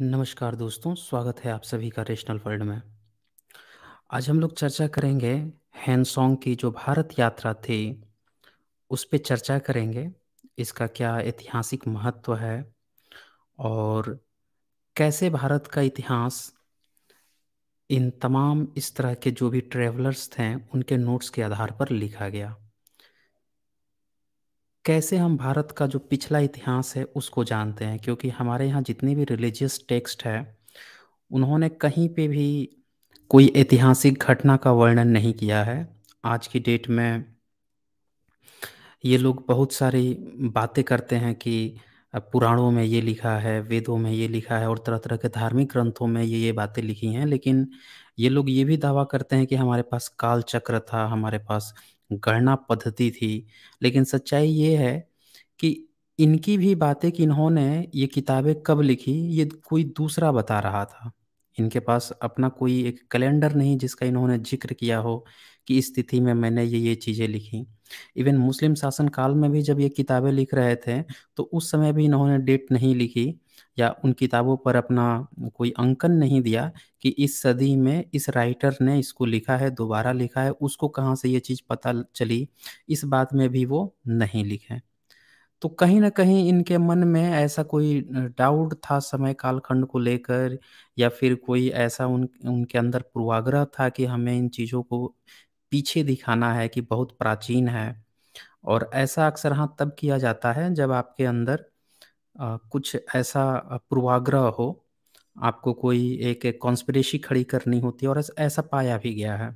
नमस्कार दोस्तों स्वागत है आप सभी का रेशनल वर्ल्ड में आज हम लोग चर्चा करेंगे हैंडसोंग की जो भारत यात्रा थी उस पर चर्चा करेंगे इसका क्या ऐतिहासिक महत्व है और कैसे भारत का इतिहास इन तमाम इस तरह के जो भी ट्रेवलर्स थे उनके नोट्स के आधार पर लिखा गया कैसे हम भारत का जो पिछला इतिहास है उसको जानते हैं क्योंकि हमारे यहाँ जितने भी रिलीजियस टेक्स्ट है उन्होंने कहीं पे भी कोई ऐतिहासिक घटना का वर्णन नहीं किया है आज की डेट में ये लोग बहुत सारी बातें करते हैं कि पुराणों में ये लिखा है वेदों में ये लिखा है और तरह तरह के धार्मिक ग्रंथों में ये ये बातें लिखी हैं लेकिन ये लोग ये भी दावा करते हैं कि हमारे पास काल चक्र था हमारे पास गणना पद्धति थी लेकिन सच्चाई ये है कि इनकी भी बातें कि इन्होंने ये किताबें कब लिखी ये कोई दूसरा बता रहा था इनके पास अपना कोई एक कैलेंडर नहीं जिसका इन्होंने जिक्र किया हो कि इस स्थिति में मैंने ये ये चीज़ें लिखी इवन मुस्लिम शासन काल में भी जब ये किताबें लिख रहे थे तो उस समय भी इन्होंने डेट नहीं लिखी या उन किताबों पर अपना कोई अंकन नहीं दिया कि इस सदी में इस राइटर ने इसको लिखा है दोबारा लिखा है उसको कहाँ से ये चीज़ पता चली इस बात में भी वो नहीं लिखे तो कहीं ना कहीं इनके मन में ऐसा कोई डाउट था समय कालखंड को लेकर या फिर कोई ऐसा उन उनके अंदर पूर्वाग्रह था कि हमें इन चीज़ों को पीछे दिखाना है कि बहुत प्राचीन है और ऐसा अक्सर हाँ तब किया जाता है जब आपके अंदर कुछ ऐसा पूर्वाग्रह हो आपको कोई एक कॉन्स्परेसी खड़ी करनी होती है और ऐसा पाया भी गया है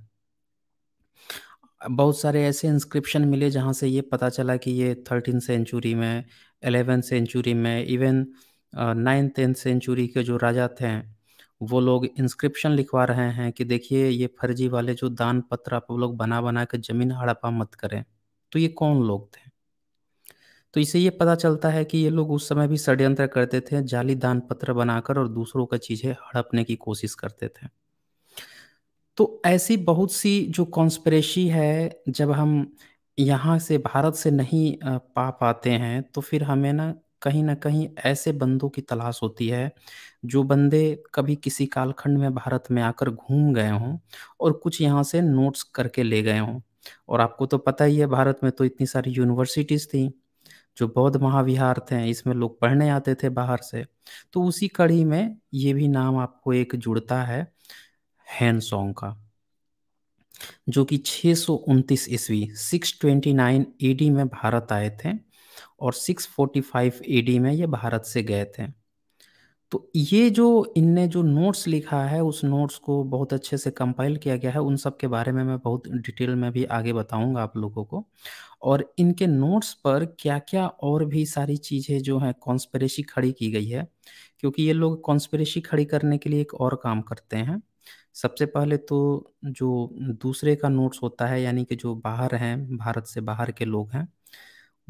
बहुत सारे ऐसे इंस्क्रिप्शन मिले जहाँ से ये पता चला कि ये थर्टीन सेंचुरी में एलेवेंथ सेंचुरी में इवन नाइन टेंथ सेंचुरी के जो राजा थे वो लोग इंस्क्रिप्शन लिखवा रहे हैं कि देखिए ये फर्जी वाले जो दान पत्र आप लोग बना बना के ज़मीन हड़पा मत करें तो ये कौन लोग थे तो इसे ये पता चलता है कि ये लोग उस समय भी षड्यंत्र करते थे जाली दान पत्र बनाकर और दूसरों का चीज़ें हड़पने की कोशिश करते थे तो ऐसी बहुत सी जो कॉन्स्परेसी है जब हम यहाँ से भारत से नहीं पा पाते हैं तो फिर हमें ना कहीं ना कहीं ऐसे बंदों की तलाश होती है जो बंदे कभी किसी कालखंड में भारत में आकर घूम गए हों और कुछ यहाँ से नोट्स करके ले गए हों और आपको तो पता ही है भारत में तो इतनी सारी यूनिवर्सिटीज़ थी जो बौद्ध महाविहार थे इसमें लोग पढ़ने आते थे बाहर से तो उसी कड़ी में ये भी नाम आपको एक जुड़ता है हैन का जो कि छः सौ उनतीस ईस्वी सिक्स ट्वेंटी नाइन में भारत आए थे और सिक्स फोर्टी फाइव में ये भारत से गए थे तो ये जो इनने जो नोट्स लिखा है उस नोट्स को बहुत अच्छे से कंपाइल किया गया है उन सब के बारे में मैं बहुत डिटेल में भी आगे बताऊंगा आप लोगों को और इनके नोट्स पर क्या क्या और भी सारी चीज़ें जो हैं कॉन्स्परेसी खड़ी की गई है क्योंकि ये लोग कॉन्स्परेसी खड़ी करने के लिए एक और काम करते हैं सबसे पहले तो जो दूसरे का नोट्स होता है यानी कि जो बाहर हैं भारत से बाहर के लोग हैं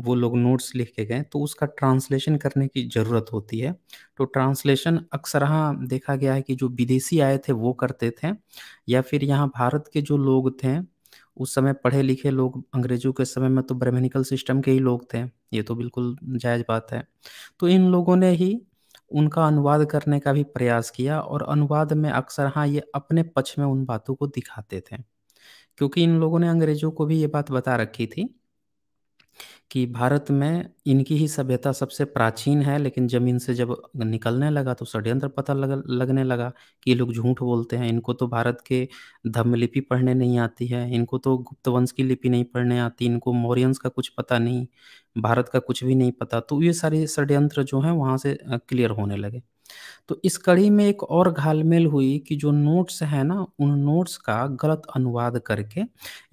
वो लोग नोट्स लिख के गए तो उसका ट्रांसलेशन करने की ज़रूरत होती है तो ट्रांसलेशन अक्सर हाँ देखा गया है कि जो विदेशी आए थे वो करते थे या फिर यहाँ भारत के जो लोग थे उस समय पढ़े लिखे लोग अंग्रेजों के समय में तो ब्रह्मनिकल सिस्टम के ही लोग थे ये तो बिल्कुल जायज़ बात है तो इन लोगों ने ही उनका अनुवाद करने का भी प्रयास किया और अनुवाद में अक्सर हाँ ये अपने पक्ष में उन बातों को दिखाते थे क्योंकि इन लोगों ने अंग्रेजों को भी ये बात बता रखी थी कि भारत में इनकी ही सभ्यता सबसे प्राचीन है लेकिन जमीन से जब निकलने लगा तो षड्यंत्र पता लग, लगने लगा कि ये लोग झूठ बोलते हैं इनको तो भारत के धम्म लिपि पढ़ने नहीं आती है इनको तो गुप्त वंश की लिपि नहीं पढ़ने आती इनको मौर्यंस का कुछ पता नहीं भारत का कुछ भी नहीं पता तो ये सारे षड्यंत्र जो हैं वहाँ से क्लियर होने लगे तो इस कड़ी में एक और घालमेल हुई कि जो नोट्स है ना उन नोट्स का गलत अनुवाद करके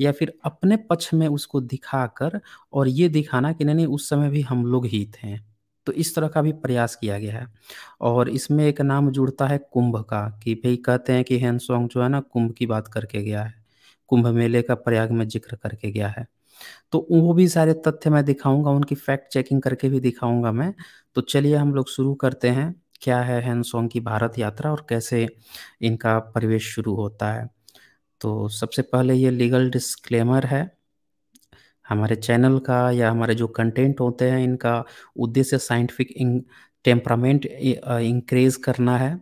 या फिर अपने पक्ष में उसको दिखाकर और ये दिखाना कि नहीं नहीं उस समय भी हम लोग ही थे तो इस तरह का भी प्रयास किया गया है और इसमें एक नाम जुड़ता है कुंभ का कि भाई कहते हैं कि सॉन्ग जो है ना कुंभ की बात करके गया है कुंभ मेले का प्रयाग में जिक्र करके गया है तो वो भी सारे तथ्य मैं दिखाऊंगा उनकी फैक्ट चेकिंग करके भी दिखाऊंगा मैं तो चलिए हम लोग शुरू करते हैं क्या है हैंसोंग की भारत यात्रा और कैसे इनका परिवेश शुरू होता है तो सबसे पहले ये लीगल डिस्क्लेमर है हमारे चैनल का या हमारे जो कंटेंट होते हैं इनका उद्देश्य साइंटिफिक टेम्परामेंट इंक्रीज करना है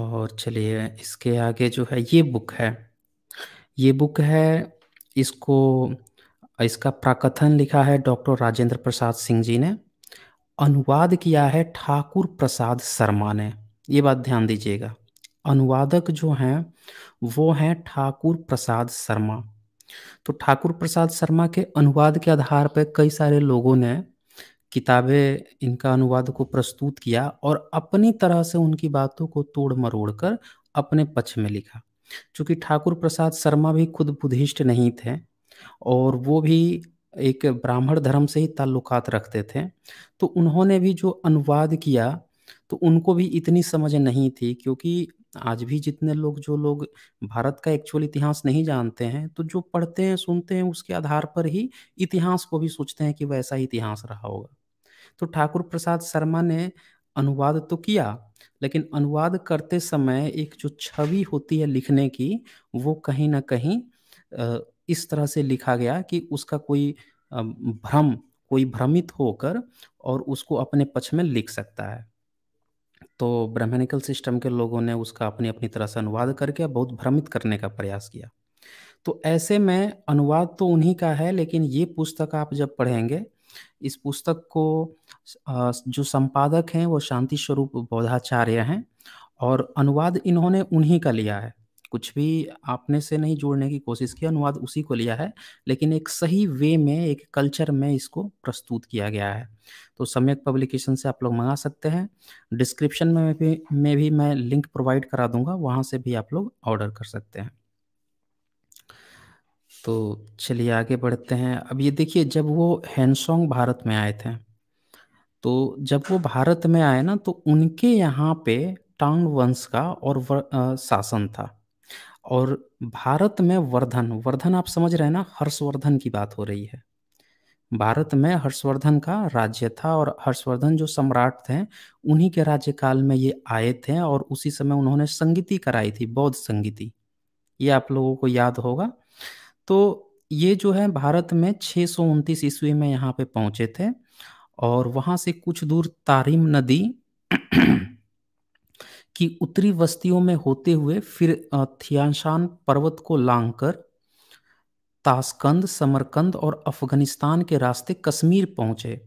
और चलिए इसके आगे जो है ये बुक है ये बुक है इसको इसका प्राकथन लिखा है डॉक्टर राजेंद्र प्रसाद सिंह जी ने अनुवाद किया है ठाकुर प्रसाद शर्मा ने ये बात ध्यान दीजिएगा अनुवादक जो है वो हैं ठाकुर प्रसाद शर्मा तो ठाकुर प्रसाद शर्मा के अनुवाद के आधार पर कई सारे लोगों ने किताबें इनका अनुवाद को प्रस्तुत किया और अपनी तरह से उनकी बातों को तोड़ मरोड़ कर अपने पक्ष में लिखा क्योंकि ठाकुर प्रसाद शर्मा भी खुद बुद्धिस्ट नहीं थे और वो भी एक ब्राह्मण धर्म से ही ताल्लुकात रखते थे तो उन्होंने भी जो अनुवाद किया तो उनको भी इतनी समझ नहीं थी क्योंकि आज भी जितने लोग जो लोग भारत का एक्चुअल इतिहास नहीं जानते हैं तो जो पढ़ते हैं सुनते हैं उसके आधार पर ही इतिहास को भी सोचते हैं कि वैसा ही इतिहास रहा होगा तो ठाकुर प्रसाद शर्मा ने अनुवाद तो किया लेकिन अनुवाद करते समय एक जो छवि होती है लिखने की वो कहीं ना कहीं इस तरह से लिखा गया कि उसका कोई भ्रम कोई भ्रमित होकर और उसको अपने पक्ष में लिख सकता है तो ब्रह्मनिकल सिस्टम के लोगों ने उसका अपनी अपनी तरह से अनुवाद करके बहुत भ्रमित करने का प्रयास किया तो ऐसे में अनुवाद तो उन्हीं का है लेकिन ये पुस्तक आप जब पढ़ेंगे इस पुस्तक को जो संपादक हैं वो शांति स्वरूप बौद्धाचार्य हैं और अनुवाद इन्होंने उन्हीं का लिया है कुछ भी आपने से नहीं जोड़ने की कोशिश की अनुवाद उसी को लिया है लेकिन एक सही वे में एक कल्चर में इसको प्रस्तुत किया गया है तो सम्यक पब्लिकेशन से आप लोग मंगा सकते हैं डिस्क्रिप्शन में भी में भी मैं लिंक प्रोवाइड करा दूंगा वहाँ से भी आप लोग ऑर्डर कर सकते हैं तो चलिए आगे बढ़ते हैं अब ये देखिए जब वो हैंडसोंग भारत में आए थे तो जब वो भारत में आए ना तो उनके यहाँ पे टांग वंश का और शासन था और भारत में वर्धन वर्धन आप समझ रहे हैं ना हर्षवर्धन की बात हो रही है भारत में हर्षवर्धन का राज्य था और हर्षवर्धन जो सम्राट थे उन्हीं के राज्यकाल में ये आए थे और उसी समय उन्होंने संगीति कराई थी बौद्ध संगीति ये आप लोगों को याद होगा तो ये जो है भारत में छः सौ उनतीस ईस्वी में यहाँ पे पहुँचे थे और वहाँ से कुछ दूर तारिम नदी कि उत्तरी बस्तियों में होते हुए फिर थियाशान पर्वत को लांघकर ताशकंद समरकंद और अफगानिस्तान के रास्ते कश्मीर पहुंचे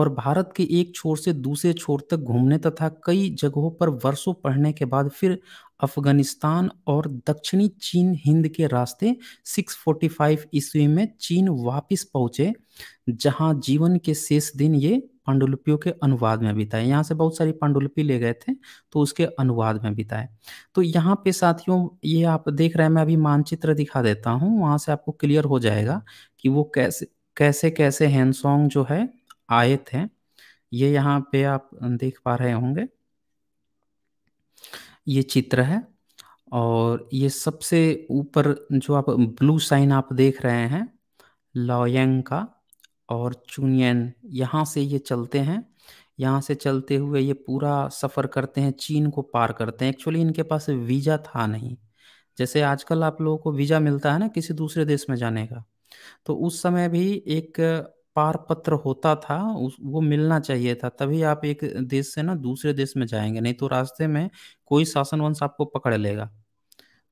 और भारत के एक छोर से दूसरे छोर तक घूमने तथा कई जगहों पर वर्षों पढ़ने के बाद फिर अफगानिस्तान और दक्षिणी चीन हिंद के रास्ते 645 ईस्वी में चीन वापस पहुंचे जहां जीवन के शेष दिन ये पांडुलिपियों के अनुवाद में बिताए यहाँ से बहुत सारी पांडुलिपि ले गए थे तो उसके अनुवाद में बिताए तो यहाँ पे साथियों ये आप देख रहे हैं मैं अभी मानचित्र दिखा देता हूँ वहां से आपको क्लियर हो जाएगा कि वो कैसे कैसे कैसे हैंडसोंग जो है आए थे ये यहाँ पे आप देख पा रहे होंगे ये चित्र है और ये सबसे ऊपर जो आप ब्लू साइन आप देख रहे हैं लॉयंग का और चुनियन यहाँ से ये चलते हैं यहाँ से चलते हुए ये पूरा सफ़र करते हैं चीन को पार करते हैं एक्चुअली इनके पास वीज़ा था नहीं जैसे आजकल आप लोगों को वीज़ा मिलता है ना किसी दूसरे देश में जाने का तो उस समय भी एक पार पत्र होता था उस वो मिलना चाहिए था तभी आप एक देश से ना दूसरे देश में जाएंगे नहीं तो रास्ते में कोई शासन वंश आपको पकड़ लेगा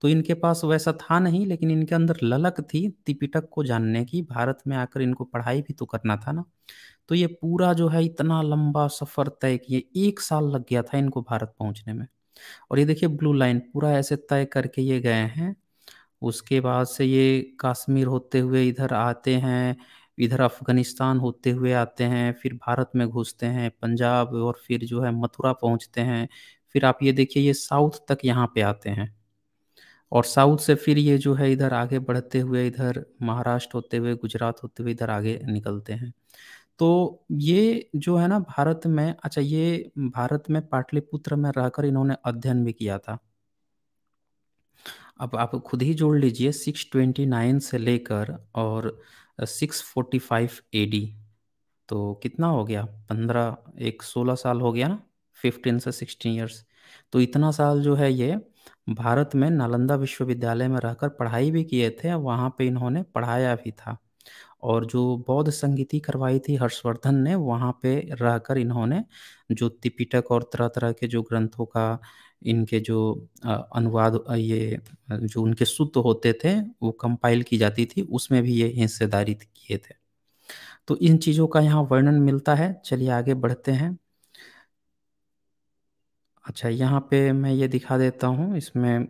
तो इनके पास वैसा था नहीं लेकिन इनके अंदर ललक थी त्रिपिटक को जानने की भारत में आकर इनको पढ़ाई भी तो करना था ना तो ये पूरा जो है इतना लंबा सफ़र तय किए एक साल लग गया था इनको भारत पहुंचने में और ये देखिए ब्लू लाइन पूरा ऐसे तय करके ये गए हैं उसके बाद से ये कश्मीर होते हुए इधर आते हैं इधर अफगानिस्तान होते हुए आते हैं फिर भारत में घुसते हैं पंजाब और फिर जो है मथुरा पहुंचते हैं फिर आप ये देखिए ये साउथ तक यहाँ पे आते हैं और साउथ से फिर ये जो है इधर आगे बढ़ते हुए इधर महाराष्ट्र होते हुए गुजरात होते हुए इधर आगे निकलते हैं तो ये जो है ना भारत में अच्छा ये भारत में पाटलिपुत्र में रहकर इन्होंने अध्ययन भी किया था अब आप खुद ही जोड़ लीजिए 629 से लेकर और 645 एडी तो कितना हो गया पंद्रह एक सोलह साल हो गया ना फिफ्टीन से सिक्सटीन ईयर्स तो इतना साल जो है ये भारत में नालंदा विश्वविद्यालय में रहकर पढ़ाई भी किए थे वहाँ पे इन्होंने पढ़ाया भी था और जो बौद्ध संगीति करवाई थी हर्षवर्धन ने वहाँ पे रहकर इन्होंने जो त्रिपिटक और तरह तरह के जो ग्रंथों का इनके जो अनुवाद ये जो उनके सूत्र होते थे वो कंपाइल की जाती थी उसमें भी ये हिस्सेदारी किए थे तो इन चीज़ों का यहाँ वर्णन मिलता है चलिए आगे बढ़ते हैं अच्छा यहाँ पे मैं ये दिखा देता हूँ इसमें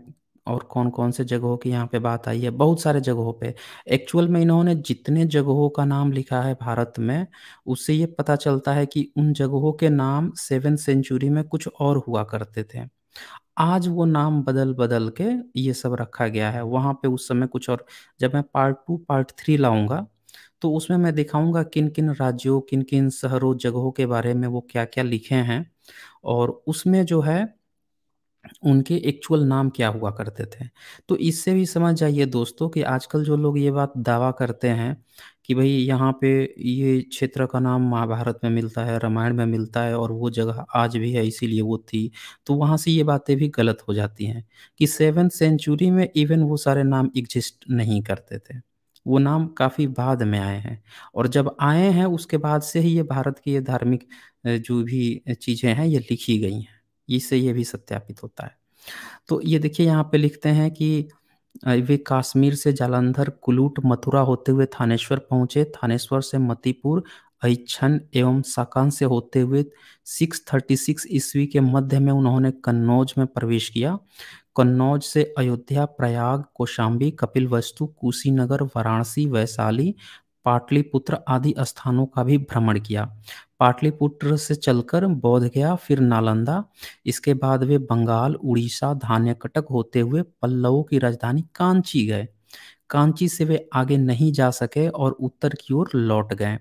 और कौन कौन से जगहों की यहाँ पे बात आई है बहुत सारे जगहों पे एक्चुअल में इन्होंने जितने जगहों का नाम लिखा है भारत में उससे ये पता चलता है कि उन जगहों के नाम सेवन सेंचुरी में कुछ और हुआ करते थे आज वो नाम बदल बदल के ये सब रखा गया है वहाँ पे उस समय कुछ और जब मैं पार्ट टू पार्ट थ्री लाऊंगा तो उसमें मैं दिखाऊंगा किन किन राज्यों किन किन शहरों जगहों के बारे में वो क्या क्या लिखे हैं और उसमें जो है उनके एक्चुअल नाम क्या हुआ करते थे तो इससे भी समझ जाइए दोस्तों कि आजकल जो लोग ये बात दावा करते हैं कि भाई यहाँ पे ये क्षेत्र का नाम महाभारत में मिलता है रामायण में मिलता है और वो जगह आज भी है इसीलिए वो थी तो वहाँ से ये बातें भी गलत हो जाती हैं कि सेवन सेंचुरी में इवन वो सारे नाम एग्जिस्ट नहीं करते थे वो नाम काफ़ी बाद में आए हैं और जब आए हैं उसके बाद से ही ये भारत की ये धार्मिक जो भी चीज़ें हैं ये लिखी गई हैं इससे ये भी सत्यापित होता है तो ये देखिए यहाँ पे लिखते हैं कि वे काश्मीर से जालंधर कुलूट मथुरा होते हुए थानेश्वर पहुंचे थानेश्वर से मतीपुर ऐच्छन एवं साकान से होते हुए 636 ईस्वी के मध्य में उन्होंने कन्नौज में प्रवेश किया कन्नौज से अयोध्या प्रयाग कौशाम्बी कपिलवस्तु कुशीनगर वाराणसी वैशाली पाटलिपुत्र आदि स्थानों का भी भ्रमण किया पाटलिपुत्र से चलकर बौद्ध गया फिर नालंदा इसके बाद वे बंगाल उड़ीसा धान्य कटक होते हुए पल्लवों की राजधानी कांची गए कांची से वे आगे नहीं जा सके और उत्तर की ओर लौट गए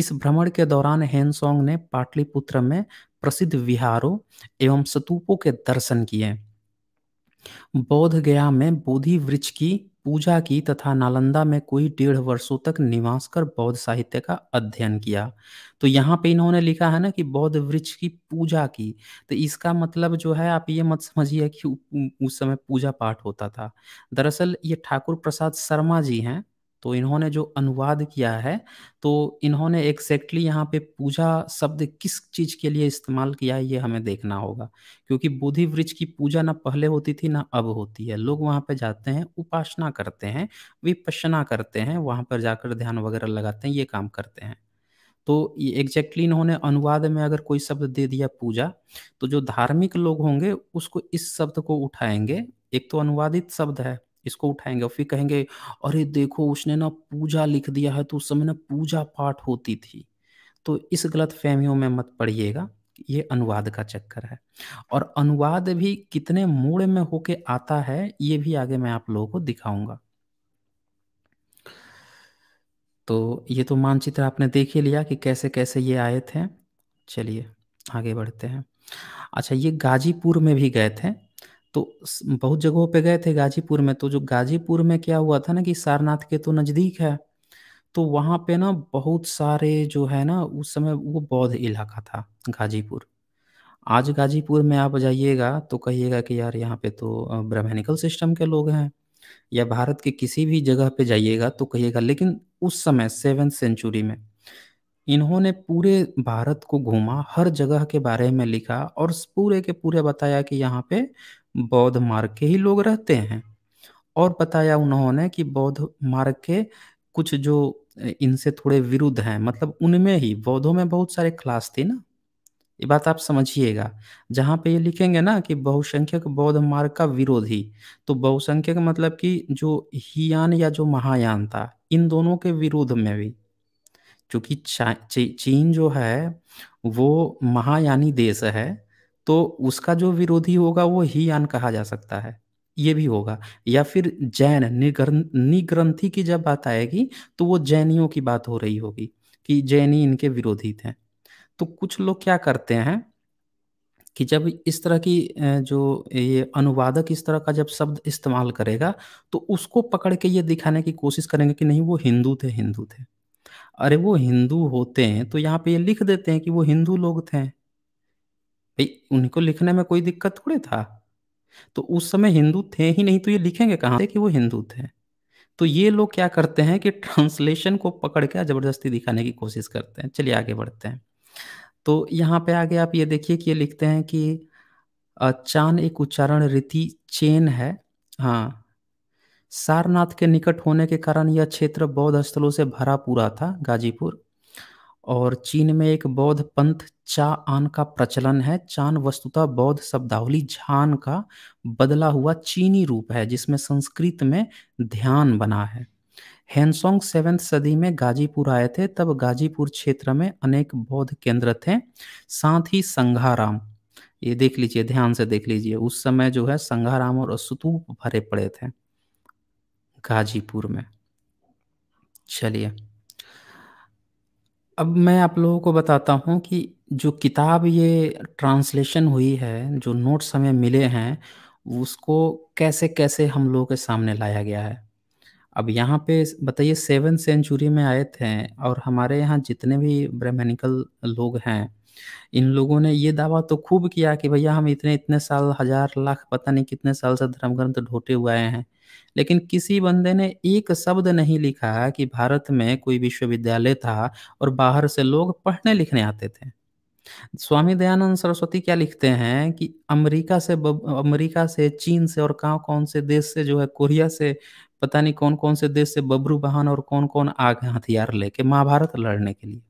इस भ्रमण के दौरान हेनसोंग ने पाटलिपुत्र में प्रसिद्ध विहारों एवं स्तूपों के दर्शन किए बोध गया में बोधि वृक्ष की पूजा की तथा नालंदा में कोई डेढ़ वर्षों तक निवास कर बौद्ध साहित्य का अध्ययन किया तो यहाँ पे इन्होंने लिखा है ना कि बौद्ध वृक्ष की पूजा की तो इसका मतलब जो है आप ये मत समझिए कि उस समय पूजा पाठ होता था दरअसल ये ठाकुर प्रसाद शर्मा जी हैं तो इन्होंने जो अनुवाद किया है तो इन्होंने एक्सैक्टली यहाँ पे पूजा शब्द किस चीज के लिए इस्तेमाल किया है ये हमें देखना होगा क्योंकि बोधि वृक्ष की पूजा ना पहले होती थी ना अब होती है लोग वहाँ पे जाते हैं उपासना करते हैं विपसना करते हैं वहाँ पर जाकर ध्यान वगैरह लगाते हैं ये काम करते हैं तो एग्जैक्टली इन्होंने अनुवाद में अगर कोई शब्द दे दिया पूजा तो जो धार्मिक लोग होंगे उसको इस शब्द को उठाएंगे एक तो अनुवादित शब्द है इसको उठाएंगे और फिर कहेंगे अरे देखो उसने ना पूजा लिख दिया है तो उस समय ना पूजा पाठ होती थी तो इस गलत फहमियों में मत पड़िएगा ये अनुवाद का चक्कर है और अनुवाद भी कितने मूड में होके आता है ये भी आगे मैं आप लोगों को दिखाऊंगा तो ये तो मानचित्र आपने देख ही लिया कि कैसे कैसे ये आए थे चलिए आगे बढ़ते हैं अच्छा ये गाजीपुर में भी गए थे तो बहुत जगहों पे गए थे गाजीपुर में तो जो गाजीपुर में क्या हुआ था ना कि सारनाथ के तो नज़दीक है तो वहां पे ना बहुत सारे जो है ना उस समय वो बौद्ध इलाका था गाजीपुर आज गाजीपुर में आप जाइएगा तो कहिएगा कि यार यहाँ पे तो ब्राह्मणिकल सिस्टम के लोग हैं या भारत के किसी भी जगह पे जाइएगा तो कहिएगा लेकिन उस समय सेवन सेंचुरी में इन्होंने पूरे भारत को घूमा हर जगह के बारे में लिखा और पूरे के पूरे बताया कि यहाँ पे बौद्ध मार्ग के ही लोग रहते हैं और बताया उन्होंने कि बौद्ध मार्ग के कुछ जो इनसे थोड़े विरुद्ध हैं मतलब उनमें ही बौद्धों में बहुत सारे क्लास थे ना ये बात आप समझिएगा जहाँ पे ये लिखेंगे ना कि बहुसंख्यक बौद्ध मार्ग का विरोधी तो बहुसंख्यक मतलब कि जो हीयान या जो महायान था इन दोनों के विरोध में भी क्योंकि चीन जो है वो महायानी देश है तो उसका जो विरोधी होगा वो यान कहा जा सकता है ये भी होगा या फिर जैन निग्रंथी की जब बात आएगी तो वो जैनियों की बात हो रही होगी कि जैनी इनके विरोधी थे तो कुछ लोग क्या करते हैं कि जब इस तरह की जो ये अनुवादक इस तरह का जब शब्द इस्तेमाल करेगा तो उसको पकड़ के ये दिखाने की कोशिश करेंगे कि नहीं वो हिंदू थे हिंदू थे अरे वो हिंदू होते हैं तो यहाँ पे ये लिख देते हैं कि वो हिंदू लोग थे भाई उनको लिखने में कोई दिक्कत थोड़े था तो उस समय हिंदू थे ही नहीं तो ये लिखेंगे कहाँ से कि वो हिंदू थे तो ये लोग क्या करते हैं कि ट्रांसलेशन को पकड़ के ज़बरदस्ती दिखाने की कोशिश करते हैं चलिए आगे बढ़ते हैं तो यहाँ पे आगे आप ये देखिए कि ये लिखते हैं कि चांद एक उच्चारण रीति चेन है हाँ सारनाथ के निकट होने के कारण यह क्षेत्र बौद्ध स्थलों से भरा पूरा था गाजीपुर और चीन में एक बौद्ध पंथ चा आन का प्रचलन है चान वस्तुतः बौद्ध शब्दावली झान का बदला हुआ चीनी रूप है जिसमें संस्कृत में ध्यान बना है हेनसोंग सेवेंथ सदी में गाजीपुर आए थे तब गाजीपुर क्षेत्र में अनेक बौद्ध केंद्र थे साथ ही संघाराम ये देख लीजिए ध्यान से देख लीजिए उस समय जो है संघाराम और अस्तूप भरे पड़े थे गाजीपुर में चलिए अब मैं आप लोगों को बताता हूं कि जो किताब ये ट्रांसलेशन हुई है जो नोट्स हमें मिले हैं उसको कैसे कैसे हम लोगों के सामने लाया गया है अब यहाँ पे बताइए सेवन सेंचुरी में आए थे और हमारे यहाँ जितने भी ब्रह्मनिकल लोग हैं इन लोगों ने ये दावा तो खूब किया कि भैया हम इतने इतने साल हजार लाख पता नहीं कितने साल से धर्म ग्रंथ ढोटे हुए हैं लेकिन किसी बंदे ने एक शब्द नहीं लिखा कि भारत में कोई विश्वविद्यालय था और बाहर से लोग पढ़ने लिखने आते थे स्वामी दयानंद सरस्वती क्या लिखते हैं कि अमेरिका से अमेरिका से चीन से और कहाँ कौन से देश से जो है कोरिया से पता नहीं कौन कौन से देश से बबरू बहान और कौन कौन आ गए हथियार लेके महाभारत लड़ने के लिए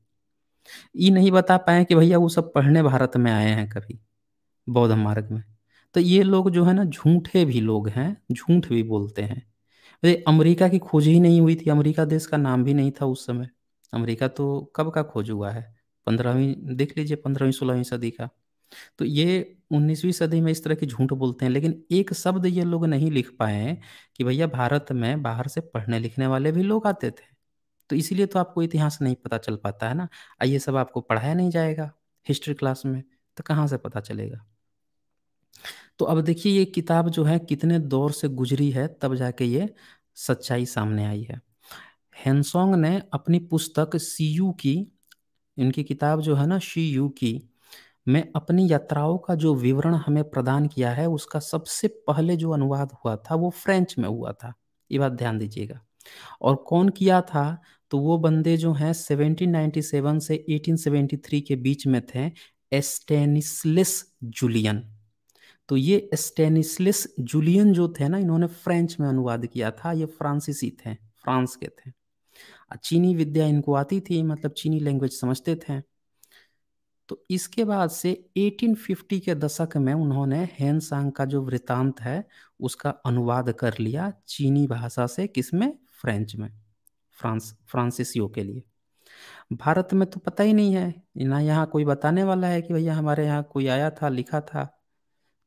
ये नहीं बता पाए कि भैया वो सब पढ़ने भारत में आए हैं कभी बौद्ध मार्ग में तो ये लोग जो है ना झूठे भी लोग हैं झूठ भी बोलते हैं अरे अमेरिका की खोज ही नहीं हुई थी अमेरिका देश का नाम भी नहीं था उस समय अमेरिका तो कब का खोज हुआ है पंद्रहवीं देख लीजिए पंद्रहवीं सोलहवीं सदी का तो ये उन्नीसवीं सदी में इस तरह की झूठ बोलते हैं लेकिन एक शब्द ये लोग नहीं लिख पाए हैं कि भैया भारत में बाहर से पढ़ने लिखने वाले भी लोग आते थे तो इसीलिए तो आपको इतिहास नहीं पता चल पाता है ना ये सब आपको पढ़ाया नहीं जाएगा हिस्ट्री क्लास में तो कहाँ से पता चलेगा तो अब देखिए ये किताब जो है कितने दौर से गुजरी है तब जाके ये सच्चाई सामने आई है हेनसोंग ने अपनी पुस्तक सीयू की इनकी किताब जो है ना शी यू की में अपनी यात्राओं का जो विवरण हमें प्रदान किया है उसका सबसे पहले जो अनुवाद हुआ था वो फ्रेंच में हुआ था ये बात ध्यान दीजिएगा और कौन किया था तो वो बंदे जो हैं 1797 से 1873 के बीच में थे एस्टेनिसलिस जूलियन तो ये एस्टेनिसलिस जूलियन जो थे ना इन्होंने फ्रेंच में अनुवाद किया था ये फ्रांसीसी थे फ्रांस के थे चीनी विद्या इनको आती थी मतलब चीनी लैंग्वेज समझते थे तो इसके बाद से 1850 के दशक में उन्होंने हेनसांग का जो वृतांत है उसका अनुवाद कर लिया चीनी भाषा से किस में फ्रेंच में फ्रांस फ्रांसिसियो के लिए भारत में तो पता ही नहीं है ना यहाँ कोई बताने वाला है कि भैया हमारे यहाँ कोई आया था लिखा था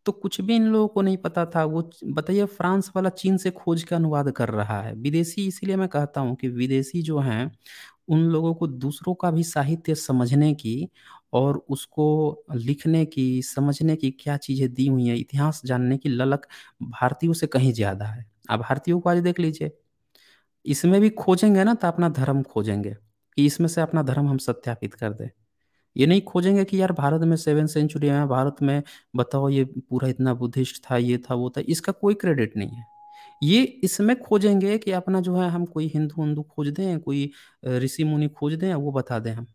तो कुछ भी इन लोगों को नहीं पता था वो बताइए फ्रांस वाला चीन से खोज के अनुवाद कर रहा है विदेशी इसीलिए मैं कहता हूँ कि विदेशी जो हैं उन लोगों को दूसरों का भी साहित्य समझने की और उसको लिखने की समझने की क्या चीज़ें दी हुई हैं इतिहास जानने की ललक भारतीयों से कहीं ज़्यादा है आप भारतीयों को आज देख लीजिए इसमें भी खोजेंगे ना तो अपना धर्म खोजेंगे कि इसमें से अपना धर्म हम सत्यापित कर दें ये नहीं खोजेंगे कि यार भारत में सेवन सेंचुरी है भारत में बताओ ये पूरा इतना बुद्धिस्ट था ये था वो था इसका कोई क्रेडिट नहीं है ये इसमें खोजेंगे कि अपना जो है हम कोई हिंदू हिंदू खोज दें कोई ऋषि मुनि खोज दें वो बता दें हम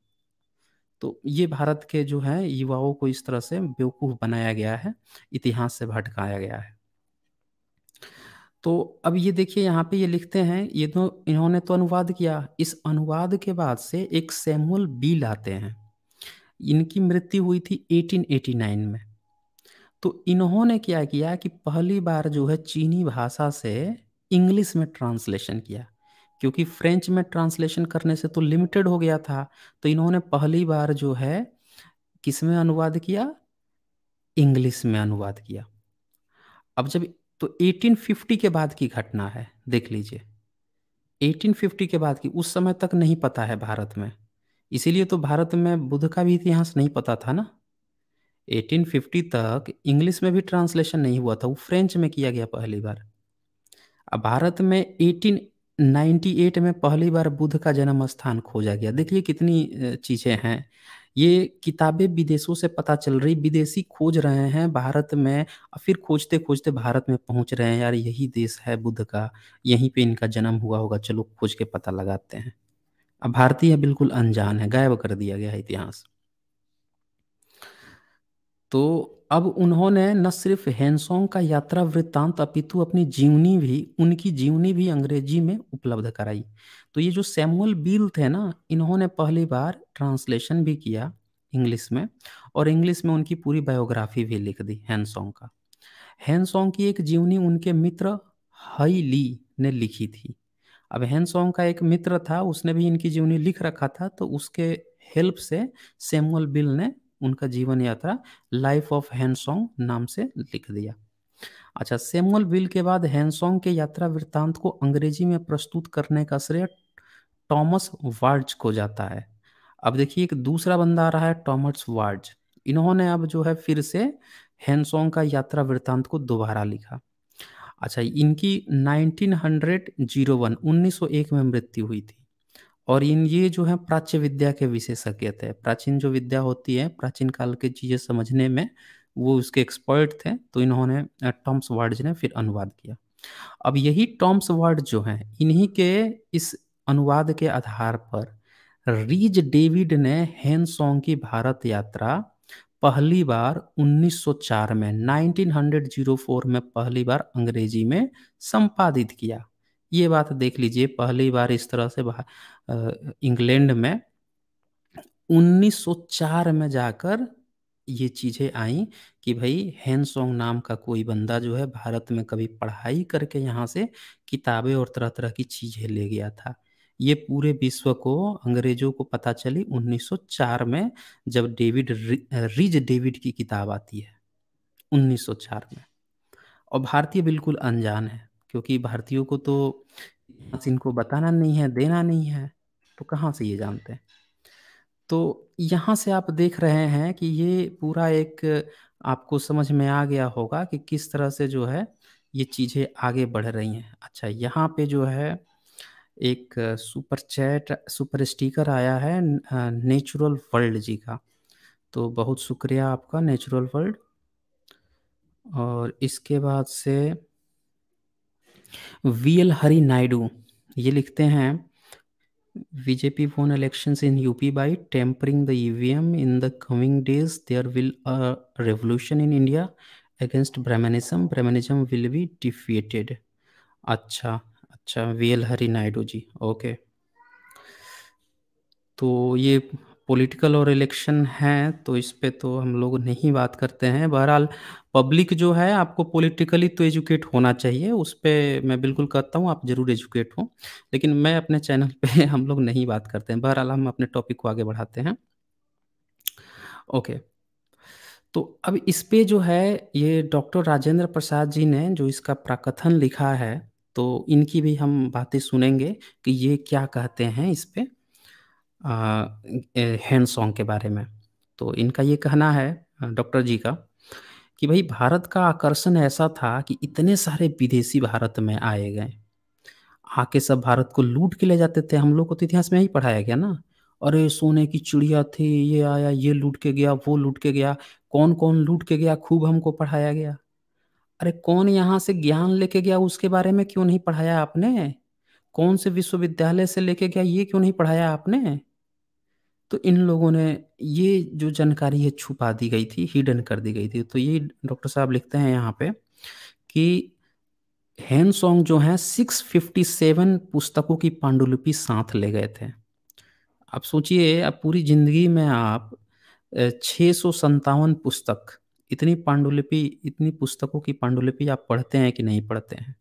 तो ये भारत के जो है युवाओं को इस तरह से बेवकूफ़ बनाया गया है इतिहास से भटकाया गया है तो अब ये देखिए यहाँ पे ये लिखते हैं ये तो इन्होंने तो अनुवाद किया इस अनुवाद के बाद से एक सैमुअल बी लाते हैं इनकी मृत्यु हुई थी 1889 में तो इन्होंने क्या किया कि पहली बार जो है चीनी भाषा से इंग्लिश में ट्रांसलेशन किया क्योंकि फ्रेंच में ट्रांसलेशन करने से तो लिमिटेड हो गया था तो इन्होंने पहली बार जो है किस में अनुवाद किया इंग्लिश में अनुवाद किया अब जब तो 1850 के बाद की घटना है देख लीजिए 1850 के बाद की उस समय तक नहीं पता है भारत में इसीलिए तो भारत में बुद्ध का भी इतिहास नहीं पता था ना 1850 तक इंग्लिश में भी ट्रांसलेशन नहीं हुआ था वो फ्रेंच में किया गया पहली बार अब भारत में 1898 में पहली बार बुद्ध का जन्म स्थान खोजा गया देखिए कितनी चीज़ें हैं ये किताबें विदेशों से पता चल रही विदेशी खोज रहे हैं भारत में फिर खोजते खोजते भारत में पहुंच रहे हैं यार यही देश है बुद्ध का यहीं पे इनका जन्म हुआ होगा चलो खोज के पता लगाते हैं अब भारतीय बिल्कुल अनजान है गायब कर दिया गया है इतिहास तो अब उन्होंने न सिर्फ हैंसोंग का यात्रा वृत्तांत अपितु अपनी जीवनी भी उनकी जीवनी भी अंग्रेजी में उपलब्ध कराई तो ये जो सैमुअल बील थे ना इन्होंने पहली बार ट्रांसलेशन भी किया इंग्लिश में और इंग्लिश में उनकी पूरी बायोग्राफी भी लिख दी हैंसोंग का हैंसोंग की एक जीवनी उनके मित्र हई ली ने लिखी थी अब हैंसोंग का एक मित्र था उसने भी इनकी जीवनी लिख रखा था तो उसके हेल्प से सेमुअल बिल ने उनका जीवन यात्रा लाइफ ऑफ हैंसोंग नाम से लिख दिया अच्छा सेमुअल बिल के बाद हैंसोंग के यात्रा वृत्तांत को अंग्रेजी में प्रस्तुत करने का श्रेय टॉमस वार्ज को जाता है अब देखिए एक दूसरा बंदा आ रहा है टॉमस वार्ज इन्होंने अब जो है फिर से हैंसोंग का यात्रा वृत्तांत को दोबारा लिखा अच्छा इनकी 1901 1901 में मृत्यु हुई थी और इन ये जो है प्राच्य विद्या के विशेषज्ञ थे प्राचीन जो विद्या होती है प्राचीन काल के चीज़ें समझने में वो उसके एक्सपर्ट थे तो इन्होंने टॉम्स वार्ड ने फिर अनुवाद किया अब यही टॉम्स वार्ड जो है इन्हीं के इस अनुवाद के आधार पर रीज डेविड ने हेन सॉन्ग की भारत यात्रा पहली बार 1904 में 1904 में पहली बार अंग्रेजी में संपादित किया ये बात देख लीजिए पहली बार इस तरह से इंग्लैंड में 1904 में जाकर ये चीज़ें आई कि भाई हैंसोंग नाम का कोई बंदा जो है भारत में कभी पढ़ाई करके यहाँ से किताबें और तरह तरह की चीज़ें ले गया था ये पूरे विश्व को अंग्रेजों को पता चली 1904 में जब डेविड रिज डेविड की किताब आती है 1904 में और भारतीय बिल्कुल अनजान है क्योंकि भारतीयों को तो इनको बताना नहीं है देना नहीं है तो कहाँ से ये जानते हैं तो यहाँ से आप देख रहे हैं कि ये पूरा एक आपको समझ में आ गया होगा कि किस तरह से जो है ये चीज़ें आगे बढ़ रही हैं अच्छा यहाँ पे जो है एक सुपर चैट सुपर स्टिकर आया है नेचुरल वर्ल्ड जी का तो बहुत शुक्रिया आपका नेचुरल वर्ल्ड और इसके बाद से वी एल हरी नायडू ये लिखते हैं BJP won election in UP by tampering the E V M in the coming days there will a revolution in India against brahminism brahminism will be defeated अच्छा अच्छा V L Hari Naidu ji okay तो ये political और election है तो इस पर तो हम लोग नहीं बात करते हैं बहरहाल पब्लिक जो है आपको पॉलिटिकली तो एजुकेट होना चाहिए उस पर मैं बिल्कुल कहता हूँ आप जरूर एजुकेट हो लेकिन मैं अपने चैनल पे हम लोग नहीं बात करते हैं बहरहाल हम अपने टॉपिक को आगे बढ़ाते हैं ओके तो अब इस पे जो है ये डॉक्टर राजेंद्र प्रसाद जी ने जो इसका प्राकथन लिखा है तो इनकी भी हम बातें सुनेंगे कि ये क्या कहते हैं इस पर हैंड सॉन्ग के बारे में तो इनका ये कहना है डॉक्टर जी का कि भाई भारत का आकर्षण ऐसा था कि इतने सारे विदेशी भारत में आए गए आके सब भारत को लूट के ले जाते थे हम लोग को तो इतिहास में ही पढ़ाया गया ना अरे सोने की चिड़िया थी ये आया ये लूट के गया वो लूट के गया कौन कौन लूट के गया खूब हमको पढ़ाया गया अरे कौन यहाँ से ज्ञान लेके गया उसके बारे में क्यों नहीं पढ़ाया आपने कौन से विश्वविद्यालय से लेके गया ये क्यों नहीं पढ़ाया आपने तो इन लोगों ने ये जो जानकारी है छुपा दी गई थी हिडन कर दी गई थी तो ये डॉक्टर साहब लिखते हैं यहाँ पे कि हैं सॉन्ग जो है 657 पुस्तकों की पांडुलिपि साथ ले गए थे आप सोचिए अब पूरी जिंदगी में आप छः सौ पुस्तक इतनी पांडुलिपि इतनी पुस्तकों की पांडुलिपि आप पढ़ते हैं कि नहीं पढ़ते हैं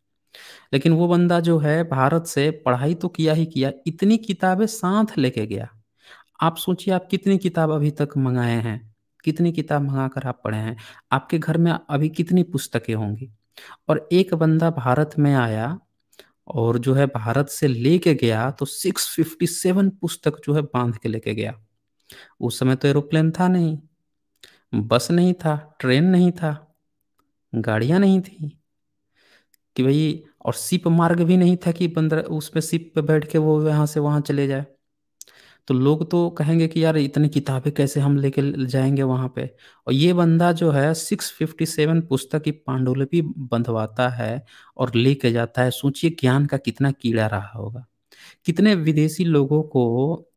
लेकिन वो बंदा जो है भारत से पढ़ाई तो किया ही किया इतनी किताबें साथ लेके गया आप सोचिए आप कितनी किताब अभी तक मंगाए हैं कितनी किताब मंगा कर आप पढ़े हैं आपके घर में अभी कितनी पुस्तकें होंगी और एक बंदा भारत में आया और जो है भारत से लेके गया तो 657 पुस्तक जो है बांध के लेके गया उस समय तो एरोप्लेन था नहीं बस नहीं था ट्रेन नहीं था गाड़ियाँ नहीं थी कि भाई और सिप मार्ग भी नहीं था कि बंदर उसमें सिप पे बैठ के वो यहाँ से वहाँ चले जाए तो लोग तो कहेंगे कि यार इतनी किताबें कैसे हम लेके जाएंगे वहाँ पे और ये बंदा जो है 657 पुस्तक की पांडुलिपि बंधवाता है और लेके जाता है सोचिए ज्ञान का कितना कीड़ा रहा होगा कितने विदेशी लोगों को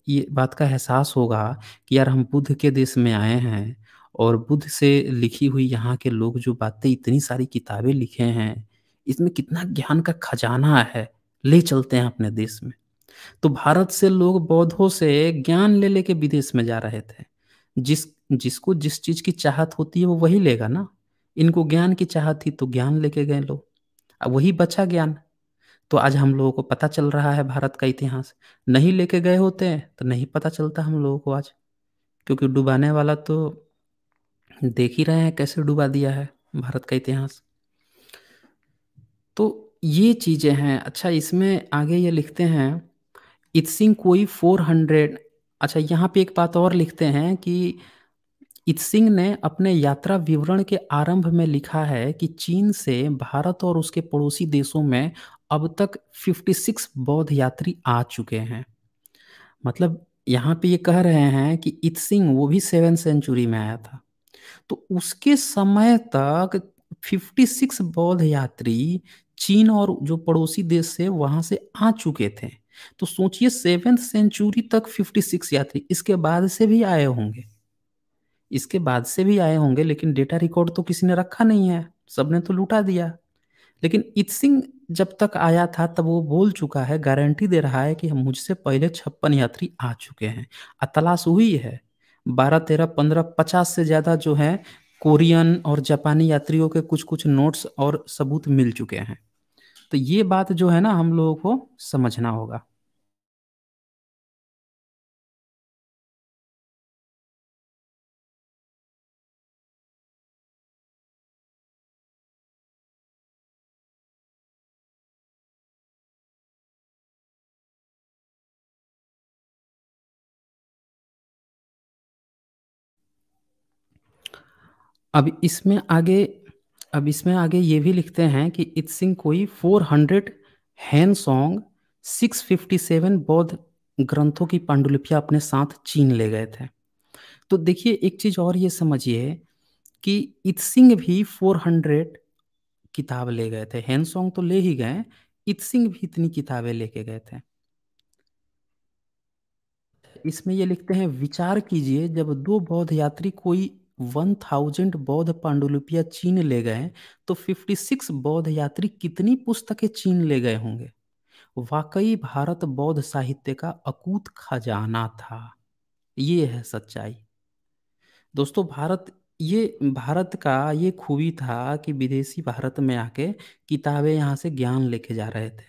ये बात का एहसास होगा कि यार हम बुद्ध के देश में आए हैं और बुद्ध से लिखी हुई यहाँ के लोग जो बातें इतनी सारी किताबें लिखे हैं इसमें कितना ज्ञान का खजाना है ले चलते हैं अपने देश में तो भारत से लोग बौद्धों से ज्ञान ले लेके विदेश में जा रहे थे जिस जिसको जिस चीज की चाहत होती है वो वही लेगा ना इनको ज्ञान की चाहत थी तो ज्ञान लेके गए लोग अब वही बचा ज्ञान तो आज हम लोगों को पता चल रहा है भारत का इतिहास नहीं लेके गए होते हैं तो नहीं पता चलता हम लोगों को आज क्योंकि डुबाने वाला तो देख ही रहे हैं कैसे डुबा दिया है भारत का इतिहास तो ये चीज़ें हैं अच्छा इसमें आगे ये लिखते हैं इत्सिंग कोई फोर हंड्रेड अच्छा यहाँ पे एक बात और लिखते हैं कि इत्सिंग ने अपने यात्रा विवरण के आरंभ में लिखा है कि चीन से भारत और उसके पड़ोसी देशों में अब तक 56 बौद्ध यात्री आ चुके हैं मतलब यहाँ पे ये कह रहे हैं कि इत्सिंग वो भी सेवन सेंचुरी में आया था तो उसके समय तक 56 बौद्ध यात्री चीन और जो पड़ोसी देश से वहां से आ चुके थे तो सोचिए सेवेंथ सेंचुरी तक 56 यात्री इसके बाद से भी आए होंगे इसके बाद से भी आए होंगे लेकिन डेटा रिकॉर्ड तो किसी ने रखा नहीं है सबने तो लुटा दिया लेकिन इत सिंह जब तक आया था तब वो बोल चुका है गारंटी दे रहा है कि हम मुझसे पहले छप्पन यात्री आ चुके हैं और तलाश हुई है बारह तेरह पंद्रह पचास से ज़्यादा जो है कोरियन और जापानी यात्रियों के कुछ कुछ नोट्स और सबूत मिल चुके हैं तो ये बात जो है ना हम लोगों को समझना होगा अब इसमें आगे अब इसमें आगे ये भी लिखते हैं कि इत सिंह कोई 400 हंड्रेड हैन सॉन्ग सेवन बौद्ध ग्रंथों की पांडुलिपिया अपने साथ चीन ले गए थे तो देखिए एक चीज और ये समझिए कि इत सिंह भी 400 किताब ले गए थे हैन सॉन्ग तो ले ही गए इत सिंह भी इतनी किताबें लेके गए थे इसमें ये लिखते हैं विचार कीजिए जब दो बौद्ध यात्री कोई वन थाउजेंड बौद्ध पांडुलिपिया चीन ले गए तो फिफ्टी सिक्स बौद्ध यात्री कितनी पुस्तकें चीन ले गए होंगे वाकई भारत बौद्ध साहित्य का अकूत खजाना था ये है सच्चाई दोस्तों भारत ये भारत का ये खूबी था कि विदेशी भारत में आके किताबें यहाँ से ज्ञान लेके जा रहे थे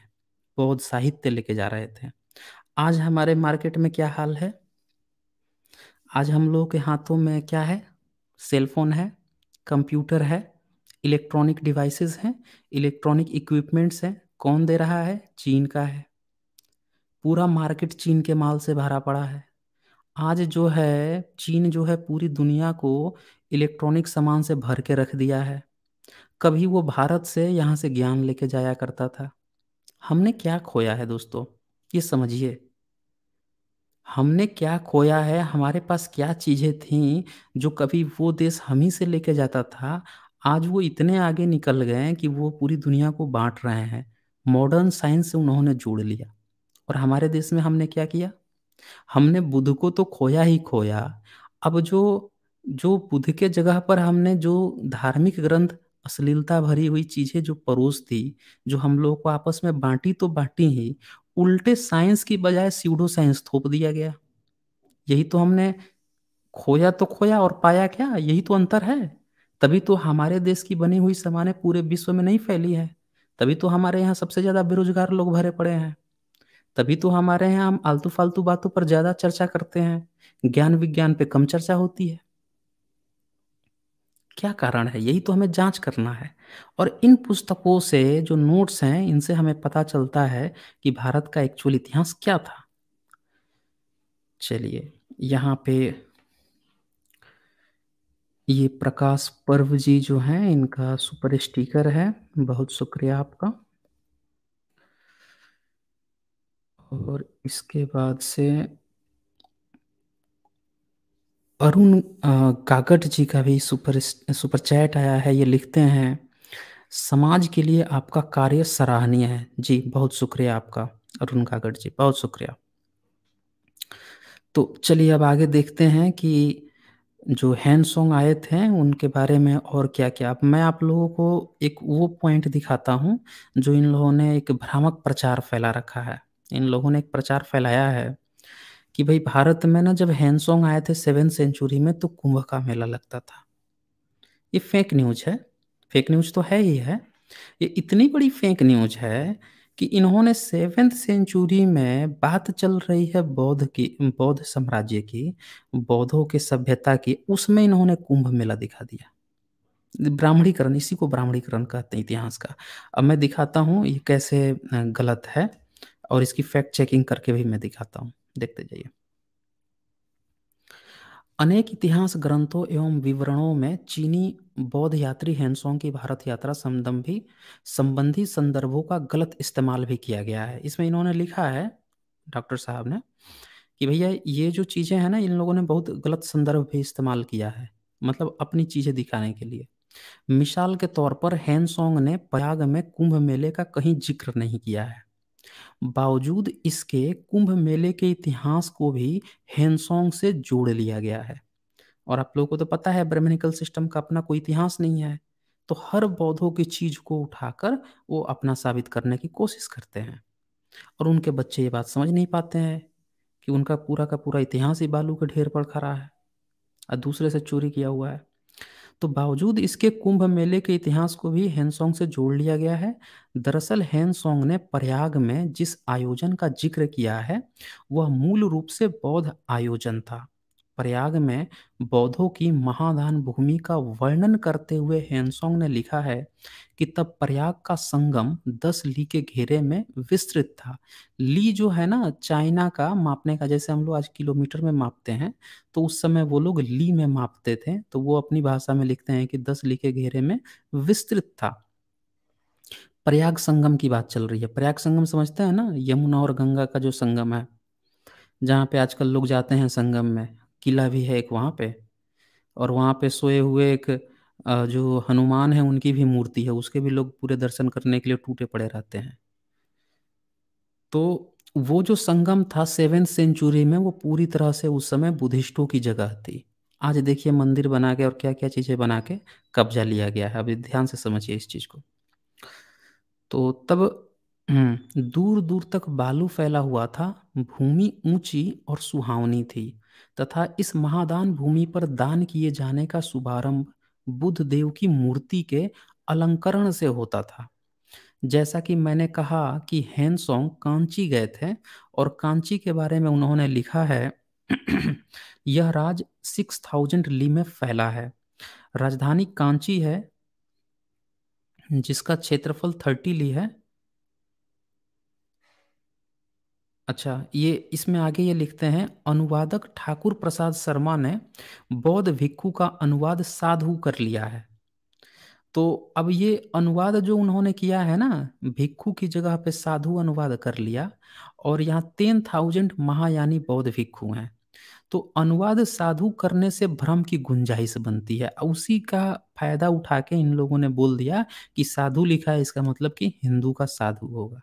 बौद्ध साहित्य लेके जा रहे थे आज हमारे मार्केट में क्या हाल है आज हम लोगों के हाथों में क्या है सेलफोन है कंप्यूटर है इलेक्ट्रॉनिक डिवाइसेस हैं इलेक्ट्रॉनिक इक्विपमेंट्स हैं कौन दे रहा है चीन का है पूरा मार्केट चीन के माल से भरा पड़ा है आज जो है चीन जो है पूरी दुनिया को इलेक्ट्रॉनिक सामान से भर के रख दिया है कभी वो भारत से यहाँ से ज्ञान लेके जाया करता था हमने क्या खोया है दोस्तों ये समझिए हमने क्या खोया है हमारे पास क्या चीज़ें थीं जो कभी वो देश हम ही से लेके जाता था आज वो इतने आगे निकल गए हैं कि वो पूरी दुनिया को बांट रहे हैं मॉडर्न साइंस से उन्होंने जोड़ लिया और हमारे देश में हमने क्या किया हमने बुद्ध को तो खोया ही खोया अब जो जो बुद्ध के जगह पर हमने जो धार्मिक ग्रंथ अश्लीलता भरी हुई चीज़ें जो परोस थी जो हम लोग को आपस में बांटी तो बांटी ही उल्टे साइंस की बजाय सीडो साइंस थोप दिया गया यही तो हमने खोया तो खोया और पाया क्या यही तो अंतर है तभी तो हमारे देश की बनी हुई सामान्य पूरे विश्व में नहीं फैली है तभी तो हमारे यहाँ सबसे ज़्यादा बेरोजगार लोग भरे पड़े हैं तभी तो हमारे यहाँ हम आलतू फालतू बातों पर ज़्यादा चर्चा करते हैं ज्ञान विज्ञान पे कम चर्चा होती है क्या कारण है यही तो हमें जांच करना है और इन पुस्तकों से जो नोट्स हैं इनसे हमें पता चलता है कि भारत का एक्चुअल इतिहास क्या था चलिए यहाँ पे ये प्रकाश पर्व जी जो हैं इनका सुपर स्टिकर है बहुत शुक्रिया आपका और इसके बाद से अरुण कागट जी का भी सुपर सुपर चैट आया है ये लिखते हैं समाज के लिए आपका कार्य सराहनीय है जी बहुत शुक्रिया आपका अरुण कागट जी बहुत शुक्रिया तो चलिए अब आगे देखते हैं कि जो हैंड सॉन्ग आए थे उनके बारे में और क्या क्या अब मैं आप लोगों को एक वो पॉइंट दिखाता हूँ जो इन लोगों ने एक भ्रामक प्रचार फैला रखा है इन लोगों ने एक प्रचार फैलाया है कि भाई भारत में ना जब हैंसोंग आए थे सेवन सेंचुरी में तो कुंभ का मेला लगता था ये फेक न्यूज है फेक न्यूज तो है ही है ये इतनी बड़ी फेक न्यूज है कि इन्होंने सेवेंथ सेंचुरी में बात चल रही है बौद्ध की बौद्ध साम्राज्य की बौद्धों के सभ्यता की उसमें इन्होंने कुंभ मेला दिखा दिया ब्राह्मणीकरण इसी को ब्राह्मणीकरण कहते हैं इतिहास का अब मैं दिखाता हूँ ये कैसे गलत है और इसकी फैक्ट चेकिंग करके भी मैं दिखाता हूँ देखते जाइए अनेक इतिहास ग्रंथों एवं विवरणों में चीनी बौद्ध यात्री हैंसोंग की भारत यात्रा संबंधी संबंधी संदर्भों का गलत इस्तेमाल भी किया गया है इसमें इन्होंने लिखा है डॉक्टर साहब ने कि भैया ये जो चीज़ें हैं ना इन लोगों ने बहुत गलत संदर्भ भी इस्तेमाल किया है मतलब अपनी चीज़ें दिखाने के लिए मिसाल के तौर पर हैंसोंग ने प्रयाग में कुंभ मेले का कहीं जिक्र नहीं किया है बावजूद इसके कुंभ मेले के इतिहास को भी हेनसोंग से जोड़ लिया गया है और आप लोगों को तो पता है ब्रह्मनिकल सिस्टम का अपना कोई इतिहास नहीं है तो हर बौद्धों की चीज को उठाकर वो अपना साबित करने की कोशिश करते हैं और उनके बच्चे ये बात समझ नहीं पाते हैं कि उनका पूरा का पूरा इतिहास ही बालू के ढेर पर खड़ा है और दूसरे से चोरी किया हुआ है तो बावजूद इसके कुंभ मेले के इतिहास को भी हैंसोंग से जोड़ लिया गया है दरअसल हैंसोंग ने प्रयाग में जिस आयोजन का जिक्र किया है वह मूल रूप से बौद्ध आयोजन था प्रयाग में बौद्धों की महादान भूमि का वर्णन करते हुए हेनसोंग ने लिखा है कि तब प्रयाग का संगम दस ली के घेरे में विस्तृत था ली जो है ना चाइना का मापने का जैसे हम लोग आज किलोमीटर में मापते हैं तो उस समय वो लोग ली में मापते थे तो वो अपनी भाषा में लिखते हैं कि दस ली के घेरे में विस्तृत था प्रयाग संगम की बात चल रही है प्रयाग संगम समझते हैं ना यमुना और गंगा का जो संगम है जहाँ पे आजकल लोग जाते हैं संगम में किला भी है एक वहाँ पे और वहाँ पे सोए हुए एक जो हनुमान है उनकी भी मूर्ति है उसके भी लोग पूरे दर्शन करने के लिए टूटे पड़े रहते हैं तो वो जो संगम था सेवेंथ सेंचुरी में वो पूरी तरह से उस समय बुद्धिस्टों की जगह थी आज देखिए मंदिर बना के और क्या क्या चीज़ें बना के कब्जा लिया गया है अभी ध्यान से समझिए इस चीज़ को तो तब हम्म, दूर दूर तक बालू फैला हुआ था भूमि ऊंची और सुहावनी थी तथा इस महादान भूमि पर दान किए जाने का शुभारंभ बुद्ध देव की मूर्ति के अलंकरण से होता था जैसा कि मैंने कहा कि हैंसोंग कांची गए थे और कांची के बारे में उन्होंने लिखा है यह राज सिक्स थाउजेंड ली में फैला है राजधानी कांची है जिसका क्षेत्रफल थर्टी ली है अच्छा ये इसमें आगे ये लिखते हैं अनुवादक ठाकुर प्रसाद शर्मा ने बौद्ध भिक्खु का अनुवाद साधु कर लिया है तो अब ये अनुवाद जो उन्होंने किया है ना भिक्खु की जगह पे साधु अनुवाद कर लिया और यहाँ टेन थाउजेंड महायानी बौद्ध भिक्खु हैं तो अनुवाद साधु करने से भ्रम की गुंजाइश बनती है उसी का फायदा उठा के इन लोगों ने बोल दिया कि साधु लिखा है इसका मतलब कि हिंदू का साधु होगा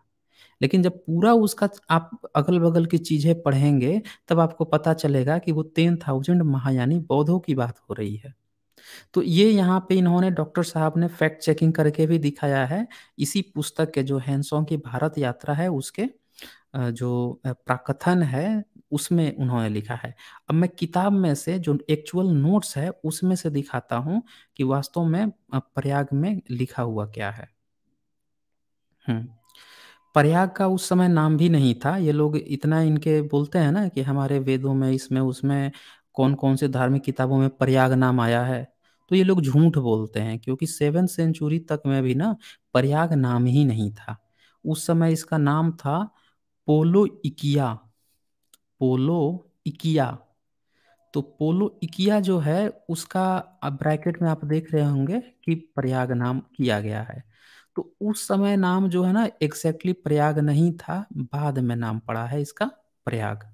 लेकिन जब पूरा उसका आप अगल बगल की चीजें पढ़ेंगे तब आपको पता चलेगा कि वो टेन थाउजेंड महायानी बौद्धों की बात हो रही है तो ये यहाँ पे इन्होंने डॉक्टर साहब ने फैक्ट चेकिंग करके भी दिखाया है इसी पुस्तक के जो हैंसों की भारत यात्रा है उसके जो प्राकथन है उसमें उन्होंने लिखा है अब मैं किताब में से जो एक्चुअल नोट्स है उसमें से दिखाता हूँ कि वास्तव में प्रयाग में लिखा हुआ क्या है हम्म प्रयाग का उस समय नाम भी नहीं था ये लोग इतना इनके बोलते हैं ना कि हमारे वेदों में इसमें उसमें कौन कौन से धार्मिक किताबों में प्रयाग नाम आया है तो ये लोग झूठ बोलते हैं क्योंकि सेवन सेंचुरी तक में भी ना प्रयाग नाम ही नहीं था उस समय इसका नाम था पोलो इकिया पोलो इकिया तो पोलो इकिया जो है उसका ब्रैकेट में आप देख रहे होंगे कि प्रयाग नाम किया गया है तो उस समय नाम जो है ना एग्जैक्टली exactly प्रयाग नहीं था बाद में नाम पड़ा है इसका प्रयाग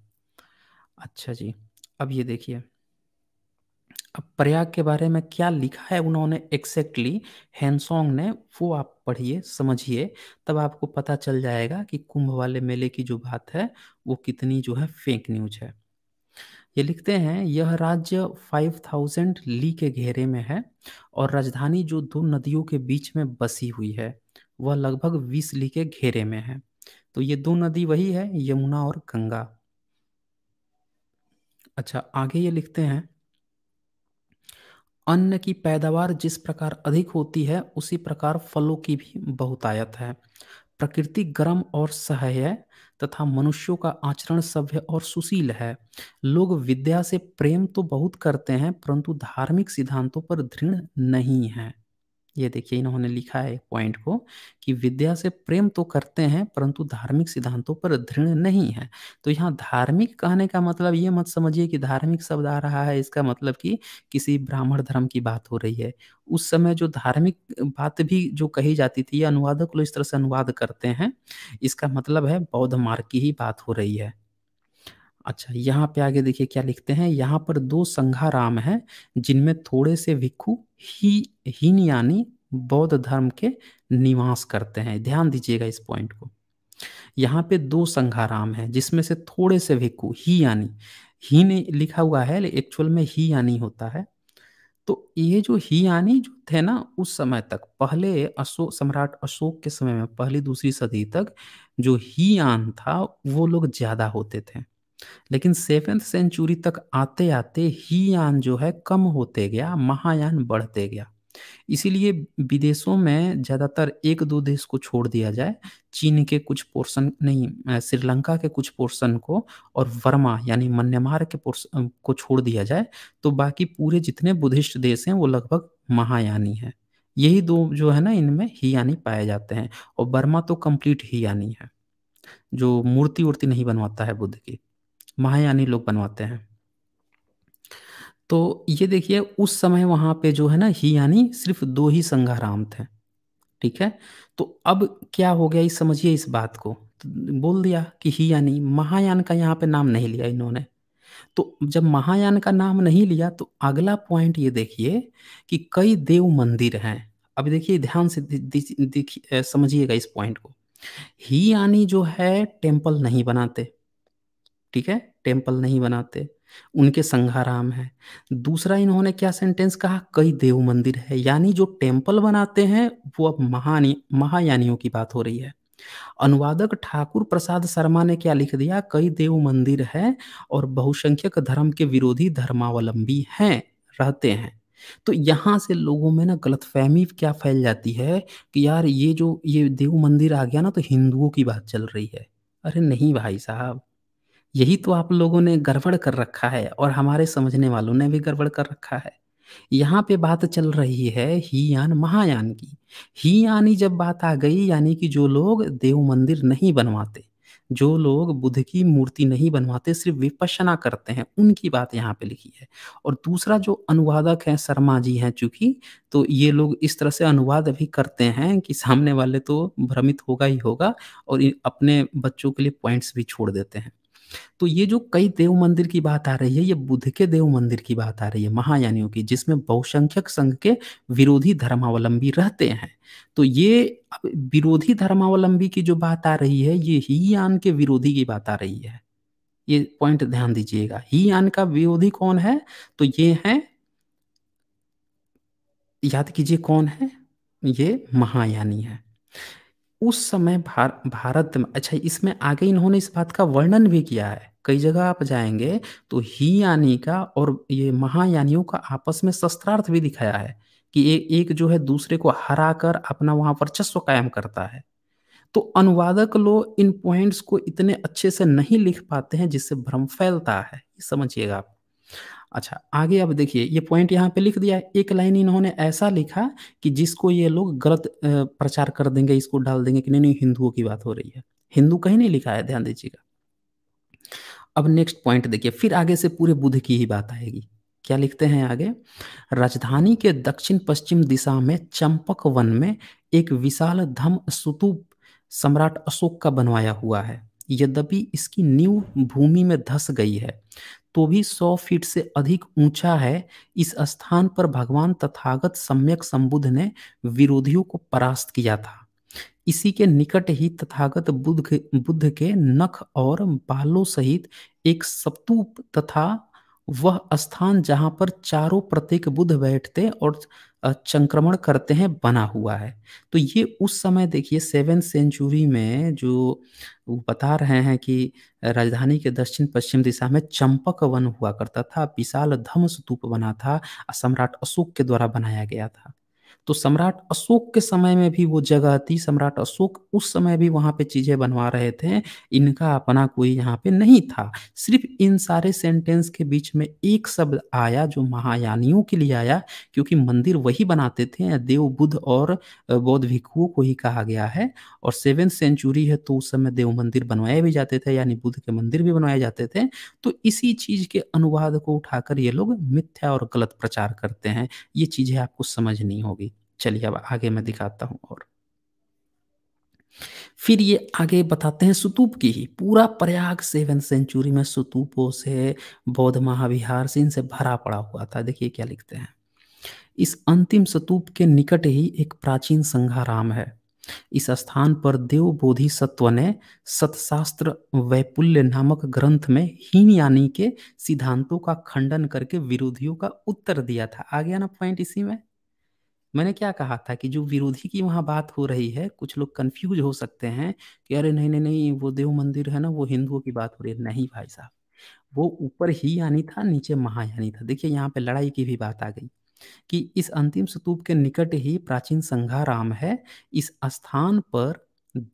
अच्छा जी अब ये देखिए अब प्रयाग के बारे में क्या लिखा है उन्होंने एक्सैक्टली हैंसोंग ने वो आप पढ़िए समझिए तब आपको पता चल जाएगा कि कुंभ वाले मेले की जो बात है वो कितनी जो है फेक न्यूज है ये लिखते हैं यह राज्य 5000 ली के घेरे में है और राजधानी जो दो नदियों के बीच में बसी हुई है वह लगभग 20 ली के घेरे में है तो ये दो नदी वही है यमुना और गंगा अच्छा आगे ये लिखते हैं अन्न की पैदावार जिस प्रकार अधिक होती है उसी प्रकार फलों की भी बहुतायत है प्रकृति गर्म और सहय है तथा मनुष्यों का आचरण सभ्य और सुशील है लोग विद्या से प्रेम तो बहुत करते हैं परंतु धार्मिक सिद्धांतों पर दृढ़ नहीं है ये देखिए इन्होंने लिखा है पॉइंट को कि विद्या से प्रेम तो करते हैं परंतु धार्मिक सिद्धांतों पर दृढ़ नहीं है तो यहाँ धार्मिक कहने का मतलब ये मत समझिए कि धार्मिक शब्द आ रहा है इसका मतलब कि किसी ब्राह्मण धर्म की बात हो रही है उस समय जो धार्मिक बात भी जो कही जाती थी अनुवादक लोग इस तरह से अनुवाद करते हैं इसका मतलब है बौद्ध मार्ग की ही बात हो रही है अच्छा यहाँ पे आगे देखिए क्या लिखते हैं यहाँ पर दो संघाराम है जिनमें थोड़े से भिक्खु ही हीन यानी बौद्ध धर्म के निवास करते हैं ध्यान दीजिएगा इस पॉइंट को यहाँ पे दो संघाराम है जिसमें से थोड़े से भिक्खु ही यानी ही ने लिखा हुआ है एक्चुअल में ही यानी होता है तो ये जो ही यानी जो थे ना उस समय तक पहले अशोक सम्राट अशोक के समय में पहली दूसरी सदी तक जो ही यान था वो लोग ज्यादा होते थे लेकिन सेवेंथ सेंचुरी तक आते आते ही यान जो है कम होते गया महायान बढ़ते गया इसीलिए विदेशों में ज़्यादातर एक दो देश को छोड़ दिया जाए चीन के कुछ पोर्शन नहीं श्रीलंका के कुछ पोर्शन को और वर्मा यानी मन्यमार के पोर्शन को छोड़ दिया जाए तो बाकी पूरे जितने बुद्धिस्ट देश हैं वो लगभग महायानी हैं यही दो जो है ना इनमें ही यानी पाए जाते हैं और वर्मा तो कंप्लीट ही यानी है जो मूर्ति वूर्ति नहीं बनवाता है बुद्ध की महायानी लोग बनवाते हैं तो ये देखिए उस समय वहां पे जो है ना ही यानी सिर्फ दो ही संघाराम थे ठीक है तो अब क्या हो गया समझिए इस बात को तो बोल दिया कि ही यानी महायान का यहाँ पे नाम नहीं लिया इन्होंने तो जब महायान का नाम नहीं लिया तो अगला पॉइंट ये देखिए कि कई देव मंदिर हैं अब देखिए ध्यान से समझिएगा इस पॉइंट को ही यानी जो है टेम्पल नहीं बनाते ठीक है टेम्पल नहीं बनाते उनके संघाराम है दूसरा इन्होंने क्या सेंटेंस कहा कई देव मंदिर है यानी जो टेम्पल बनाते हैं वो अब महानी महायानियों की बात हो रही है अनुवादक ठाकुर प्रसाद शर्मा ने क्या लिख दिया कई देव मंदिर है और बहुसंख्यक धर्म के विरोधी धर्मावलंबी हैं रहते हैं तो यहाँ से लोगों में ना गलतफहमी क्या फैल जाती है कि यार ये जो ये देव मंदिर आ गया ना तो हिंदुओं की बात चल रही है अरे नहीं भाई साहब यही तो आप लोगों ने गड़बड़ कर रखा है और हमारे समझने वालों ने भी गड़बड़ कर रखा है यहाँ पे बात चल रही है ही यान महायान की ही यानी जब बात आ गई यानी कि जो लोग देव मंदिर नहीं बनवाते जो लोग बुद्ध की मूर्ति नहीं बनवाते सिर्फ विपशना करते हैं उनकी बात यहाँ पे लिखी है और दूसरा जो अनुवादक है शर्मा जी हैं चूंकि तो ये लोग इस तरह से अनुवाद भी करते हैं कि सामने वाले तो भ्रमित होगा ही होगा और अपने बच्चों के लिए पॉइंट्स भी छोड़ देते हैं तो ये जो कई देव मंदिर की बात आ रही है ये बुद्ध के देव मंदिर की बात आ रही है महायानियों की जिसमें बहुसंख्यक संघ के विरोधी धर्मावलंबी रहते हैं तो ये विरोधी धर्मावलंबी की जो बात आ रही है ये ही यान के विरोधी की बात आ रही है ये पॉइंट ध्यान दीजिएगा ही यान का विरोधी कौन है तो ये है याद कीजिए कौन है ये महायानी है उस समय भार, भारत में अच्छा इसमें आगे इन्होंने इस बात का वर्णन भी किया है कई जगह आप जाएंगे तो ही यानी का और ये महायानियों का आपस में शस्त्रार्थ भी दिखाया है कि ए, एक जो है दूसरे को हरा कर अपना वहां वर्चस्व कायम करता है तो अनुवादक लोग इन पॉइंट्स को इतने अच्छे से नहीं लिख पाते हैं जिससे भ्रम फैलता है समझिएगा आप अच्छा आगे अब देखिए ये पॉइंट यहाँ पे लिख दिया एक लाइन इन्होंने ऐसा लिखा कि जिसको ये लोग गलत प्रचार कर देंगे इसको डाल देंगे कि नहीं नहीं हिंदुओं की बात हो रही है हिंदू कहीं नहीं लिखा है ध्यान दीजिएगा अब नेक्स्ट पॉइंट देखिए फिर आगे से पूरे बुद्ध की ही बात आएगी क्या लिखते हैं आगे राजधानी के दक्षिण पश्चिम दिशा में चंपक वन में एक विशाल धम सुतुप सम्राट अशोक का बनवाया हुआ है यद्यपि इसकी नींव भूमि में धस गई है तो भी सौ फीट से अधिक ऊंचा है इस स्थान पर भगवान तथागत सम्यक संबुद्ध ने विरोधियों को परास्त किया था इसी के निकट ही तथागत बुद्ध बुद्ध के नख और बालों सहित एक सप्तूप तथा वह स्थान जहां पर चारों प्रत्येक बुद्ध बैठते और चंक्रमण करते हैं बना हुआ है तो ये उस समय देखिए सेवन सेंचुरी में जो बता रहे हैं कि राजधानी के दक्षिण पश्चिम दिशा में चंपक वन हुआ करता था विशाल धम स्तूप बना था सम्राट अशोक के द्वारा बनाया गया था तो सम्राट अशोक के समय में भी वो जगह थी सम्राट अशोक उस समय भी वहाँ पे चीज़ें बनवा रहे थे इनका अपना कोई यहाँ पे नहीं था सिर्फ इन सारे सेंटेंस के बीच में एक शब्द आया जो महायानियों के लिए आया क्योंकि मंदिर वही बनाते थे देव बुद्ध और बौद्ध भिक्खुओं को ही कहा गया है और सेवन सेंचुरी है तो उस समय देव मंदिर बनवाए भी जाते थे यानी बुद्ध के मंदिर भी बनवाए जाते थे तो इसी चीज़ के अनुवाद को उठाकर ये लोग मिथ्या और गलत प्रचार करते हैं ये चीज़ें आपको समझनी होगी चलिए अब आगे मैं दिखाता हूं और फिर ये आगे बताते हैं सुतूप की ही पूरा प्रयाग सेवन सेंचुरी में सुतूपों से बौद्ध महाविहार से इनसे भरा पड़ा हुआ था देखिए क्या लिखते हैं इस अंतिम सतूप के निकट ही एक प्राचीन संघाराम है इस स्थान पर देव बोधि सत्व ने सतशास्त्र वैपुल्य नामक ग्रंथ में हीन यानी के सिद्धांतों का खंडन करके विरोधियों का उत्तर दिया था आ गया ना पॉइंट इसी में मैंने क्या कहा था कि जो विरोधी की वहाँ बात हो रही है कुछ लोग कंफ्यूज हो सकते हैं कि अरे नहीं नहीं नहीं वो देव मंदिर है ना वो हिंदुओं की बात हो रही है नहीं भाई साहब वो ऊपर ही यानी था नीचे महायानी था देखिए यहाँ पे लड़ाई की भी बात आ गई कि इस अंतिम स्तूप के निकट ही प्राचीन संघाराम है इस स्थान पर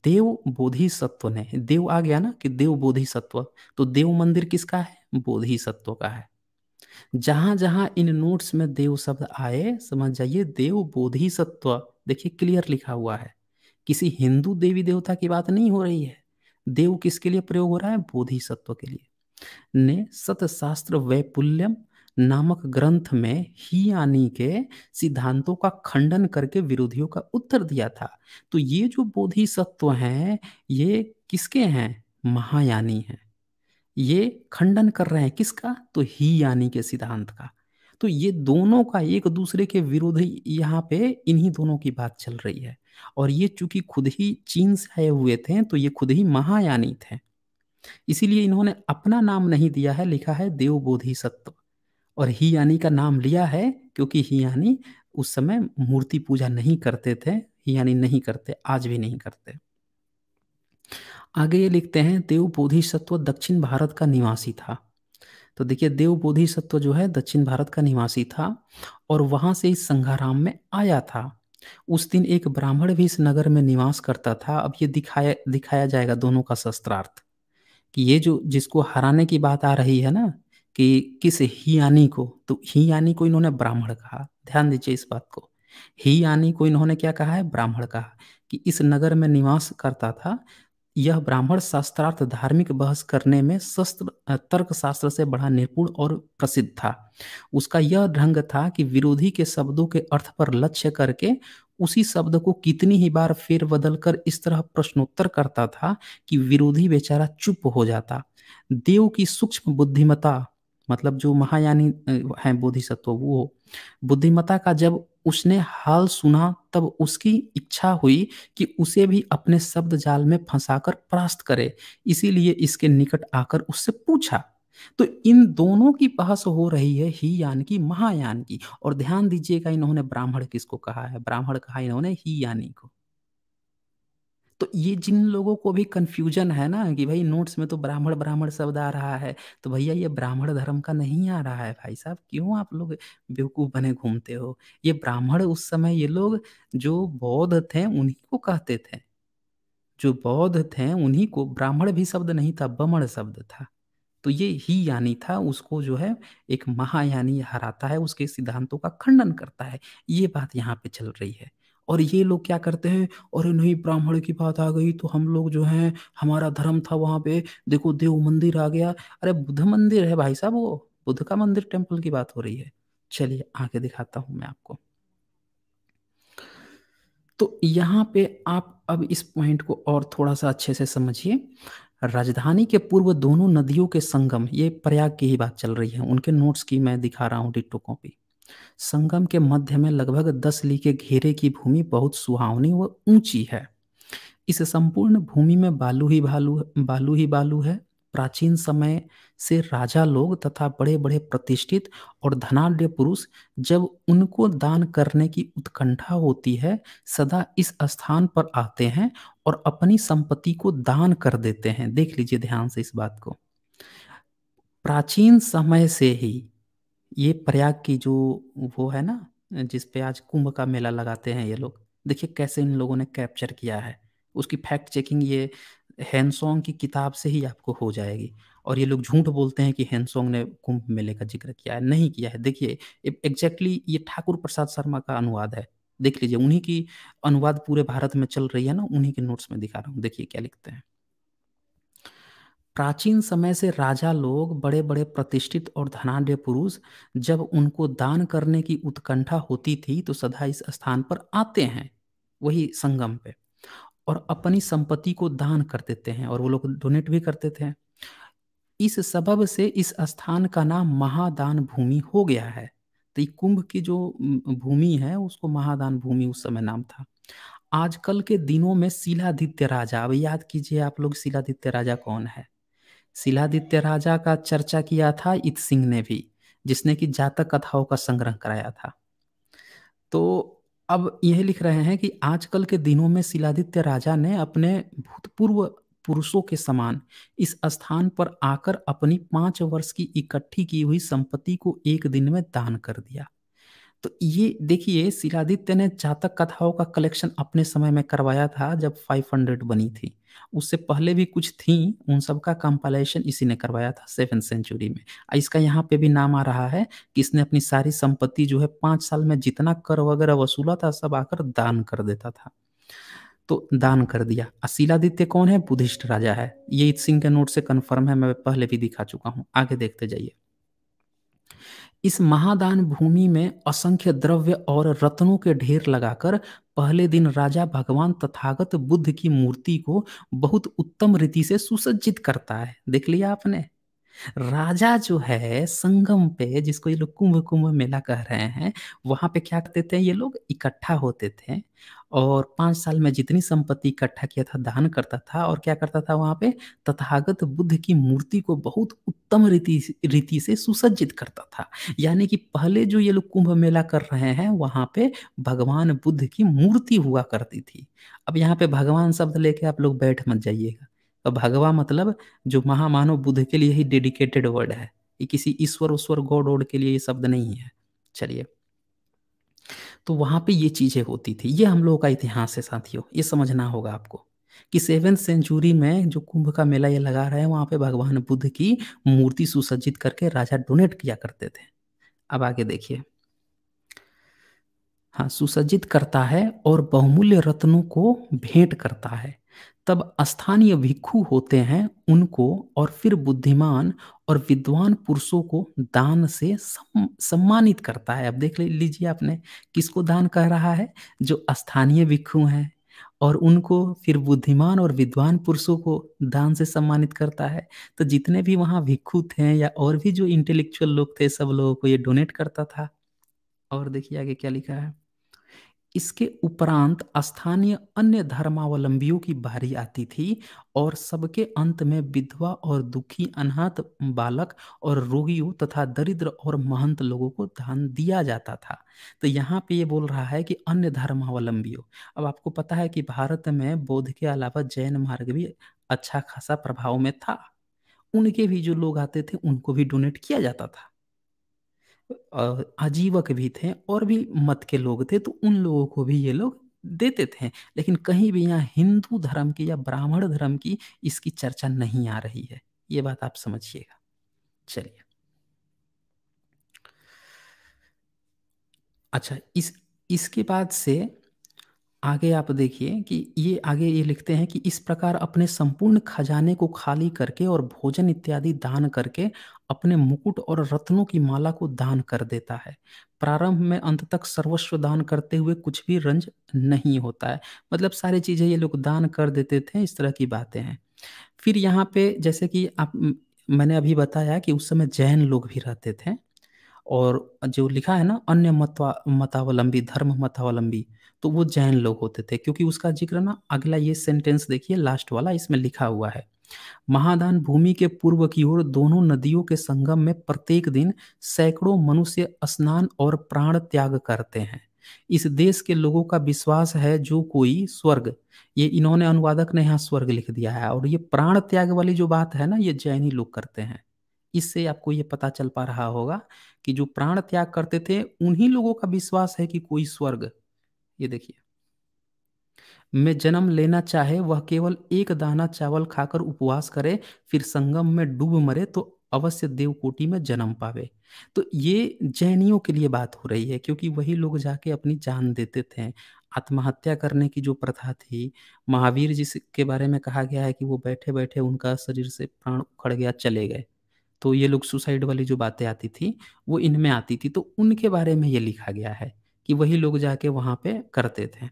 देव बोधि सत्व ने देव आ गया ना कि देव सत्व तो देव मंदिर किसका है सत्व का है जहां जहां इन नोट्स में देव शब्द आए समझ जाइए देव बोधि सत्व देखिए क्लियर लिखा हुआ है किसी हिंदू देवी देवता की बात नहीं हो रही है देव किसके लिए प्रयोग हो रहा है बोधि सत्व के लिए ने सतशास्त्र वैपुल्यम नामक ग्रंथ में ही आनी के सिद्धांतों का खंडन करके विरोधियों का उत्तर दिया था तो ये जो बोधि सत्व हैं ये किसके हैं महायानी हैं ये खंडन कर रहे हैं किसका तो ही यानी के सिद्धांत का तो ये दोनों का एक दूसरे के विरोध यहाँ पे इन्हीं दोनों की बात चल रही है और ये चूंकि खुद ही चीन से आए हुए थे तो ये खुद ही महायानी थे इसीलिए इन्होंने अपना नाम नहीं दिया है लिखा है देवबोधि सत्व और ही यानी का नाम लिया है क्योंकि ही यानी उस समय मूर्ति पूजा नहीं करते थे ही यानी नहीं करते आज भी नहीं करते आगे ये लिखते हैं देव बोधिसत्व दक्षिण भारत का निवासी था तो देखिए देव बोधिसत्व जो है दक्षिण भारत का निवासी था और वहाँ से इस संघाराम में आया था उस दिन एक ब्राह्मण भी इस नगर में निवास करता था अब ये दिखाया दिखाया जाएगा दोनों का शस्त्रार्थ कि ये जो जिसको हराने की बात आ रही है ना कि किस यानी को तो यानी को इन्होंने ब्राह्मण कहा ध्यान दीजिए इस बात को ही यानी को इन्होंने क्या कहा है ब्राह्मण कहा कि इस नगर में निवास करता था यह ब्राह्मण शास्त्रार्थ धार्मिक बहस करने में शस्त्र तर्क शास्त्र से बड़ा निपुण और प्रसिद्ध था उसका यह ढंग था कि विरोधी के शब्दों के अर्थ पर लक्ष्य करके उसी शब्द को कितनी ही बार फिर बदल कर इस तरह प्रश्नोत्तर करता था कि विरोधी बेचारा चुप हो जाता देव की सूक्ष्म बुद्धिमता मतलब जो महायानी है बोधिसत्व वो बुद्धिमता का जब उसने हाल सुना तब उसकी इच्छा हुई कि उसे भी अपने शब्द जाल में फंसाकर परास्त करे इसीलिए इसके निकट आकर उससे पूछा तो इन दोनों की बहस हो रही है ही यान की महायान की और ध्यान दीजिएगा इन्होंने ब्राह्मण किसको कहा है ब्राह्मण कहा इन्होंने ही यानी को तो ये जिन लोगों को भी कंफ्यूजन है ना कि भाई नोट्स में तो ब्राह्मण ब्राह्मण शब्द आ रहा है तो भैया ये ब्राह्मण धर्म का नहीं आ रहा है भाई साहब क्यों आप लोग बेवकूफ़ बने घूमते हो ये ब्राह्मण उस समय ये लोग जो बौद्ध थे उन्हीं को कहते थे जो बौद्ध थे उन्हीं को ब्राह्मण भी शब्द नहीं था बमण शब्द था तो ये ही यानी था उसको जो है एक महायानी हराता है उसके सिद्धांतों का खंडन करता है ये बात यहाँ पे चल रही है और ये लोग क्या करते हैं और नहीं ब्राह्मण की बात आ गई तो हम लोग जो हैं हमारा धर्म था वहाँ पे देखो देव मंदिर आ गया अरे बुद्ध मंदिर है भाई साहब वो बुद्ध का मंदिर टेम्पल की बात हो रही है चलिए आगे दिखाता हूँ मैं आपको तो यहाँ पे आप अब इस पॉइंट को और थोड़ा सा अच्छे से समझिए राजधानी के पूर्व दोनों नदियों के संगम ये प्रयाग की ही बात चल रही है उनके नोट्स की मैं दिखा रहा हूँ डिट्टो कॉपी संगम के मध्य में लगभग दस ली के घेरे की भूमि बहुत सुहावनी व ऊंची है इस संपूर्ण भूमि में बालू ही बालू बालू ही बालू है प्राचीन समय से राजा लोग तथा बड़े बड़े प्रतिष्ठित और धनाढ़ पुरुष जब उनको दान करने की उत्कंठा होती है सदा इस स्थान पर आते हैं और अपनी संपत्ति को दान कर देते हैं देख लीजिए ध्यान से इस बात को प्राचीन समय से ही ये प्रयाग की जो वो है ना जिस पे आज कुंभ का मेला लगाते हैं ये लोग देखिए कैसे इन लोगों ने कैप्चर किया है उसकी फैक्ट चेकिंग ये हैंसोंग की किताब से ही आपको हो जाएगी और ये लोग झूठ बोलते हैं कि हैंसोंग ने कुंभ मेले का जिक्र किया है नहीं किया है देखिए एग्जैक्टली ये ठाकुर प्रसाद शर्मा का अनुवाद है देख लीजिए उन्हीं की अनुवाद पूरे भारत में चल रही है ना उन्हीं के नोट्स में दिखा रहा हूँ देखिए क्या लिखते हैं प्राचीन समय से राजा लोग बड़े बड़े प्रतिष्ठित और धनाढ़ पुरुष जब उनको दान करने की उत्कंठा होती थी तो सदा इस स्थान पर आते हैं वही संगम पे और अपनी संपत्ति को दान कर देते हैं और वो लोग डोनेट भी करते थे इस सबब से इस स्थान का नाम महादान भूमि हो गया है तो कुंभ की जो भूमि है उसको महादान भूमि उस समय नाम था आजकल के दिनों में शिलादित्य राजा अब याद कीजिए आप लोग शिलादित्य राजा कौन है शिलादित्य राजा का चर्चा किया था इत सिंह ने भी जिसने कि जातक कथाओं का संग्रह कराया था तो अब यह लिख रहे हैं कि आजकल के दिनों में शिलादित्य राजा ने अपने भूतपूर्व पुरुषों के समान इस स्थान पर आकर अपनी पांच वर्ष की इकट्ठी की हुई संपत्ति को एक दिन में दान कर दिया तो ये देखिए शिलादित्य ने जातक कथाओं का कलेक्शन अपने समय में करवाया था जब 500 बनी थी उससे पहले भी कुछ थी उन सब का कंपाइलेशन इसी ने करवाया था सेवन सेंचुरी में इसका यहाँ पे भी नाम आ रहा है कि इसने अपनी सारी संपत्ति जो है पाँच साल में जितना कर वगैरह वसूला था सब आकर दान कर देता था तो दान कर दिया अशिलादित्य कौन है बुद्धिस्ट राजा है ये सिंह के नोट से कन्फर्म है मैं पहले भी दिखा चुका हूँ आगे देखते जाइए इस महादान भूमि में असंख्य द्रव्य और रत्नों के ढेर लगाकर पहले दिन राजा भगवान तथागत बुद्ध की मूर्ति को बहुत उत्तम रीति से सुसज्जित करता है देख लिया आपने राजा जो है संगम पे जिसको ये लोग कुंभ कुंभ मेला कह रहे हैं वहां पे क्या करते थे ये लोग इकट्ठा होते थे और पाँच साल में जितनी संपत्ति इकट्ठा किया था दान करता था और क्या करता था वहाँ पे तथागत बुद्ध की मूर्ति को बहुत उत्तम रीति रीति से सुसज्जित करता था यानी कि पहले जो ये लोग कुंभ मेला कर रहे हैं वहाँ पे भगवान बुद्ध की मूर्ति हुआ करती थी अब यहाँ पे भगवान शब्द लेके आप लोग बैठ मत जाइएगा तो भगवा मतलब जो महामानव बुद्ध के लिए ही डेडिकेटेड वर्ड है ये किसी ईश्वर उश्वर गॉड के लिए ये शब्द नहीं है चलिए तो वहाँ पे ये चीज़ें होती थी ये हम लोगों का इतिहास है साथियों ये समझना होगा आपको कि सेवन सेंचुरी में जो कुंभ का मेला ये लगा रहे हैं वहाँ पे भगवान बुद्ध की मूर्ति सुसज्जित करके राजा डोनेट किया करते थे अब आगे देखिए हाँ सुसज्जित करता है और बहुमूल्य रत्नों को भेंट करता है तब स्थानीय भिक्षु होते हैं उनको और फिर बुद्धिमान और विद्वान पुरुषों को दान से सम, सम्मानित करता है अब देख लीजिए आपने किसको दान कह रहा है जो स्थानीय भिक्षु हैं और उनको फिर बुद्धिमान और विद्वान पुरुषों को दान से सम्मानित करता है तो जितने भी वहाँ भिक्षु थे या और भी जो इंटेलेक्चुअल लोग थे सब लोगों को ये डोनेट करता था और देखिए आगे क्या लिखा है इसके उपरांत स्थानीय अन्य धर्मावलंबियों की बारी आती थी और सबके अंत में विधवा और दुखी अनाथ बालक और रोगियों तथा दरिद्र और महंत लोगों को दान दिया जाता था तो यहाँ पे ये बोल रहा है कि अन्य धर्मावलंबियों अब आपको पता है कि भारत में बौद्ध के अलावा जैन मार्ग भी अच्छा खासा प्रभाव में था उनके भी जो लोग आते थे उनको भी डोनेट किया जाता था आजीवक भी थे और भी मत के लोग थे तो उन लोगों को भी ये लोग देते थे लेकिन कहीं भी यहाँ हिंदू धर्म की या ब्राह्मण धर्म की इसकी चर्चा नहीं आ रही है ये बात आप समझिएगा चलिए अच्छा इस इसके बाद से आगे आप देखिए कि ये आगे ये लिखते हैं कि इस प्रकार अपने संपूर्ण खजाने को खाली करके और भोजन इत्यादि दान करके अपने मुकुट और रत्नों की माला को दान कर देता है प्रारंभ में अंत तक सर्वस्व दान करते हुए कुछ भी रंज नहीं होता है मतलब सारी चीज़ें ये लोग दान कर देते थे इस तरह की बातें हैं फिर यहाँ पे जैसे कि आप मैंने अभी बताया कि उस समय जैन लोग भी रहते थे और जो लिखा है ना अन्य मतवा मतावलंबी धर्म मतावलंबी तो वो जैन लोग होते थे क्योंकि उसका जिक्र ना अगला ये सेंटेंस देखिए लास्ट वाला इसमें लिखा हुआ है महादान भूमि के पूर्व की ओर दोनों नदियों के संगम में प्रत्येक दिन सैकड़ों मनुष्य स्नान और प्राण त्याग करते हैं इस देश के लोगों का विश्वास है जो कोई स्वर्ग ये इन्होंने अनुवादक ने यहाँ स्वर्ग लिख दिया है और ये प्राण त्याग वाली जो बात है ना ये जैनी लोग करते हैं इससे आपको ये पता चल पा रहा होगा कि जो प्राण त्याग करते थे उन्हीं लोगों का विश्वास है कि कोई स्वर्ग ये देखिए में जन्म लेना चाहे वह केवल एक दाना चावल खाकर उपवास करे फिर संगम में डूब मरे तो अवश्य देवकोटी में जन्म पावे तो ये जैनियों के लिए बात हो रही है क्योंकि वही लोग जाके अपनी जान देते थे आत्महत्या करने की जो प्रथा थी महावीर जी के बारे में कहा गया है कि वो बैठे बैठे उनका शरीर से प्राण उखड़ गया चले गए तो ये लोग सुसाइड वाली जो बातें आती थी वो इनमें आती थी तो उनके बारे में ये लिखा गया है कि वही लोग जाके वहाँ पे करते थे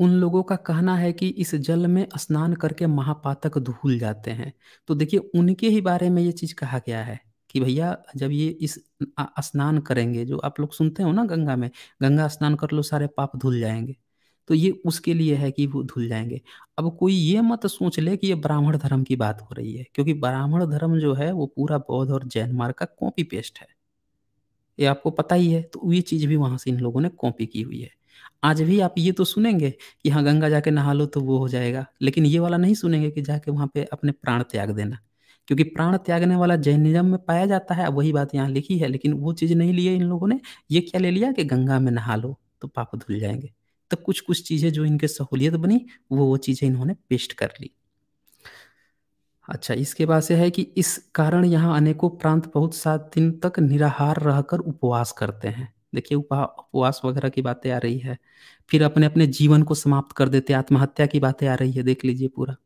उन लोगों का कहना है कि इस जल में स्नान करके महापातक धूल जाते हैं तो देखिए उनके ही बारे में ये चीज कहा गया है कि भैया जब ये इस स्नान करेंगे जो आप लोग सुनते हो ना गंगा में गंगा स्नान कर लो सारे पाप धुल जाएंगे तो ये उसके लिए है कि वो धुल जाएंगे अब कोई ये मत सोच ले कि ये ब्राह्मण धर्म की बात हो रही है क्योंकि ब्राह्मण धर्म जो है वो पूरा बौद्ध और जैन मार्ग का कॉपी पेस्ट है ये आपको पता ही है तो ये चीज़ भी वहां से इन लोगों ने कॉपी की हुई है आज भी आप ये तो सुनेंगे कि हाँ गंगा जाके नहा लो तो वो हो जाएगा लेकिन ये वाला नहीं सुनेंगे कि जाके वहाँ पे अपने प्राण त्याग देना क्योंकि प्राण त्यागने वाला जैनिज्म में पाया जाता है वही बात यहाँ लिखी है लेकिन वो चीज़ नहीं लिए इन लोगों ने ये क्या ले लिया कि गंगा में नहा लो तो पाप धुल जाएंगे तो कुछ कुछ चीज़ें जो इनके सहूलियत बनी वो वो चीज़ें इन्होंने पेस्ट कर ली अच्छा इसके बाद से है कि इस कारण यहाँ अनेकों प्रांत बहुत सात दिन तक निराहार रहकर उपवास करते हैं देखिए उपवास वगैरह की बातें आ रही है फिर अपने अपने जीवन को समाप्त कर देते आत्महत्या की बातें आ रही है देख लीजिए पूरा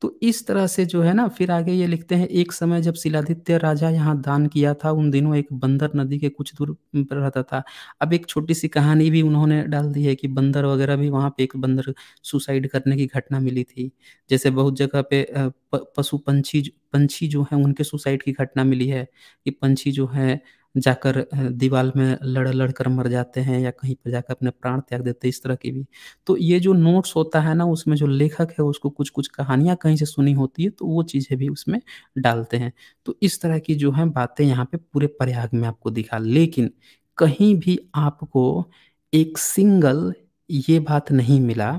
तो इस तरह से जो है ना फिर आगे ये लिखते हैं एक समय जब शिलादित्य राजा यहाँ दान किया था उन दिनों एक बंदर नदी के कुछ दूर पर रहता था अब एक छोटी सी कहानी भी उन्होंने डाल दी है कि बंदर वगैरह भी वहाँ पे एक बंदर सुसाइड करने की घटना मिली थी जैसे बहुत जगह पे पशु पंछी पंछी जो है उनके सुसाइड की घटना मिली है कि पंछी जो है जाकर दीवार में लड़ लड़ कर मर जाते हैं या कहीं पर जाकर अपने प्राण त्याग देते हैं इस तरह की भी तो ये जो नोट्स होता है ना उसमें जो लेखक है उसको कुछ कुछ कहानियां कहीं से सुनी होती है तो वो चीज़ें भी उसमें डालते हैं तो इस तरह की जो है बातें यहाँ पे पूरे प्रयाग में आपको दिखा लेकिन कहीं भी आपको एक सिंगल ये बात नहीं मिला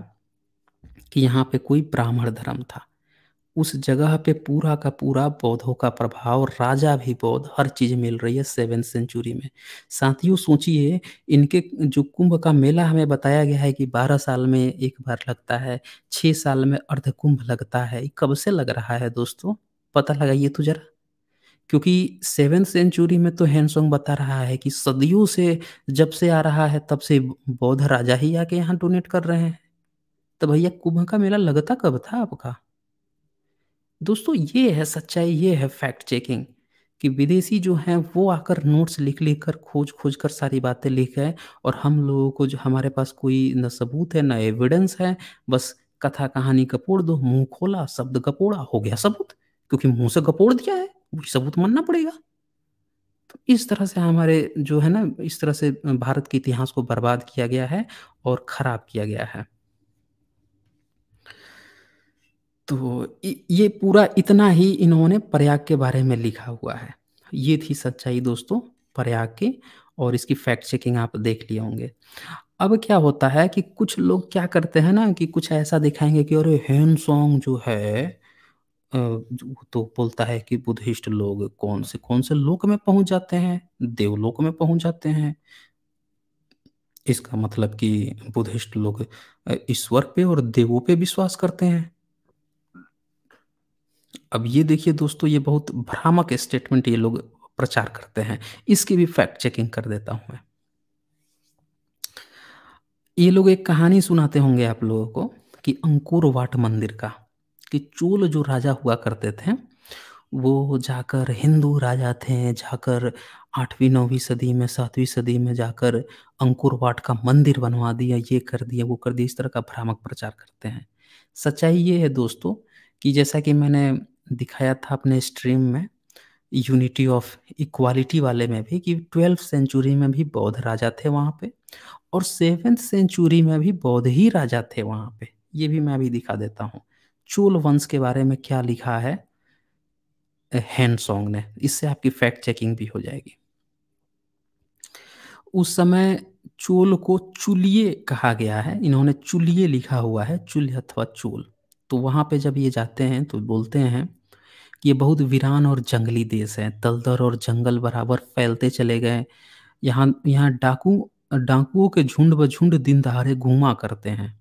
कि यहाँ पे कोई ब्राह्मण धर्म था उस जगह पे पूरा का पूरा बौद्धों का प्रभाव राजा भी बौद्ध हर चीज़ मिल रही है सेवन सेंचुरी में साथियों सोचिए इनके जो कुंभ का मेला हमें बताया गया है कि बारह साल में एक बार लगता है छः साल में अर्ध कुंभ लगता है कब से लग रहा है दोस्तों पता लगाइए तो जरा क्योंकि सेवन सेंचुरी में तो हैंडसोंग बता रहा है कि सदियों से जब से आ रहा है तब से बौद्ध राजा ही आके यहाँ डोनेट कर रहे हैं तो भैया कुंभ का मेला लगता कब था आपका दोस्तों ये है सच्चाई ये है फैक्ट चेकिंग कि विदेशी जो हैं वो आकर नोट्स लिख लिख कर खोज खोज कर सारी बातें लिख गए और हम लोगों को जो हमारे पास कोई न सबूत है न एविडेंस है बस कथा कहानी कपोड़ दो मुंह खोला शब्द कपोड़ा हो गया सबूत क्योंकि मुंह से कपोड़ दिया है वही सबूत मानना पड़ेगा तो इस तरह से हमारे जो है ना इस तरह से भारत के इतिहास को बर्बाद किया गया है और खराब किया गया है तो ये पूरा इतना ही इन्होंने प्रयाग के बारे में लिखा हुआ है ये थी सच्चाई दोस्तों प्रयाग की और इसकी फैक्ट चेकिंग आप देख लिए होंगे अब क्या होता है कि कुछ लोग क्या करते हैं ना कि कुछ ऐसा दिखाएंगे कि अरे हेन सॉन्ग जो है तो बोलता है कि बुद्धिस्ट लोग कौन से कौन से लोक में पहुंच जाते हैं देवलोक में पहुंच जाते हैं इसका मतलब कि बुद्धिस्ट लोग ईश्वर पे और देवों पे विश्वास करते हैं अब ये देखिए दोस्तों ये बहुत भ्रामक स्टेटमेंट ये लोग प्रचार करते हैं इसकी भी फैक्ट चेकिंग कर देता हूं मैं ये लोग एक कहानी सुनाते होंगे आप लोगों को कि अंकुर वाट मंदिर का कि चोल जो राजा हुआ करते थे वो जाकर हिंदू राजा थे जाकर आठवीं नौवीं सदी में सातवीं सदी में जाकर अंकुरवाट का मंदिर बनवा दिया ये कर दिया वो कर दिया इस तरह का भ्रामक प्रचार करते हैं सच्चाई ये है दोस्तों कि जैसा कि मैंने दिखाया था अपने स्ट्रीम में यूनिटी ऑफ इक्वालिटी वाले में भी कि ट्वेल्थ सेंचुरी में भी बौद्ध राजा थे वहाँ पे और सेवेंथ सेंचुरी में भी बौद्ध ही राजा थे वहाँ पे ये भी मैं अभी दिखा देता हूँ चोल वंश के बारे में क्या लिखा है हैंड सॉन्ग ने इससे आपकी फैक्ट चेकिंग भी हो जाएगी उस समय चोल को चुलिए कहा गया है इन्होंने चुलिए लिखा हुआ है चुल्ह अथवा चोल तो वहाँ पे जब ये जाते हैं तो बोलते हैं कि ये बहुत वीरान और जंगली देश है तलदर और जंगल बराबर फैलते चले गए यहाँ यहाँ डाकू डाकुओं के झुंड ब झुंड दिन दहाड़े घूमा करते हैं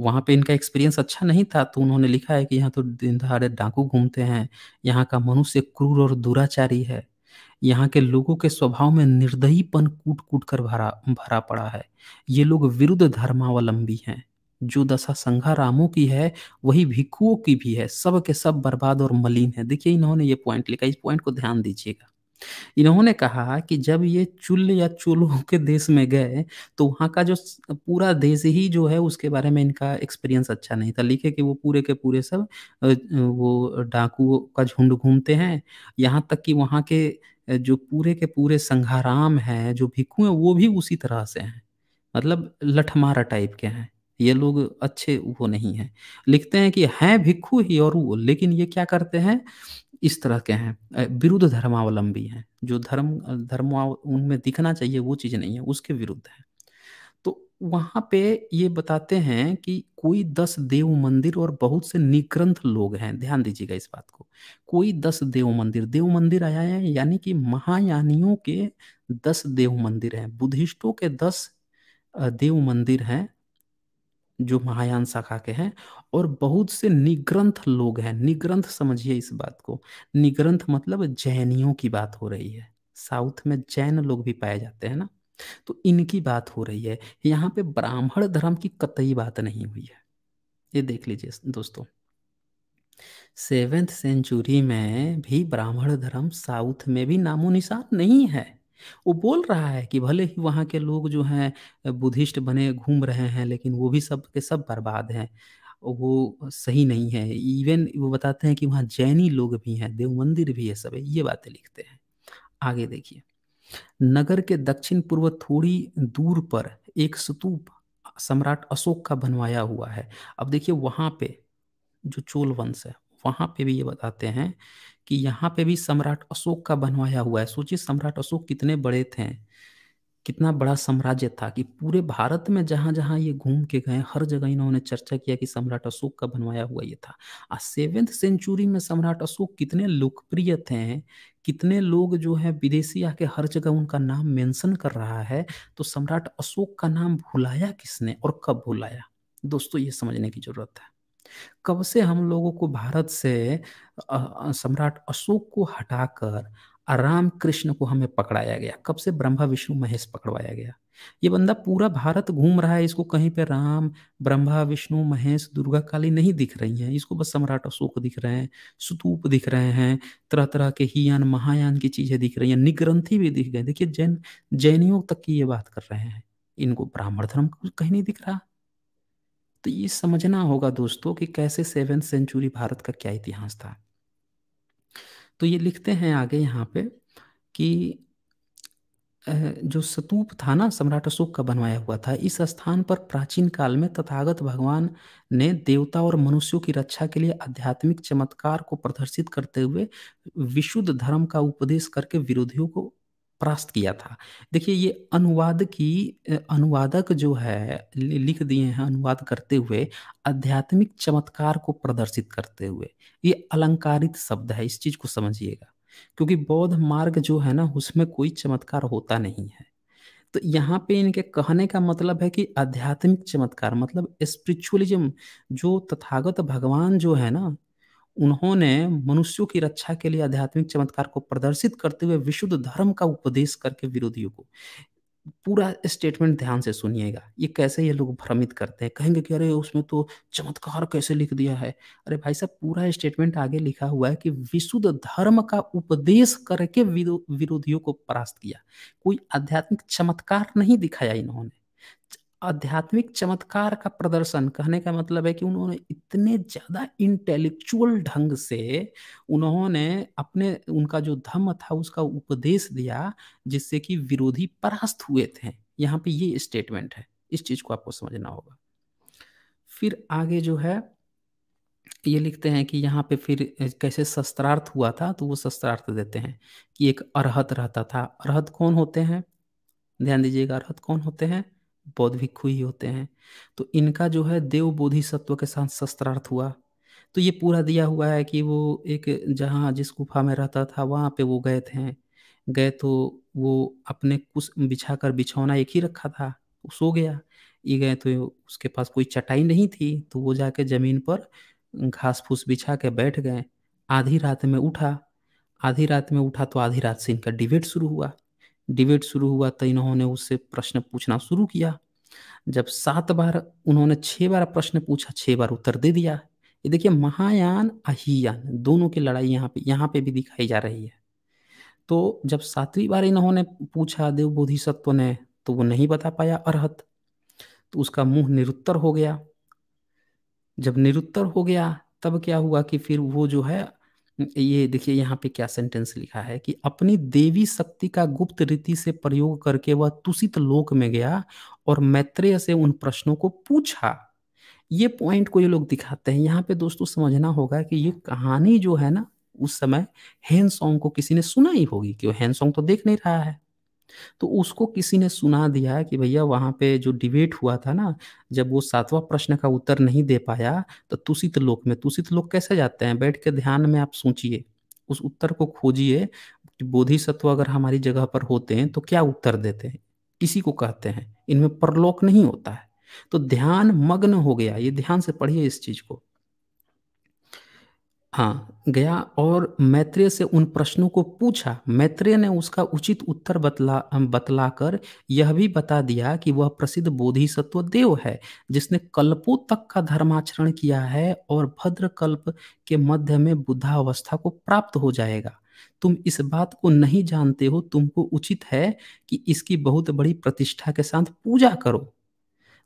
वहाँ पे इनका एक्सपीरियंस अच्छा नहीं था तो उन्होंने लिखा है कि यहाँ तो दिन दहाड़े डाकू घूमते हैं यहाँ का मनुष्य क्रूर और दुराचारी है यहाँ के लोगों के स्वभाव में निर्दयीपन कूट कूट कर भरा भरा पड़ा है ये लोग विरुद्ध धर्मावलंबी हैं जो दशा रामों की है वही भिक्खुओं की भी है सब के सब बर्बाद और मलिन है देखिए इन्होंने ये पॉइंट लिखा इस पॉइंट को ध्यान दीजिएगा इन्होंने कहा कि जब ये चुल्ल या चोलों के देश में गए तो वहाँ का जो पूरा देश ही जो है उसके बारे में इनका एक्सपीरियंस अच्छा नहीं था लिखे कि वो पूरे के पूरे सब वो डाकुओं का झुंड घूमते हैं यहाँ तक कि वहाँ के जो पूरे के पूरे संघाराम हैं जो भिक्खु हैं वो भी उसी तरह से हैं मतलब लठमारा टाइप के हैं ये लोग अच्छे वो नहीं है लिखते हैं कि हैं भिक्खु ही और वो लेकिन ये क्या करते हैं इस तरह के हैं विरुद्ध धर्मावलंबी हैं जो धर्म धर्म उनमें दिखना चाहिए वो चीज़ नहीं है उसके विरुद्ध है तो वहाँ पे ये बताते हैं कि कोई दस देव मंदिर और बहुत से निग्रंथ लोग हैं ध्यान दीजिएगा इस बात को कोई दस देव मंदिर देव मंदिर आया है यानी कि महायानियों के दस देव मंदिर हैं बुद्धिस्टों के दस देव मंदिर हैं जो महायान शाखा के हैं और बहुत से निग्रंथ लोग हैं निग्रंथ समझिए इस बात को निग्रंथ मतलब जैनियों की बात हो रही है साउथ में जैन लोग भी पाए जाते हैं ना तो इनकी बात हो रही है यहाँ पे ब्राह्मण धर्म की कतई बात नहीं हुई है ये देख लीजिए दोस्तों सेवेंथ सेंचुरी में भी ब्राह्मण धर्म साउथ में भी नामो निशान नहीं है वो बोल रहा है कि भले ही वहाँ के लोग जो हैं बुद्धिस्ट बने घूम रहे हैं लेकिन वो भी सब के सब बर्बाद हैं वो सही नहीं है इवन वो बताते हैं कि वहाँ जैनी लोग भी हैं देव मंदिर भी है सब ये बातें लिखते हैं आगे देखिए नगर के दक्षिण पूर्व थोड़ी दूर पर एक स्तूप सम्राट अशोक का बनवाया हुआ है अब देखिए वहाँ पे जो चोल वंश है वहाँ पे भी ये बताते हैं कि यहाँ पे भी सम्राट अशोक का बनवाया हुआ है सोचिए सम्राट अशोक कितने बड़े थे कितना बड़ा साम्राज्य था कि पूरे भारत में जहाँ जहाँ ये घूम के गए हर जगह इन्होंने चर्चा किया कि सम्राट अशोक का बनवाया हुआ ये था आ सेवेंथ सेंचुरी में सम्राट अशोक कितने लोकप्रिय थे कितने लोग जो है विदेशी आके हर जगह उनका नाम मेंशन कर रहा है तो सम्राट अशोक का नाम भुलाया किसने और कब भुलाया दोस्तों ये समझने की जरूरत है कब से हम लोगों को भारत से सम्राट अशोक को हटाकर राम कृष्ण को हमें पकड़ाया गया कब से ब्रह्मा विष्णु महेश पकड़वाया गया ये बंदा पूरा भारत घूम रहा है इसको कहीं पे राम ब्रह्मा विष्णु महेश दुर्गा काली नहीं दिख रही हैं इसको बस सम्राट अशोक दिख रहे हैं सुतूप दिख रहे हैं तरह तरह के हीयान महायान की चीजें दिख रही हैं निग्रंथी भी दिख गए देखिए जैन जैनियों तक की ये बात कर रहे हैं इनको ब्राह्मण धर्म कहीं नहीं दिख रहा तो ये समझना होगा दोस्तों कि कैसे सेवन सेंचुरी भारत का क्या इतिहास था तो ये लिखते हैं आगे यहाँ पे कि जो सतूप था ना सम्राट अशोक का बनवाया हुआ था इस स्थान पर प्राचीन काल में तथागत भगवान ने देवता और मनुष्यों की रक्षा के लिए आध्यात्मिक चमत्कार को प्रदर्शित करते हुए विशुद्ध धर्म का उपदेश करके विरोधियों को परास्त किया था देखिए ये अनुवाद की अनुवादक जो है लिख दिए हैं अनुवाद करते हुए आध्यात्मिक चमत्कार को प्रदर्शित करते हुए ये अलंकारित शब्द है इस चीज को समझिएगा क्योंकि बौद्ध मार्ग जो है ना उसमें कोई चमत्कार होता नहीं है तो यहाँ पे इनके कहने का मतलब है कि आध्यात्मिक चमत्कार मतलब स्पिरिचुअलिज्म जो तथागत भगवान जो है ना उन्होंने मनुष्यों की रक्षा के लिए आध्यात्मिक चमत्कार को प्रदर्शित करते हुए विशुद्ध धर्म का उपदेश करके विरोधियों को पूरा स्टेटमेंट ध्यान से सुनिएगा ये कैसे ये लोग भ्रमित करते हैं कहेंगे कि अरे उसमें तो चमत्कार कैसे लिख दिया है अरे भाई साहब पूरा स्टेटमेंट आगे लिखा हुआ है कि विशुद्ध धर्म का उपदेश करके विरोधियों को परास्त किया कोई आध्यात्मिक चमत्कार नहीं दिखाया इन्होंने आध्यात्मिक चमत्कार का प्रदर्शन कहने का मतलब है कि उन्होंने इतने ज़्यादा इंटेलेक्चुअल ढंग से उन्होंने अपने उनका जो धर्म था उसका उपदेश दिया जिससे कि विरोधी परास्त हुए थे यहाँ पे ये स्टेटमेंट है इस चीज़ को आपको समझना होगा फिर आगे जो है ये लिखते हैं कि यहाँ पे फिर कैसे शस्त्रार्थ हुआ था तो वो शस्त्रार्थ देते हैं कि एक अरहत रहता था अरहत कौन होते हैं ध्यान दीजिएगा अरहत कौन होते हैं बौद्ध भिक्खु ही होते हैं तो इनका जो है देव बोधि सत्व के साथ शस्त्रार्थ हुआ तो ये पूरा दिया हुआ है कि वो एक जहाँ जिस गुफा में रहता था वहाँ पे वो गए थे गए तो वो अपने कुछ बिछा कर बिछौना एक ही रखा था सो गया ये गए तो उसके पास कोई चटाई नहीं थी तो वो जाके ज़मीन पर घास फूस बिछा के बैठ गए आधी रात में उठा आधी रात में उठा तो आधी रात से इनका डिबेट शुरू हुआ डिबेट शुरू हुआ तो इन्होंने उससे प्रश्न पूछना शुरू किया जब सात बार उन्होंने छह बार प्रश्न पूछा छह बार उत्तर दे दिया ये देखिए महायान अहियान दोनों की लड़ाई यहाँ पे यहाँ पे भी दिखाई जा रही है तो जब सातवीं बार इन्होंने पूछा देव बोधिसत्व ने तो वो नहीं बता पाया अरहत तो उसका मुंह निरुत्तर हो गया जब निरुत्तर हो गया तब क्या हुआ कि फिर वो जो है ये देखिए यहाँ पे क्या सेंटेंस लिखा है कि अपनी देवी शक्ति का गुप्त रीति से प्रयोग करके वह तुषित लोक में गया और मैत्रेय से उन प्रश्नों को पूछा ये पॉइंट को ये लोग दिखाते हैं यहाँ पे दोस्तों समझना होगा कि ये कहानी जो है ना उस समय हेन सॉन्ग को किसी ने सुना ही होगी क्यों हेन सॉन्ग तो देख नहीं रहा है तो उसको किसी ने सुना दिया कि भैया वहाँ पे जो डिबेट हुआ था ना जब वो सातवां प्रश्न का उत्तर नहीं दे पाया तो तुषित लोक में तुषित लोक कैसे जाते हैं बैठ के ध्यान में आप सोचिए उस उत्तर को खोजिए बोधि सत्व अगर हमारी जगह पर होते हैं तो क्या उत्तर देते हैं इसी को कहते हैं इनमें परलोक नहीं होता है तो ध्यान मग्न हो गया ये ध्यान से पढ़िए इस चीज को हाँ गया और मैत्रेय से उन प्रश्नों को पूछा मैत्रेय ने उसका उचित उत्तर बतला बतलाकर यह भी बता दिया कि वह प्रसिद्ध बोधिसत्व देव है जिसने कल्पों तक का धर्माचरण किया है और भद्र कल्प के मध्य में बुद्धावस्था को प्राप्त हो जाएगा तुम इस बात को नहीं जानते हो तुमको उचित है कि इसकी बहुत बड़ी प्रतिष्ठा के साथ पूजा करो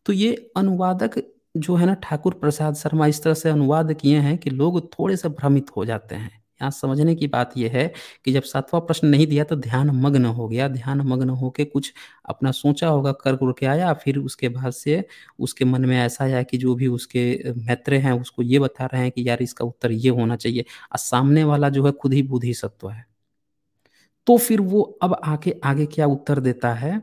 तो ये अनुवादक जो है ना ठाकुर प्रसाद शर्मा इस तरह से अनुवाद किए हैं कि लोग थोड़े से भ्रमित हो जाते हैं यहाँ समझने की बात यह है कि जब सातवां प्रश्न नहीं दिया तो ध्यान मग्न हो गया ध्यान मग्न होके कुछ अपना सोचा होगा कर कर के आया फिर उसके बाद से उसके मन में ऐसा आया कि जो भी उसके मित्र हैं उसको ये बता रहे हैं कि यार इसका उत्तर ये होना चाहिए और सामने वाला जो है खुद ही बुद्धि सत्व है तो फिर वो अब आके आगे क्या उत्तर देता है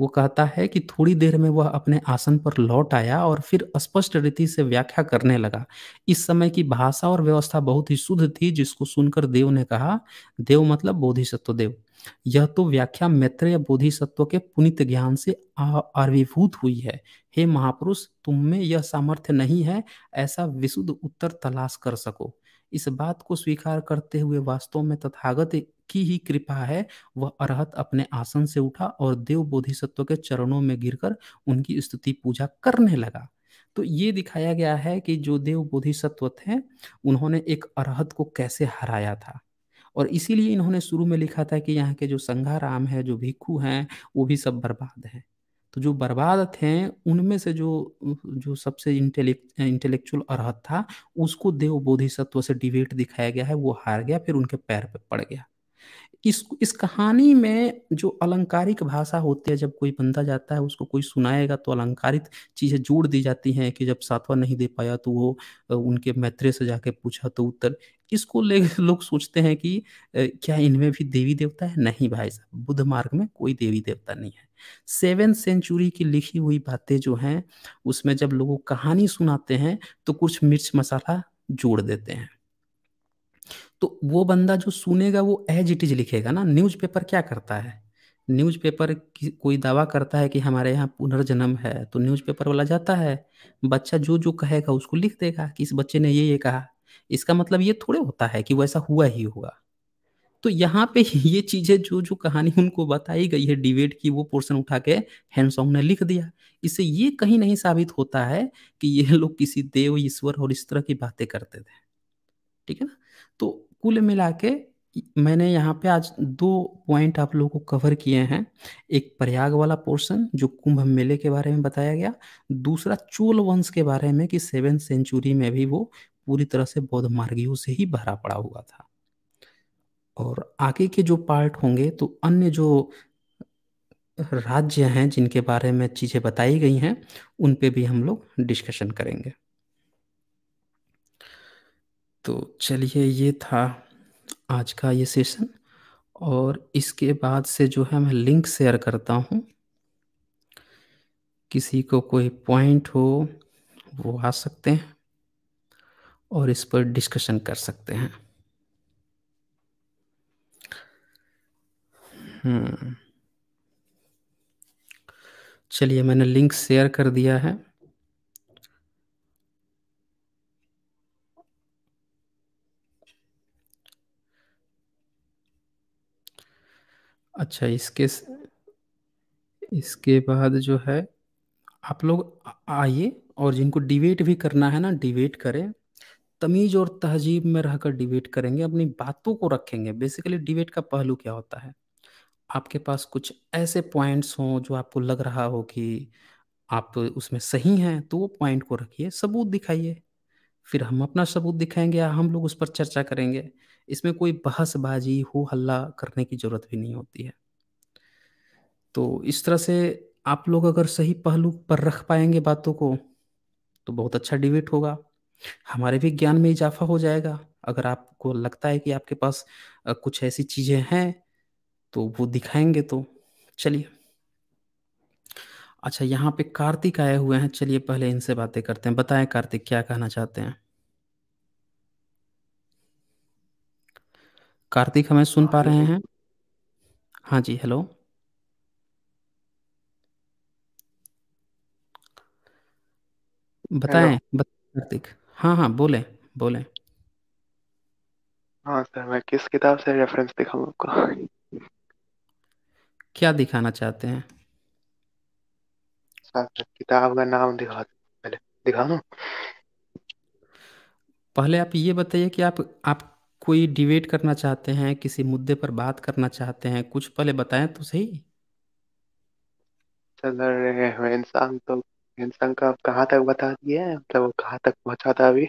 वो कहता है कि थोड़ी देर में वह अपने आसन पर लौट आया और फिर स्पष्ट रीति से व्याख्या करने लगा इस समय की भाषा और व्यवस्था बहुत ही शुद्ध थी जिसको सुनकर देव ने कहा देव मतलब बोधिसत्व देव यह तो व्याख्या मैत्रेय बोधिसत्व के पुनित ज्ञान से आविभूत हुई है हे महापुरुष तुम में यह सामर्थ्य नहीं है ऐसा विशुद्ध उत्तर तलाश कर सको इस बात को स्वीकार करते हुए वास्तव में तथागत की ही कृपा है वह अरहत अपने आसन से उठा और देव बोधिसत्व के चरणों में गिरकर उनकी स्तुति पूजा करने लगा तो ये दिखाया गया है कि जो देव बोधिसत्व थे उन्होंने एक अरहत को कैसे हराया था और इसीलिए इन्होंने शुरू में लिखा था कि यहाँ के जो संघाराम है जो भिक्खु हैं वो भी सब बर्बाद हैं तो जो बर्बाद थे उनमें से जो जो सबसे इंटेलेक्चुअल अर्थ था उसको देव बोधिसत्व से डिबेट दिखाया गया है वो हार गया फिर उनके पैर पे पड़ गया इस इस कहानी में जो अलंकारिक भाषा होती है जब कोई बंदा जाता है उसको कोई सुनाएगा तो अलंकारित चीज़ें जोड़ दी जाती हैं कि जब सातवा नहीं दे पाया तो वो उनके मैत्रे से जाके पूछा तो उत्तर इसको ले लोग सोचते हैं कि क्या इनमें भी देवी देवता है नहीं भाई साहब बुद्ध मार्ग में कोई देवी देवता नहीं है सेवेंथ सेंचुरी की लिखी हुई बातें जो हैं उसमें जब लोगों कहानी सुनाते हैं तो कुछ मिर्च मसाला जोड़ देते हैं तो वो बंदा जो सुनेगा वो एज इट इज लिखेगा ना न्यूज़पेपर क्या करता है न्यूज़पेपर कोई दावा करता है कि हमारे यहाँ पुनर्जन्म है तो न्यूज़पेपर वाला जाता है बच्चा जो जो कहेगा उसको लिख देगा कि इस बच्चे ने ये ये कहा इसका मतलब ये थोड़े होता है कि वैसा हुआ ही होगा तो यहाँ पे ये चीजें जो जो कहानी उनको बताई गई है डिबेट की वो पोर्शन उठा के हैंडसॉन्ग ने लिख दिया इससे ये कहीं नहीं साबित होता है कि ये लोग किसी देव ईश्वर और इस तरह की बातें करते थे ठीक है ना कुल मिला के मैंने यहाँ पे आज दो पॉइंट आप लोगों को कवर किए हैं एक प्रयाग वाला पोर्शन जो कुंभ मेले के बारे में बताया गया दूसरा चोल वंश के बारे में कि सेवन सेंचुरी में भी वो पूरी तरह से बौद्ध मार्गियों से ही भरा पड़ा हुआ था और आगे के जो पार्ट होंगे तो अन्य जो राज्य हैं जिनके बारे में चीज़ें बताई गई हैं उन पे भी हम लोग डिस्कशन करेंगे तो चलिए ये था आज का ये सेशन और इसके बाद से जो है मैं लिंक शेयर करता हूँ किसी को कोई पॉइंट हो वो आ सकते हैं और इस पर डिस्कशन कर सकते हैं हम्म चलिए मैंने लिंक शेयर कर दिया है अच्छा इसके इसके बाद जो है आप लोग आइए और जिनको डिबेट भी करना है ना डिबेट करें तमीज और तहजीब में रहकर डिबेट करेंगे अपनी बातों को रखेंगे बेसिकली डिबेट का पहलू क्या होता है आपके पास कुछ ऐसे पॉइंट्स हों जो आपको लग रहा हो कि आप उसमें सही हैं तो वो पॉइंट को रखिए सबूत दिखाइए फिर हम अपना सबूत दिखाएंगे या हम लोग उस पर चर्चा करेंगे इसमें कोई बहसबाजी हो हल्ला करने की ज़रूरत भी नहीं होती है तो इस तरह से आप लोग अगर सही पहलू पर रख पाएंगे बातों को तो बहुत अच्छा डिबेट होगा हमारे भी ज्ञान में इजाफा हो जाएगा अगर आपको लगता है कि आपके पास कुछ ऐसी चीज़ें हैं तो वो दिखाएंगे तो चलिए अच्छा यहाँ पे कार्तिक आए हुए हैं चलिए पहले इनसे बातें करते हैं बताएं कार्तिक क्या कहना चाहते हैं कार्तिक हमें सुन पा रहे हाँ, हैं हाँ जी हेलो हेलो बताएं कार्तिक हाँ हाँ बोले बोले हाँ सर मैं किस किताब से रेफरेंस दिखाऊं आपको क्या दिखाना चाहते हैं किताब का नाम दिखा पहले दिखा पहले आप ये बताइए कि आप आप कोई डिबेट करना चाहते हैं किसी मुद्दे पर बात करना चाहते हैं कुछ पहले बताएं तो सही चल रहे हैं इंसान तो इंसान का आप कहाँ तक बता दिए मतलब वो कहाँ तक पहुँचा था अभी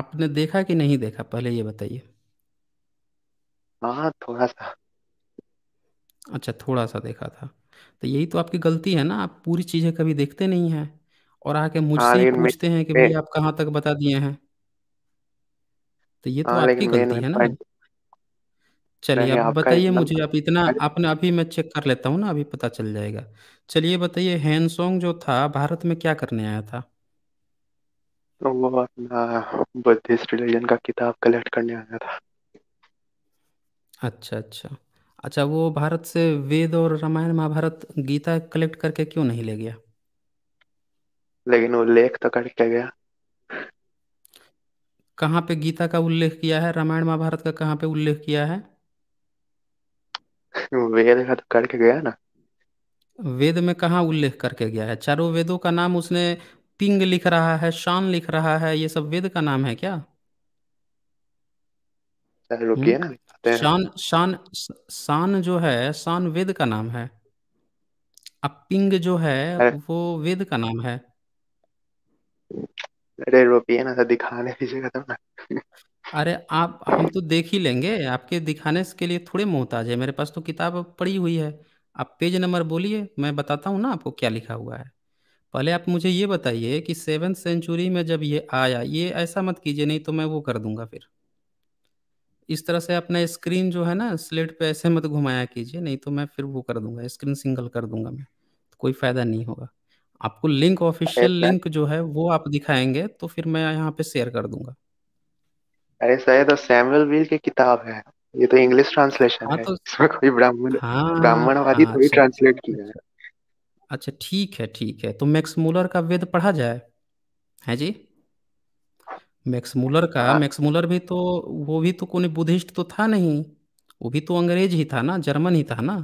आपने देखा कि नहीं देखा पहले ये बताइए हाँ थोड़ा सा अच्छा थोड़ा सा देखा था तो यही तो आपकी गलती है ना आप पूरी चीज़ें कभी देखते नहीं हैं और आके मुझसे हाँ, ही पूछते हैं कि भाई आप कहाँ तक बता दिए हैं तो ये तो हाँ आपकी लेकिन गलती है ना ट्राई चलिए नहीं आप आपका बताइए एकदम मुझे आप इतना आपने अभी मैं चेक कर लेता हूँ ना अभी पता चल जाएगा चलिए बताइए हैंसोंग जो था भारत में क्या करने आया था तो वो अपना बुद्धिस्ट रिलीजन का किताब कलेक्ट करने आया था अच्छा अच्छा अच्छा वो भारत से वेद और रामायण महाभारत गीता कलेक्ट करके क्यों नहीं ले गया लेकिन वो लेख तो करके गया कहाँ पे गीता का उल्लेख किया है रामायण महाभारत का कहाँ पे उल्लेख किया है वेद का तो करके गया ना वेद में कहाँ उल्लेख करके गया है चारों वेदों का नाम उसने पिंग लिख रहा है शान लिख रहा है ये सब वेद का नाम है क्या रुकिए ना हम्म, हैं शान शान शान जो है शान वेद का नाम है अब पिंग जो है वो वेद का नाम है अरे रोपिए ना तो दिखाने जगह तो ना अरे आप हम तो देख ही लेंगे आपके दिखाने के लिए थोड़े मोहताज है मेरे पास तो किताब पड़ी हुई है आप पेज नंबर बोलिए मैं बताता हूँ ना आपको क्या लिखा हुआ है पहले आप मुझे ये बताइए कि सेवन सेंचुरी में जब ये आया ये ऐसा मत कीजिए नहीं तो मैं वो कर दूंगा फिर इस तरह से अपना स्क्रीन जो है ना स्लेट पे ऐसे मत घुमाया कीजिए नहीं तो मैं फिर वो कर दूंगा स्क्रीन सिंगल कर दूंगा मैं तो कोई फायदा नहीं होगा आपको लिंक ऑफिशियल लिंक जो है वो आप दिखाएंगे तो फिर मैं यहाँ पे शेयर कर दूंगा अरे शायद सैमुअल विल की किताब है ये तो इंग्लिश ट्रांसलेशन हाँ है तो इसमें कोई ब्राह्मण हाँ, ब्राह्मणवादी हाँ, थोड़ी ट्रांसलेट की है अच्छा ठीक है ठीक है तो मैक्स मूलर का वेद पढ़ा जाए है जी मैक्स मूलर का हाँ। मैक्स मूलर भी तो वो भी तो कोई बुद्धिस्ट तो था नहीं वो भी तो अंग्रेज ही था ना जर्मन ही था ना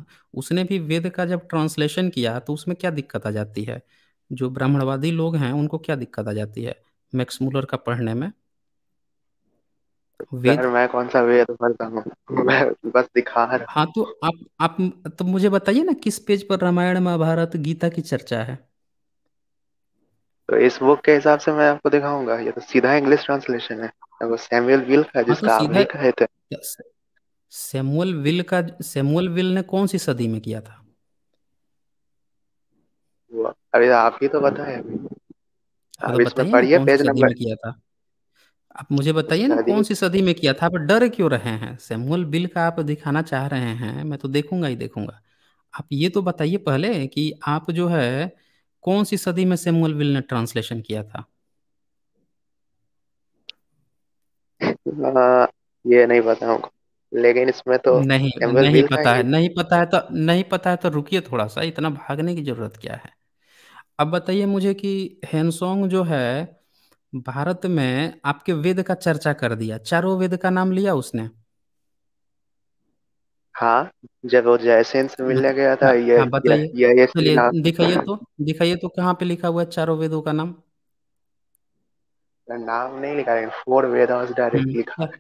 उसने भी वेद का जब ट्रांसलेशन किया तो उसमें क्या दिक्कत आ जाती है जो ब्राह्मणवादी लोग हैं उनको क्या दिक्कत आ जाती है मैक्स मूलर का पढ़ने में वेद मैं कौन सा वेद पढ़ता हूँ मैं बस दिखा रहा हाँ तो आप आप तो मुझे बताइए ना किस पेज पर रामायण महाभारत गीता की चर्चा है तो इस बुक के हिसाब से मैं आपको दिखाऊंगा ये तो सीधा इंग्लिश ट्रांसलेशन है वो सैमुअल विल का जिसका हाँ तो आप भी कहे थे सैमुअल विल का सैमुअल विल ने कौन सी सदी में किया था तो हुआ अरे आप ही तो बताए अभी आप इसमें पढ़िए पेज नंबर किया था आप मुझे बताइए ना कौन सी सदी में किया था आप डर क्यों रहे हैं सैमुअल बिल का आप दिखाना चाह रहे हैं मैं तो देखूंगा ही देखूंगा आप ये तो बताइए पहले कि आप जो है कौन सी सदी में सैमुअल बिल ने ट्रांसलेशन किया था ये नहीं बताऊंगा लेकिन इसमें तो नहीं नहीं पता है नहीं पता है तो नहीं पता है तो रुकिए थोड़ा सा इतना भागने की जरूरत क्या है अब बताइए मुझे कि हैंसोंग जो है भारत में आपके वेद का चर्चा कर दिया चारों वेद का नाम लिया उसने हाँ जब वो जयसेन से हाँ, मिलने गया था ये हाँ बताइए ये ये चलिए नाम दिखाइए तो दिखाइए तो कहाँ पे लिखा हुआ है चारों वेदों का नाम नाम नहीं लिखा लेकिन फोर वेदास डायरेक्ट हम्म, लिखा है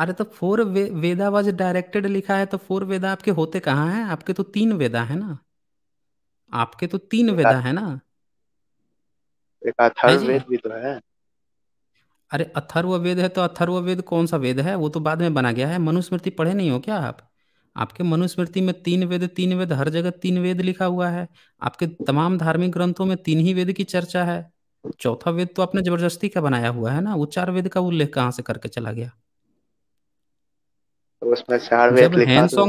अरे तो for way, Veda was directed लिखा है तो फोर वेदा आपके होते कहाँ हैं आपके तो तीन वेदा है ना आपके तो तीन वेदा है ना एक अथर्ववेद भी तो है अरे अथर्व वेद है तो अथर्व वेद कौन सा वेद है वो तो बाद में बना गया है मनुस्मृति पढ़े नहीं हो क्या आप आपके मनुस्मृति में तीन वेद तीन वेद हर जगह तीन वेद लिखा हुआ है आपके तमाम धार्मिक ग्रंथों में तीन ही वेद की चर्चा है चौथा वेद तो आपने जबरदस्ती का बनाया हुआ है ना वो चार वेद का उल्लेख कहाँ से करके चला गया उसमें चार वेद जब लिखा तो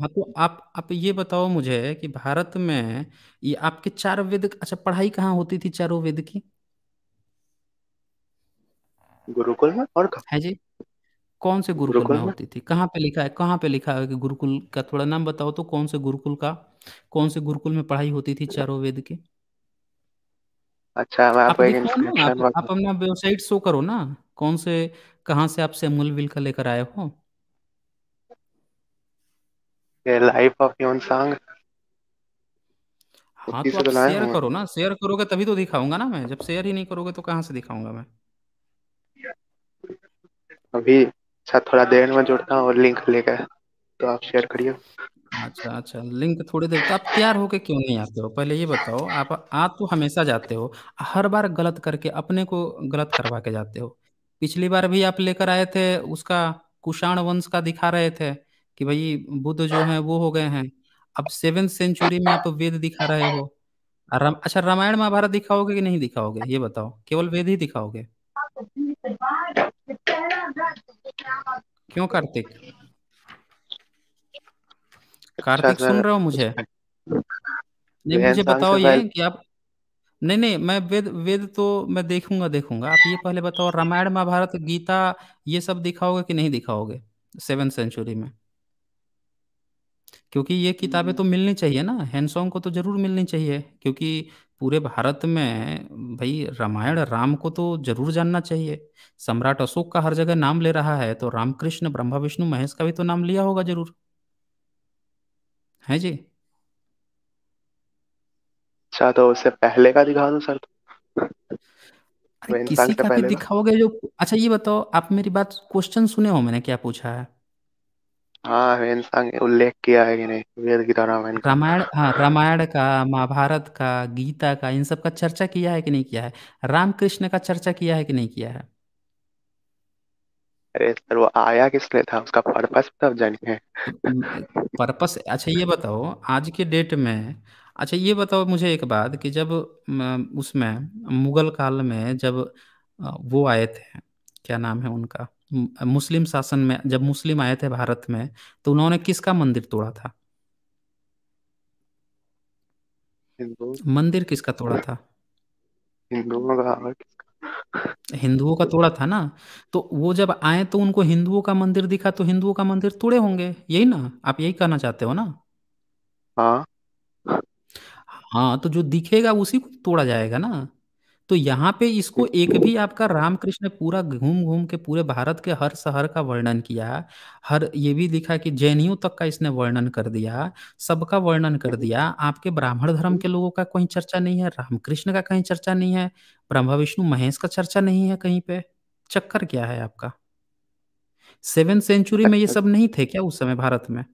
हाँ तो आप आप ये बताओ मुझे कि भारत में ये आपके चार वेद अच्छा पढ़ाई कहाँ होती थी चारों वेद की गुरुकुल में और कहा है जी कौन से गुरुकुल गुरुकुल में में होती थी कहाँ पे लिखा है कहाँ पे लिखा है कि गुरुकुल का थोड़ा नाम बताओ तो कौन से गुरुकुल का कौन से गुरुकुल में पढ़ाई होती थी चारों वेद की अच्छा मैं आप आपको एक दिखाओ ना इंस्क्रिप्शन आप आप अपना वेबसाइट शो करो ना कौन से कहाँ से आप सैमुअल विल का लेकर आए हो ये लाइफ ऑफ योन सांग हाँ तो आप शेयर तो करो ना शेयर करोगे तभी तो दिखाऊंगा ना मैं जब शेयर ही नहीं करोगे तो कहाँ से दिखाऊंगा मैं अभी अच्छा थोड़ा देर में जुड़ता हूँ और लिंक लेकर तो आप शेयर करिए अच्छा अच्छा लिंक थोड़ी देर तो आप तैयार होके क्यों नहीं आते हो पहले ये बताओ आप आ तो हमेशा जाते हो हर बार गलत करके अपने को गलत करवा के जाते हो पिछली बार भी आप लेकर आए थे उसका कुषाण वंश का दिखा रहे थे कि भाई बुद्ध जो है वो हो गए हैं अब सेवेंथ सेंचुरी में आप वेद दिखा रहे हो रम, अच्छा रामायण महाभारत दिखाओगे कि नहीं दिखाओगे ये बताओ केवल वेद ही दिखाओगे क्यों कार्तिक कार्तिक अच्छा, सुन रहे हो मुझे नहीं मुझे बताओ ये कि आप नहीं नहीं मैं वेद वेद तो मैं देखूंगा देखूंगा आप ये पहले बताओ रामायण महाभारत गीता ये सब दिखाओगे कि नहीं दिखाओगे सेवेंथ सेंचुरी में क्योंकि ये किताबें तो हम्म। मिलनी चाहिए ना हैंडसोंग को तो जरूर मिलनी चाहिए क्योंकि पूरे भारत में भाई रामायण राम को तो जरूर जानना चाहिए सम्राट अशोक का हर जगह नाम ले रहा है तो रामकृष्ण ब्रह्मा विष्णु महेश का भी तो नाम लिया होगा जरूर है जी अच्छा तो उससे पहले का दिखा दो सर तो। अरे किसी का भी पहले दिखाओगे जो अच्छा ये बताओ आप मेरी बात क्वेश्चन सुने हो मैंने क्या पूछा है हाँ उल्लेख किया है कि नहीं वेद गीता रामायण का रामायण हाँ रामायण का महाभारत का गीता का इन सब का चर्चा किया है कि नहीं किया है रामकृष्ण का चर्चा किया है कि नहीं किया है अरे सर वो आया किस लिए था उसका पर्पस तब आप जानिए पर्पस अच्छा ये बताओ आज के डेट में अच्छा ये बताओ मुझे एक बात कि जब उसमें मुगल काल में जब वो आए थे क्या नाम है उनका मुस्लिम शासन में जब मुस्लिम आए थे भारत में तो उन्होंने किसका मंदिर तोड़ा था मंदिर किसका तोड़ा था हिंदुओं का तोड़ा था ना तो वो जब आए तो उनको हिंदुओं का मंदिर दिखा तो हिंदुओं का मंदिर तोड़े होंगे यही ना आप यही कहना चाहते हो ना हाँ हाँ तो जो दिखेगा उसी को तोड़ा जाएगा ना तो यहाँ पे इसको एक भी आपका रामकृष्ण पूरा घूम घूम के पूरे भारत के हर शहर का वर्णन किया हर ये भी लिखा कि जैनियों तक का इसने वर्णन कर दिया सबका वर्णन कर दिया आपके ब्राह्मण धर्म के लोगों का कहीं चर्चा नहीं है रामकृष्ण का कहीं चर्चा नहीं है ब्रह्मा विष्णु महेश का चर्चा नहीं है कहीं पे चक्कर क्या है आपका सेवन सेंचुरी में ये अच्छा। सब नहीं थे क्या उस समय भारत में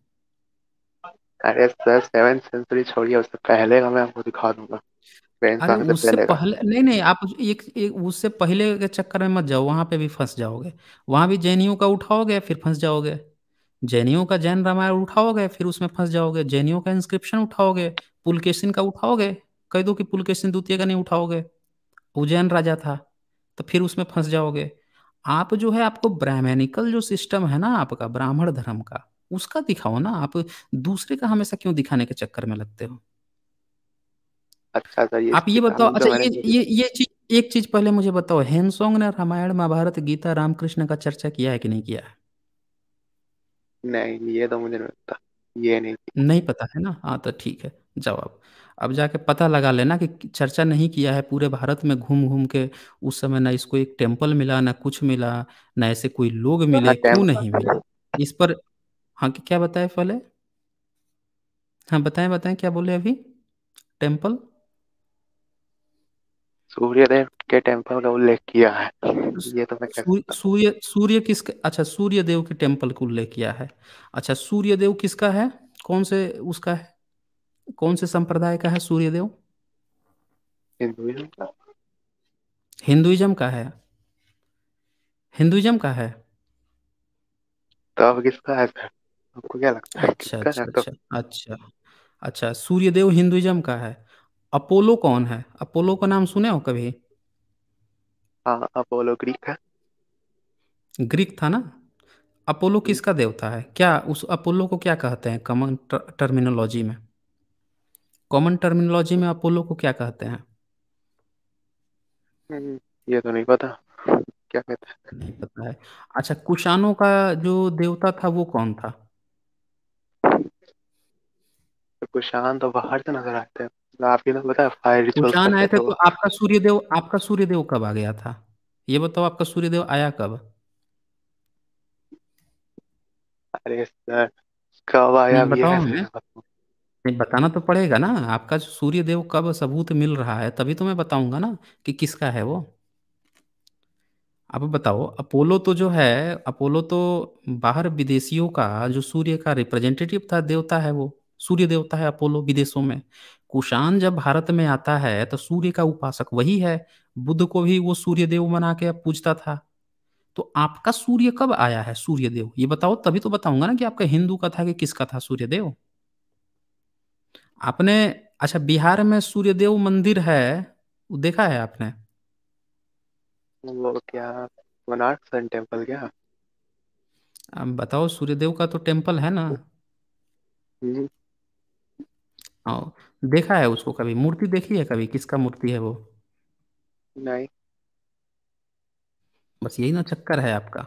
अरे सर सेवन सेंचुरी छोड़िए उससे पहले का मैं आपको दिखा दूंगा अरे उससे पहले, पहले नहीं नहीं आप एक, एक उससे पहले के चक्कर में मत जाओ वहां पे भी फंस जाओगे वहां भी जैनियों का उठाओगे फिर फंस जाओगे जैनियों का जैन रामायण उठाओगे फिर उसमें फंस जाओगे जैनियों का इंस्क्रिप्शन उठाओगे पुलकेशिन का उठाओगे कह दो कि पुलकेशिन द्वितीय का नहीं उठाओगे उज्जैन राजा था तो फिर उसमें फंस जाओगे आप जो है आपको ब्राह्मणिकल जो सिस्टम है ना आपका ब्राह्मण धर्म का उसका दिखाओ ना आप दूसरे का हमेशा क्यों दिखाने के चक्कर में लगते हो अच्छा सर ये आप ये बताओ मतलब अच्छा ये ये ये चीज एक चीज पहले मुझे बताओ हेनसोंग ने रामायण महाभारत गीता रामकृष्ण का चर्चा किया है कि नहीं किया नहीं ये तो मुझे नहीं पता ये नहीं नहीं पता है ना हाँ तो ठीक है जवाब अब जाके पता लगा लेना कि चर्चा नहीं किया है पूरे भारत में घूम घूम के उस समय ना इसको एक टेम्पल मिला ना कुछ मिला ना ऐसे कोई लोग हाँ, मिले क्यों नहीं मिले इस पर हाँ क्या बताए पहले हाँ बताए बताए क्या बोले अभी टेम्पल सूर्यदेव के टेम्पल का उल्लेख किया है ये तो मैं सूर्य सूर्य किसका अच्छा सूर्यदेव के टेम्पल का उल्लेख किया है अच्छा सूर्यदेव किसका है कौन से उसका है कौन से संप्रदाय का है सूर्यदेव देव का हिंदुइज्म का है हिंदुइज्म का है तो अब किसका है आपको क्या लगता है अच्छा अच्छा, तो? अच्छा अच्छा अच्छा सूर्यदेव हिंदुइज्म का है अपोलो कौन है अपोलो का नाम सुने हो कभी हाँ अपोलो ग्रीक है ग्रीक था ना अपोलो किसका देवता है क्या उस अपोलो को क्या कहते हैं कॉमन टर्मिनोलॉजी में कॉमन टर्मिनोलॉजी में अपोलो को क्या कहते हैं हम्म, ये तो नहीं पता क्या कहते हैं नहीं पता है अच्छा कुशानों का जो देवता था वो कौन था कुशान तो बाहर से नजर आते हैं आपके ना बताया फायर रिचुअल्स उजान आया था तो, तो आपका सूर्यदेव आपका सूर्यदेव कब आ गया था ये बताओ आपका सूर्यदेव आया कब अरे सर कब आया नहीं, बताओ मैं नहीं बताना तो पड़ेगा ना आपका सूर्यदेव कब सबूत मिल रहा है तभी तो मैं बताऊंगा ना कि किसका है वो आप बताओ अपोलो तो जो है अपोलो तो बाहर विदेशियों का जो सूर्य का रिप्रेजेंटेटिव था देवता है वो सूर्य देवता है अपोलो विदेशों में कुषाण जब भारत में आता है तो सूर्य का उपासक वही है बुद्ध को भी वो सूर्य देव बना के पूजता था तो आपका सूर्य कब आया है सूर्य देव ये बताओ तभी तो बताऊंगा ना कि आपका हिंदू का था कि किसका था सूर्य देव आपने अच्छा बिहार में सूर्य देव मंदिर है वो देखा है आपने वो क्या सन टेंपल क्या अब बताओ सूर्यदेव का तो टेम्पल है ना हम्म। हाँ देखा है उसको कभी मूर्ति देखी है कभी किसका मूर्ति है वो नहीं बस यही ना चक्कर है आपका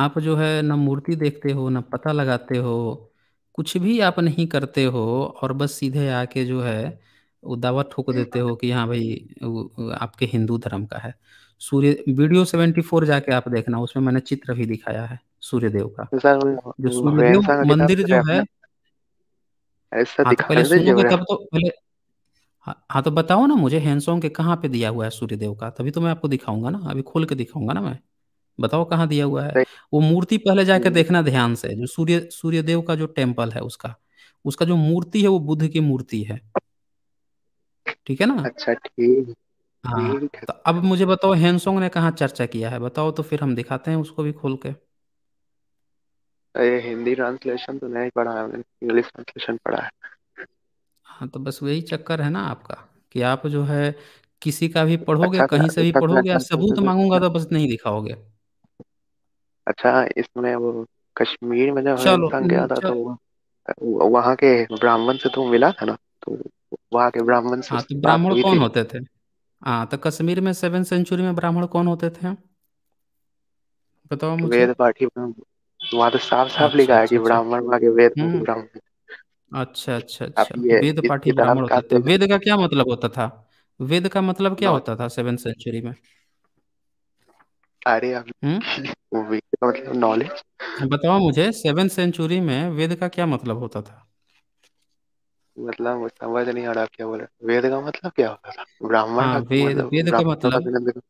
आप जो है ना मूर्ति देखते हो ना पता लगाते हो कुछ भी आप नहीं करते हो और बस सीधे आके जो है वो दावा ठोक देते हो कि हाँ भाई आपके हिंदू धर्म का है सूर्य वीडियो सेवेंटी फोर जाके आप देखना उसमें मैंने चित्र भी दिखाया है सूर्यदेव का जो सूर्यदेव का मंदिर तो जो है ऐसा हाँ तो दिखा पहले सुनोगे तब तो पहले हाँ, हाँ तो बताओ ना मुझे हैंडसोंग के कहाँ पे दिया हुआ है सूर्यदेव का तभी तो मैं आपको दिखाऊंगा ना अभी खोल के दिखाऊंगा ना मैं बताओ कहाँ दिया हुआ है वो मूर्ति पहले जाकर हम्म। देखना ध्यान से जो सूर्य सूर्यदेव का जो टेम्पल है उसका उसका जो मूर्ति है वो बुद्ध की मूर्ति है ठीक है ना अच्छा ठीक हाँ तो अब मुझे बताओ हैंसोंग ने कहाँ चर्चा किया है बताओ तो फिर हम दिखाते हैं उसको भी खोल के ये हिंदी ट्रांसलेशन तो नहीं पढ़ा है मैंने इंग्लिश ट्रांसलेशन पढ़ा है हाँ तो बस वही चक्कर है ना आपका कि आप जो है किसी का भी अच्छा, पढ़ोगे अच्छा कहीं से भी अच्छा, अच्छा पढ़ोगे अच्छा, अच्छा सबूत मांगूंगा तो बस नहीं दिखाओगे अच्छा इसमें वो कश्मीर में जब चलो हिंदुस्तान गया था तो वहाँ के ब्राह्मण से तो मिला था ना तो वहाँ के ब्राह्मण से हाँ तो बात ब्राह्मण हुई कौन होते थे हाँ तो कश्मीर में सेवन सेंचुरी में ब्राह्मण कौन होते थे बताओ मुझे वेद पाठी वहां तो साफ साफ लिखा अच्छा, है कि अच्छा, अच्छा। ब्राह्मण आगे वेद हम्म। ब्राह्मण अच्छा अच्छा अच्छा वेद पाठी ब्राह्मण होते थे तो वेद का क्या मतलब होता था वेद का मतलब क्या होता था सेवेंथ सेंचुरी में अरे हम्म? वेद का मतलब नॉलेज बताओ मुझे सेवेंथ सेंचुरी में वेद का क्या मतलब होता था मतलब समझ नहीं आ रहा क्या बोल वेद का मतलब क्या होता था ब्राह्मण हाँ, तो वेद मतलब वेद का मतलब, मतलब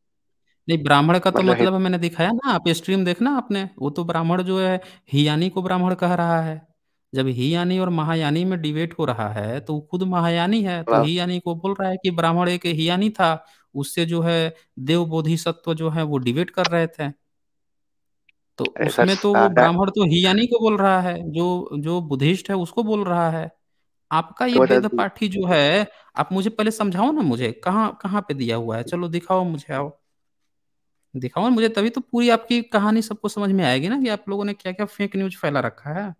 नहीं ब्राह्मण का तो मतलब, मतलब मैंने दिखाया ना आप स्ट्रीम देखना आपने वो तो ब्राह्मण जो है हियानी को ब्राह्मण कह रहा है जब हियानी और महायानी में डिबेट हो रहा है तो वो खुद महायानी है तो हाँ हियानी को बोल रहा है कि ब्राह्मण एक हियानी था उससे जो है देव बोधिसत्व जो है वो डिबेट कर रहे थे तो ऐसा उसमें तो वो ब्राह्मण तो हियानी को बोल रहा है जो जो बुद्धिस्ट है उसको बोल रहा है आपका ये भेद तो मतलब पाठी जो है आप मुझे पहले समझाओ ना मुझे कहाँ कहाँ पे दिया हुआ है चलो दिखाओ मुझे आओ दिखाऊंगा मुझे तभी तो पूरी आपकी कहानी सबको समझ में आएगी ना कि आप लोगों ने क्या क्या फेक न्यूज फैला रखा है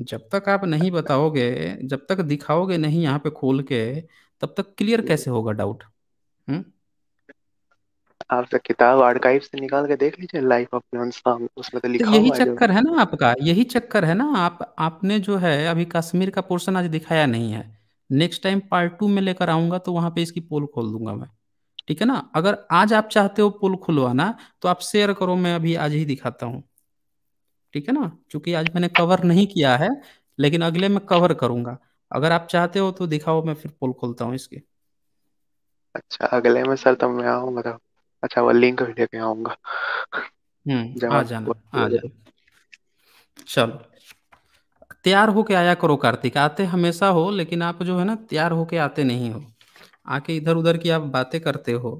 जब तक आप नहीं बताओगे जब तक दिखाओगे नहीं यहाँ पे खोल के तब तक क्लियर कैसे होगा डाउट हम्म? आप तो किताब आर्काइव से निकाल के देख लीजिए लाइफ ऑफ लॉन्सम उसमें तो, तो लिखा यही चक्कर है ना आपका यही चक्कर है ना आप आपने जो है अभी कश्मीर का पोर्शन आज दिखाया नहीं है नेक्स्ट टाइम पार्ट टू में लेकर आऊंगा तो वहां पे इसकी पोल खोल दूंगा मैं ठीक है ना अगर आज आप चाहते हो पुल खुलवाना तो आप शेयर करो मैं अभी आज ही दिखाता हूँ ठीक है ना क्योंकि आज मैंने कवर नहीं किया है लेकिन अगले में कवर करूंगा अगर आप चाहते हो तो दिखाओ मैं फिर पुल खोलता हूँ इसके अच्छा अगले में सर तब मैं आऊंगा तो अच्छा वो लिंक भी लेके आऊंगा हम्म आ जाना आ जाना चलो तैयार होके आया करो कार्तिक आते हमेशा हो लेकिन आप जो है ना तैयार होके आते नहीं हो आके इधर उधर की आप बातें करते हो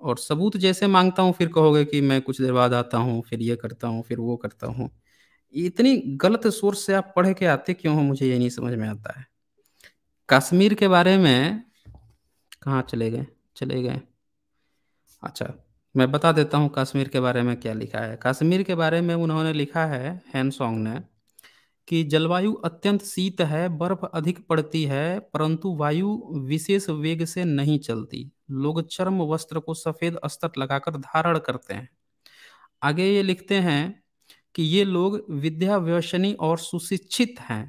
और सबूत जैसे मांगता हूँ फिर कहोगे कि मैं कुछ देर बाद आता हूँ फिर ये करता हूँ फिर वो करता हूँ इतनी गलत सोर्स से आप पढ़ के आते क्यों हो मुझे ये नहीं समझ में आता है कश्मीर के बारे में कहाँ चले गए चले गए अच्छा मैं बता देता हूँ कश्मीर के बारे में क्या लिखा है कश्मीर के बारे में उन्होंने लिखा है सॉन्ग ने कि जलवायु अत्यंत शीत है बर्फ अधिक पड़ती है परंतु वायु विशेष वेग से नहीं चलती लोग चर्म वस्त्र को सफेद अस्तर लगाकर धारण करते हैं आगे ये लिखते हैं कि ये लोग विद्या व्यवसनी और सुशिक्षित हैं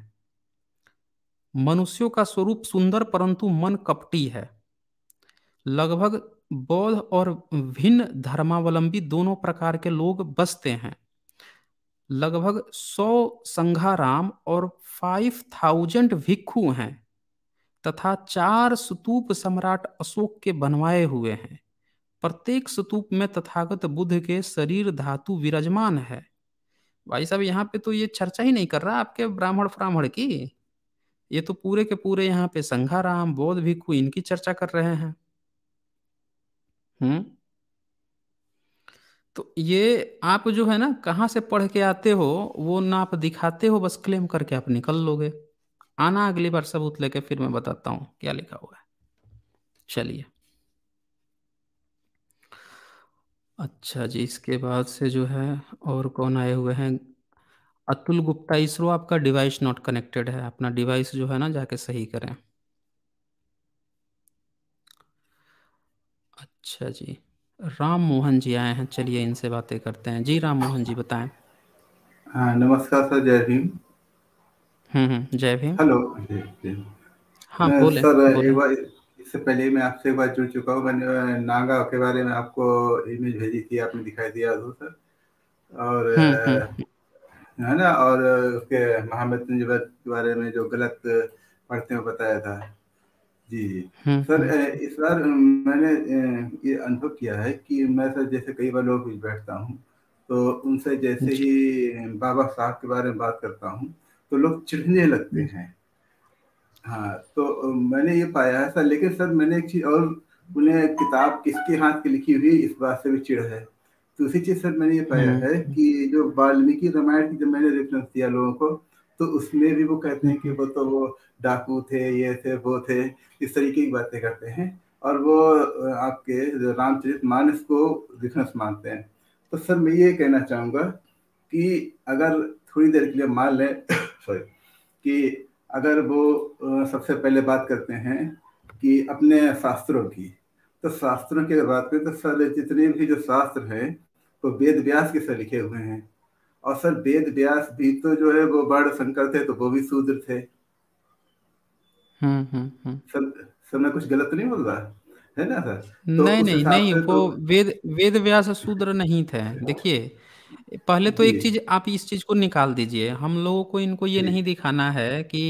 मनुष्यों का स्वरूप सुंदर परंतु मन कपटी है लगभग बौद्ध और भिन्न धर्मावलंबी दोनों प्रकार के लोग बसते हैं लगभग सौ संघाराम और फाइव थाउजेंड भिक्खु हैं तथा चार स्तूप सम्राट अशोक के बनवाए हुए हैं प्रत्येक स्तूप में तथागत बुद्ध के शरीर धातु विराजमान है भाई साहब यहाँ पे तो ये चर्चा ही नहीं कर रहा आपके ब्राह्मण ब्राह्मण की ये तो पूरे के पूरे यहाँ पे संघाराम बौद्ध भिक्खु इनकी चर्चा कर रहे हैं हम्म तो ये आप जो है ना कहाँ से पढ़ के आते हो वो ना आप दिखाते हो बस क्लेम करके आप निकल लोगे आना अगली बार सबूत लेके फिर मैं बताता हूँ क्या लिखा हुआ है चलिए अच्छा जी इसके बाद से जो है और कौन आए हुए हैं अतुल गुप्ता इसरो आपका डिवाइस नॉट कनेक्टेड है अपना डिवाइस जो है ना जाके सही करें अच्छा जी राम मोहन जी आए हैं चलिए इनसे बातें करते हैं जी राम मोहन जी बताएं हाँ, नमस्कार सर जय भीम हम्म, हम्म जय भीम हेलो हाँ बोले सर बोले। एक बार इससे पहले मैं आपसे एक बार जुड़ चुका हूँ मैंने नागा के बारे में आपको इमेज भेजी थी आपने दिखाई दिया सर और हम्म, हम्म। है ना और उसके महामृत्युंजय के बारे में जो गलत पढ़ते हुए बताया था जी जी हम्म। सर इस सर मैंने ये अनुभव किया है कि मैं सर जैसे कई बार लोग बैठता हूँ तो उनसे जैसे ही बाबा साहब के बारे में बात करता हूँ तो लोग चिढ़ने लगते हैं हाँ तो मैंने ये पाया है सर लेकिन सर मैंने एक चीज़ और उन्हें किताब किसके हाथ की लिखी हुई इस बात से भी चिड़ है दूसरी चीज़ सर मैंने ये पाया हम्म। है कि जो वाल्मीकि रामायण की जब मैंने रेफरेंस दिया लोगों को तो उसमें भी वो कहते हैं कि वो तो वो डाकू थे ये थे वो थे इस तरीके की बातें करते हैं और वो आपके रामचरित मानस को रिफरेंस मानते हैं तो सर मैं ये कहना चाहूँगा कि अगर थोड़ी देर के लिए मान लें सॉरी कि अगर वो सबसे पहले बात करते हैं कि अपने शास्त्रों की तो शास्त्रों की अगर बात करें तो सर जितने भी जो शास्त्र हैं वो तो वेद व्यास के से लिखे हुए हैं और सर वेद व्यास भी तो जो है वो बाढ़ शंकर थे तो वो भी शूद्र थे हम्म, हम्म हम्म सर सर मैं कुछ गलत नहीं बोल रहा है ना सर तो नहीं नहीं नहीं वो तो... वेद वेद व्यास शूद्र नहीं थे देखिए पहले तो एक चीज आप इस चीज को निकाल दीजिए हम लोगों को इनको ये नहीं दिखाना है कि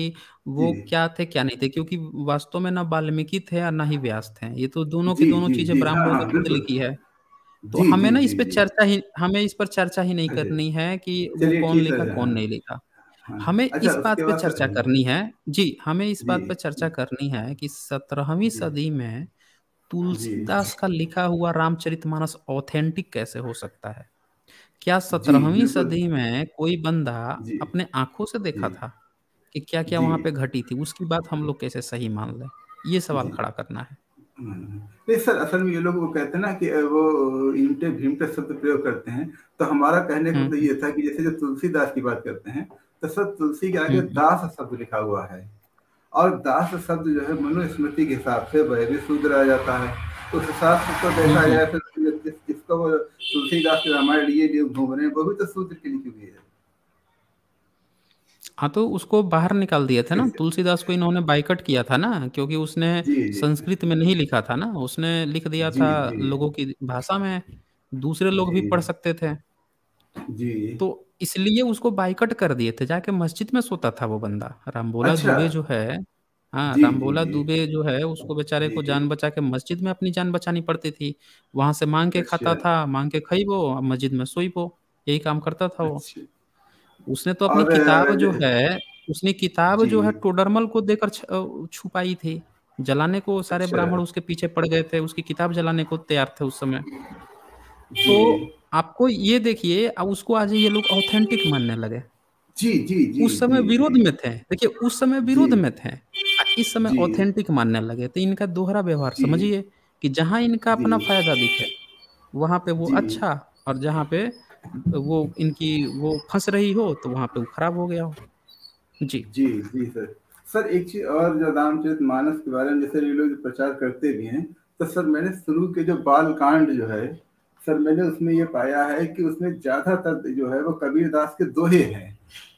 वो क्या थे क्या नहीं थे क्योंकि वास्तव में ना वाल्मीकि थे और ना ही व्यास थे ये तो दोनों की दोनों चीजें हाँ, ब्राह्मण हाँ, लिखी है तो हमें ना इस पर चर्चा ही हमें इस पर चर्चा ही नहीं करनी है कि वो कौन लेगा कौन नहीं लेगा हाँ, हाँ। हमें अच्छा, इस बात पर चर्चा करनी है जी हमें इस बात पर चर्चा करनी है कि सत्रहवीं सदी में तुलसीदास का लिखा हुआ रामचरितमानस ऑथेंटिक कैसे हो सकता है क्या सत्रहवीं सदी में कोई बंदा अपने आंखों से देखा था कि क्या क्या वहां पे घटी थी उसकी बात हम लोग कैसे सही मान लें ये सवाल खड़ा करना है नहीं सर असल में ये लोग वो कहते हैं ना कि वो इमटे भीमटे शब्द प्रयोग करते हैं तो हमारा कहने का तो ये था कि जैसे जो तुलसीदास की बात करते हैं तो सर तुलसी के आगे हम्म। दास शब्द लिखा हुआ है और दास शब्द जो है मनुस्मृति के हिसाब से भी शूद्र आ जाता है तो उस हिसाब से तो देखा हम्म। जाए फिर तो जिसको वो तुलसीदास के रामायण लिए लिए घूम रहे हैं वो भी तो शूद्र के लिए हुई है हाँ तो उसको बाहर निकाल दिया था ना तुलसीदास को इन्होंने बाइकट किया था ना क्योंकि उसने संस्कृत में नहीं लिखा था ना उसने लिख दिया था लोगों की भाषा में दूसरे लोग भी पढ़ सकते थे जी तो इसलिए उसको बाइकट कर दिए थे जाके मस्जिद में सोता था वो बंदा रामबोला अच्छा। दुबे जो है हाँ रामबोला दुबे जो है उसको बेचारे को जान बचा के मस्जिद में अपनी जान बचानी पड़ती थी वहां से मांग के खाता अच्छा। था मांग के खाई वो मस्जिद में सोई वो यही काम करता था वो अच्छा। उसने तो अपनी किताब जो है उसने किताब जो है टोडरमल को देकर छुपाई थी जलाने को सारे अच्छा। ब्राह्मण उसके पीछे पड़ गए थे उसकी किताब जलाने को तैयार थे उस समय तो आपको ये देखिए अब उसको आज ये लोग ऑथेंटिक मानने लगे जी जी जी उस समय विरोध में थे देखिए उस समय विरोध में थे इस समय ऑथेंटिक मानने लगे तो इनका दोहरा व्यवहार समझिए कि जहाँ इनका अपना फायदा दिखे वहां पे वो अच्छा और जहाँ पे वो इनकी वो फंस रही हो तो वहाँ पे वो खराब हो गया हो जी जी जी सर सर एक चीज और जो रामचरित मानस के बारे में जैसे ये लोग प्रचार करते भी हैं तो सर मैंने शुरू के जो बाल कांड जो है सर मैंने उसमें ये पाया है कि उसमें ज्यादातर जो है वो कबीरदास के दोहे हैं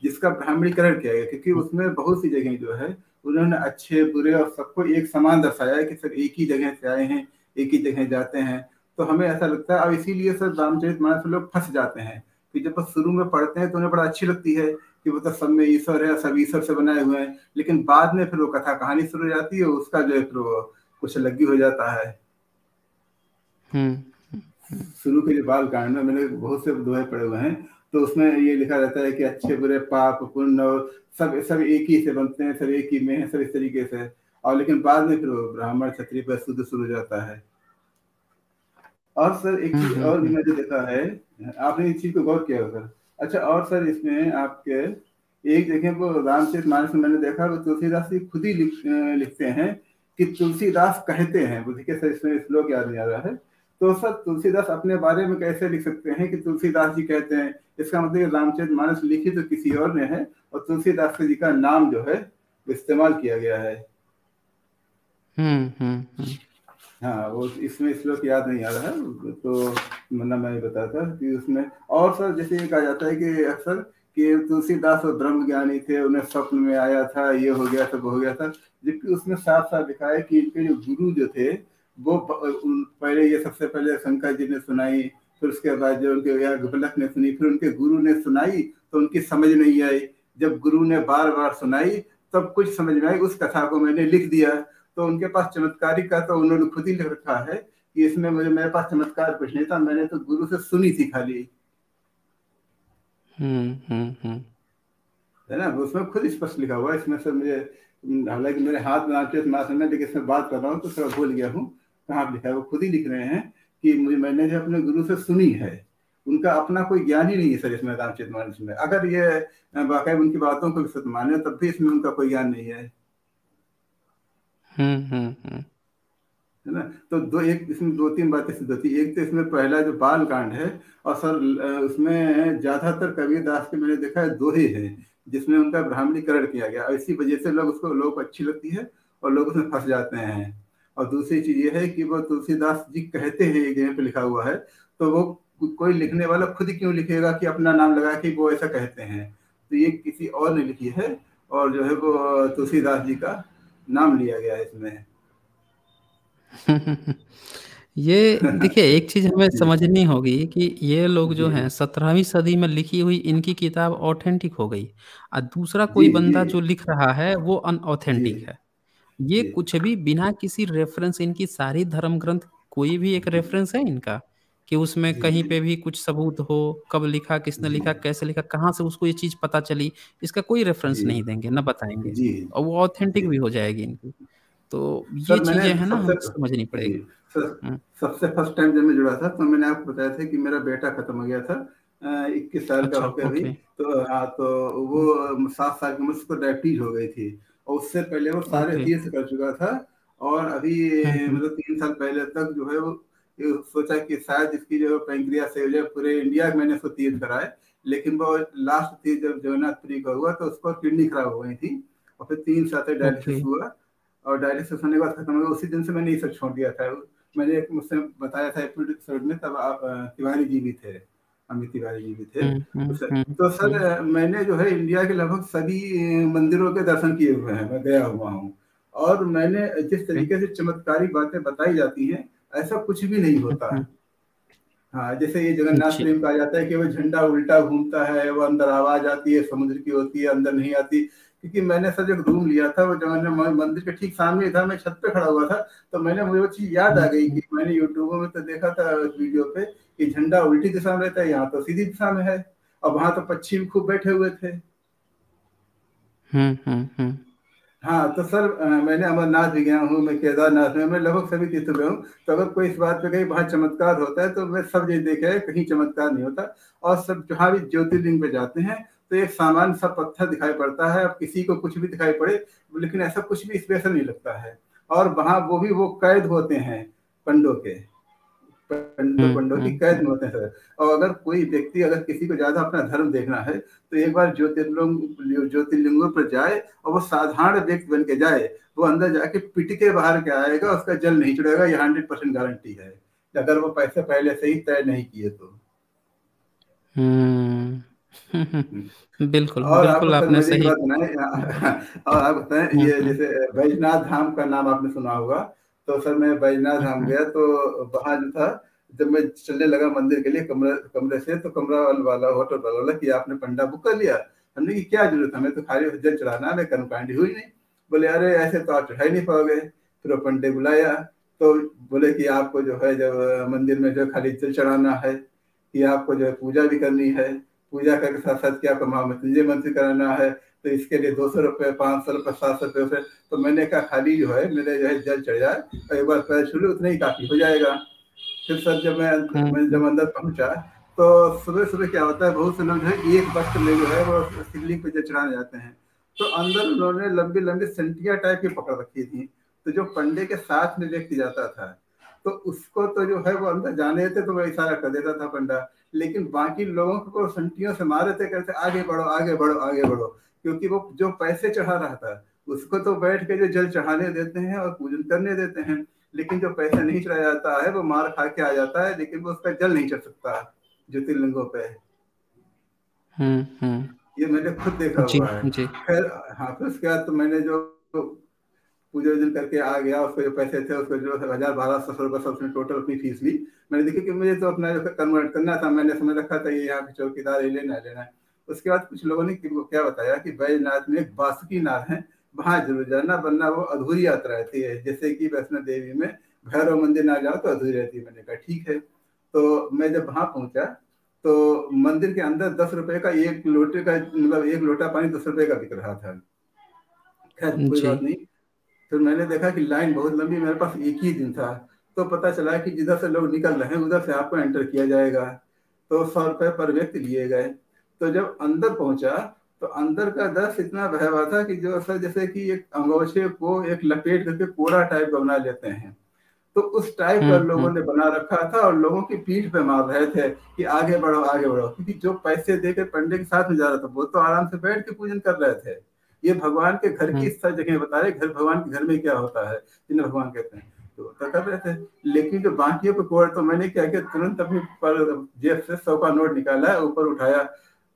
जिसका ब्राह्मणीकरण किया गया क्योंकि उसमें बहुत सी जगह जो है उन्होंने अच्छे बुरे और सबको एक समान दर्शाया है कि सर एक ही जगह से आए हैं एक ही जगह जाते हैं तो हमें ऐसा लगता है अब इसीलिए सर रामचरित मानस में लोग फंस जाते हैं कि जब बस शुरू में पढ़ते हैं तो उन्हें बड़ा अच्छी लगती है कि तो सब में ईश्वर है सब ईश्वर से बनाए हुए हैं लेकिन बाद में फिर वो कथा कहानी शुरू हो जाती है उसका जो है फिर वो कुछ अलग ही हो जाता है हम्म। शुरू के लिए बाल कांड में मैंने बहुत से दोहे पढ़े हुए हैं तो उसमें ये लिखा रहता है कि अच्छे बुरे पाप पुण्य और सब सब एक ही से बनते हैं सब एक ही में है सब इस तरीके से और लेकिन बाद में फिर वो ब्राह्मण क्षत्रिय पर शुद्ध शुरू हो जाता है और सर एक चीज हम्म, और भी हम्म, मैंने हम्म। देखा है आपने इस चीज को गौर किया सर अच्छा और सर इसमें आपके एक जगह को रामचेत मानस में मैंने देखा वो तुलसीदास जी खुद ही लिख, लिखते हैं कि तुलसीदास कहते हैं बुद्धि के सर इसमें श्लोक याद नहीं आ रहा है तो सर तुलसीदास अपने बारे में कैसे लिख सकते हैं कि तुलसीदास जी कहते हैं इसका मतलब रामचेत मानस लिखी तो किसी और ने है और तुलसीदास जी का नाम जो है इस्तेमाल किया गया है हम्म हम्म हाँ वो इसमें श्लोक याद नहीं आ रहा है तो मना मैं बताया था कि उसमें और सर जैसे ये कहा जाता है कि अक्सर कि तुलसीदास और ब्रह्म ज्ञानी थे उन्हें स्वप्न में आया था ये हो गया सब हो गया था जबकि उसमें साफ साफ दिखाया कि इनके जो गुरु जो थे वो पहले ये सबसे पहले शंकर जी ने सुनाई फिर उसके बाद जो उनके या ने सुनी फिर उनके गुरु ने सुनाई तो उनकी समझ नहीं आई जब गुरु ने बार बार सुनाई तब कुछ समझ में आई उस कथा को मैंने लिख दिया तो उनके पास चमत्कारी का तो उन्होंने खुद ही लिख रखा है कि इसमें मुझे मेरे पास चमत्कार कुछ नहीं था मैंने तो गुरु से सुनी थी खाली हम्म, हम्म, हम्म। है ना उसमें खुद स्पष्ट लिखा हुआ इसमें से मुझे हालांकि मेरे हाथ में आते ना समय लेकिन इसमें बात कर रहा हूँ तो थोड़ा भूल गया हूँ कहाँ लिखा है वो खुद ही लिख रहे हैं कि मुझे मैंने जो अपने गुरु से सुनी है उनका अपना कोई ज्ञान ही नहीं है सर इसमें रामचेत मानस में अगर ये बाकायद उनकी बातों को माने तब भी इसमें उनका कोई ज्ञान नहीं है हम्म, हम्म, हम्म। है ना तो दो एक इसमें दो तीन बातें सिद्ध होती एक तो इसमें पहला जो बाल कांड है और सर उसमें ज्यादातर कबीर दास के मैंने देखा है दो ही है जिसमें उनका ब्राह्मणीकरण किया गया और इसी वजह से लोग उसको लोग अच्छी लगती है और लोग उसमें फंस जाते हैं और दूसरी चीज ये है कि वो तुलसीदास जी कहते हैं एक जगह पे लिखा हुआ है तो वो कोई लिखने वाला खुद क्यों लिखेगा कि अपना नाम लगा के वो ऐसा कहते हैं तो ये किसी और ने लिखी है और जो है वो तुलसीदास जी का नाम लिया गया इसमें ये देखिए एक चीज हमें समझनी होगी कि ये लोग जो हैं सत्रहवीं सदी में लिखी हुई इनकी किताब ऑथेंटिक हो गई और दूसरा कोई बंदा जो लिख रहा है वो अनऑथेंटिक है ये कुछ भी बिना किसी रेफरेंस इनकी सारी धर्म ग्रंथ कोई भी एक रेफरेंस है इनका कि उसमें कहीं पे भी कुछ सबूत हो कब लिखा किसने लिखा कैसे लिखा कहाँ से उसको ये चीज पता चली इसका कोई रेफरेंस नहीं देंगे ना बताएंगे और वो ऑथेंटिक भी हो जाएगी इनकी तो ये चीजें है ना समझनी पड़ेगी हाँ। सबसे फर्स्ट टाइम जब मैं जुड़ा था तो मैंने आपको बताया था कि मेरा बेटा खत्म हो गया था इक्कीस साल का अच्छा, होकर भी तो हाँ तो वो सात साल की उम्र डायबिटीज हो गई थी और उससे पहले वो सारे से कर चुका था और अभी हाँ, हाँ। मतलब तीन साल पहले तक जो है वो सोचा कि शायद इसकी जो से जो पूरे इंडिया में मैंने उसको तीर कराए लेकिन वो लास्ट थी जब जगन्नाथ पुरी का हुआ तो उसको किडनी खराब हो गई थी और फिर तीन साल तक डायलिसिस हुआ और डायलिसिस होने के बाद खत्म हो गया उसी दिन से मैंने ये सब छोड़ दिया था मैंने एक मुझसे बताया था एपिसोड में तब आप तिवारी जी भी थे अमित तिवारी जी भी थे हम्म, हम्म, तो, हम्म। तो सर मैंने जो है इंडिया के लगभग सभी मंदिरों के दर्शन किए हुए हैं मैं गया हुआ हूँ और मैंने जिस तरीके से चमत्कारी बातें बताई जाती हैं ऐसा कुछ भी नहीं होता है हाँ।, हाँ जैसे ये जगन्नाथ प्रेम कहा जाता है कि वो झंडा उल्टा घूमता है वो अंदर आवाज आती है समुद्र की होती है अंदर नहीं आती क्योंकि मैंने सर जब रूम लिया था वो जगन्नाथ मंदिर के ठीक सामने था मैं छत पे खड़ा हुआ था तो मैंने मुझे वो चीज याद आ गई कि हम्म। मैंने यूट्यूब में तो देखा था वीडियो पे कि झंडा उल्टी दिशा में रहता है यहाँ तो सीधी दिशा में है और वहां तो पक्षी भी खूब बैठे हुए थे हम्म हम्म हम्म हाँ तो सर मैंने अमरनाथ भी गया हूँ मैं केदारनाथ में मैं लगभग सभी तीर्थ में हूँ तो अगर कोई इस बात पे कहीं वहाँ चमत्कार होता है तो मैं सब ये देखा है कहीं चमत्कार नहीं होता और सब जहाँ भी ज्योतिर्लिंग पे जाते हैं तो एक सामान सा पत्थर दिखाई पड़ता है अब किसी को कुछ भी दिखाई पड़े लेकिन ऐसा कुछ भी स्पेशल नहीं लगता है और वहाँ वो भी वो कैद होते हैं पंडों के हम्म, की हम्म, कैद में हम्म। होते हैं और अगर कोई व्यक्ति अगर किसी को ज्यादा अपना धर्म देखना है तो एक बार ज्योतिर्लिंग ज्योतिर्लिंगों पर जाए और वो साधारण व्यक्ति बन के जाए वो अंदर जाके पिट के बाहर के आएगा उसका जल नहीं चढ़ेगा ये हंड्रेड परसेंट गारंटी है अगर वो पैसे पहले से ही तय नहीं किए तो बिल्कुल और बिल्कुल आपने सही और आप बताएं ये जैसे बैजनाथ धाम का नाम आपने सुना होगा तो सर मैं बैजनाथ धाम गया तो वहां जो था जब मैं चलने लगा मंदिर के लिए कमरे कमरे से तो कमरा वाला होटल वाला बोला कि आपने पंडा बुक कर लिया हमने की क्या जरूरत हमें तो खाली जल चढ़ाना हमें कांडी हुई नहीं बोले अरे ऐसे तो आप ही नहीं पाओगे फिर वो पंडे बुलाया तो बोले कि आपको जो है जब मंदिर में जो खाली जल चढ़ाना है कि आपको जो है पूजा भी करनी है पूजा करके साथ साथ क्या आपको महामृत्युंजय मंत्र कराना है तो इसके लिए दो सौ रुपये पाँच सौ रुपये सात सौ रुपये तो मैंने कहा खाली जो है मेरे जो है जल चढ़ जाए और एक बार पैर छू उतना ही काफ़ी हो जाएगा फिर सर जब मैं हम्म। मैं जब अंदर पहुंचा तो सुबह सुबह क्या होता है बहुत से लोग जो है एक वक्त में जो है वो शिवलिंग को जल चढ़ाने जाते हैं तो अंदर उन्होंने लंबी लंबी सेंटिया टाइप की पकड़ रखी थी तो जो पंडे के साथ में व्यक्ति जाता था तो उसको तो जो है वो अंदर जाने थे तो वही सारा कर देता था पंडा लेकिन बाकी लोगों को संटियों से मारे थे कहते आगे बढ़ो आगे बढ़ो आगे बढ़ो क्योंकि वो जो पैसे चढ़ा रहा था उसको तो बैठ के जो जल चढ़ाने देते हैं और पूजन करने देते हैं लेकिन जो पैसे नहीं चढ़ाया जाता है वो मार खा के आ जाता है लेकिन वो उसका जल नहीं चढ़ सकता ज्योतिर्लिंगों पे हम्म, हम्म। ये मैंने खुद देखा जी, हुआ है खैर हाँ फिर तो उसके बाद तो मैंने जो पूजा वजन करके आ गया उसके जो पैसे थे उसको जो हजार बारह सौ रुपये सब उसने टोटल अपनी फीस ली मैंने देखी कि मुझे तो अपना जो कन्वर्ट करना था मैंने समझ रखा था ये यहाँ पे चौकीदार ये लेना लेना है उसके बाद कुछ लोगों ने क्या बताया कि बैजनाथ में बासुकी नाथ है वहां जरूर जाना वरना वो अधूरी यात्रा रहती है जैसे कि वैष्णो देवी में भैरव मंदिर ना जाओ तो अधूरी रहती है मैंने कहा ठीक है तो मैं जब वहां पहुंचा तो मंदिर के अंदर दस रुपए का एक लोटे का मतलब एक लोटा पानी दस रुपए का बिक रहा था खैर हम्म, कोई बात नहीं फिर मैंने देखा कि लाइन बहुत लंबी मेरे पास एक ही दिन था तो पता चला कि जिधर से लोग निकल रहे हैं उधर से आपको एंटर किया जाएगा तो सौ रुपए पर व्यक्ति लिए गए तो जब अंदर पहुंचा तो अंदर का दस इतना बह हुआ था कि जो असर जैसे कि एक अंगोछे को एक लपेट करके पूरा टाइप का बना लेते हैं तो उस टाइप का हम्म, लोगों हम्म। ने बना रखा था और लोगों की पीठ पे मार रहे थे कि आगे बढ़ो आगे बढ़ो क्योंकि जो पैसे देकर पंडित के साथ में जा रहा था वो तो आराम से बैठ के पूजन कर रहे थे ये भगवान के घर की हम्म। सब जगह बता रहे घर भगवान के घर में क्या होता है जिन्हें भगवान कहते हैं तो, तो कर रहे थे लेकिन जो बाकी तो मैंने क्या किया तुरंत अपनी जेब से सौ का नोट निकाला ऊपर उठाया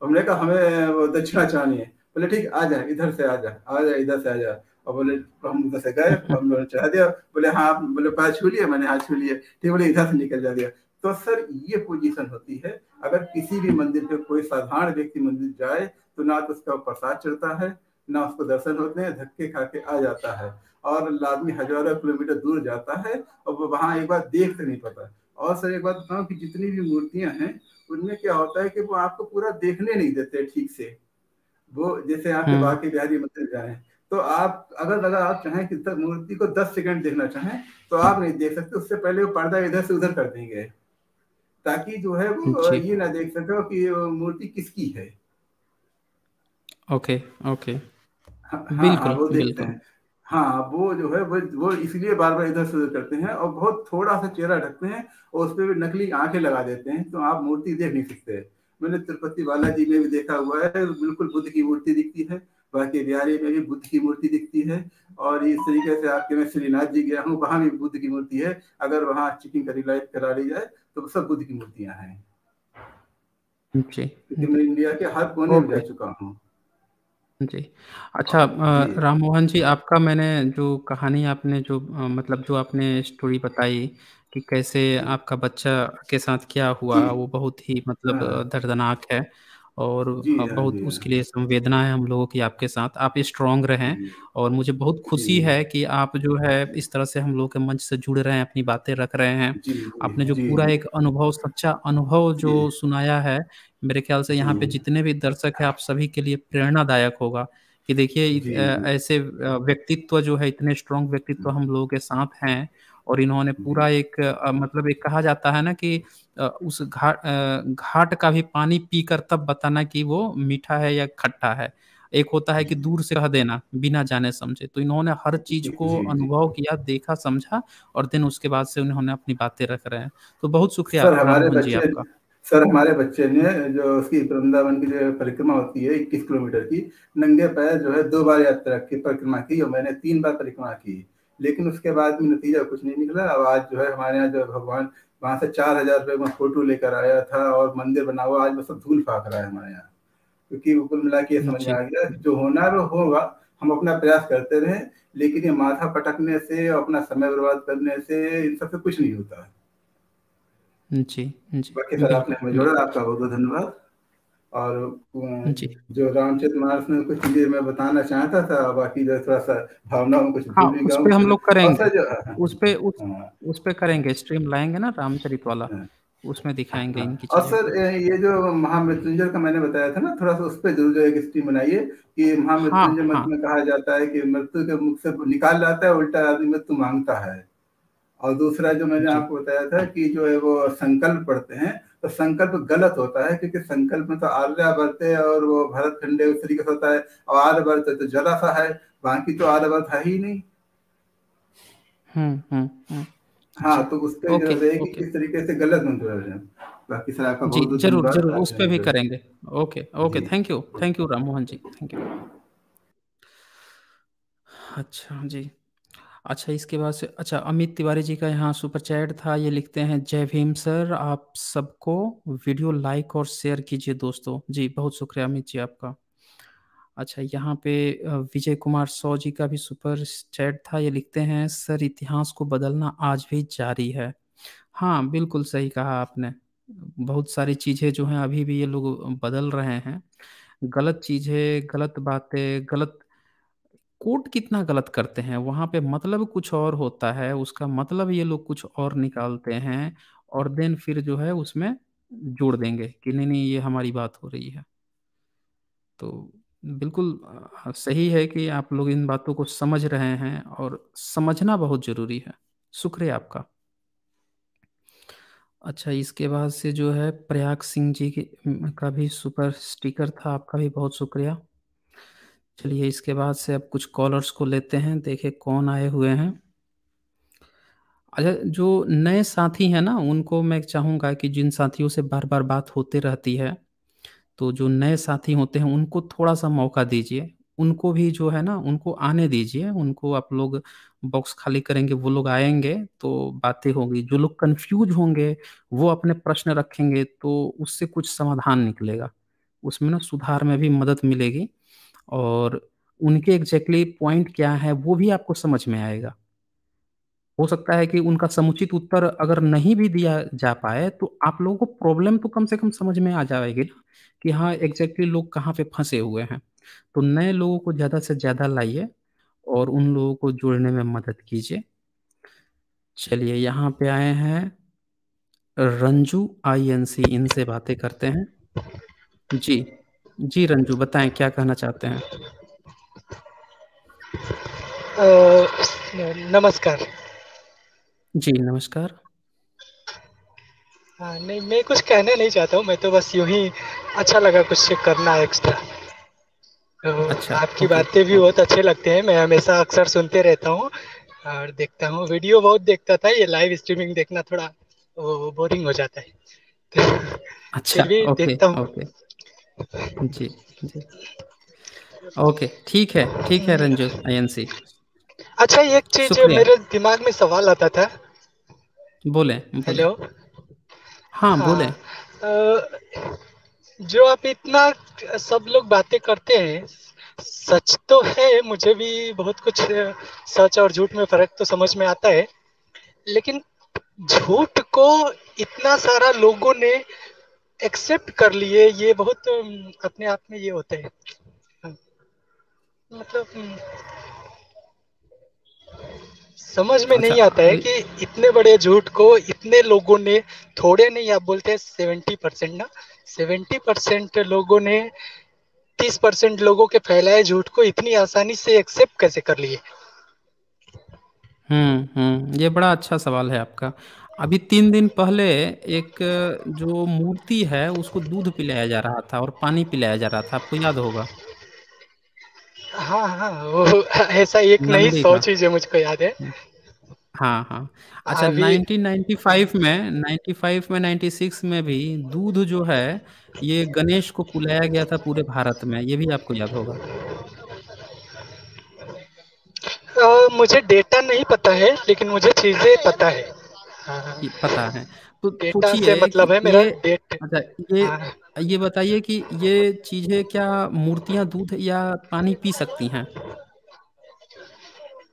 हमने कहा हमें दक्षिणा चाहनी है बोले ठीक आ जाए इधर से आ जाए आ जाए इधर से आ जाए और बोले हम उधर से गए हम लोगों ने चढ़ा दिया बोले हाँ बोले पैर छू लिए मैंने हाथ छू लिए ठीक बोले इधर से निकल जा दिया तो सर ये पोजीशन होती है अगर किसी भी मंदिर पे कोई साधारण व्यक्ति मंदिर जाए तो ना तो उसका प्रसाद चढ़ता है ना उसको दर्शन होते हैं धक्के खा के आ जाता है और आदमी हजारों किलोमीटर दूर जाता है और वहां एक बार देख नहीं पता और सर एक बात बताऊँ कि जितनी भी मूर्तियां हैं उनमें क्या होता है कि वो आपको पूरा देखने नहीं देते ठीक से वो जैसे आप हम्म। बाकी बिहारी मंदिर जाए तो आप अगर अगर आप चाहें कि मूर्ति को दस सेकंड देखना चाहें तो आप नहीं देख सकते उससे पहले वो पर्दा इधर से उधर कर देंगे ताकि जो है वो ये ना देख सको कि मूर्ति किसकी है ओके ओके हाँ, हाँ बिल्कुल, हाँ, वो देखते हैं हाँ वो जो है वो वो इसलिए बार बार इधर से उधर करते हैं और बहुत थोड़ा सा चेहरा ढकते हैं और उस पर भी नकली आंखें लगा देते हैं तो आप मूर्ति देख नहीं सकते मैंने तिरुपति बालाजी में भी देखा हुआ है बिल्कुल बुद्ध की मूर्ति दिखती है बाकी बिहारी में भी बुद्ध की मूर्ति दिखती है और इस तरीके से आपके मैं श्रीनाथ जी गया हूँ वहां भी बुद्ध की मूर्ति है अगर वहाँ चिकिंग करी लाइट करा ली जाए तो सब बुद्ध की मूर्तियां हैं मैं इंडिया के हर कोने में जा चुका हूँ जी। अच्छा जी। राम मोहन जी आपका मैंने जो कहानी आपने जो मतलब जो आपने स्टोरी बताई कि कैसे आपका बच्चा के साथ क्या हुआ, वो बहुत ही मतलब हाँ। दर्दनाक है और हाँ, बहुत हाँ। उसके लिए संवेदना है हम लोगों की आपके साथ। आप स्ट्रॉन्ग रहें और मुझे बहुत खुशी है कि आप जो है इस तरह से हम लोग के मंच से जुड़ रहे हैं, अपनी बातें रख रहे हैं। आपने जो पूरा एक अनुभव सच्चा अनुभव जो सुनाया है मेरे ख्याल से यहाँ पे जितने भी दर्शक है आप सभी के लिए प्रेरणादायक होगा कि देखिए ऐसे व्यक्तित्व जो है इतने स्ट्रॉन्ग व्यक्तित्व हम लोगों के साथ हैं और इन्होंने पूरा एक मतलब एक कहा जाता है ना कि उस घाट घाट का भी पानी पीकर तब बताना कि वो मीठा है या खट्टा है एक होता है कि दूर से कह देना बिना जाने समझे तो इन्होंने हर चीज को अनुभव किया देखा समझा और दिन उसके बाद से उन्होंने अपनी बातें रख रहे हैं तो बहुत शुक्रिया आपका सर हमारे बच्चे ने जो उसकी वृंदावन की जो परिक्रमा होती है इक्कीस किलोमीटर की नंगे पैर जो है दो बार यात्रा की परिक्रमा की और मैंने तीन बार परिक्रमा की लेकिन उसके बाद भी नतीजा कुछ नहीं निकला अब आज जो है हमारे यहाँ जो भगवान वहाँ से चार हजार रुपये में फोटो लेकर आया था और मंदिर बना हुआ आज सब धूल फाक रहा है हमारे यहाँ क्योंकि वो कुल मिला के ये समझ में आ अच्छा। गया जो होना वो होगा हम अपना प्रयास करते रहे लेकिन ये माथा पटकने से अपना समय बर्बाद करने से इन सबसे कुछ नहीं होता है जी जी बाकी सर आपने हमें जोड़ा आपका बहुत बहुत धन्यवाद और जो रामचरित मानस में कुछ चीजें मैं बताना चाहता था बाकी जो थोड़ा सा भावना में कुछ हाँ, उस पे हम लोग करेंगे हाँ, हाँ, उस पे उस, हाँ। उस पे करेंगे स्ट्रीम लाएंगे ना रामचरित वाला हाँ। उसमें दिखाएंगे हाँ। इनकी और सर ये जो महामृत्युंजय का मैंने बताया था ना थोड़ा सा उस पर जरूर जो एक स्ट्रीम बनाइए कि महामृत्युंजय हाँ, मत में कहा जाता है कि मृत्यु के मुख से निकाल जाता है उल्टा आदमी मृत्यु मांगता है और दूसरा जो मैंने आपको बताया था कि जो है वो संकल्प पढ़ते हैं तो संकल्प गलत होता है क्योंकि संकल्प में तो आर्यावर्त है और वो भरत खंडे उस तरीके से होता है और आर्यावर्त तो जरा सा है बाकी तो आर्यावर्त है ही नहीं हम्म, हम्म, हम्म। हाँ तो उस पर जो है कि किस तरीके से गलत मंत्र है बाकी जरूर जरूर उस पर भी करेंगे okay okay thank you thank you Ram Mohan ji thank you अच्छा जी अच्छा इसके बाद से अच्छा अमित तिवारी जी का यहाँ सुपर चैट था ये लिखते हैं जय भीम सर आप सबको वीडियो लाइक और शेयर कीजिए दोस्तों जी बहुत शुक्रिया अमित जी आपका अच्छा यहाँ पे विजय कुमार सौ जी का भी सुपर चैट था ये लिखते हैं सर इतिहास को बदलना आज भी जारी है हाँ बिल्कुल सही कहा आपने बहुत सारी चीज़ें जो हैं अभी भी ये लोग बदल रहे हैं गलत चीज़ें गलत बातें गलत कोट कितना गलत करते हैं वहां पे मतलब कुछ और होता है उसका मतलब ये लोग कुछ और निकालते हैं और देन फिर जो है उसमें जोड़ देंगे कि नहीं नहीं ये हमारी बात हो रही है तो बिल्कुल सही है कि आप लोग इन बातों को समझ रहे हैं और समझना बहुत जरूरी है शुक्रिया आपका अच्छा इसके बाद से जो है प्रयाग सिंह जी का भी सुपर स्टिकर था आपका भी बहुत शुक्रिया चलिए इसके बाद से अब कुछ कॉलर्स को लेते हैं देखे कौन आए हुए हैं अच्छा जो नए साथी हैं ना उनको मैं चाहूँगा कि जिन साथियों से बार बार बात होते रहती है तो जो नए साथी होते हैं उनको थोड़ा सा मौका दीजिए उनको भी जो है ना उनको आने दीजिए उनको आप लोग बॉक्स खाली करेंगे वो लोग आएंगे तो बातें होगी जो लोग कंफ्यूज होंगे वो अपने प्रश्न रखेंगे तो उससे कुछ समाधान निकलेगा उसमें ना सुधार में भी मदद मिलेगी और उनके एग्जैक्टली exactly पॉइंट क्या है वो भी आपको समझ में आएगा हो सकता है कि उनका समुचित उत्तर अगर नहीं भी दिया जा पाए तो आप लोगों को प्रॉब्लम तो कम से कम समझ में आ जाएगी ना कि हाँ एग्जैक्टली exactly लोग कहाँ पे फंसे हुए हैं तो नए लोगों को ज़्यादा से ज़्यादा लाइए और उन लोगों को जोड़ने में मदद कीजिए चलिए यहाँ पे आए हैं रंजू आईएनसी इनसे बातें करते हैं जी जी रंजू बताएं क्या कहना चाहते हैं नमस्कार जी नमस्कार हाँ, नहीं मैं कुछ कहने नहीं चाहता हूँ मैं तो बस यूं ही अच्छा लगा कुछ करना एक्स्ट्रा तो अच्छा, आपकी बातें भी बहुत अच्छे लगते हैं मैं हमेशा अक्सर सुनते रहता हूँ और देखता हूँ वीडियो बहुत देखता था ये लाइव स्ट्रीमिंग देखना थोड़ा वो बोरिंग हो जाता है तो अच्छा, भी ओके, देखता हूँ जी जी ओके ठीक है ठीक है रंजू आई अच्छा एक चीज मेरे दिमाग में सवाल आता था बोले हेलो हाँ, हाँ बोले जो आप इतना सब लोग बातें करते हैं सच तो है मुझे भी बहुत कुछ सच और झूठ में फर्क तो समझ में आता है लेकिन झूठ को इतना सारा लोगों ने एक्सेप्ट कर लिए ये बहुत अपने आप में ये होते हैं हाँ। मतलब समझ में अच्छा, नहीं आता है कि इतने बड़े झूठ को इतने लोगों ने थोड़े नहीं आप बोलते हैं सेवेंटी परसेंट ना सेवेंटी परसेंट लोगों ने तीस परसेंट लोगों के फैलाए झूठ को इतनी आसानी से एक्सेप्ट कैसे कर लिए हम्म हम्म ये बड़ा अच्छा सवाल है आपका अभी तीन दिन पहले एक जो मूर्ति है उसको दूध पिलाया जा रहा था और पानी पिलाया जा रहा था आपको याद होगा हाँ हाँ ऐसा एक नई सौ चीजें मुझको याद है हाँ हाँ अच्छा अभी... 1995 में 95 में 96 में भी दूध जो है ये गणेश को पुलाया गया था पूरे भारत में ये भी आपको याद होगा आ, मुझे डेटा नहीं पता है लेकिन मुझे चीजें पता है हाँ। पता है तो पूछिए मतलब है मेरा ये, अच्छा ये हाँ। ये बताइए कि ये चीजें क्या मूर्तियां दूध या पानी पी सकती हैं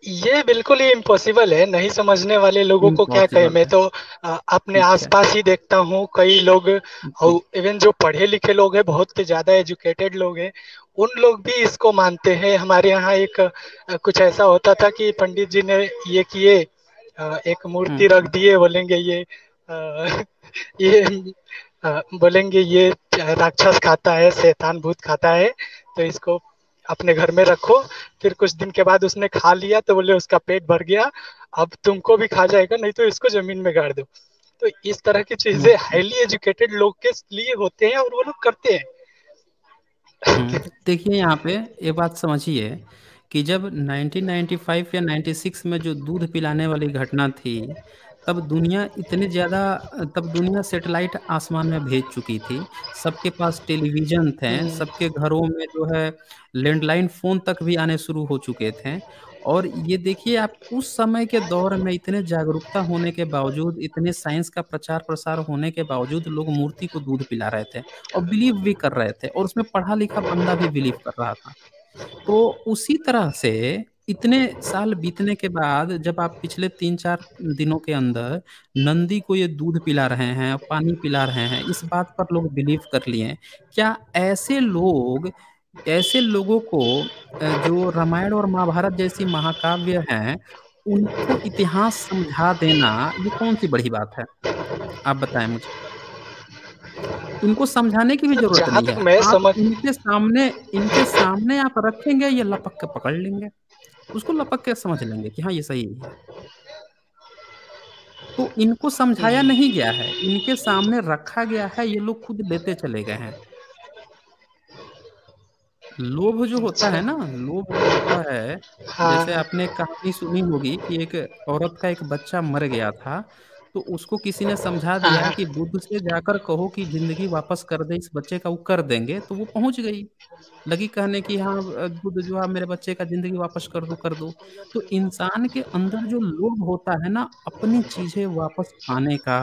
ये बिल्कुल ही इम्पॉसिबल है नहीं समझने वाले लोगों को क्या कहे मैं तो अपने आसपास ही देखता हूँ कई लोग और इवन जो पढ़े लिखे लोग हैं बहुत ज्यादा एजुकेटेड लोग हैं उन लोग भी इसको मानते हैं हमारे यहाँ एक कुछ ऐसा होता था कि पंडित जी ने ये किए एक मूर्ति हम्म। रख दिए बोलेंगे ये ये बोलेंगे ये राक्षस खाता है शैतान भूत खाता है तो इसको अपने घर में रखो फिर कुछ दिन के बाद उसने खा लिया तो बोले उसका पेट भर गया अब तुमको भी खा जाएगा नहीं तो इसको जमीन में गाड़ दो तो इस तरह की चीजें हाईली हम्म। एजुकेटेड लोग के लिए होते हैं और वो लोग करते हैं हम्म। देखिए यहाँ पे ये बात समझिए कि जब 1995 या 96 में जो दूध पिलाने वाली घटना थी तब दुनिया इतने ज़्यादा तब दुनिया सेटेलाइट आसमान में भेज चुकी थी सबके पास टेलीविज़न थे हम्म। सबके घरों में जो है लैंडलाइन फ़ोन तक भी आने शुरू हो चुके थे और ये देखिए आप उस समय के दौर में इतने जागरूकता होने के बावजूद इतने साइंस का प्रचार प्रसार होने के बावजूद लोग मूर्ति को दूध पिला रहे थे और बिलीव भी कर रहे थे और उसमें पढ़ा लिखा बंदा भी बिलीव कर रहा था तो उसी तरह से इतने साल बीतने के बाद जब आप पिछले तीन चार दिनों के अंदर नंदी को ये दूध पिला रहे हैं पानी पिला रहे हैं इस बात पर लोग बिलीव कर लिए क्या ऐसे लोग ऐसे लोगों को जो रामायण और महाभारत जैसी महाकाव्य हैं उनको इतिहास समझा देना ये कौन सी बड़ी बात है आप बताएं मुझे इनको समझाने की भी जरूरत नहीं है मैं समझ... इनके सामने इनके सामने आप रखेंगे ये लपक के पकड़ लेंगे उसको लपक के समझ लेंगे कि हाँ ये सही है तो इनको समझाया हम्म। नहीं गया है इनके सामने रखा गया है ये लोग खुद लेते चले गए हैं लोभ जो होता है अच्छा। ना लोभ होता है हाँ। जैसे आपने कहानी सुनी होगी कि एक औरत का एक बच्चा मर गया था तो उसको किसी ने समझा हाँ, दिया हाँ। कि बुद्ध से जाकर कहो कि जिंदगी वापस कर दे इस बच्चे का वो कर देंगे तो वो पहुंच गई लगी कहने की हाँ बुद्ध जो है हाँ, मेरे बच्चे का जिंदगी वापस कर दो कर दो तो इंसान के अंदर जो लोभ होता है ना अपनी चीजें वापस पाने का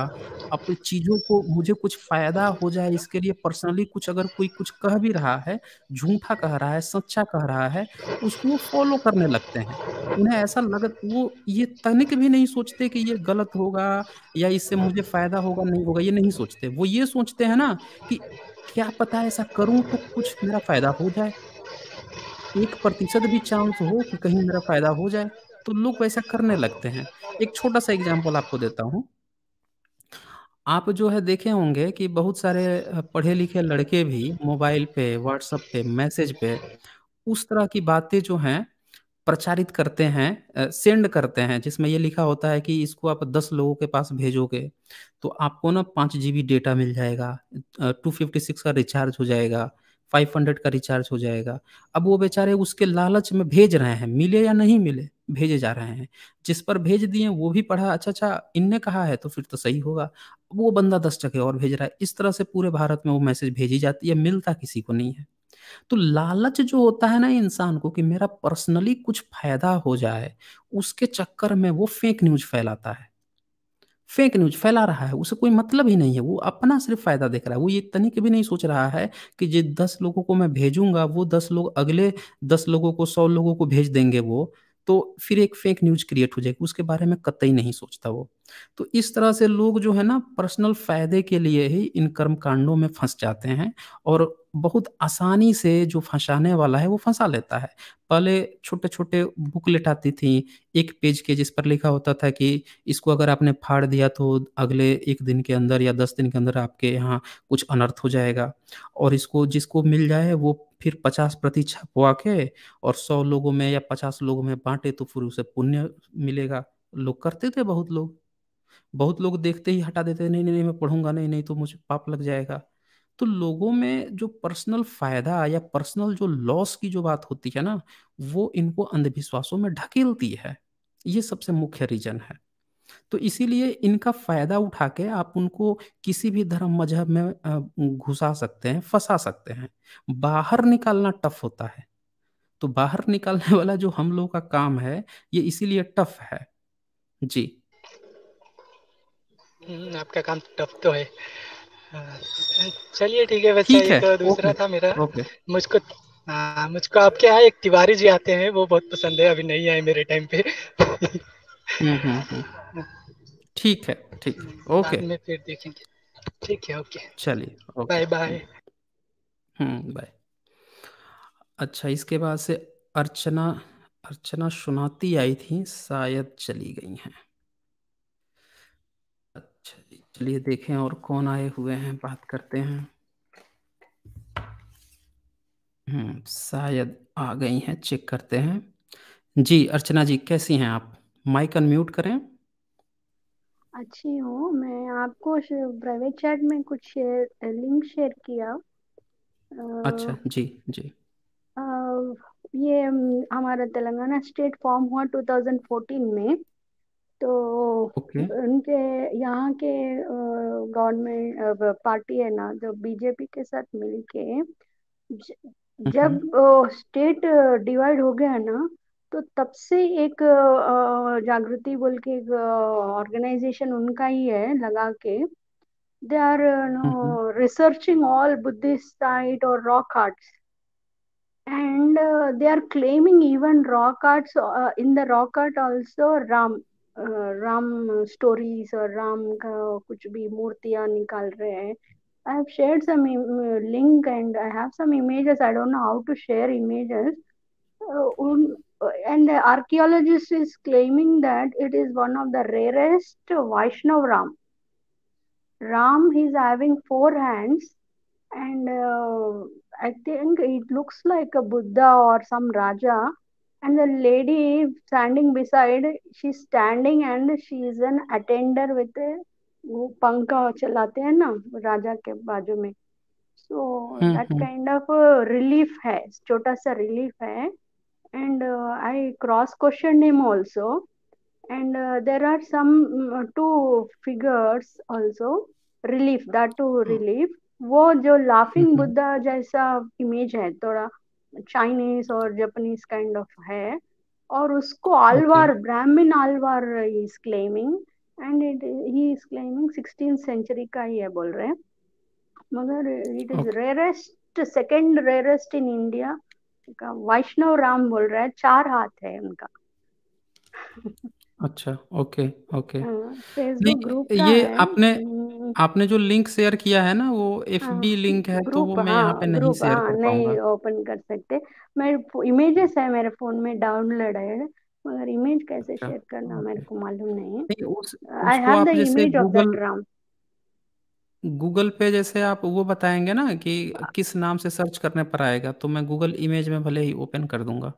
अपनी चीजों को मुझे कुछ फायदा हो जाए इसके लिए पर्सनली कुछ अगर कोई कुछ कह भी रहा है झूठा कह रहा है सच्चा कह रहा है उसको फॉलो करने लगते हैं उन्हें ऐसा लग वो ये तनिक भी नहीं सोचते कि ये गलत होगा या इससे हाँ। मुझे फायदा होगा नहीं होगा ये नहीं सोचते वो ये सोचते हैं ना कि क्या पता ऐसा करूं तो कुछ मेरा फायदा हो जाए एक प्रतिशत भी चांस हो कि कहीं मेरा फायदा हो जाए तो लोग वैसा करने लगते हैं एक छोटा सा एग्जाम्पल आपको देता हूँ आप जो है देखे होंगे कि बहुत सारे पढ़े लिखे लड़के भी मोबाइल पे व्हाट्सएप पे मैसेज पे उस तरह की बातें जो हैं प्रचारित करते हैं सेंड करते हैं जिसमें ये लिखा होता है कि इसको आप दस लोगों के पास भेजोगे तो आपको ना पाँच जी डेटा मिल जाएगा टू फिफ्टी सिक्स का रिचार्ज हो जाएगा फाइव हंड्रेड का रिचार्ज हो जाएगा अब वो बेचारे उसके लालच में भेज रहे हैं मिले या नहीं मिले भेजे जा रहे हैं जिस पर भेज दिए वो भी पढ़ा अच्छा अच्छा इनने कहा है तो फिर तो सही होगा अब वो बंदा दस टके और भेज रहा है इस तरह से पूरे भारत में वो मैसेज भेजी जाती है मिलता किसी को नहीं है तो लालच जो होता है ना इंसान को कि मेरा पर्सनली कुछ फायदा हो जाए उसके चक्कर में वो फेक न्यूज फैलाता है फेक न्यूज फैला रहा है उसे कोई मतलब ही नहीं है वो अपना सिर्फ फायदा देख रहा है वो ये तनिक भी नहीं सोच रहा है कि जिस दस लोगों को मैं भेजूंगा वो दस लोग अगले दस लोगों को सौ लोगों को भेज देंगे वो तो फिर एक फेक न्यूज क्रिएट हो जाएगी उसके बारे में कतई नहीं सोचता वो तो इस तरह से लोग जो है ना पर्सनल फायदे के लिए ही इन कर्म कांडों में फंस जाते हैं और बहुत आसानी से जो फंसाने वाला है वो फंसा लेता है पहले छोटे छोटे बुकलेट आती थी एक पेज के जिस पर लिखा होता था कि इसको अगर आपने फाड़ दिया तो अगले एक दिन के अंदर या दस दिन के अंदर आपके यहाँ कुछ अनर्थ हो जाएगा और इसको जिसको मिल जाए वो फिर पचास प्रति छपवा के और सौ लोगों में या पचास लोगों में बांटे तो फिर उसे पुण्य मिलेगा लोग करते थे बहुत लोग बहुत लोग देखते ही हटा देते नहीं नहीं, नहीं मैं पढ़ूंगा नहीं नहीं तो मुझे पाप लग जाएगा तो लोगों में जो पर्सनल फायदा या पर्सनल जो लॉस की जो बात होती है ना वो इनको अंधविश्वासों में ढकेलती है ये सबसे मुख्य रीजन है तो इसीलिए इनका फायदा उठा के आप उनको किसी भी धर्म मजहब में घुसा सकते हैं फंसा सकते हैं बाहर निकालना टफ होता है तो बाहर निकालने वाला जो हम लोग का काम है ये इसीलिए टफ है जी हम्म, आपका काम टफ तो है हाँ, चलिए ठीक है वैसे एक दूसरा था मेरा मुझको आ, हाँ, मुझको आपके यहाँ एक तिवारी जी आते हैं वो बहुत पसंद है अभी नहीं आए मेरे टाइम पे हम्म, हम्म, हम्म। ठीक है ठीक हाँ, ओके में फिर देखेंगे ठीक है ओके चलिए बाय बाय हम्म बाय अच्छा इसके बाद से अर्चना अर्चना सुनाती आई थी शायद चली गई हैं चलिए देखें और कौन आए हुए हैं बात करते हैं हम्म, शायद आ गई हैं चेक करते हैं जी अर्चना जी कैसी हैं आप माइक अनम्यूट करें अच्छी हूँ मैं आपको प्राइवेट चैट में कुछ शेयर लिंक शेयर किया अच्छा जी जी आ, ये हमारा तेलंगाना स्टेट फॉर्म हुआ 2014 में तो ओके उनके यहाँ के गवर्नमेंट पार्टी है ना जो बीजेपी के साथ मिलके जब स्टेट हम्म। डिवाइड हो गया ना तो तब से एक जागृति बोल के एक ऑर्गेनाइजेशन उनका ही है लगा के they are no researching all Buddhist site और rock arts and they are claiming even rock arts in the rock art also Ram Ram stories और राम का कुछ भी मूर्तियां निकाल रहे हैं I have shared some link and I have some images. I don't know how to share images. Uh, and the archaeologist is claiming that it is one of the rarest Vaishnav Ram. Ram he's having four hands, and uh, I think it looks like a Buddha or some Raja and the lady standing beside she's standing and she is an attender with a uh, वो पंखा चलाते हैं ना राजा के बाजू में so that kind of relief है छोटा सा रिलीफ है and I cross question him also and there are some two figures also relief that two relief वो जो लाफिंग बुद्धा हम्म, हम्म। जैसा इमेज है थोड़ा चाइनीज और जापानीज काइंड ऑफ है और उसको Alvar okay. Brahman Alvar is claiming and it he is claiming sixteen century का ही है बोल रहे हैं मगर it is rarest second rarest in India Vaishnava Ram बोल रहा है चार हाथ है उनका अच्छा, ओके, ओके। हाँ, फेसबुक ग्रुप का ये है। आपने हम्म। आपने जो लिंक शेयर किया है ना, वो हाँ, एफबी लिंक है, तो वो मैं हाँ, यहाँ हाँ, पे नहीं शेयर हाँ कर नहीं पाऊँगा। ओपन कर सकते। मेरे इमेजेस है मेरे फ़ोन में डाउनलोड है मगर इमेज कैसे शेयर अच्छा, करना मेरे को मालूम नहीं है। नहीं, उस आई उसको हैव द आप जैसे image of the Google drum. Google पे जैसे आप वो बताएंगे ना कि हाँ। किस नाम से सर्च करने पर आएगा, तो मैं गूगल इमेज में भले ही ओपन कर दूंगा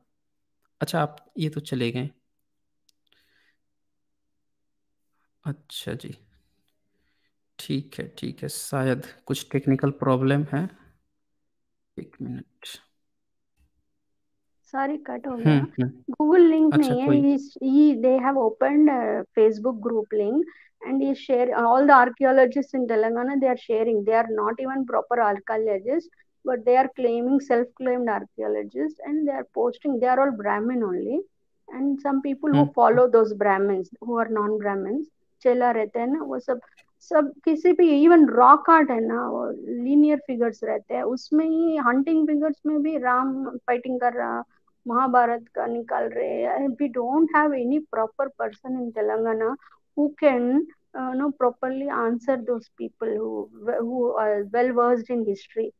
अच्छा, आप ये तो चले गए। अच्छा जी ठीक है ठीक है शायद कुछ टेक्निकल प्रॉब्लम है एक मिनट सॉरी कट हो गया गूगल हम्म, लिंक हम्म। अच्छा, नहीं है ये they have opened Facebook group link and he share all the archaeologist in Telangana they are sharing they are not even proper archaeologist but they are claiming self claimed archaeologist and they are posting they are all Brahman only and some people who follow those Brahmans who are non Brahmans चेला रहते हैं ना वो सब सब किसी भी even rock art है ना वो लीनियर फिगर्स रहते हैं उसमें ही हंटिंग फिगर्स में भी राम फाइटिंग कर रहा महाभारत का निकाल रहे हैं we don't have any proper person in Telangana who can know properly answer those people who well versed in history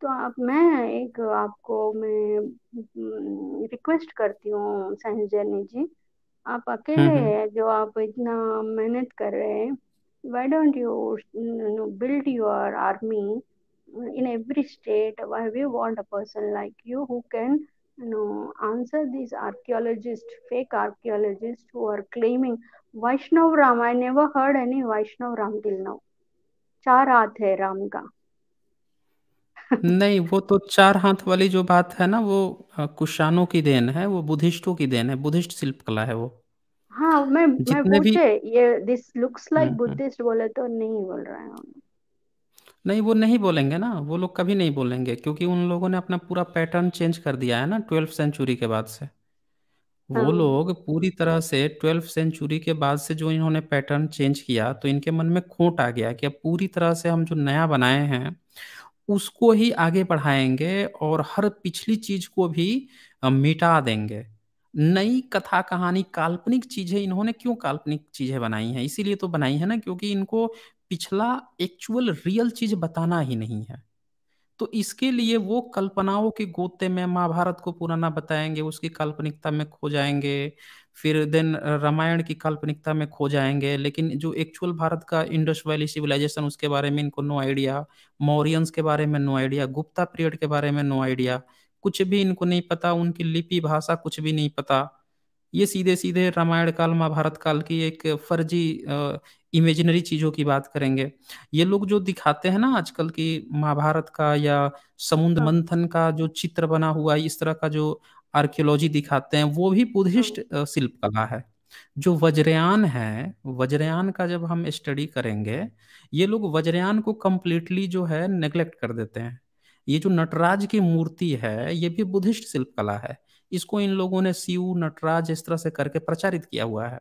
तो आप मैं एक आपको मैं रिक्वेस्ट mm, करती हूँ साइंस संजय जी आप अकेले हैं जो आप इतना मेहनत कर रहे हैं why don't you, you know, build your army in every state why we want a person like you who can you know answer these archaeologists fake archaeologists who are claiming vaishnav ram i never heard any vaishnav ram till now चार हाथ है राम का नहीं, वो तो चार हाथ वाली जो बात है ना वो कुशानों की देन है, वो बुद्धिस्टों की देन है, बुद्धिस्ट शिल्प कला है वो। हाँ, मैं मैं जितने भी पूछे ये दिस लुक्स लाइक बुद्धिस्ट बोले तो नहीं बोल रहा है हम। नहीं, वो नहीं बोलेंगे ना, वो लोग कभी नहीं बोलेंगे क्योंकि उन लोगों ने अपना पूरा पैटर्न चेंज कर दिया है ना ट्वेल्थ सेंचुरी के बाद से। वो हाँ। लोग पूरी तरह से ट्वेल्थ सेंचुरी के बाद से जो इन्होंने पैटर्न चेंज किया, तो इनके मन में खोट आ गया कि अब पूरी तरह से हम जो नया बनाए हैं उसको ही आगे बढ़ाएंगे और हर पिछली चीज को भी मिटा देंगे नई कथा कहानी काल्पनिक चीजें इन्होंने क्यों काल्पनिक चीजें बनाई हैं इसीलिए तो बनाई है ना क्योंकि इनको पिछला एक्चुअल रियल चीज बताना ही नहीं है तो इसके लिए वो कल्पनाओं के गोते में महाभारत को पुराना बताएंगे उसकी काल्पनिकता में खो जाएंगे फिर देन रामायण की काल्पनिकता में खो जाएंगे लेकिन जो एक्चुअल भारत का इंडस वैली सिविलाइजेशन उसके बारे में इनको नो आइडिया मौर्यंस के बारे में नो आइडिया गुप्ता पीरियड के बारे में नो आइडिया कुछ भी इनको नहीं पता उनकी लिपि भाषा कुछ भी नहीं पता ये सीधे सीधे रामायण काल महाभारत काल की एक फर्जी इमेजिनरी चीजों की बात करेंगे ये लोग जो दिखाते हैं ना आजकल की महाभारत का या समुद्र हाँ। मंथन का जो चित्र बना हुआ है इस तरह का जो आर्कियोलॉजी दिखाते हैं वो भी बुद्धिस्ट हाँ। शिल्प कला है जो वज्रयान है वज्रयान का जब हम स्टडी करेंगे ये लोग वज्रयान को कम्प्लीटली जो है नेग्लेक्ट कर देते हैं ये जो नटराज की मूर्ति है ये भी बुद्धिस्ट शिल्प कला है इसको इन लोगों ने शिव नटराज इस तरह से करके प्रचारित किया हुआ है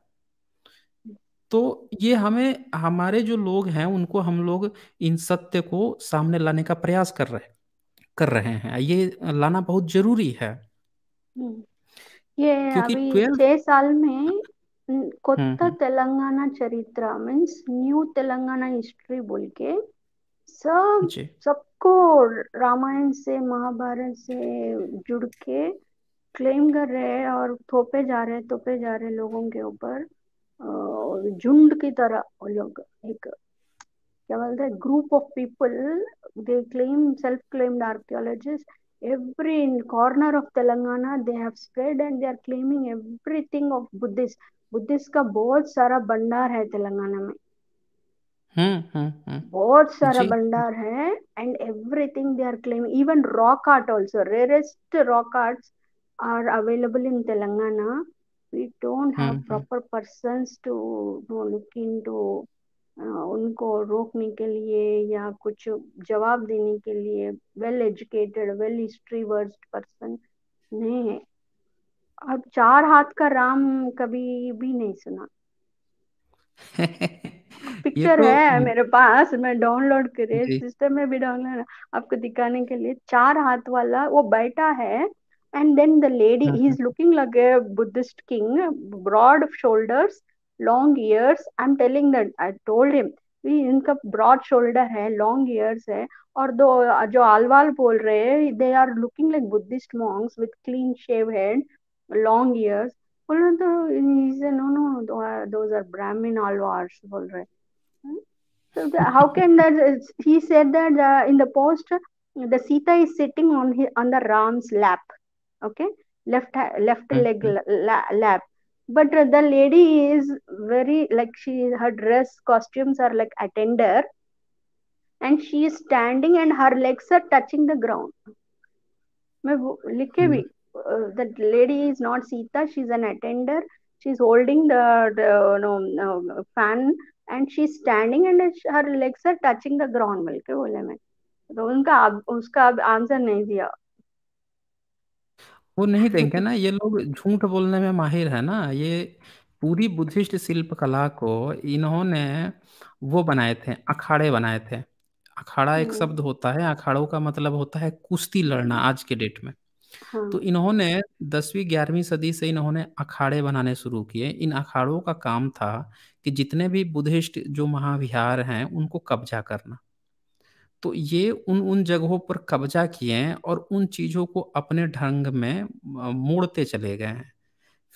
तो ये हमें हमारे जो लोग हैं उनको हम लोग इन सत्य को सामने लाने का प्रयास कर रहे कर रहे हैं ये लाना बहुत जरूरी है ये क्योंकि अभी छह साल में हम्म, कोत्ता हम्म। तेलंगाना चरित्र मीन्स न्यू तेलंगाना हिस्ट्री बोल के सब सबको रामायण से महाभारत से जुड़ के क्लेम कर रहे हैं और थोपे जा रहे थोपे जा रहे लोगों के ऊपर झुंड की तरह वो लोग एक क्या बोलते हैं group of people they claim self claimed archaeologist every in corner of telangana they have spread and they are claiming everything of buddhist buddhist ka Buddhist का बहुत सारा भंडार है hmm में बहुत सारा भंडार hai and everything they are claiming even rock art also rarest rock arts are available in telangana we don't have hmm, proper persons to look into उनको रोकने के लिए या कुछ जवाब देने के लिए well educated well versed person नहीं है अब चार हाथ का राम कभी भी नहीं सुना पिक्चर तो है हम्म। मेरे पास मैं डाउनलोड करे सिस्टम में भी डाउनलोड आपको दिखाने के लिए चार हाथ वाला वो बैठा है and then the lady he is looking like a Buddhist king broad shoulders long ears i'm telling that i told him इनका ब्रॉड शोल्डर है लॉन्ग ईयर्स है और दो जो आलवाल बोल रहे they are looking like Buddhist monks with clean shaved head long ears बोल रहे तो no no those are Brahmin बोल रहे so the, how can that he said that uh, in the post the sita is sitting on his, on the ram's lap okay left left leg la, lap but the lady is very like she her dress costumes are like attender and she is standing and her legs are touching the ground मैं लिखे भी the is is not Sita she is an attender she is holding the fan and she is standing and her legs are touching the ground बोल के बोले मैं तो उनका उसका आंसर नहीं दिया वो नहीं देंगे ना ये लोग झूठ बोलने में माहिर है ना ये पूरी बुद्धिस्ट शिल्प कला को इन्होंने वो बनाए थे अखाड़े बनाए थे अखाड़ा एक हम्म। शब्द होता है अखाड़ों का मतलब होता है कुश्ती लड़ना आज के डेट में हाँ। तो हाँ इन्होंने दसवीं ग्यारहवीं सदी से इन्होंने अखाड़े बनाने शुरू किए इन अखाड़ों का काम था कि जितने भी बुद्धिस्ट जो महाविहार हैं उनको कब्जा करना तो ये उन उन जगहों पर कब्जा किए हैं और उन चीज़ों को अपने ढंग में मोड़ते चले गए हैं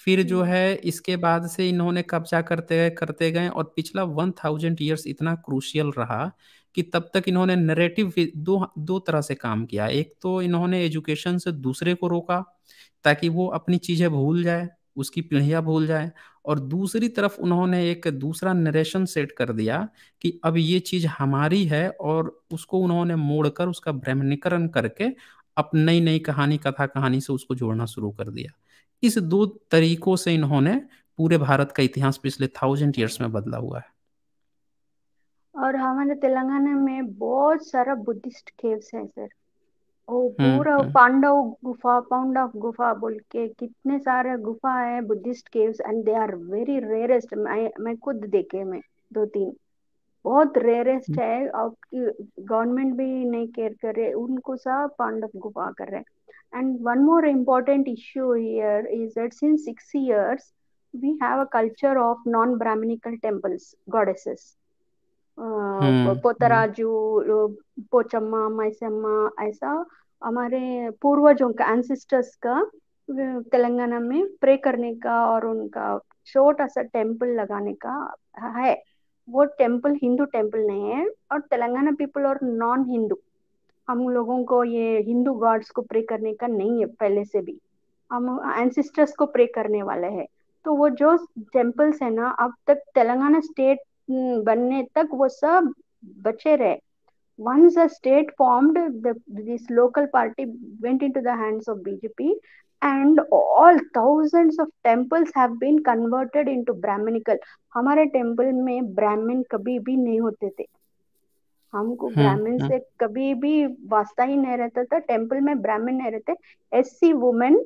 फिर जो है इसके बाद से इन्होंने कब्जा करते गए करते गए और पिछला वन थाउजेंड ईयर्स इतना क्रूशियल रहा कि तब तक इन्होंने नरेटिव दो दो तरह से काम किया एक तो इन्होंने एजुकेशन से दूसरे को रोका ताकि वो अपनी चीज़ें भूल जाए उसकी पीढ़ियाँ भूल जाए और दूसरी तरफ उन्होंने एक दूसरा नरेशन सेट कर दिया कि अब ये चीज हमारी है और उसको उन्होंने मोड़कर उसका भ्रमणीकरण करके अब नई नई कहानी कथा कहानी से उसको जोड़ना शुरू कर दिया इस दो तरीकों से इन्होंने पूरे भारत का इतिहास पिछले थाउजेंड ईयर्स में बदला हुआ है और हमारे तेलंगाना में बहुत सारा बुद्धिस्ट केव्स है सर ओ हम्म, पूरा हम्म। पांडव गुफा पांडव गुफा बोल के कितने सारे गुफा है Buddhist caves and they are very rarest मैं मैं खुद देखे मैं दो तीन बहुत रेयरेस्ट हम्म। है और गवर्नमेंट भी नहीं केयर कर रहे उनको सब पांडव गुफा कर रहे and one more important issue here is that since six years we have a culture of non brahminical temples goddesses hmm, Potharaju hmm. Pochamma Maisamma ऐसा हमारे पूर्वजों का एंसिस्टर्स का तेलंगाना में प्रे करने का और उनका छोटा सा टेम्पल लगाने का है वो टेम्पल हिंदू टेम्पल नहीं है और तेलंगाना पीपल और नॉन हिंदू हम लोगों को ये हिंदू गॉड्स को प्रे करने का नहीं है पहले से भी हम एंसिस्टर्स को प्रे करने वाले हैं तो वो जो टेम्पल्स है ना अब तक तेलंगाना स्टेट हम्म, बनने तक वो सब बचे रहे once a state formed this local party went into the hands of BJP and all thousands of temples have been converted into brahminical हमारे टेम्पल में ब्राह्मण कभी भी नहीं होते थे हमको ब्राह्मण हम्म। से कभी भी वास्ता ही नहीं रहता था टेम्पल में ब्राह्मण नहीं रहते एस सी वुमेन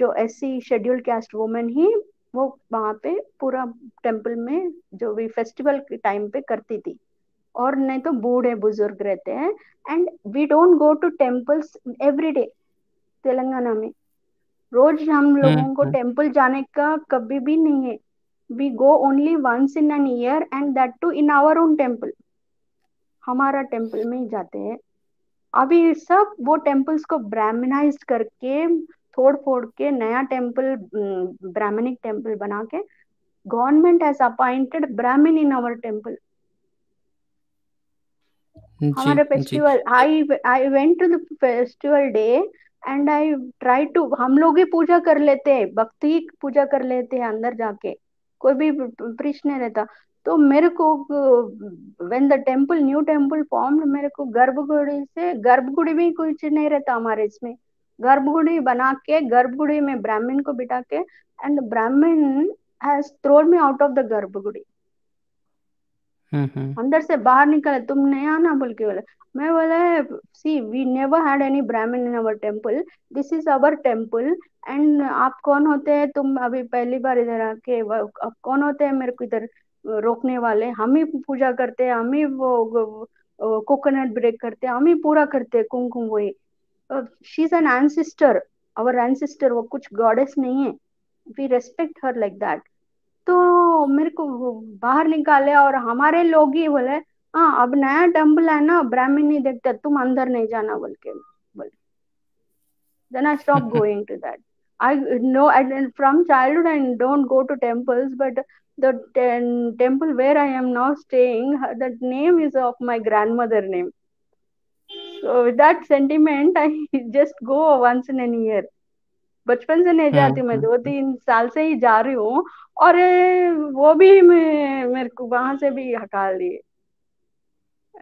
जो S C scheduled caste women ही वो वहां पे पूरा टेम्पल में जो भी फेस्टिवल के टाइम पे करती थी और नहीं तो बूढ़े बुजुर्ग रहते हैं and we don't go to temples every day Telangana में रोज हम हम्म, लोगों को हम्म। टेम्पल जाने का कभी भी नहीं है we go only once in an year and that too in our own temple हमारा टेम्पल में ही जाते हैं अभी सब वो टेम्पल्स को ब्राह्मणाइज करके तोड़ फोड़ के नया टेम्पल ब्राह्मणिक टेम्पल बना के government has appointed Brahman in our temple हमारे festival I I went to the festival day and I try to हम लोग ही पूजा कर लेते हैं भक्ति पूजा कर लेते हैं अंदर जाके कोई भी प्रश्न नहीं रहता तो मेरे को when the temple new temple form मेरे को गर्भगुड़ी से गर्भगुड़ी में कुछ नहीं रहता हमारे इसमें गर्भगुड़ी बना के गर्भगुड़ी में ब्राह्मण को बिठा के and Brahman has thrown me out of the गर्भगुड़ी हम्म, हम्म। अंदर से बाहर निकले तुम नहीं आना बोल के बोले मैं बोले see we never had any Brahman in our temple this is our temple and आप कौन होते हैं तुम अभी पहली बार इधर आके आप कौन होते हैं मेरे को इधर रोकने वाले हम ही पूजा करते हैं हम ही वो कोकोनट ब्रेक करते हैं हम ही पूरा करते हैं कुमकुम वही she is an ancestor our ancestor वो कुछ गॉडेस नहीं है we respect her like that तो मेरे को बाहर निकाले और हमारे लोग ही बोले हाँ अब नया टेम्पल है ना ब्राह्मण नहीं देखते तुम अंदर नहीं जाना बोल के बोले then I stop going to that I know and from childhood I don't go to temples, but the ten, temple where I am now staying, the name is of my grandmother name. so with that sentiment i just go once in a बचपन से नहीं जाती मैं हाँ, दो हाँ। तीन साल से ही जा रही हूँ और वो भी मैं मेरे को वहां से भी हटा लिए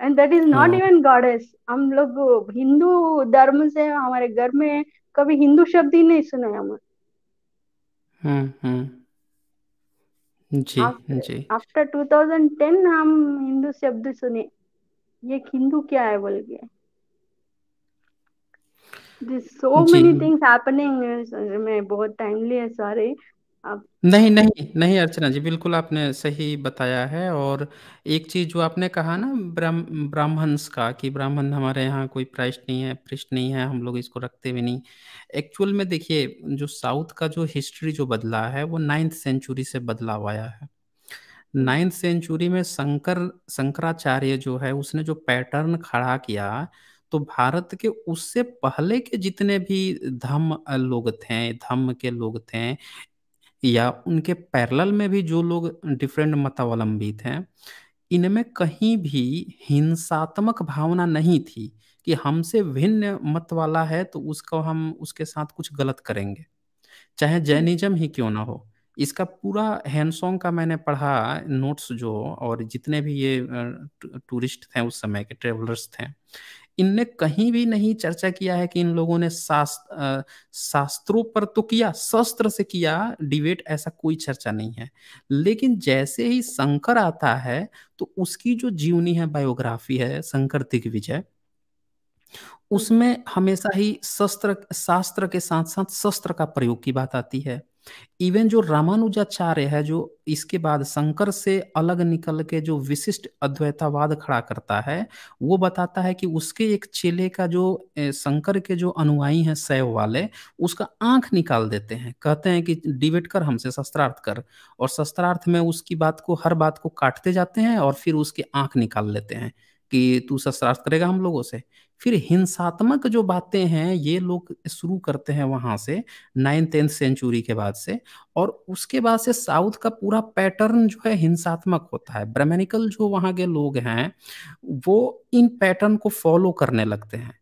and that is not even goddess हम लोग हिंदू धर्म से हमारे घर में कभी हिंदू शब्द ही नहीं सुना है हमने हाँ, जी after, जी आफ्टर 2010 हम हिंदू शब्द सुने ये हिंदू क्या है बोल के सो मेनी थिंग्स हैपनिंग मैं बहुत टाइमली है सारे नहीं नहीं नहीं अर्चना जी बिल्कुल आपने सही बताया है और एक चीज जो आपने कहा ना ब्राह्मण्स का कि ब्राह्मण हमारे यहाँ कोई प्राइस्ट नहीं है पृष्ठ नहीं है हम लोग इसको रखते भी नहीं एक्चुअल में देखिए जो साउथ का जो हिस्ट्री जो बदला है वो नाइन्थ सेंचुरी से बदलाव आया है नाइन्थ सेंचुरी में शंकर शंकराचार्य जो है उसने जो पैटर्न खड़ा किया तो भारत के उससे पहले के जितने भी धम्म लोग थे धम्म के लोग थे या उनके पैरल में भी जो लोग डिफरेंट मतावलंबी थे इनमें कहीं भी हिंसात्मक भावना नहीं थी कि हमसे भिन्न मत वाला है तो उसको हम उसके साथ कुछ गलत करेंगे चाहे जैनिज्म हम्म। ही क्यों ना हो इसका पूरा हैंडसोंग का मैंने पढ़ा नोट्स जो और जितने भी ये टूरिस्ट थे उस समय के ट्रेवलर्स थे इनने कहीं भी नहीं चर्चा किया है कि इन लोगों ने शास्त्रों पर तो किया शस्त्र से किया डिबेट ऐसा कोई चर्चा नहीं है लेकिन जैसे ही शंकर आता है तो उसकी जो जीवनी है बायोग्राफी है शंकर दिग्विजय उसमें हमेशा ही शस्त्र शास्त्र के साथ साथ शस्त्र का प्रयोग की बात आती है इवन जो रामानुजाचार्य है जो इसके बाद शंकर से अलग निकल के जो विशिष्ट अद्वैतावाद खड़ा करता है वो बताता है कि उसके एक चेले का जो शंकर के जो अनुयायी हैं शैव वाले उसका आंख निकाल देते हैं कहते हैं कि डिबेट कर हमसे शस्त्रार्थ कर और शस्त्रार्थ में उसकी बात को हर बात को काटते जाते हैं और फिर उसके आंख निकाल लेते हैं कि तू शस्त्रार्थ करेगा हम लोगों से फिर हिंसात्मक जो बातें हैं ये लोग शुरू करते हैं वहाँ से नाइन टेंथ सेंचुरी के बाद से और उसके बाद से साउथ का पूरा पैटर्न जो है हिंसात्मक होता है ब्राह्मणिकल जो वहाँ के लोग हैं वो इन पैटर्न को फॉलो करने लगते हैं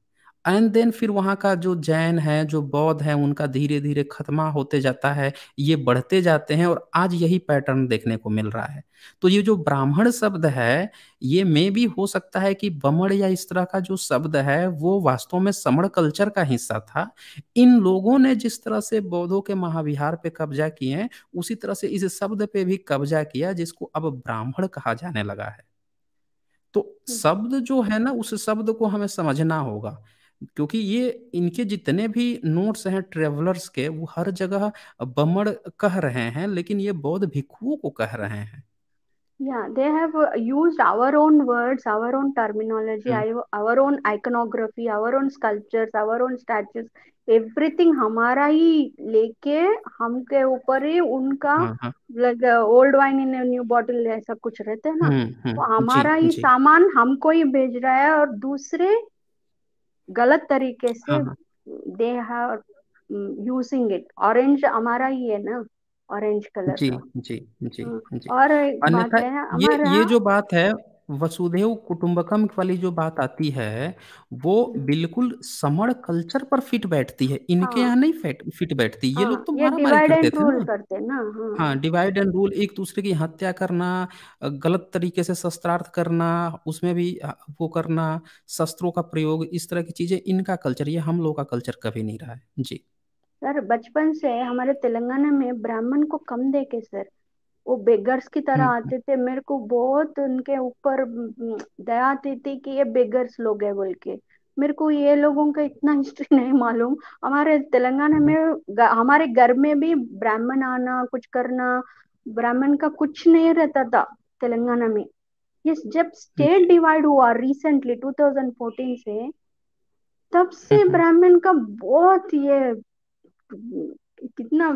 एंड देन फिर वहाँ का जो जैन है जो बौद्ध है उनका धीरे धीरे खत्मा होते जाता है ये बढ़ते जाते हैं और आज यही पैटर्न देखने को मिल रहा है तो ये जो ब्राह्मण शब्द है ये मे भी हो सकता है कि बमड़ या इस तरह का जो शब्द है वो वास्तव में समण कल्चर का हिस्सा था इन लोगों ने जिस तरह से बौद्धों के महाविहार पे कब्जा किए उसी तरह से इस शब्द पे भी कब्जा किया जिसको अब ब्राह्मण कहा जाने लगा है तो शब्द जो है ना उस शब्द को हमें समझना होगा क्योंकि ये इनके जितने भी नोट्स हैं ट्रेवलर्स के वो हर जगह बमड़ कह रहे हैं लेकिन ये बौद्ध भिक्षुओं को कह रहे हैं Yeah, they have uh, used our own words, our own terminology, hmm. our own iconography, our own sculptures, our own statues. Everything हमारा ही लेके हमके ऊपर ही उनका like old wine in new bottle ऐसा कुछ रहते है ना hmm, hmm, तो हमारा ही सामान हमको ही भेज रहा है और दूसरे गलत तरीके से हाँ, हाँ। They have using it orange हमारा ही है ना ऑरेंज कलर जी जी हाँ, जी, और बात है हमारा ये, ये जो बात है वसुधेव कुटुंबकम वाली जो बात आती है वो हम्म। बिल्कुल समण कल्चर पर फिट बैठती है इनके हाँ। यहाँ नहीं फिट फिट बैठती ये हाँ, लोग तो मारा मारी करते थे ना, करते ना हाँ, हाँ डिवाइड एंड रूल एक दूसरे की हत्या करना गलत तरीके से शस्त्रार्थ करना उसमें भी वो करना शस्त्रों का प्रयोग इस तरह की चीजें इनका कल्चर ये हम लोग का कल्चर कभी नहीं रहा है जी सर बचपन से हमारे तेलंगाना में ब्राह्मण को कम देके सर वो बेगर्स की तरह हम्म, आते थे मेरे को बहुत उनके ऊपर हम्म, दया आती थी कि ये बेगर्स लोग है बोल के मेरे को ये लोगों का इतना हिस्ट्री नहीं मालूम हमारे तेलंगाना हम्म। में हमारे घर में भी ब्राह्मण आना कुछ करना ब्राह्मण का कुछ नहीं रहता था तेलंगाना में ये जब स्टेट अच्छा। डिवाइड हुआ रिसेंटली 2014 से तब से अच्छा। ब्राह्मण का बहुत ये कितना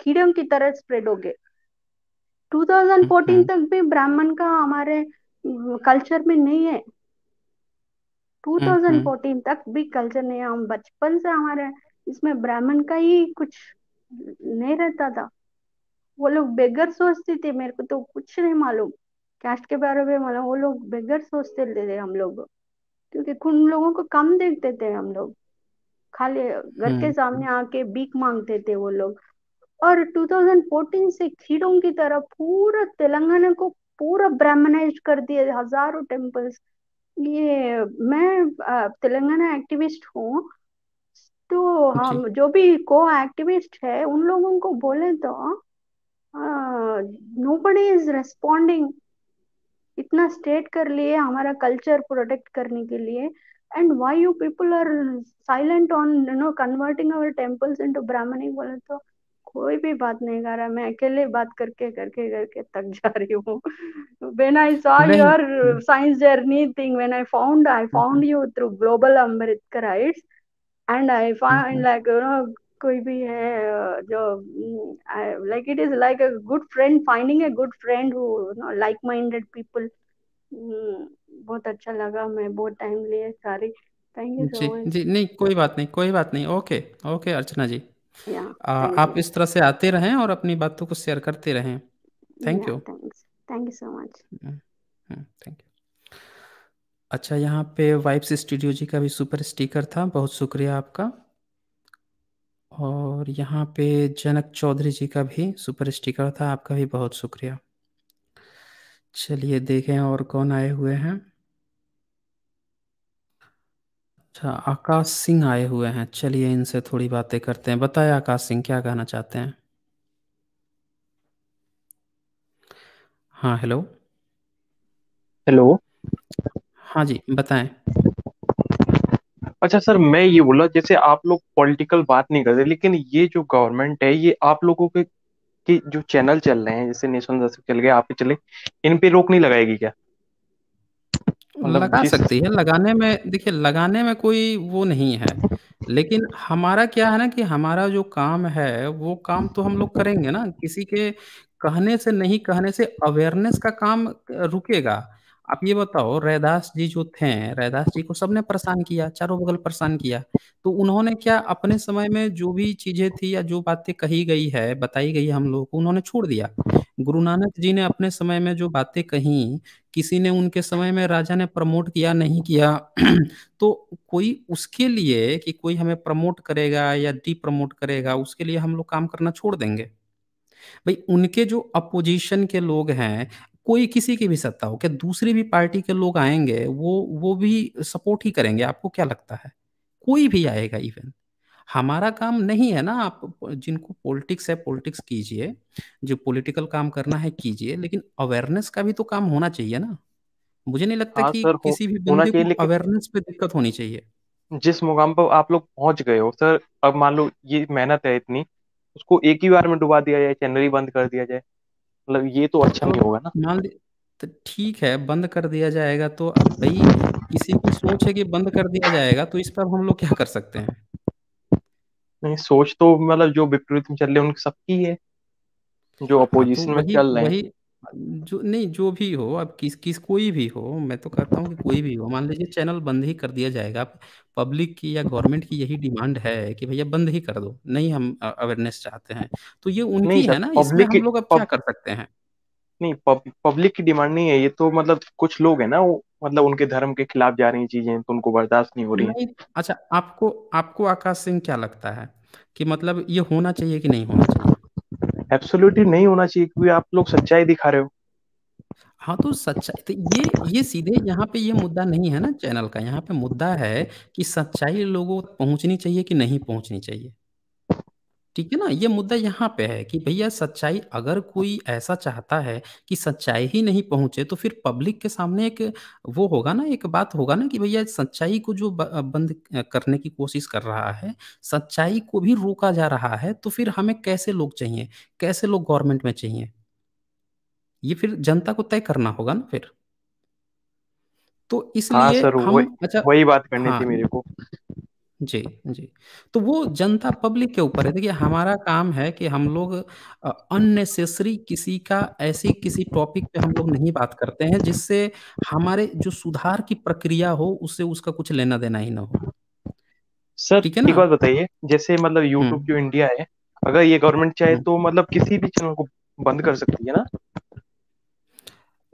कीड़ों की तरह स्प्रेड हो गया 2014 तक भी ब्राह्मण का हमारे कल्चर हम्म, में नहीं है 2014 तक भी कल्चर नहीं है हम बचपन से हमारे इसमें ब्राह्मण का ही कुछ नहीं रहता था वो लोग बेगर सोचते थे मेरे को तो कुछ नहीं मालूम कैस्ट के बारे में मालूम वो लोग बेगर सोचते थे हम लोग क्योंकि उन लोगों को कम देखते थे हम लोग खाली घर के हम्म। सामने आके भीख मांगते थे वो लोग और 2014 से खीडो की तरह पूरा तेलंगाना को पूरा ब्राह्मणाइज कर दिए हजारों टेम्पल्स ये मैं तेलंगाना एक्टिविस्ट हूँ तो हम जो भी को एक्टिविस्ट है उन लोगों को बोले तो नो बडी इज रेस्पॉन्डिंग इतना स्टेट कर लिए हमारा कल्चर प्रोटेक्ट करने के लिए and why you people are silent on you know converting our temples into brahminic बोले तो कोई भी बात नहीं कर रहा मैं अकेले बात करके करके करके तक जा रही हूँ when I saw your science journey thing when I found I found you through global Amrit rights and I found like you know कोई भी है जो like it is like a good friend finding a good friend who like minded people बहुत अच्छा लगा मैं बहुत time लिए सारी थैंक यू जी जी नहीं कोई बात नहीं कोई बात नहीं ओके ओके अर्चना जी आ, uh, आप इस तरह से आते रहें और अपनी बातों को शेयर करते रहें thank you thank you so much thank you अच्छा यहाँ पे वाइब्स स्टूडियो जी का भी सुपर स्टिकर था बहुत शुक्रिया आपका और यहाँ पे जनक चौधरी जी का भी सुपर स्टिकर था आपका भी बहुत शुक्रिया चलिए देखें और कौन आए हुए हैं अच्छा आकाश सिंह आए हुए हैं चलिए इनसे थोड़ी बातें करते हैं बताए आकाश सिंह क्या कहना चाहते हैं हाँ हेलो हेलो हाँ जी बताएं अच्छा सर मैं ये बोला जैसे आप लोग पॉलिटिकल बात नहीं करते लेकिन ये जो गवर्नमेंट है ये आप लोगों के, के जो चैनल चल रहे हैं जैसे नेशनल चल गए आप चले इन पे रोक नहीं लगाएगी क्या मतलब लगा सकती है लगाने में देखिए लगाने में कोई वो नहीं है लेकिन हमारा क्या है ना कि हमारा जो काम है वो काम तो हम लोग करेंगे ना किसी के कहने से नहीं कहने से अवेयरनेस का काम रुकेगा आप ये बताओ रैदास जी जो थे रैदास जी को सबने परेशान किया चारों बगल परेशान किया तो उन्होंने क्या अपने समय में जो भी चीजें थी या जो बातें कही गई है बताई गई है हम लोगों को उन्होंने छोड़ दिया गुरु नानक जी ने अपने समय में जो बातें कही किसी ने उनके समय में राजा ने प्रमोट किया नहीं किया तो कोई उसके लिए कि कोई हमें प्रमोट करेगा या डी प्रमोट करेगा उसके लिए हम लोग काम करना छोड़ देंगे भाई उनके जो अपोजिशन के लोग हैं कोई किसी की भी सत्ता हो क्या दूसरी भी पार्टी के लोग आएंगे वो वो भी सपोर्ट ही करेंगे आपको क्या लगता है कोई भी आएगा इवन हमारा काम नहीं है ना आप जिनको पॉलिटिक्स है पॉलिटिक्स कीजिए जो पॉलिटिकल काम करना है कीजिए लेकिन अवेयरनेस का भी तो काम होना चाहिए ना मुझे नहीं लगता हाँ कि सर, किसी भी बंदे को अवेयरनेस पे दिक्कत होनी चाहिए जिस मुकाम पर आप लोग पहुंच गए हो सर अब मान लो ये मेहनत है इतनी उसको एक ही बार में डुबा दिया जाए चैनल ही बंद कर दिया जाए मतलब ये तो अच्छा नहीं होगा ना मान तो ठीक है बंद कर दिया जाएगा तो भाई किसी की सोच है कि बंद कर दिया जाएगा तो इस पर हम लोग क्या कर सकते हैं नहीं सोच तो मतलब जो विपरीत में चल रहे हैं उनकी सबकी है जो अपोजिशन हाँ, तो में चल रहे हैं जो नहीं जो भी हो अब किस किस कोई भी हो मैं तो कहता हूँ कि कोई भी हो मान लीजिए चैनल बंद ही कर दिया जाएगा पब्लिक की या गवर्नमेंट की यही डिमांड है कि भैया बंद ही कर दो नहीं हम अवेयरनेस चाहते हैं तो ये उनकी है ना इसमें हम लोग अब क्या कर सकते हैं नहीं पब्लिक की डिमांड नहीं है ये तो मतलब कुछ लोग है ना वो मतलब उनके धर्म के खिलाफ जा रही चीजें तो उनको बर्दाश्त नहीं हो रही नहीं, अच्छा आपको आपको आकाश सिंह क्या लगता है कि मतलब ये होना चाहिए कि नहीं होना चाहिए एब्सोल्युटली नहीं होना चाहिए क्योंकि आप लोग सच्चाई दिखा रहे हो हाँ तो सच्चाई तो ये ये सीधे यहाँ पे ये मुद्दा नहीं है ना चैनल का यहाँ पे मुद्दा है कि सच्चाई लोगों तक पहुंचनी चाहिए कि नहीं पहुंचनी चाहिए ठीक है ना ये मुद्दा यहाँ पे है कि भैया सच्चाई अगर कोई ऐसा चाहता है कि सच्चाई ही नहीं पहुंचे तो फिर पब्लिक के सामने एक वो होगा ना एक बात होगा ना कि भैया सच्चाई को जो बंद करने की कोशिश कर रहा है सच्चाई को भी रोका जा रहा है तो फिर हमें कैसे लोग चाहिए कैसे लोग गवर्नमेंट में चाहिए ये फिर जनता को तय करना होगा ना फिर तो हाँ इसलिए सर हम वही अच्छा वही बात करनी थी हाँ। मेरे को जी जी तो वो जनता पब्लिक के ऊपर है देखिए हमारा काम है कि हम लोग अननेसेसरी किसी का ऐसी किसी टॉपिक पे हम लोग नहीं बात करते हैं जिससे हमारे जो सुधार की प्रक्रिया हो उससे उसका कुछ लेना देना ही ना हो सर ठीक है ना एक बात बताइए जैसे मतलब यूट्यूब जो इंडिया है अगर ये गवर्नमेंट चाहे तो मतलब किसी भी चैनल को बंद कर सकती है ना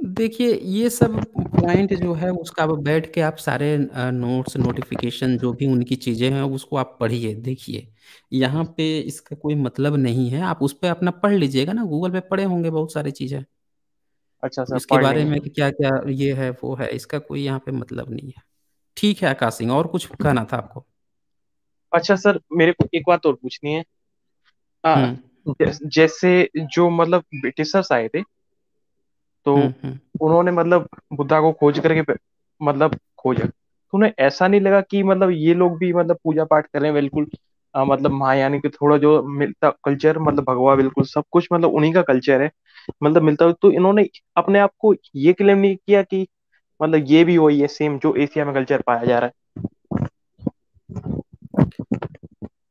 देखिए ये सब क्लाइंट जो है उसका आप बैठ के आप सारे नोट्स नोटिफिकेशन जो भी उनकी चीज़ें हैं उसको आप पढ़िए देखिए यहाँ पे इसका कोई मतलब नहीं है आप उस पर अपना पढ़ लीजिएगा ना गूगल पे पढ़े होंगे बहुत सारी चीज़ें अच्छा सर अच्छा, इसके बारे में क्या क्या ये है वो है इसका कोई यहाँ पे मतलब नहीं है ठीक है आकाश सिंह और कुछ कहना था आपको अच्छा सर मेरे को एक बात और पूछनी है आ, हम्म। जैसे जो मतलब ब्रिटिशर्स आए थे तो हम्म, हम्म। उन्होंने मतलब बुद्धा को खोज करके मतलब खोजा तो उन्हें ऐसा नहीं लगा कि मतलब ये लोग भी मतलब पूजा पाठ कर रहे हैं बिल्कुल आ, मतलब महायानी के थोड़ा जो मिलता कल्चर मतलब भगवा बिल्कुल सब कुछ मतलब उन्हीं का कल्चर है मतलब मिलता तो इन्होंने अपने आप को ये क्लेम नहीं किया कि मतलब ये भी वही है सेम जो एशिया में कल्चर पाया जा रहा है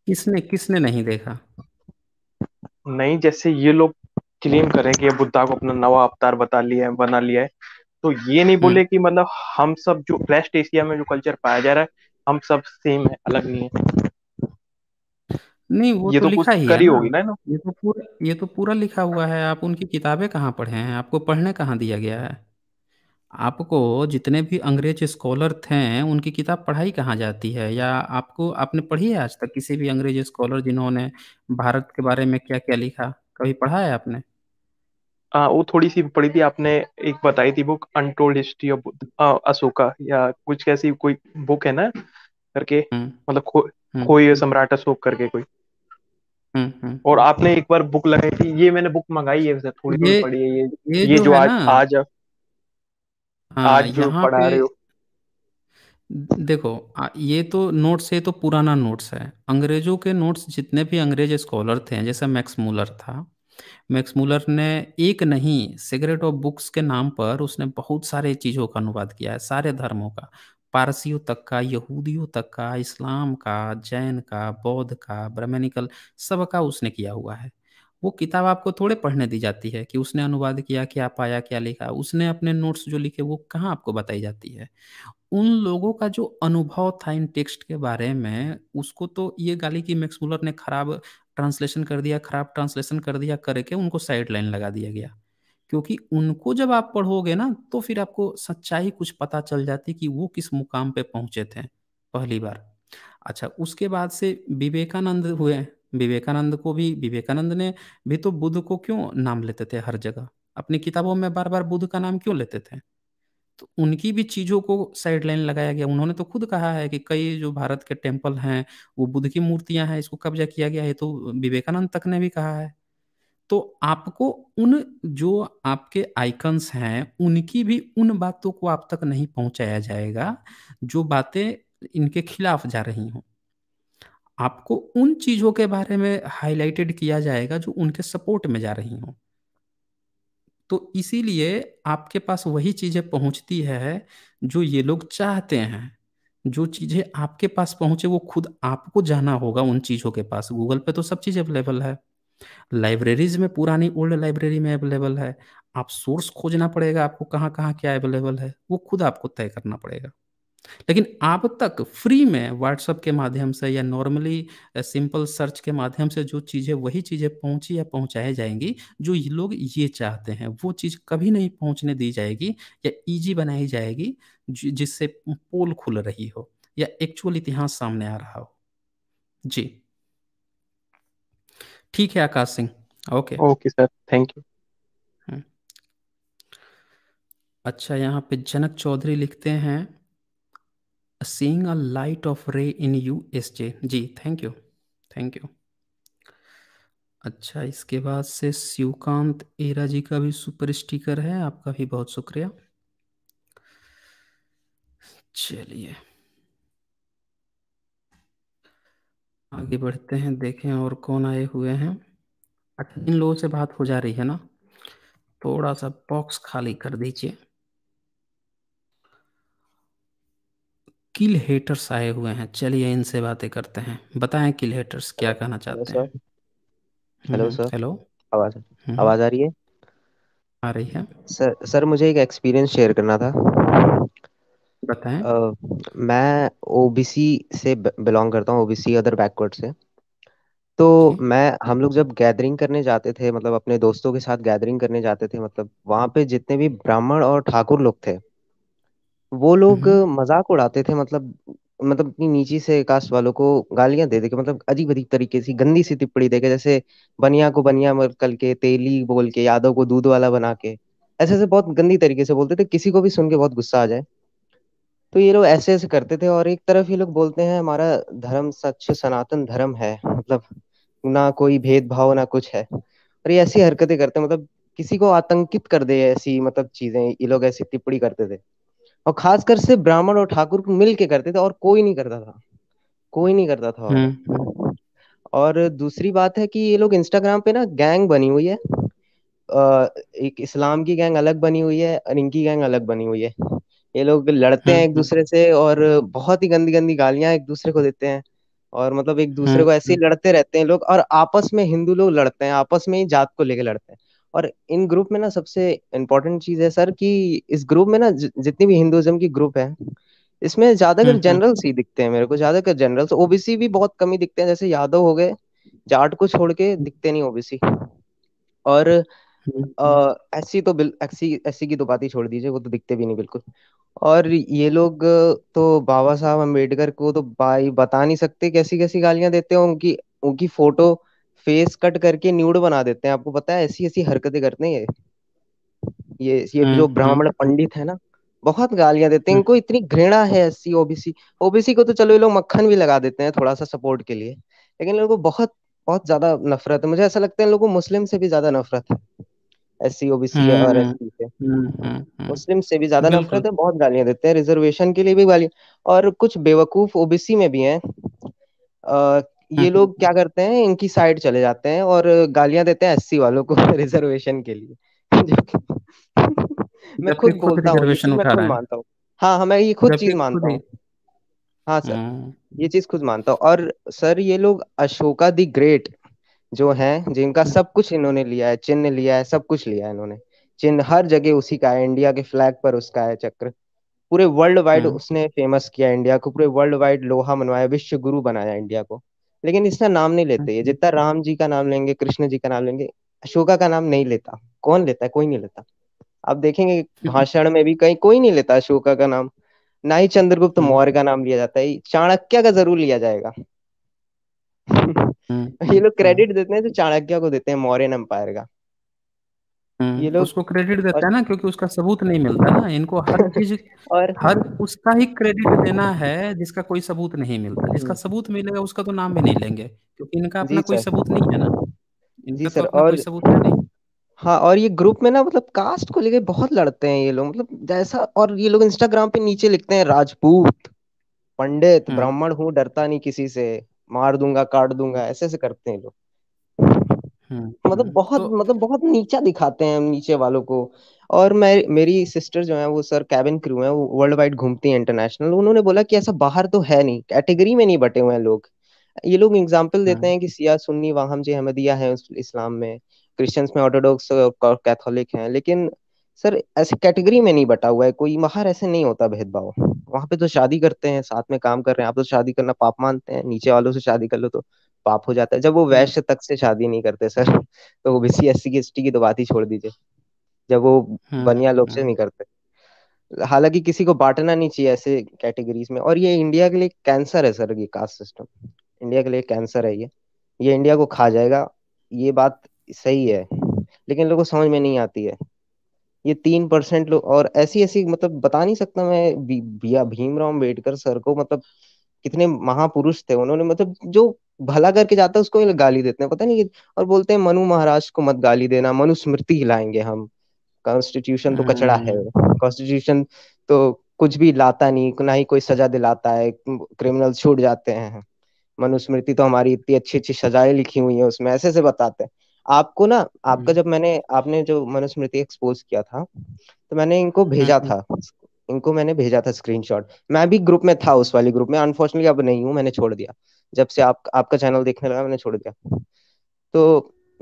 किसने किसने नहीं देखा नहीं जैसे ये लोग क्लेम करें कि बुद्धा को अपना नवा अवतार बता लिया है बना लिया है तो ये नहीं हम्म। बोले कि मतलब हम सब जो वेस्ट एशिया में जो कल्चर पाया जा रहा है हम सब सेम है अलग नहीं है नहीं वो ये तो, तो लिखा ही करी होगी ना तो। ये तो पूरा ये तो पूरा लिखा हुआ है आप उनकी किताबें कहाँ पढ़े हैं आपको पढ़ने कहाँ दिया गया है आपको जितने भी अंग्रेज स्कॉलर थे उनकी किताब पढ़ाई कहाँ जाती है या आपको आपने पढ़ी है आज तक किसी भी अंग्रेज स्कॉलर जिन्होंने भारत के बारे में क्या क्या लिखा कभी पढ़ा है आपने आ, वो थोड़ी सी पढ़ी थी आपने एक बताई थी book untold history of Ashoka या कुछ कैसी कोई बुक है ना करके हम्म। मतलब खो, हम्म। खोई सम्राट अशोक करके कोई हम्म, और आपने एक बार बुक लगाई थी ये मैंने बुक मंगाई है सर थोड़ी थोड़ी पढ़ी है ये ये, ये जो, जो आज आज हाँ, आज जो पढ़ा रहे हो देखो ये तो नोट्स है तो पुराना नोट्स है अंग्रेजों के नोट्स जितने भी अंग्रेज स्कॉलर थे जैसे मैक्स मूलर था मैक्स मूलर ने एक नहीं सिगरेट और बुक्स के नाम पर उसने बहुत सारे चीज़ों का अनुवाद किया है सारे धर्मों का पारसियों तक का यहूदियों तक का इस्लाम का जैन का बौद्ध का ब्रह्मनिकल सब का उसने किया हुआ है वो किताब आपको थोड़े पढ़ने दी जाती है कि उसने अनुवाद किया क्या पाया क्या लिखा उसने अपने नोट्स जो लिखे वो कहाँ आपको बताई जाती है उन लोगों का जो अनुभव था इन टेक्स्ट के बारे में उसको तो ये गाली कि मैक्समुलर ने खराब ट्रांसलेशन कर दिया खराब ट्रांसलेशन कर दिया करके उनको साइड लाइन लगा दिया गया क्योंकि उनको जब आप पढ़ोगे ना तो फिर आपको सच्चाई कुछ पता चल जाती कि वो किस मुकाम पे पहुंचे थे पहली बार अच्छा उसके बाद से विवेकानंद हुए विवेकानंद को भी विवेकानंद ने भी तो बुद्ध को क्यों नाम लेते थे हर जगह अपनी किताबों में बार बार बुद्ध का नाम क्यों लेते थे तो उनकी भी चीजों को साइड लाइन लगाया गया उन्होंने तो खुद कहा है कि कई जो भारत के टेम्पल हैं वो बुद्ध की मूर्तियां हैं इसको कब्जा किया गया है तो विवेकानंद तक ने भी कहा है तो आपको उन जो आपके आइकन्स हैं उनकी भी उन बातों को आप तक नहीं पहुंचाया जाएगा जो बातें इनके खिलाफ जा रही हों आपको उन चीजों के बारे में हाईलाइटेड किया जाएगा जो उनके सपोर्ट में जा रही हो तो इसीलिए आपके पास वही चीजें पहुंचती है जो ये लोग चाहते हैं जो चीजें आपके पास पहुंचे वो खुद आपको जाना होगा उन चीजों के पास गूगल पे तो सब चीज अवेलेबल है लाइब्रेरीज में पुरानी ओल्ड लाइब्रेरी में अवेलेबल है आप सोर्स खोजना पड़ेगा आपको कहाँ कहाँ क्या अवेलेबल है वो खुद आपको तय करना पड़ेगा लेकिन आप तक फ्री में व्हाट्सअप के माध्यम से या नॉर्मली सिंपल सर्च के माध्यम से जो चीज़ें वही चीज़ें पहुंची या पहुंचाई जाएंगी जो ये लोग ये चाहते हैं वो चीज़ कभी नहीं पहुंचने दी जाएगी या इजी बनाई जाएगी जिससे पोल खुल रही हो या एक्चुअल इतिहास सामने आ रहा हो जी ठीक है Akash Singh okay okay sir thank you hmm. अच्छा यहाँ पे जनक चौधरी लिखते हैं सींग अ light of ray in U S J ji thank you thank you अच्छा इसके बाद से शिवकांत एरा जी का भी सुपर स्टिकर है आपका भी बहुत शुक्रिया चलिए आगे बढ़ते हैं देखें और कौन आए हुए हैं अच्छा इन लोगों से बात हो जा रही है ना थोड़ा सा बॉक्स खाली कर दीजिए किल हेटर्स आए हुए हैं चलिए इनसे बातें करते हैं बताएं किल हेटर्स क्या कहना चाहते हैं हेलो सर हेलो आवाज हम्म। आवाज आ रही है आ रही है सर सर मुझे एक एक्सपीरियंस शेयर करना था बताएं uh, मैं ओबीसी से बिलोंग करता हूँ ओबीसी अदर बैकवर्ड से तो मैं हम लोग जब गैदरिंग करने जाते थे मतलब अपने दोस्तों के साथ गैदरिंग करने जाते थे मतलब वहाँ पे जितने भी ब्राह्मण और ठाकुर लोग थे वो लोग हम्म। मजाक उड़ाते थे मतलब मतलब अपनी नीची से कास्ट वालों को गालियां दे दे के मतलब अजीब अजीब तरीके से गंदी सी टिप्पणी दे के जैसे बनिया को बनिया मर कल के तेली बोल के यादव को दूध वाला बना के ऐसे ऐसे बहुत गंदी तरीके से बोलते थे किसी को भी सुन के बहुत गुस्सा आ जाए तो ये लोग ऐसे ऐसे करते थे और एक तरफ ये लोग बोलते हैं हमारा धर्म सच सनातन धर्म है मतलब ना कोई भेदभाव ना कुछ है और ये ऐसी हरकतें करते मतलब किसी को आतंकित कर दे ऐसी मतलब चीजें ये लोग ऐसी टिप्पणी करते थे और खासकर से ब्राह्मण और ठाकुर मिल के करते थे और कोई नहीं करता था कोई नहीं करता था हम्म। और, दूसरी बात है कि ये लोग इंस्टाग्राम पे ना गैंग बनी हुई है एक इस्लाम की गैंग अलग बनी हुई है और इनकी गैंग अलग बनी हुई है ये लोग लड़ते हैं एक हम्म। दूसरे से और बहुत ही गंदी गंदी गालियां एक दूसरे को देते हैं और मतलब एक दूसरे को हम्म। ऐसे ही लड़ते रहते हैं लोग और आपस में हिंदू लोग लड़ते हैं आपस में ही जात को लेके लड़ते हैं और इन ग्रुप में ना सबसे इम्पोर्टेंट चीज है सर कि इस ग्रुप में ना जितनी भी हिंदुइज्म की ग्रुप है इसमें ज्यादातर जनरल्स हम्म, हम्म। ही दिखते हैं मेरे को ज्यादातर जनरल्स ओबीसी भी बहुत कमी दिखते हैं जैसे यादव हो गए जाट को छोड़ के दिखते नहीं ओबीसी और एस हम्म, तो एस सी की तो बात ही छोड़ दीजिए वो तो दिखते भी नहीं बिल्कुल और ये लोग तो बाबा साहब अम्बेडकर को तो भाई बता नहीं सकते कैसी कैसी गालियां देते हैं उनकी उनकी फोटो फेस कट करके न्यूड बना देते हैं आपको पता है ऐसी ऐसी हरकतें करते हैं ये ये ये जो हम्म, हम्म। ब्राह्मण पंडित है ना बहुत गालियां देते हैं हम्म। इनको इतनी घृणा है एससी ओबीसी ओबीसी को तो चलो ये लोग मक्खन भी लगा देते हैं थोड़ा सा सपोर्ट के लिए लेकिन लोगों को बहुत बहुत ज्यादा नफरत है मुझे ऐसा लगता है लोगों को मुस्लिम से भी ज्यादा नफरत है एस सी ओबीसी और एस सी से मुस्लिम से भी ज्यादा नफरत है बहुत गालियां देते हैं रिजर्वेशन के लिए भी गालियां और कुछ बेवकूफ ओबीसी में भी है ये हम्म। लोग क्या करते हैं इनकी साइड चले जाते हैं और गालियां देते हैं एससी वालों को रिजर्वेशन के लिए मैं खुद बोलता हूँ मैं खुद मानता हूँ हाँ हाँ मैं ये खुद चीज मानता हूँ हाँ सर हम्म। ये चीज खुद मानता हूँ और सर ये लोग अशोका दी ग्रेट जो हैं जिनका सब कुछ इन्होंने लिया है चिन्ह लिया है सब कुछ लिया है इन्होंने चिन्ह हर जगह उसी का है इंडिया के फ्लैग पर उसका है चक्र पूरे वर्ल्ड हम्म। वाइड उसने फेमस किया इंडिया को पूरे वर्ल्ड वाइड लोहा मनवाया विश्व गुरु बनाया इंडिया को लेकिन इसका नाम नहीं लेते ये अच्छा। जितना राम जी का नाम लेंगे कृष्ण जी का नाम लेंगे अशोका का नाम नहीं लेता कौन लेता है कोई नहीं लेता आप देखेंगे भाषण में भी कहीं कोई नहीं लेता अशोका का नाम ना ही चंद्रगुप्त हम्म। मौर्य का नाम लिया जाता है चाणक्य का जरूर लिया जाएगा हम्म। ये लोग क्रेडिट हम्म। देते हैं तो चाणक्य को देते हैं मौर्यन एम्पायर का ये हम्म, लोग उसको क्रेडिट देते और... हैं ना क्योंकि उसका सबूत नहीं मिलता ना इनको हर चीज और हर उसका ही क्रेडिट देना है जिसका कोई सबूत नहीं मिलता हम्म। जिसका सबूत मिलेगा उसका तो नाम भी नहीं लेंगे क्योंकि इनका अपना कोई सबूत नहीं है ना जी तो सर और सबूत नहीं हाँ और ये ग्रुप में ना मतलब कास्ट को लेके बहुत लड़ते हैं ये लोग मतलब जैसा और ये लोग इंस्टाग्राम पे नीचे लिखते हैं राजपूत पंडित हम्म। ब्राह्मण हूँ डरता नहीं किसी से मार दूंगा काट दूंगा ऐसे ऐसे करते हैं लोग हम्म, मतलब हम्म, बहुत तो... मतलब बहुत नीचा दिखाते हैं नीचे वालों को और मैं मेरी सिस्टर जो है वो सर कैबिन क्रू है वो वर्ल्ड वाइड घूमती हैं इंटरनेशनल उन्होंने बोला कि ऐसा बाहर तो है नहीं कैटेगरी में नहीं बटे हुए हैं लोग ये लोग एग्जाम्पल देते हाँ। हैं कि सिया सुन्नी वाहम जी अहमदिया है इस्लाम में क्रिश्चियंस में ऑर्थोडॉक्स और कैथोलिक हैं लेकिन सर ऐसे कैटेगरी में नहीं बटा हुआ है कोई बाहर ऐसे नहीं होता भेदभाव वहां पे तो शादी करते हैं साथ में काम कर रहे हैं आप तो शादी करना पाप मानते हैं नीचे वालों से शादी कर लो तो पाप हो जाता है जब वो हम्म। वैश्य तक से शादी नहीं करते सर तो OBC S C S T की तो बात ही छोड़ दीजिए जब वो हम्म, बनिया लोग से हम्म। नहीं करते हालांकि किसी को बांटना नहीं चाहिए ऐसे कैटेगरीज में और ये इंडिया के लिए कैंसर है सर ये कास्ट सिस्टम इंडिया के लिए कैंसर है ये ये इंडिया को खा जाएगा ये बात सही है लेकिन लोगों को समझ में नहीं आती है ये तीन परसेंट लोग और ऐसी ऐसी मतलब बता नहीं सकता मैं भी, भीमराव अम्बेडकर सर को मतलब कितने महापुरुष थे उन्होंने मतलब जो भला करके जाता है उसको गाली देते हैं पता नहीं और बोलते हैं मनु महाराज को मत गाली देना मनु स्मृति लाएंगे हम कॉन्स्टिट्यूशन तो कचड़ा है कॉन्स्टिट्यूशन हाँ। तो कुछ भी लाता नहीं ना ही कोई सजा दिलाता है क्रिमिनल छूट जाते हैं मनुस्मृति तो हमारी इतनी अच्छी अच्छी सजाएं लिखी हुई है उसमें ऐसे ऐसे बताते हैं आपको ना आपका हाँ। जब मैंने आपने जो मनुस्मृति एक्सपोज किया था तो मैंने इनको भेजा हाँ। था इनको मैंने भेजा था स्क्रीनशॉट मैं भी ग्रुप में था उस वाली ग्रुप में अनफॉर्चुनेटली अब नहीं हूँ मैंने छोड़ दिया जब से आप आपका चैनल देखने लगा मैंने छोड़ दिया तो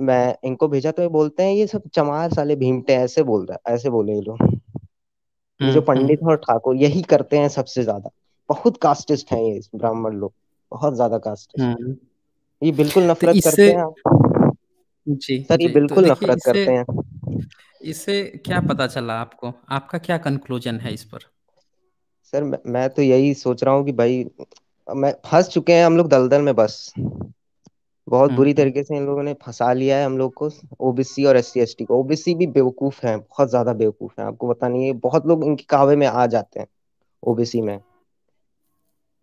मैं इनको भेजा तो ये बोलते हैं ये सब चमार साले भीमटे ऐसे बोल रहा है ऐसे बोले ये लोग जो हम्म, हम्म। पंडित और ठाकुर यही करते हैं सबसे ज्यादा बहुत कास्टिस्ट हैं ये ब्राह्मण लोग बहुत ज्यादा कास्टिस्ट ये बिल्कुल नफरत तो करते हैं जी सर ये बिल्कुल तो नफरत तो करते हैं इससे क्या पता चला आपको आपका क्या कंक्लूजन है इस पर सर मैं तो यही सोच रहा हूँ कि भाई मैं फंस चुके हैं हम लोग दलदल में बस बहुत बुरी हम्म, हम्म। तरीके से इन लोगों ने फंसा लिया है हम लोग को ओबीसी और एस सी को ओबीसी भी बेवकूफ है बहुत ज्यादा बेवकूफ है आपको पता नहीं है बहुत लोग इनके कावे में आ जाते हैं ओबीसी में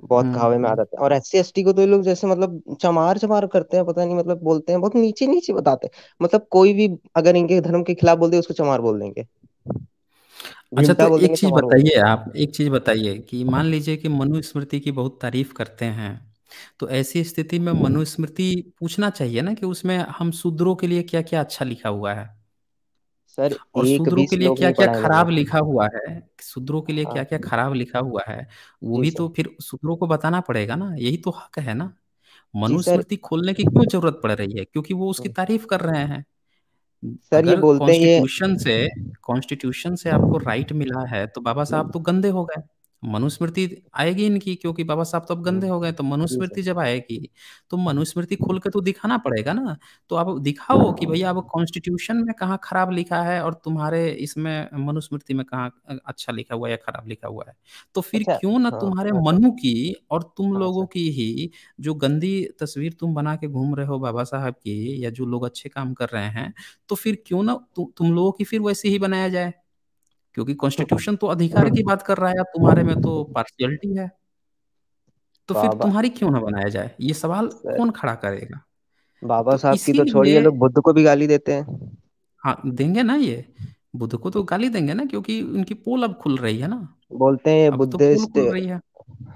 बहुत हम्म, कहावे में आ जाते हैं और एस सी को तो ये लोग जैसे मतलब चमार चमार करते हैं पता नहीं मतलब बोलते हैं बहुत नीचे नीचे बताते हैं मतलब कोई भी अगर इनके धर्म के खिलाफ बोल दे उसको चमार बोल देंगे अच्छा तो एक तो चीज बताइए आप एक चीज बताइए कि मान हाँ। लीजिए कि मनुस्मृति की बहुत तारीफ करते हैं तो ऐसी स्थिति में हम्म। मनुस्मृति पूछना चाहिए ना कि उसमें हम शूद्रों के लिए क्या क्या अच्छा लिखा हुआ है सर और एक शूद्रों के लिए क्या क्या खराब लिखा हुआ है शूद्रों के लिए हाँ। क्या क्या खराब लिखा हुआ है वो भी तो फिर शूद्रों को बताना पड़ेगा ना यही तो हक है ना मनुस्मृति खोलने की क्यों जरूरत पड़ रही है क्योंकि वो उसकी हम्म। तारीफ कर रहे हैं सर ये बोलते हैं कॉन्स्टिट्यूशन से कॉन्स्टिट्यूशन से आपको राइट मिला है तो बाबा साहब तो गंदे हो गए मनुस्मृति आएगी इनकी क्योंकि बाबा साहब तो अब हाँ गंदे हो गए तो मनुस्मृति जब आएगी तो मनुस्मृति खुल के तो दिखाना पड़ेगा ना तो आप दिखाओ कि हाँ। भैया अब कॉन्स्टिट्यूशन में कहाँ खराब लिखा है और तुम्हारे इसमें मनुस्मृति में कहाँ अच्छा लिखा हुआ है या खराब लिखा हुआ है तो फिर अच्छा, क्यों ना हाँ, तुम्हारे मनु की और तुम हाँ, लोगों अच्छा। की ही जो गंदी तस्वीर तुम बना के घूम रहे हो बाबा साहब की या जो लोग अच्छे काम कर रहे हैं तो फिर क्यों ना तुम लोगों की फिर वैसे ही बनाया जाए क्योंकि कॉन्स्टिट्यूशन तो अधिकार की बात कर रहा है तुम्हारे में तो पार्शियलिटी है तो फिर तुम्हारी क्यों ना बनाया जाए ये सवाल कौन खड़ा करेगा बाबा तो साहब की तो छोड़िए लोग बुद्ध को भी गाली देते हैं हाँ देंगे ना ये बुद्ध को तो गाली देंगे ना क्योंकि उनकी पोल अब खुल रही है ना बोलते हैं बुद्धिस्ट तो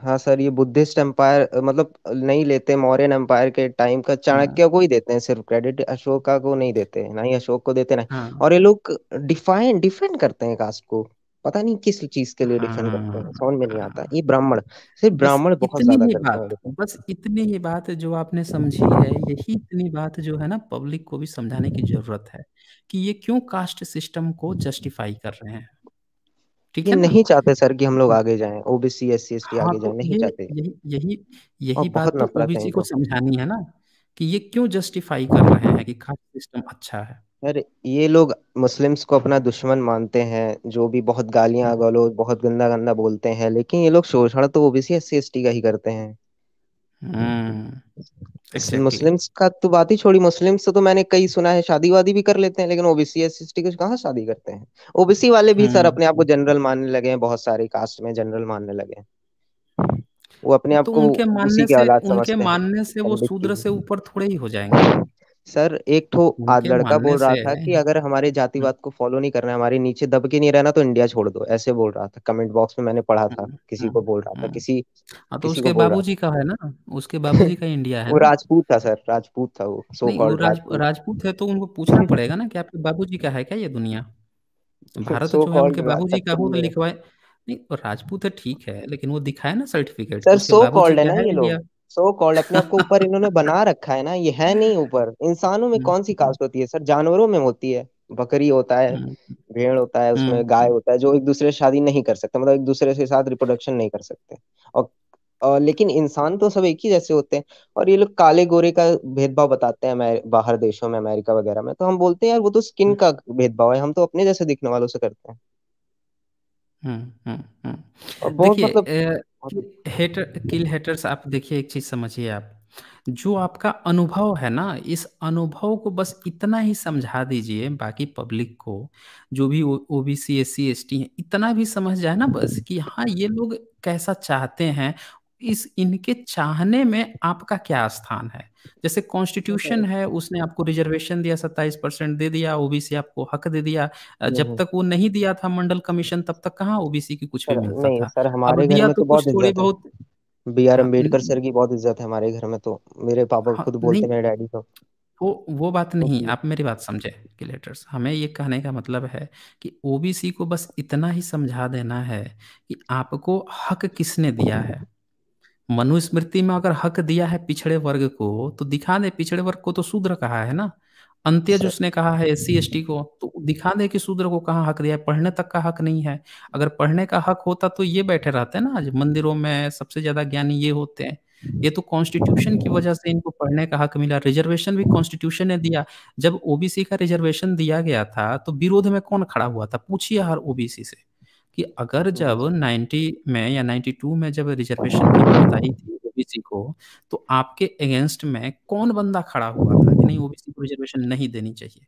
हाँ सर ये बुद्धिस्ट एम्पायर मतलब नहीं लेते मौर्यन एम्पायर के टाइम का हाँ। चाणक्य को ही देते हैं सिर्फ क्रेडिट अशोका को नहीं देते ना ही अशोक को देते ना हाँ और ये लोग डिफाइन डिफेंड करते हैं कास्ट को पता नहीं किस चीज के लिए डिफेंड करते हैं हाँ। समझ में नहीं आता ये ब्राह्मण सिर्फ बस ब्राह्मण बहुत इतनी ज्यादा ही करते हैं बस इतनी ही बात जो आपने समझी है यही इतनी बात जो है ना पब्लिक को भी समझाने की जरूरत है कि ये क्यों कास्ट सिस्टम को जस्टिफाई कर रहे हैं ठीक है नहीं चाहते सर कि हम लोग आगे जाएं OBC S C S T आगे तो जाएं नहीं चाहते यही यही बात ओबीसी तो को समझानी है ना कि ये क्यों जस्टिफाई कर रहे हैं कि खास सिस्टम अच्छा है सर ये लोग मुस्लिम्स को अपना दुश्मन मानते हैं जो भी बहुत गालियां गलोज बहुत गंदा गंदा बोलते हैं लेकिन ये लोग शोषण तो OBC S C S T का ही करते हैं हम्म। exactly. मुस्लिम्स का तो बात ही छोड़ी मुस्लिम्स तो मैंने कई सुना है शादी वादी भी कर लेते हैं लेकिन ओबीसी एस एस कहाँ शादी करते हैं ओबीसी वाले भी सर हम्म। अपने आप को जनरल मानने लगे हैं बहुत सारे कास्ट में जनरल मानने लगे हैं वो अपने तो आप तो को उनके मानने से उनके मानने से वो शूद्र से ऊपर थोड़े ही हो जाएंगे सर एक तो आज लड़का बोल रहा था कि अगर हमारे जातिवाद को फॉलो नहीं करना हमारे नीचे दब के नहीं रहना तो इंडिया छोड़ दो ऐसे बोल रहा था कमेंट बॉक्स में मैंने पढ़ा था हाँ, किसी हाँ, को बोल रहा था हाँ। किसी तो किसी उसके बाबूजी का है ना उसके बाबूजी का इंडिया है वो राजपूत था सर राजपूत था वो सो कॉल्ड राजपूत है तो उनको पूछना पड़ेगा ना कि आपके बाबूजी का है क्या ये दुनिया भारत जो है उनके बाबूजी का वो तो लिखवाए नहीं राजपूत है ठीक है लेकिन वो दिखाए ना सर्टिफिकेट सर सो कॉल्ड है ना ये लोग सो कॉल्ड अपने आपको ऊपर इन्होंने बना रखा है ना ये है नहीं ऊपर इंसानों में कौन सी कास्ट हम्म। होती है सर जानवरों में होती है बकरी होता है हम्म। भेड़ होता है उसमें हम्म। गाय होता है जो एक दूसरे से शादी नहीं कर सकते मतलब एक दूसरे के साथ रिप्रोडक्शन नहीं कर सकते और और लेकिन इंसान तो सब एक ही जैसे होते हैं और ये लोग काले गोरे का भेदभाव बताते हैं बाहर देशों में अमेरिका वगैरह में तो हम बोलते हैं यार वो तो स्किन का भेदभाव है हम तो अपने जैसे दिखने वालों से करते हैं हम्म हम्म हम्म देखिए मतलब हेटर किल हेटर्स आप देखिए एक चीज समझिए आप जो आपका अनुभव है ना इस अनुभव को बस इतना ही समझा दीजिए बाकी पब्लिक को जो भी OBC S C S T है इतना भी समझ जाए ना बस कि हाँ ये लोग कैसा चाहते हैं इस इनके चाहने में आपका क्या स्थान है जैसे कॉन्स्टिट्यूशन है उसने आपको रिजर्वेशन दिया सत्ताईस परसेंट दे दिया ओबीसी आपको हक दे दिया हम्म, जब हम्म। तक वो नहीं दिया था मंडल कमीशन तब तक कहा ओबीसी की कुछ भी मिलता नहीं, था सर हमारे घर में तो, तो बहुत थोड़ी बहुत बी आर अम्बेडकर सर की बहुत इज्जत है हमारे घर में तो मेरे पापा हाँ, खुद बोलते मेरे डैडी को वो वो बात नहीं आप मेरी बात समझे कि लेटर्स हमें ये कहने का मतलब है कि ओबीसी को बस इतना ही समझा देना है कि आपको हक किसने दिया है मनुस्मृति में अगर हक दिया है पिछड़े वर्ग को तो दिखा दे पिछड़े वर्ग को तो शूद्र कहा है ना जो उसने कहा है एस सी को तो दिखा दे कि शूद्र को कहा हक दिया है पढ़ने तक का हक नहीं है अगर पढ़ने का हक होता तो ये बैठे रहते हैं ना आज मंदिरों में सबसे ज्यादा ज्ञानी ये होते हैं ये तो कॉन्स्टिट्यूशन की वजह से इनको पढ़ने का हक मिला रिजर्वेशन भी कॉन्स्टिट्यूशन ने दिया जब ओबीसी का रिजर्वेशन दिया गया था तो विरोध में कौन खड़ा हुआ था पूछिए हर ओबीसी से कि अगर जब 90 में या 92 में जब रिजर्वेशन की बात आई थी ओबीसी को तो आपके अगेंस्ट में कौन बंदा खड़ा हुआ था कि नहीं ओबीसी को रिजर्वेशन नहीं देनी चाहिए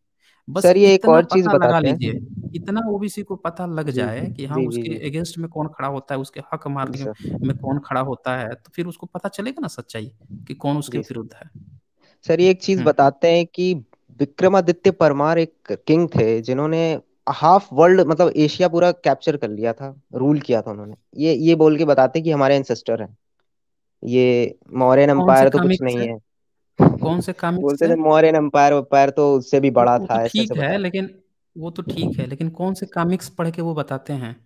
बस सर ये एक और चीज बता लीजिए इतना ओबीसी को पता लग जाए कि हाँ उसके अगेंस्ट में कौन खड़ा होता है उसके हक मार्ग अच्छा। में कौन खड़ा होता है तो फिर उसको पता चलेगा ना सच्चाई कि कौन उसके विरुद्ध है सर ये एक चीज हम्म। बताते हैं कि विक्रमादित्य परमार एक किंग थे जिन्होंने हाफ वर्ल्ड मतलब एशिया पूरा कैप्चर कर लिया था रूल किया था उन्होंने ये ये बोल के बताते कि हमारे एंसेस्टर हैं ये मौर्यन एम्पायर तो कुछ नहीं है कौन से काम बोलते थे मौर्यन एम्पायर एम्पायर तो उससे भी बड़ा तो था ठीक है लेकिन वो तो ठीक है लेकिन कौन से कॉमिक्स पढ़ के वो बताते हैं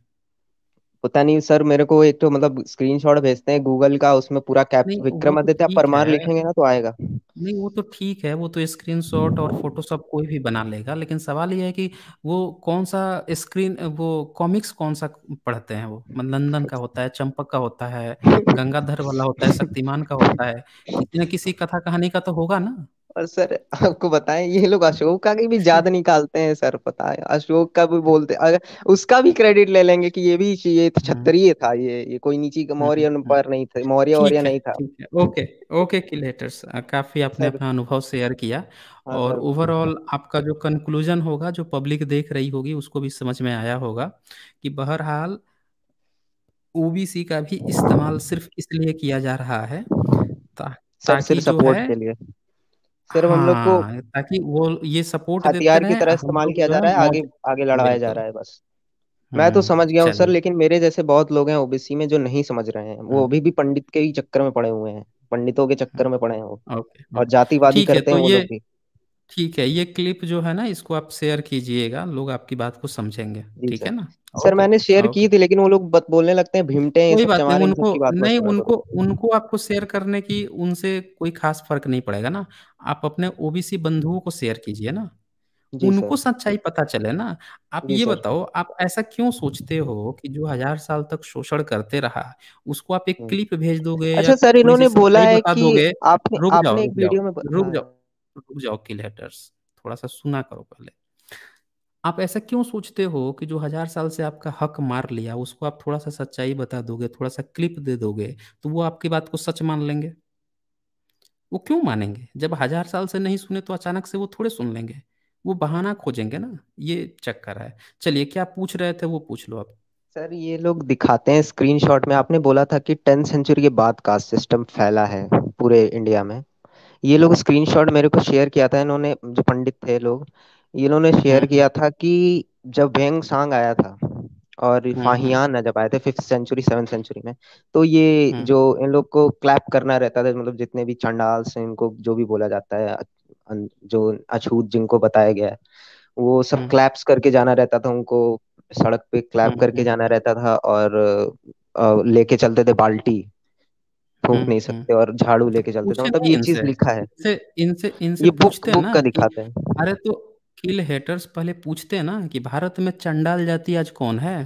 पता नहीं सर मेरे को एक तो मतलब स्क्रीनशॉट भेजते हैं गूगल का उसमें पूरा कैप विक्रम तो आदित्य परमार लिखेंगे ना तो आएगा नहीं वो तो ठीक है वो तो स्क्रीनशॉट और फोटो सब कोई भी बना लेगा लेकिन सवाल ये है कि वो कौन सा स्क्रीन वो कॉमिक्स कौन सा पढ़ते हैं वो मतलब नंदन का होता है चंपक का होता है गंगाधर वाला होता है शक्तिमान का होता है किसी ना किसी कथा कहानी का तो होगा ना और सर आपको बताएं ये लोग अशोक का भी ज्यादा निकालते हैं सर पता है अशोक का भी बोलते अगर उसका भी क्रेडिट ले लेंगे कि ये भी ये तो हाँ। छत्तरीय था ये ये कोई नीचे का हाँ, हाँ, मौर्य पर नहीं था मौर्य और नहीं था ओके ओके की लेटर्स काफी आपने अपना अनुभव शेयर किया और ओवरऑल आपका जो कंक्लूजन होगा जो पब्लिक देख रही होगी उसको भी समझ में आया होगा कि बहरहाल ओबीसी का भी इस्तेमाल सिर्फ इसलिए किया जा रहा है ताकि जो है के लिए सिर्फ हम लोग को हाँ, ताकि वो ये सपोर्ट हथियार की तरह इस्तेमाल किया जा रहा है आगे आगे लड़ाया जा रहा है बस मैं तो हम्म, समझ गया हूँ सर लेकिन मेरे जैसे बहुत लोग हैं ओबीसी में जो नहीं समझ रहे हैं वो हम्म। अभी भी पंडित के ही चक्कर में पड़े हुए हैं पंडितों के चक्कर में पड़े हैं वो और जातिवादी करते तो हैं वो लोग भी ठीक है ये क्लिप जो है ना इसको आप शेयर कीजिएगा लोग आपकी बात को समझेंगे ठीक है ना सर मैंने शेयर की थी लेकिन वो लोग बोलने लगते हैं भीमटे हैं कोई बात नहीं उनको नहीं उनको उनको आपको शेयर करने की उनसे कोई खास फर्क नहीं पड़ेगा ना आप अपने ओबीसी बंधुओं को शेयर कीजिए ना उनको सच्चाई पता चले ना आप ये बताओ आप ऐसा क्यों सोचते हो कि जो हजार साल तक शोषण करते रहा उसको आप एक हम्म। क्लिप भेज दोगे अच्छा सर इन्होंने बोला है कि आपने, रुक आपने जाओ, एक वीडियो में रुक हाँ। जाओ रुक जाओ किलेटर्स थोड़ा सा सुना करो पहले आप ऐसा क्यों सोचते हो कि जो हजार साल से आपका हक मार लिया उसको आप थोड़ा सा सच्चाई बता दोगे थोड़ा सा क्लिप दे दोगे तो वो आपकी बात को सच मान लेंगे वो क्यों मानेंगे जब हजार साल से नहीं सुने तो अचानक से वो थोड़े सुन लेंगे वो बहाना खोजेंगे ना ये चक्कर है चलिए क्या पूछ रहे थे वो पूछ लो आप सर ये लोग दिखाते हैं स्क्रीनशॉट में आपने बोला था कि टेंथ सेंचुरी के बाद कास्ट सिस्टम फैला है पूरे इंडिया में ये लोग स्क्रीनशॉट मेरे को शेयर किया था इन्होंने जो पंडित थे लोग इन्होंने शेयर हम्म। किया था कि जब वेंग सांग आया था और हम्म, हम्म। फाहियान जब आए थे फिफ्थ सेंचुरी सेवन सेंचुरी में तो ये जो इन लोग को क्लैप करना रहता था मतलब जितने भी चंडाल से इनको जो भी बोला जाता है जो अछूत जिनको बताया गया है वो सब क्लैप्स करके जाना रहता था उनको सड़क पे क्लैप करके जाना रहता था और लेके चलते थे बाल्टी फूक नहीं सकते और झाड़ू लेके चलते थे मतलब ये चीज लिखा है इनसे इनसे इनसे ये बुक बुक का दिखाते हैं अरे तो किल हेटर्स पहले पूछते हैं ना कि भारत में चंडाल जाति आज कौन है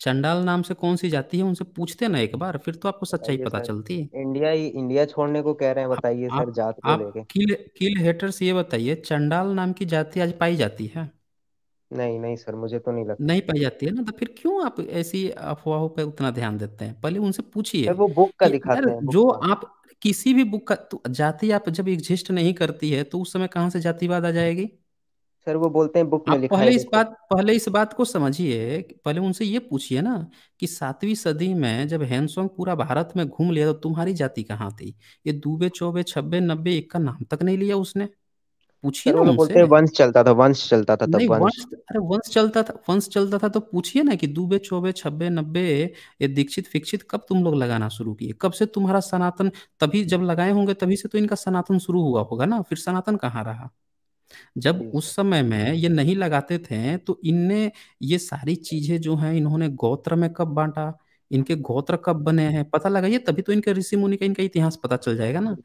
चंडाल नाम से कौन सी जाति है उनसे पूछते ना एक बार फिर तो आपको सच्चाई पता चलती है इंडिया ही इंडिया छोड़ने को कह रहे हैं बताइए आप, सर जात को आप लेके किल किल हेटर्स ये बताइए चंडाल नाम की जाति आज पाई जाती है नहीं नहीं सर मुझे तो नहीं लगता नहीं पाई जाती है ना तो फिर क्यों आप ऐसी अफवाहों पर उतना ध्यान देते हैं पहले उनसे पूछिए सर वो बुक का कि दिखाते हैं बुक जो का आप किसी भी बुक का तो जाति आप जब एग्जिस्ट नहीं करती है तो उस समय कहाँ से जातिवाद आ जाएगी सर वो बोलते हैं बुक में लिखा पहले है इस बात पहले इस बात को समझिए पहले उनसे ये पूछिए ना कि सातवीं सदी में जब हैंसोंग पूरा भारत में घूम लिया तो तुम्हारी जाति कहाँ थी ये दूबे चौबे छब्बे नब्बे एक का नाम तक नहीं लिया उसने पूछिए ना बोलते वंश चलता था वंश चलता था तब वंश अरे वंश चलता था वंश चलता था तो पूछिए ना कि दूबे चौबे छब्बे नब्बे ये दीक्षित फिक्षित कब तुम लोग लगाना शुरू किए कब से तुम्हारा सनातन तभी जब लगाए होंगे तभी से तो इनका सनातन शुरू हुआ होगा ना फिर सनातन कहाँ रहा जब उस समय में ये नहीं लगाते थे तो इनने ये सारी चीजें जो हैं इन्होंने गोत्र में कब बांटा इनके गोत्र कब बने हैं पता लगाइए तभी तो इनके ऋषि मुनि का इनका इतिहास पता चल जाएगा ना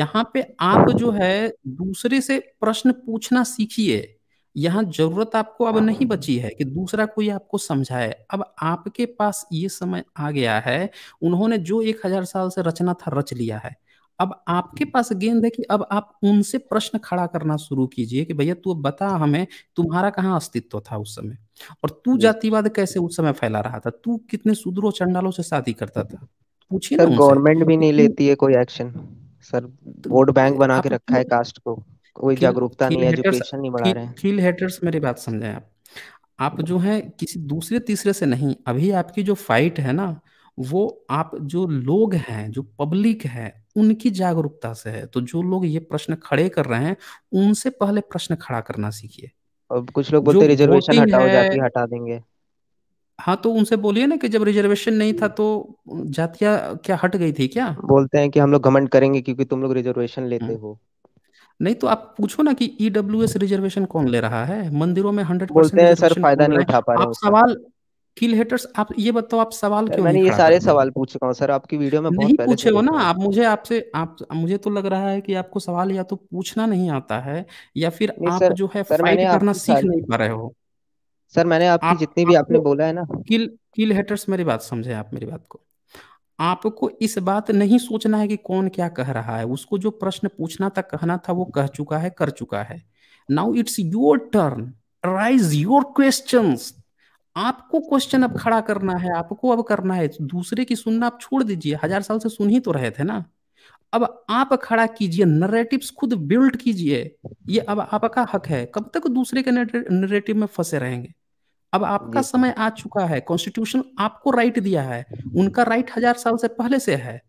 यहाँ पे आप जो है दूसरे से प्रश्न पूछना सीखिए यहाँ जरूरत आपको अब नहीं हाँ। बची है कि दूसरा कोई आपको समझाए अब आपके पास ये समय आ गया है उन्होंने जो एक हजार साल से रचना था रच लिया है अब आपके पास गेंद है कि अब आप उनसे प्रश्न खड़ा करना शुरू कीजिए कि भैया तू बता हमें तुम्हारा कहाँ अस्तित्व था उस समय और तू जातिवाद कैसे उस समय फैला रहा था तू कितने सुदूरों चंडालों से शादी करता था पूछिए सर गवर्नमेंट भी नहीं लेती है कोई एक्शन सर तो वोट बैंक तो बना के रखा है कास्ट को कोई जागरूकता नहीं एजुकेशन नहीं बढ़ा रहे हैं फील हेटर्स मेरी बात समझे आप आप जो है किसी दूसरे तीसरे से नहीं अभी आपकी जो फाइट है ना वो आप जो लोग हैं जो पब्लिक है उनकी जागरूकता से है तो जो लोग ये प्रश्न खड़े कर रहे हैं उनसे पहले प्रश्न खड़ा करना सीखिए अब कुछ लोग बोलते रिजर्वेशन हटाओ जाति हटा देंगे हाँ तो उनसे बोलिए ना कि जब रिजर्वेशन नहीं था हम्म। तो जातिया क्या हट गई थी क्या बोलते हैं कि हम लोग घमंड करेंगे क्योंकि तुम लोग रिजर्वेशन लेते हम्म। हो नहीं तो आप पूछो ना कि ईडब्ल्यूएस e रिजर्वेशन कौन ले रहा है मंदिरों में हंड्रेड बोलते हैं सर फायदा नहीं उठा पा रहे आप सवाल किल हेटर्स आप ये बताओ आप सवाल क्यों मैंने ये सारे सवाल पूछ चुका हूँ सर आपकी वीडियो में नहीं पूछे हो ना आप मुझे आपसे आप मुझे तो लग रहा है कि आपको सवाल या तो पूछना नहीं आता है या फिर आप जो है फाइट करना सीख नहीं पा रहे हो सर मैंने आपकी आप, जितनी भी आपने बोला है ना किल किल हेटर्स मेरी बात समझे आप मेरी बात को आपको इस बात नहीं सोचना है कि कौन क्या कह रहा है उसको जो प्रश्न पूछना था कहना था वो कह चुका है कर चुका है now it's your turn rise your questions आपको क्वेश्चन अब खड़ा करना है आपको अब करना है दूसरे की सुनना आप छोड़ दीजिए हजार साल से सुन ही तो रहे थे ना अब आप खड़ा कीजिए नरेटिव खुद बिल्ड कीजिए ये अब आपका हक है कब तक दूसरे के नरेटिव में फंसे रहेंगे अब आपका समय आ चुका है कॉन्स्टिट्यूशन आपको राइट दिया है उनका राइट हजार साल से पहले से है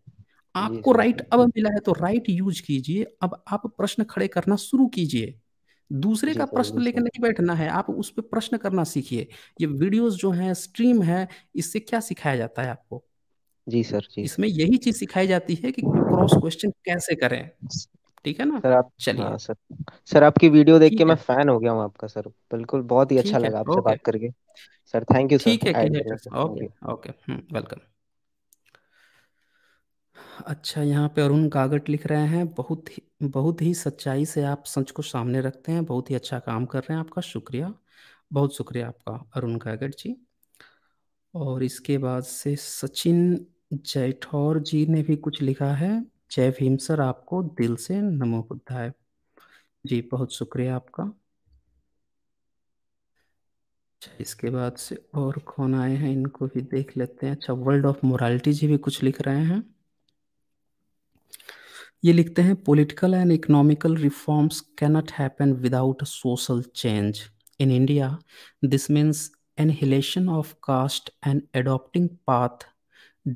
आपको राइट अब मिला है तो राइट यूज कीजिए अब आप प्रश्न खड़े करना शुरू कीजिए दूसरे का प्रश्न लेकर नहीं बैठना है आप उस पर प्रश्न करना सीखिए ये वीडियोस जो हैं स्ट्रीम है इससे क्या सिखाया जाता है आपको जी सर जी इसमें यही चीज सिखाई जाती है कि क्रॉस क्वेश्चन कैसे करें ठीक है ना सर आप चलिए हाँ, सर सर आपकी वीडियो देख के मैं फैन हो गया हूँ आपका सर बिल्कुल बहुत ही अच्छा लगा आपसे बात करके सर थैंक यू सर ठीक है ओके ओके हम्म, वेलकम अच्छा यहाँ पे अरुण कागट लिख रहे हैं बहुत ही बहुत ही सच्चाई से आप सच को सामने रखते हैं बहुत ही अच्छा काम कर रहे हैं आपका शुक्रिया बहुत शुक्रिया आपका अरुण कागट जी और इसके बाद से सचिन जयठौर जी ने भी कुछ लिखा है जय भीम सर आपको दिल से नमो बुद्धाए जी बहुत शुक्रिया आपका अच्छा इसके बाद से और कौन आए हैं इनको भी देख लेते हैं अच्छा वर्ल्ड ऑफ मोरालिटी जी भी कुछ लिख रहे हैं ये लिखते हैं political and economical reforms cannot happen without social change in India this means annihilation of caste and adopting path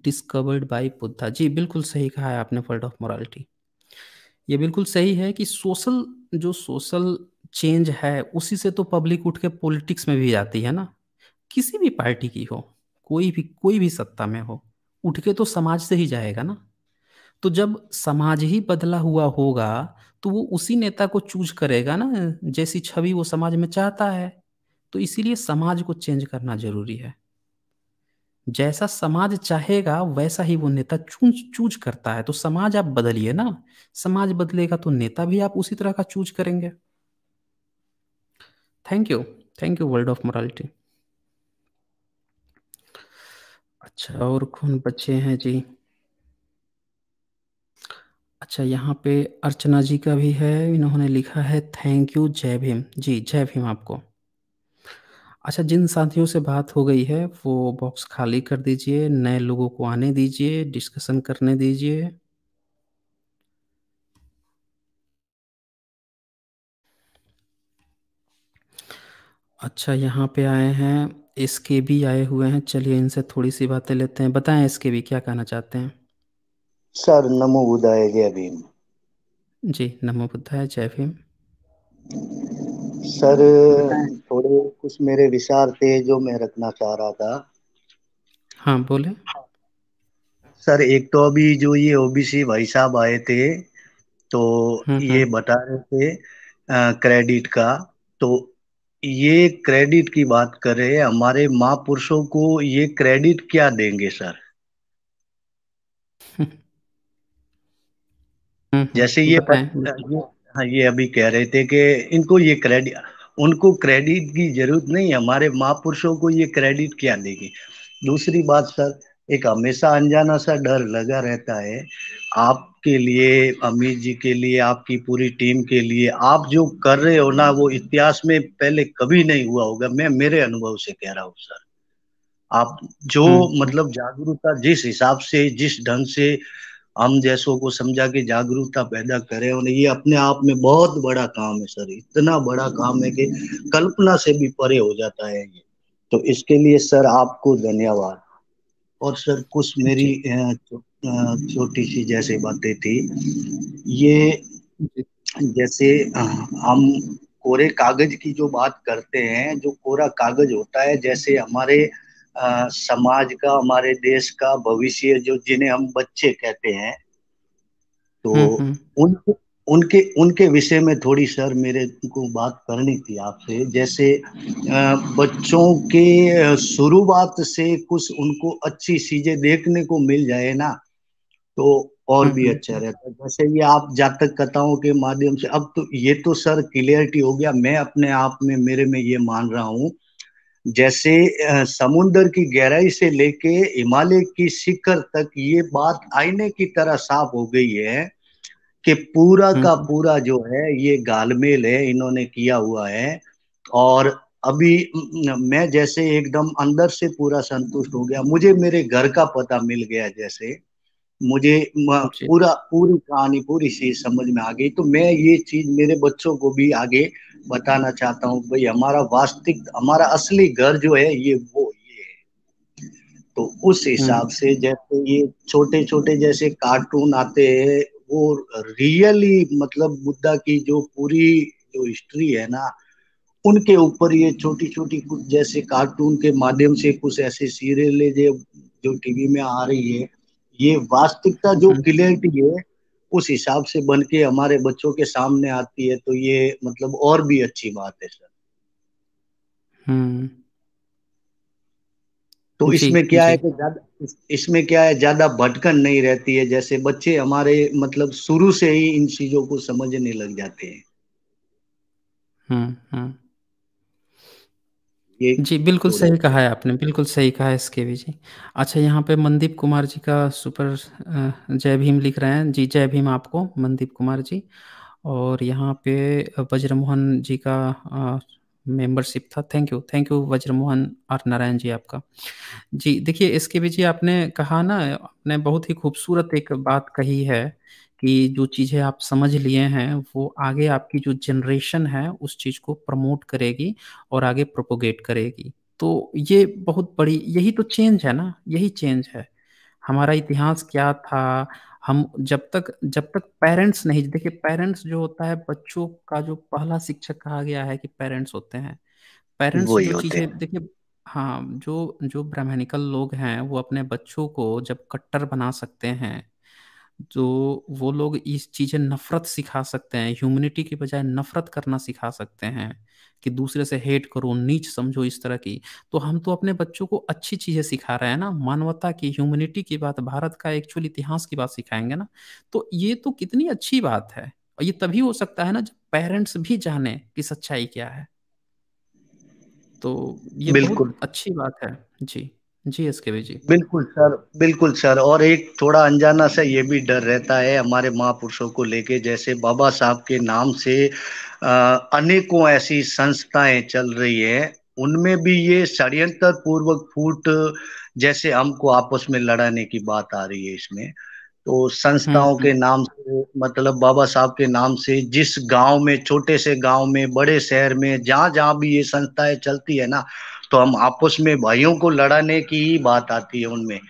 discovered by Buddha जी बिल्कुल सही कहा है आपने वर्ल्ड ऑफ मॉरलिटी ये बिल्कुल सही है कि सोशल जो सोशल चेंज है उसी से तो पब्लिक उठ के पॉलिटिक्स में भी जाती है ना किसी भी पार्टी की हो कोई भी कोई भी सत्ता में हो उठ के तो समाज से ही जाएगा ना तो जब समाज ही बदला हुआ होगा तो वो उसी नेता को चूज करेगा ना जैसी छवि वो समाज में चाहता है तो इसीलिए समाज को चेंज करना जरूरी है जैसा समाज चाहेगा वैसा ही वो नेता चूज चूज करता है तो समाज आप बदलिए ना समाज बदलेगा तो नेता भी आप उसी तरह का चूज करेंगे thank you thank you world of morality अच्छा और कौन बच्चे हैं जी अच्छा यहाँ पे अर्चना जी का भी है इन्होंने लिखा है थैंक यू जय भीम जी जय भीम आपको अच्छा जिन साथियों से बात हो गई है वो बॉक्स खाली कर दीजिए नए लोगों को आने दीजिए डिस्कशन करने दीजिए अच्छा यहाँ पे आए हैं इसके भी आए हुए हैं चलिए इनसे थोड़ी सी बातें लेते हैं बताएं इसके भी क्या कहना चाहते हैं सर नमो बुद्धाय जय भीम जी नमो बुद्धाय जय भीम सर थोड़े कुछ मेरे विचार थे जो मैं रखना चाह रहा था हाँ बोले सर एक तो अभी जो ये ओबीसी भाई साहब आए थे तो हाँ, हाँ। ये बता रहे थे क्रेडिट का तो ये क्रेडिट की बात हैं हमारे महापुरुषों को ये क्रेडिट क्या देंगे सर हम्म, जैसे तो ये हाँ ये अभी कह रहे थे कि इनको ये क्रेडिट उनको क्रेडिट की जरूरत नहीं हमारे महापुरुषों को ये क्रेडिट क्या देगी दूसरी बात सर एक हमेशा अनजाना सा डर लगा रहता है आपके लिए अमित जी के लिए आपकी पूरी टीम के लिए आप जो कर रहे हो ना वो इतिहास में पहले कभी नहीं हुआ होगा मैं मेरे अनुभव से कह रहा हूँ सर आप जो हम्म। मतलब जागरूकता जिस हिसाब से जिस ढंग से हम जैसों को समझा के जागरूकता पैदा करें और ये अपने आप में बहुत बड़ा काम है सर इतना बड़ा काम है कि कल्पना से भी परे हो जाता है ये तो इसके लिए सर आपको धन्यवाद और सर कुछ मेरी छोटी सी जैसे बातें थी ये जैसे हम कोरे कागज की जो बात करते हैं जो कोरा कागज होता है जैसे हमारे आ, समाज का हमारे देश का भविष्य जो जिन्हें हम बच्चे कहते हैं तो हम्म, हम्म। उन उनके उनके विषय में थोड़ी सर मेरे को बात करनी थी आपसे जैसे बच्चों के शुरुआत से कुछ उनको अच्छी चीजें देखने को मिल जाए ना तो और हम्म, भी अच्छा रहता है जैसे ये आप जातक कथाओं के माध्यम से अब तो ये तो सर क्लियरिटी हो गया मैं अपने आप में मेरे में ये मान रहा हूँ जैसे समुद्र की गहराई से लेके हिमालय की शिखर तक ये बात आईने की तरह साफ हो गई है कि पूरा हम्म। का पूरा जो है ये गालमेल है इन्होंने किया हुआ है और अभी मैं जैसे एकदम अंदर से पूरा संतुष्ट हो गया मुझे मेरे घर का पता मिल गया जैसे मुझे पूरा पूरी कहानी पूरी चीज समझ में आ गई तो मैं ये चीज मेरे बच्चों को भी आगे बताना चाहता हूँ भाई हमारा वास्तविक हमारा असली घर जो है ये वो ये है तो उस हम्म। हिसाब से जैसे ये छोटे छोटे जैसे कार्टून आते हैं वो रियली मतलब बुद्धा की जो पूरी जो हिस्ट्री है ना उनके ऊपर ये छोटी छोटी कुछ जैसे कार्टून के माध्यम से कुछ ऐसे सीरियल जो जो टीवी में आ रही है ये वास्तविकता जो हम्म। क्लियरिटी है उस हिसाब से बन के हमारे बच्चों के सामने आती है तो ये मतलब और भी अच्छी बात है सर हम्म तो इसमें क्या है कि ज्यादा इसमें क्या है ज्यादा भटकन नहीं रहती है जैसे बच्चे हमारे मतलब शुरू से ही इन चीजों को समझने लग जाते हैं हम्म हम्म ये जी, बिल्कुल सही कहा है। आपने, बिल्कुल सही कहा है इसके भी जी। अच्छा यहाँ पे मनदीप कुमार जी का सुपर जय भीम लिख रहे हैं। जी, जय भीम आपको मनदीप कुमार जी और यहाँ पे वज्रमोहन जी का मेंबरशिप था। Thank you, thank you Vajramohan R Narayan ji आपका। जी, देखिए भी जी आपने कहा ना आपने बहुत ही खूबसूरत एक बात कही है कि जो चीज़ें आप समझ लिए हैं वो आगे आपकी जो जनरेशन है उस चीज़ को प्रमोट करेगी और आगे प्रोपोगेट करेगी तो ये बहुत बड़ी यही तो चेंज है ना यही चेंज है हमारा इतिहास क्या था हम जब तक जब तक पेरेंट्स नहीं देखिए पेरेंट्स जो होता है बच्चों का जो पहला शिक्षक कहा गया है कि पेरेंट्स होते हैं पेरेंट्स जो चीज़ें देखिए हाँ जो जो ब्राह्मणिकल लोग हैं वो अपने बच्चों को जब कट्टर बना सकते हैं जो वो लोग इस चीज़ें नफ़रत सिखा सकते हैं ह्यूमनिटी के बजाय नफ़रत करना सिखा सकते हैं कि दूसरे से हेट करो नीच समझो इस तरह की तो हम तो अपने बच्चों को अच्छी चीज़ें सिखा रहे हैं ना मानवता की ह्यूमनिटी की बात भारत का एक्चुअल इतिहास की बात सिखाएंगे ना तो ये तो कितनी अच्छी बात है और ये तभी हो सकता है ना जब पेरेंट्स भी जाने कि सच्चाई क्या है तो ये बिल्कुल अच्छी बात है जी जी एस के जी बिल्कुल सर बिल्कुल सर और एक थोड़ा अनजाना सा ये भी डर रहता है हमारे महापुरुषों को लेके जैसे बाबा साहब के नाम से अनेकों ऐसी संस्थाएं चल रही है उनमें भी ये षड्यंत्र पूर्वक फूट जैसे हमको आपस में लड़ाने की बात आ रही है इसमें तो संस्थाओं के हम्म, हम्म। नाम से मतलब बाबा साहब के नाम से जिस गांव में छोटे से गांव में बड़े शहर में जहां जहां भी ये संस्थाएं चलती है ना तो हम आपस में भाइयों को लड़ाने की ही बात आती है उनमें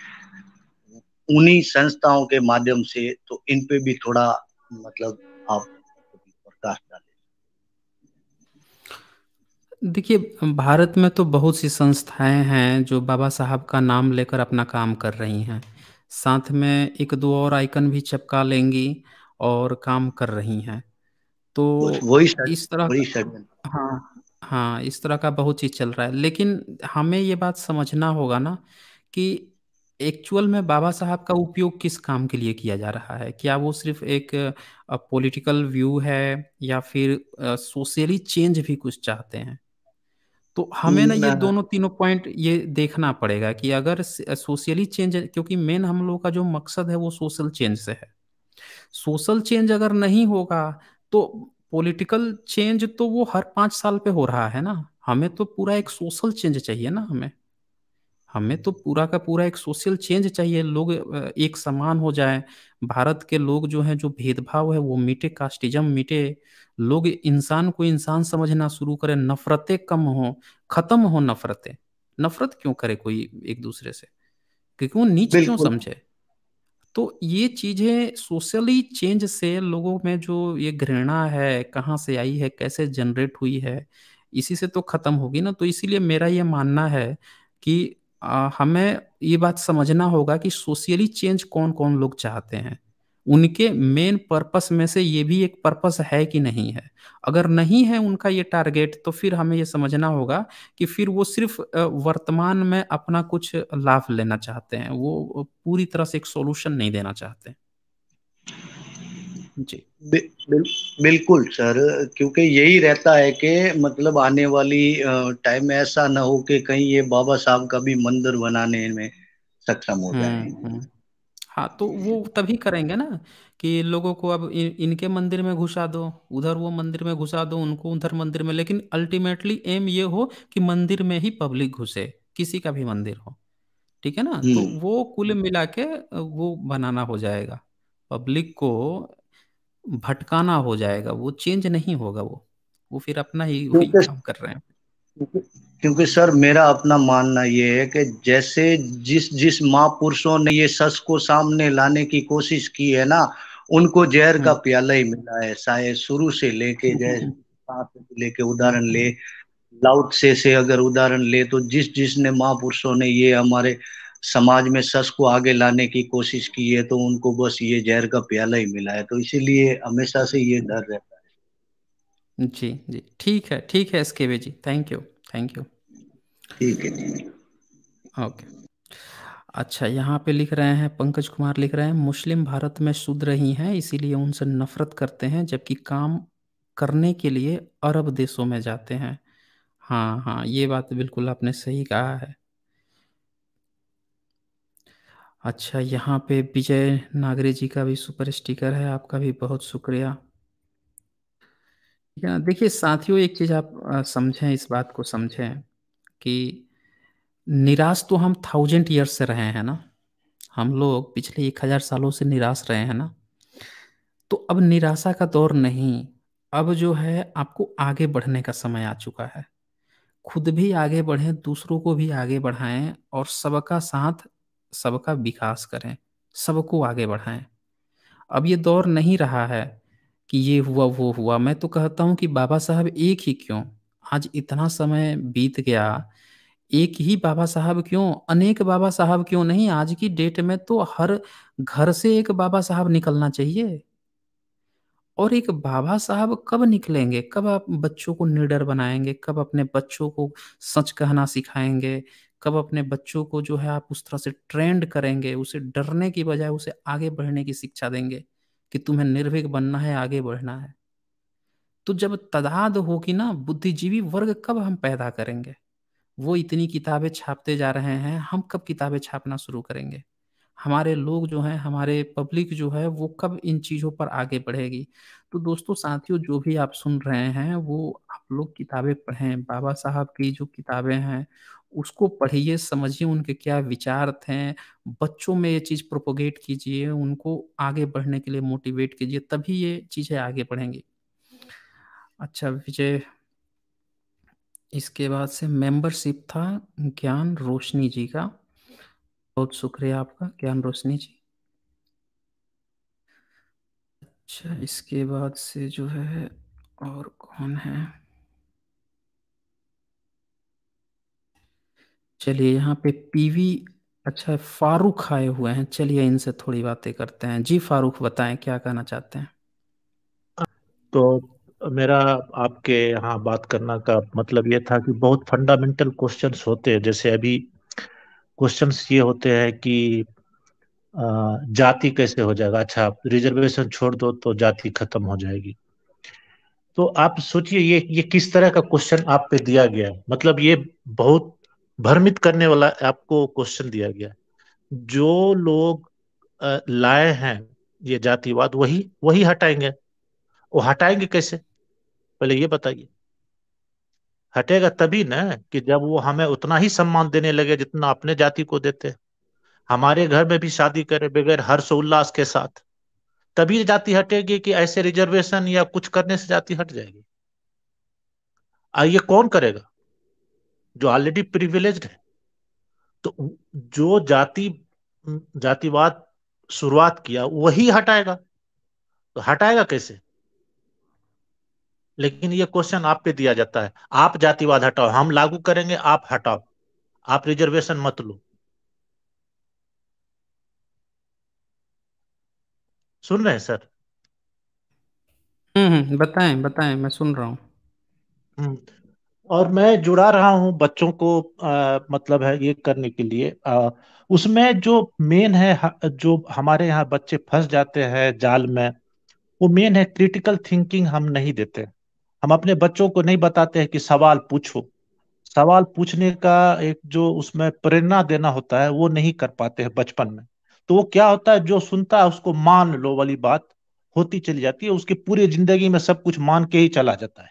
उन्हीं संस्थाओं के माध्यम से तो इन पे भी थोड़ा मतलब आप प्रकाश डालें देखिए भारत में तो बहुत सी संस्थाएं हैं जो बाबा साहब का नाम लेकर अपना काम कर रही हैं साथ में एक दो और आइकन भी चपका लेंगी और काम कर रही हैं तो वही इस तरह वही हाँ हाँ, इस तरह का बहुत चीज चल रहा है लेकिन हमें ये बात समझना होगा ना कि एक्चुअल में बाबा साहब का उपयोग किस काम के लिए किया जा रहा है क्या वो सिर्फ एक पॉलिटिकल व्यू है या फिर सोशली चेंज भी कुछ चाहते हैं तो हमें ना ये दोनों तीनों पॉइंट ये देखना पड़ेगा कि अगर सोशली चेंज क्योंकि मेन हम लोग का जो मकसद है वो सोशल चेंज से है सोशल चेंज अगर नहीं होगा तो पॉलिटिकल चेंज तो वो हर पांच साल पे हो रहा है ना हमें तो पूरा एक सोशल चेंज चाहिए ना हमें हमें तो पूरा का पूरा एक सोशल चेंज चाहिए लोग एक समान हो जाए भारत के लोग जो है जो भेदभाव है वो मिटे कास्टिज्म मिटे लोग इंसान को इंसान समझना शुरू करें नफरतें कम हो खत्म हो नफरतें नफरत क्यों करे कोई एक दूसरे से क्योंकि वो नीचे क्यों समझे तो ये चीज़ें सोशली चेंज से लोगों में जो ये घृणा है कहाँ से आई है कैसे जनरेट हुई है इसी से तो ख़त्म होगी ना तो इसीलिए मेरा ये मानना है कि आ, हमें ये बात समझना होगा कि सोशली चेंज कौन कौन लोग चाहते हैं उनके मेन पर्पस में से ये भी एक पर्पस है कि नहीं है अगर नहीं है उनका ये टारगेट तो फिर हमें ये समझना होगा कि फिर वो सिर्फ वर्तमान में अपना कुछ लाभ लेना चाहते हैं वो पूरी तरह से एक सॉल्यूशन नहीं देना चाहते जी बिल, बिल्कुल सर क्योंकि यही रहता है कि मतलब आने वाली टाइम ऐसा ना हो कि कहीं ये बाबा साहब का भी मंदिर बनाने में सक्षम हो जाए हम्म, हम्म। हाँ तो वो तभी करेंगे ना कि लोगों को अब इनके मंदिर में घुसा दो उधर वो मंदिर में घुसा दो उनको उधर मंदिर में लेकिन अल्टीमेटली एम ये हो कि मंदिर में ही पब्लिक घुसे किसी का भी मंदिर हो ठीक है ना तो वो कुल मिला के वो बनाना हो जाएगा पब्लिक को भटकाना हो जाएगा वो चेंज नहीं होगा वो वो फिर अपना ही वही काम कर रहे हैं क्योंकि सर मेरा अपना मानना ये है कि जैसे जिस जिस महापुरुषों ने ये सच को सामने लाने की कोशिश की है ना उनको जहर का हम्म। प्याला ही मिला है चाहे शुरू से लेके हम्म, जैसे हम्म। लेके उदाहरण ले लाउट से से अगर उदाहरण ले तो जिस जिसने महापुरुषों ने ये हमारे समाज में सस को आगे लाने की कोशिश की है तो उनको बस ये जहर का प्याला ही मिला है तो इसीलिए हमेशा से ये डर रहता है जी जी ठीक है ठीक है एसके वे जी थैंक यू थैंक यू ठीक है ओके अच्छा यहाँ पे लिख रहे हैं पंकज कुमार लिख रहे हैं मुस्लिम भारत में शुद्ध रही हैं इसीलिए उनसे नफरत करते हैं जबकि काम करने के लिए अरब देशों में जाते हैं हाँ हाँ ये बात बिल्कुल आपने सही कहा है अच्छा यहाँ पे विजय नागरे जी का भी सुपर स्टिकर है आपका भी बहुत शुक्रिया देखिए साथियों एक चीज आप समझें इस बात को समझें कि निराश तो हम थाउजेंड ईयर्स से रहे हैं ना हम लोग पिछले एक हजार सालों से निराश रहे हैं ना तो अब निराशा का दौर नहीं अब जो है आपको आगे बढ़ने का समय आ चुका है खुद भी आगे बढ़ें दूसरों को भी आगे बढ़ाएं और सबका साथ सबका विकास करें सबको आगे बढ़ाएं अब ये दौर नहीं रहा है कि ये हुआ वो हुआ मैं तो कहता हूँ कि बाबा साहब एक ही क्यों आज इतना समय बीत गया एक ही बाबा साहब क्यों अनेक बाबा साहब क्यों नहीं आज की डेट में तो हर घर से एक बाबा साहब निकलना चाहिए और एक बाबा साहब कब निकलेंगे कब आप बच्चों को निडर बनाएंगे कब अपने बच्चों को सच कहना सिखाएंगे कब अपने बच्चों को जो है आप उस तरह से ट्रेंड करेंगे उसे डरने की बजाय उसे आगे बढ़ने की शिक्षा देंगे कि तुम्हें निर्भीक बनना है आगे बढ़ना है तो जब तदाद होगी ना बुद्धिजीवी वर्ग कब हम पैदा करेंगे वो इतनी किताबें छापते जा रहे हैं हम कब किताबें छापना शुरू करेंगे हमारे लोग जो हैं हमारे पब्लिक जो है वो कब इन चीज़ों पर आगे बढ़ेगी तो दोस्तों साथियों जो भी आप सुन रहे हैं वो आप लोग किताबें पढ़ें बाबा साहब की जो किताबें हैं उसको पढ़िए समझिए उनके क्या विचार थे बच्चों में ये चीज़ प्रोपोगेट कीजिए उनको आगे बढ़ने के लिए मोटिवेट कीजिए तभी ये चीज़ें आगे बढ़ेंगी अच्छा विजय इसके बाद से मेंबरशिप था ज्ञान रोशनी जी का बहुत शुक्रिया आपका ज्ञान रोशनी जी अच्छा इसके बाद से जो है और कौन है चलिए यहाँ पे पीवी अच्छा फारूक आए हुए हैं चलिए इनसे थोड़ी बातें करते हैं जी फारूक बताएं क्या कहना चाहते हैं तो मेरा आपके यहाँ बात करना का मतलब ये था कि बहुत फंडामेंटल क्वेश्चंस होते हैं जैसे अभी क्वेश्चंस ये होते हैं कि जाति कैसे हो जाएगा अच्छा रिजर्वेशन छोड़ दो तो जाति खत्म हो जाएगी तो आप सोचिए ये ये किस तरह का क्वेश्चन आप पे दिया गया मतलब ये बहुत भ्रमित करने वाला आपको क्वेश्चन दिया गया जो लोग लाए हैं ये जातिवाद वही वही हटाएंगे वो हटाएंगे कैसे पहले ये बताइए हटेगा तभी ना कि जब वो हमें उतना ही सम्मान देने लगे जितना अपने जाति को देते हमारे घर में भी शादी करे बगैर हर्षोल्लास के साथ तभी जाति हटेगी कि ऐसे रिजर्वेशन या कुछ करने से जाति हट जाएगी ये कौन करेगा जो ऑलरेडी प्रिविलेज है तो जो जाति जातिवाद शुरुआत किया वही हटाएगा तो हटाएगा कैसे लेकिन ये क्वेश्चन आप पे दिया जाता है आप जातिवाद हटाओ हम लागू करेंगे आप हटाओ आप रिजर्वेशन मत लो सुन रहे हैं सर हम्म, हम्म बताएं बताएं मैं सुन रहा हूं हम्म, और मैं जुड़ा रहा हूँ बच्चों को आ, मतलब है ये करने के लिए आ, उसमें जो मेन है जो हमारे यहाँ बच्चे फंस जाते हैं जाल में वो मेन है क्रिटिकल थिंकिंग हम नहीं देते हम अपने बच्चों को नहीं बताते हैं कि सवाल पूछो सवाल पूछने का एक जो उसमें प्रेरणा देना होता है वो नहीं कर पाते हैं बचपन में तो वो क्या होता है जो सुनता है उसको मान लो वाली बात होती चली जाती है उसकी पूरी जिंदगी में सब कुछ मान के ही चला जाता है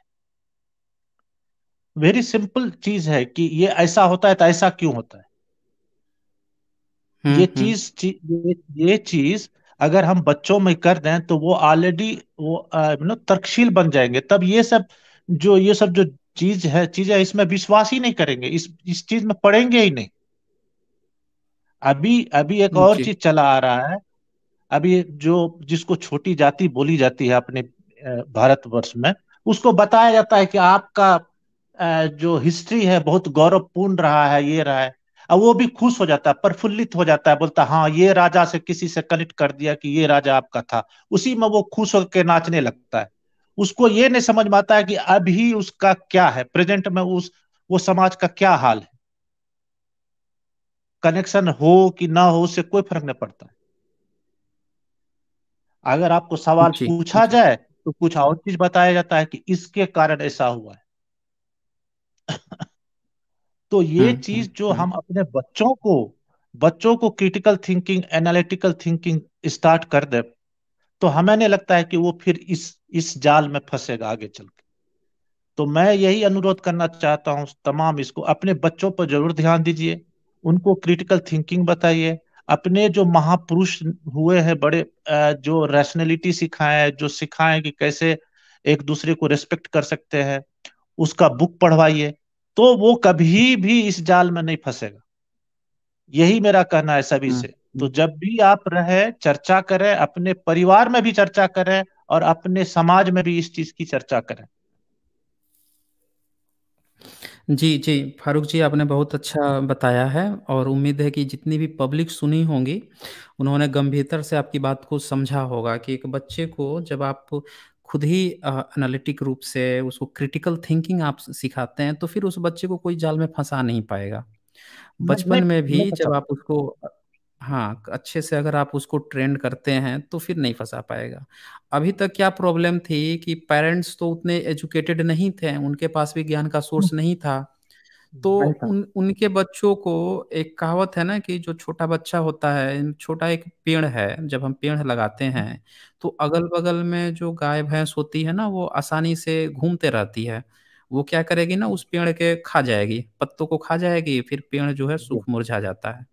वेरी सिंपल चीज है कि ये ऐसा होता है तो ऐसा क्यों होता है ये हम्म, हम्म। चीज ये, चीज अगर हम बच्चों में कर दें तो वो ऑलरेडी वो यू नो तर्कशील बन जाएंगे तब ये सब जो ये सब जो चीज है है इसमें विश्वास ही नहीं करेंगे इस इस चीज में पढ़ेंगे ही नहीं अभी अभी एक और चीज चला आ रहा है अभी जो जिसको छोटी जाति बोली जाती है अपने भारतवर्ष में उसको बताया जाता है कि आपका जो हिस्ट्री है बहुत गौरवपूर्ण रहा है ये रहा है वो भी खुश हो जाता है प्रफुल्लित हो जाता है बोलता हाँ ये राजा से किसी से कनेक्ट कर दिया कि ये राजा आपका था उसी में वो खुश होकर नाचने लगता है उसको ये नहीं समझ में आता है कि अभी उसका क्या है प्रेजेंट में उस वो समाज का क्या हाल है कनेक्शन हो कि ना हो उससे कोई फर्क नहीं पड़ता अगर आपको सवाल पूछा जाए तो कुछ और चीज बताया जाता है कि इसके कारण ऐसा हुआ है तो ये हम्म, चीज हम्म, जो हम्म। हम अपने बच्चों को बच्चों को critical thinking analytical thinking start कर दे तो हमें नहीं लगता है कि वो फिर इस इस जाल में फंसेगा आगे चल के तो मैं यही अनुरोध करना चाहता हूं तमाम इसको अपने बच्चों पर जरूर ध्यान दीजिए उनको क्रिटिकल थिंकिंग बताइए अपने जो महापुरुष हुए हैं बड़े जो रैशनैलिटी सिखाए जो सिखाए कि कैसे एक दूसरे को रेस्पेक्ट कर सकते हैं उसका बुक पढ़वाइए तो वो कभी भी इस जाल में नहीं फंसेगा यही मेरा कहना है सभी हम्म, से हम्म। तो जब भी आप रहे चर्चा करें अपने परिवार में भी चर्चा करें और अपने समाज में भी इस चीज की चर्चा करें जी जी फारूक जी आपने बहुत अच्छा बताया है और उम्मीद है कि जितनी भी पब्लिक सुनी होंगी उन्होंने गंभीरता से आपकी बात को समझा होगा कि एक बच्चे को जब आप खुद ही एनालिटिक रूप से उसको क्रिटिकल थिंकिंग आप सिखाते हैं तो फिर उस बच्चे को कोई जाल में फंसा नहीं पाएगा बचपन में भी जब आप उसको हाँ अच्छे से अगर आप उसको ट्रेंड करते हैं तो फिर नहीं फंसा पाएगा अभी तक क्या प्रॉब्लम थी कि पेरेंट्स तो उतने एजुकेटेड नहीं थे उनके पास भी ज्ञान का सोर्स हम्म। नहीं था तो, तो उन उनके बच्चों को एक कहावत है ना कि जो छोटा बच्चा होता है छोटा एक पेड़ है जब हम पेड़ लगाते हैं तो अगल बगल में जो गाय भैंस होती है ना वो आसानी से घूमते रहती है वो क्या करेगी ना उस पेड़ के खा जाएगी पत्तों को खा जाएगी फिर पेड़ जो है सूख मुरझा जाता है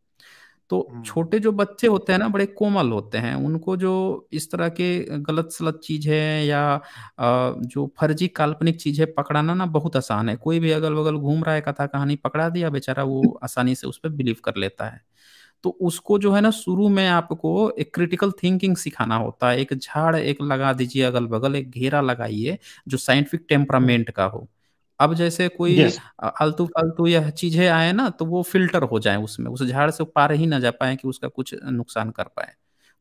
तो हम्म। छोटे जो बच्चे होते हैं ना बड़े कोमल होते हैं उनको जो इस तरह के गलत सलत चीज है या जो फर्जी काल्पनिक चीज है पकड़ाना ना बहुत आसान है कोई भी अगल बगल घूम रहा है कथा कहानी पकड़ा दिया बेचारा वो आसानी से उस पर बिलीव कर लेता है तो उसको जो है ना शुरू में आपको एक क्रिटिकल थिंकिंग सिखाना होता है एक झाड़ एक लगा दीजिए अगल बगल एक घेरा लगाइए जो साइंटिफिक टेम्परामेंट का हो अब जैसे कोई yes. फालतू यह चीजें आए ना तो वो फिल्टर हो जाए उसमें उस झाड़ से पार ही ना जा पाए कि उसका कुछ नुकसान कर पाए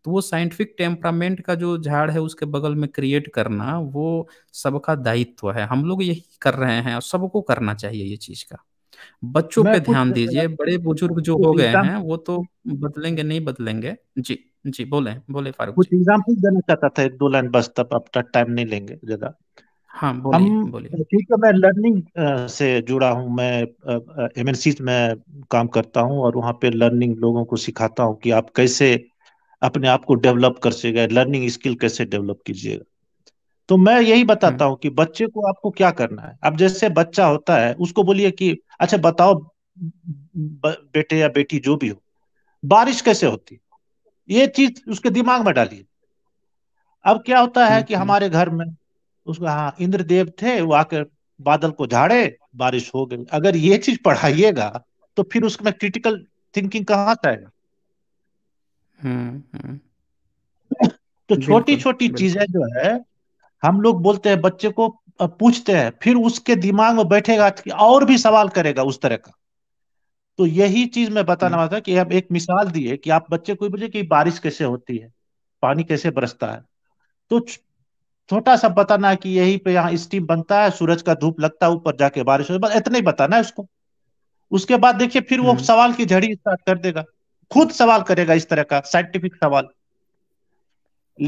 तो वो साइंटिफिक टेम्परामेंट का जो झाड़ है उसके बगल में क्रिएट करना वो सबका दायित्व है हम लोग यही कर रहे हैं और सबको करना चाहिए ये चीज का बच्चों पे ध्यान दीजिए बड़े बुजुर्ग जो हो गए हैं वो तो बदलेंगे नहीं बदलेंगे जी जी बोले बोले फारूक कुछ एग्जाम्पल देना चाहता था एक दो लाइन बस तब अब तक टाइम नहीं लेंगे ज्यादा हाँ बोलिए ठीक है मैं लर्निंग से जुड़ा हूँ मैं एमएनसी में काम करता हूँ और वहाँ पे लर्निंग लोगों को सिखाता हूँ कि आप कैसे अपने आप को डेवलप कर सकेगा लर्निंग स्किल कैसे डेवलप कीजिएगा तो मैं यही बताता हम्म। हूँ कि बच्चे को आपको क्या करना है अब जैसे बच्चा होता है उसको बोलिए कि अच्छा बताओ बेटे या बेटी जो भी हो बारिश कैसे होती ये चीज उसके दिमाग में डालिए अब क्या होता है कि हम्म, हम्म। हमारे घर में उसको हाँ इंद्रदेव थे वो आकर बादल को झाड़े बारिश हो गई अगर ये चीज पढ़ाइएगा तो फिर उसमें क्रिटिकल थिंकिंग कहाँ आता है हम्म, हम्म। तो छोटी छोटी चीजें जो है हम लोग बोलते हैं बच्चे को पूछते हैं फिर उसके दिमाग में बैठेगा और भी सवाल करेगा उस तरह का तो यही चीज मैं बताना हम्म। चाहता कि आप एक मिसाल दिए कि आप बच्चे को बोलिए कि बारिश कैसे होती है पानी कैसे बरसता है तो छोटा सा बताना है कि यही पे यहाँ स्टीम बनता है सूरज का धूप लगता है ऊपर जाके बारिश हो बस इतना ही बताना है उसको उसके बाद देखिए फिर वो हम्म। सवाल की झड़ी स्टार्ट कर देगा खुद सवाल करेगा इस तरह का साइंटिफिक सवाल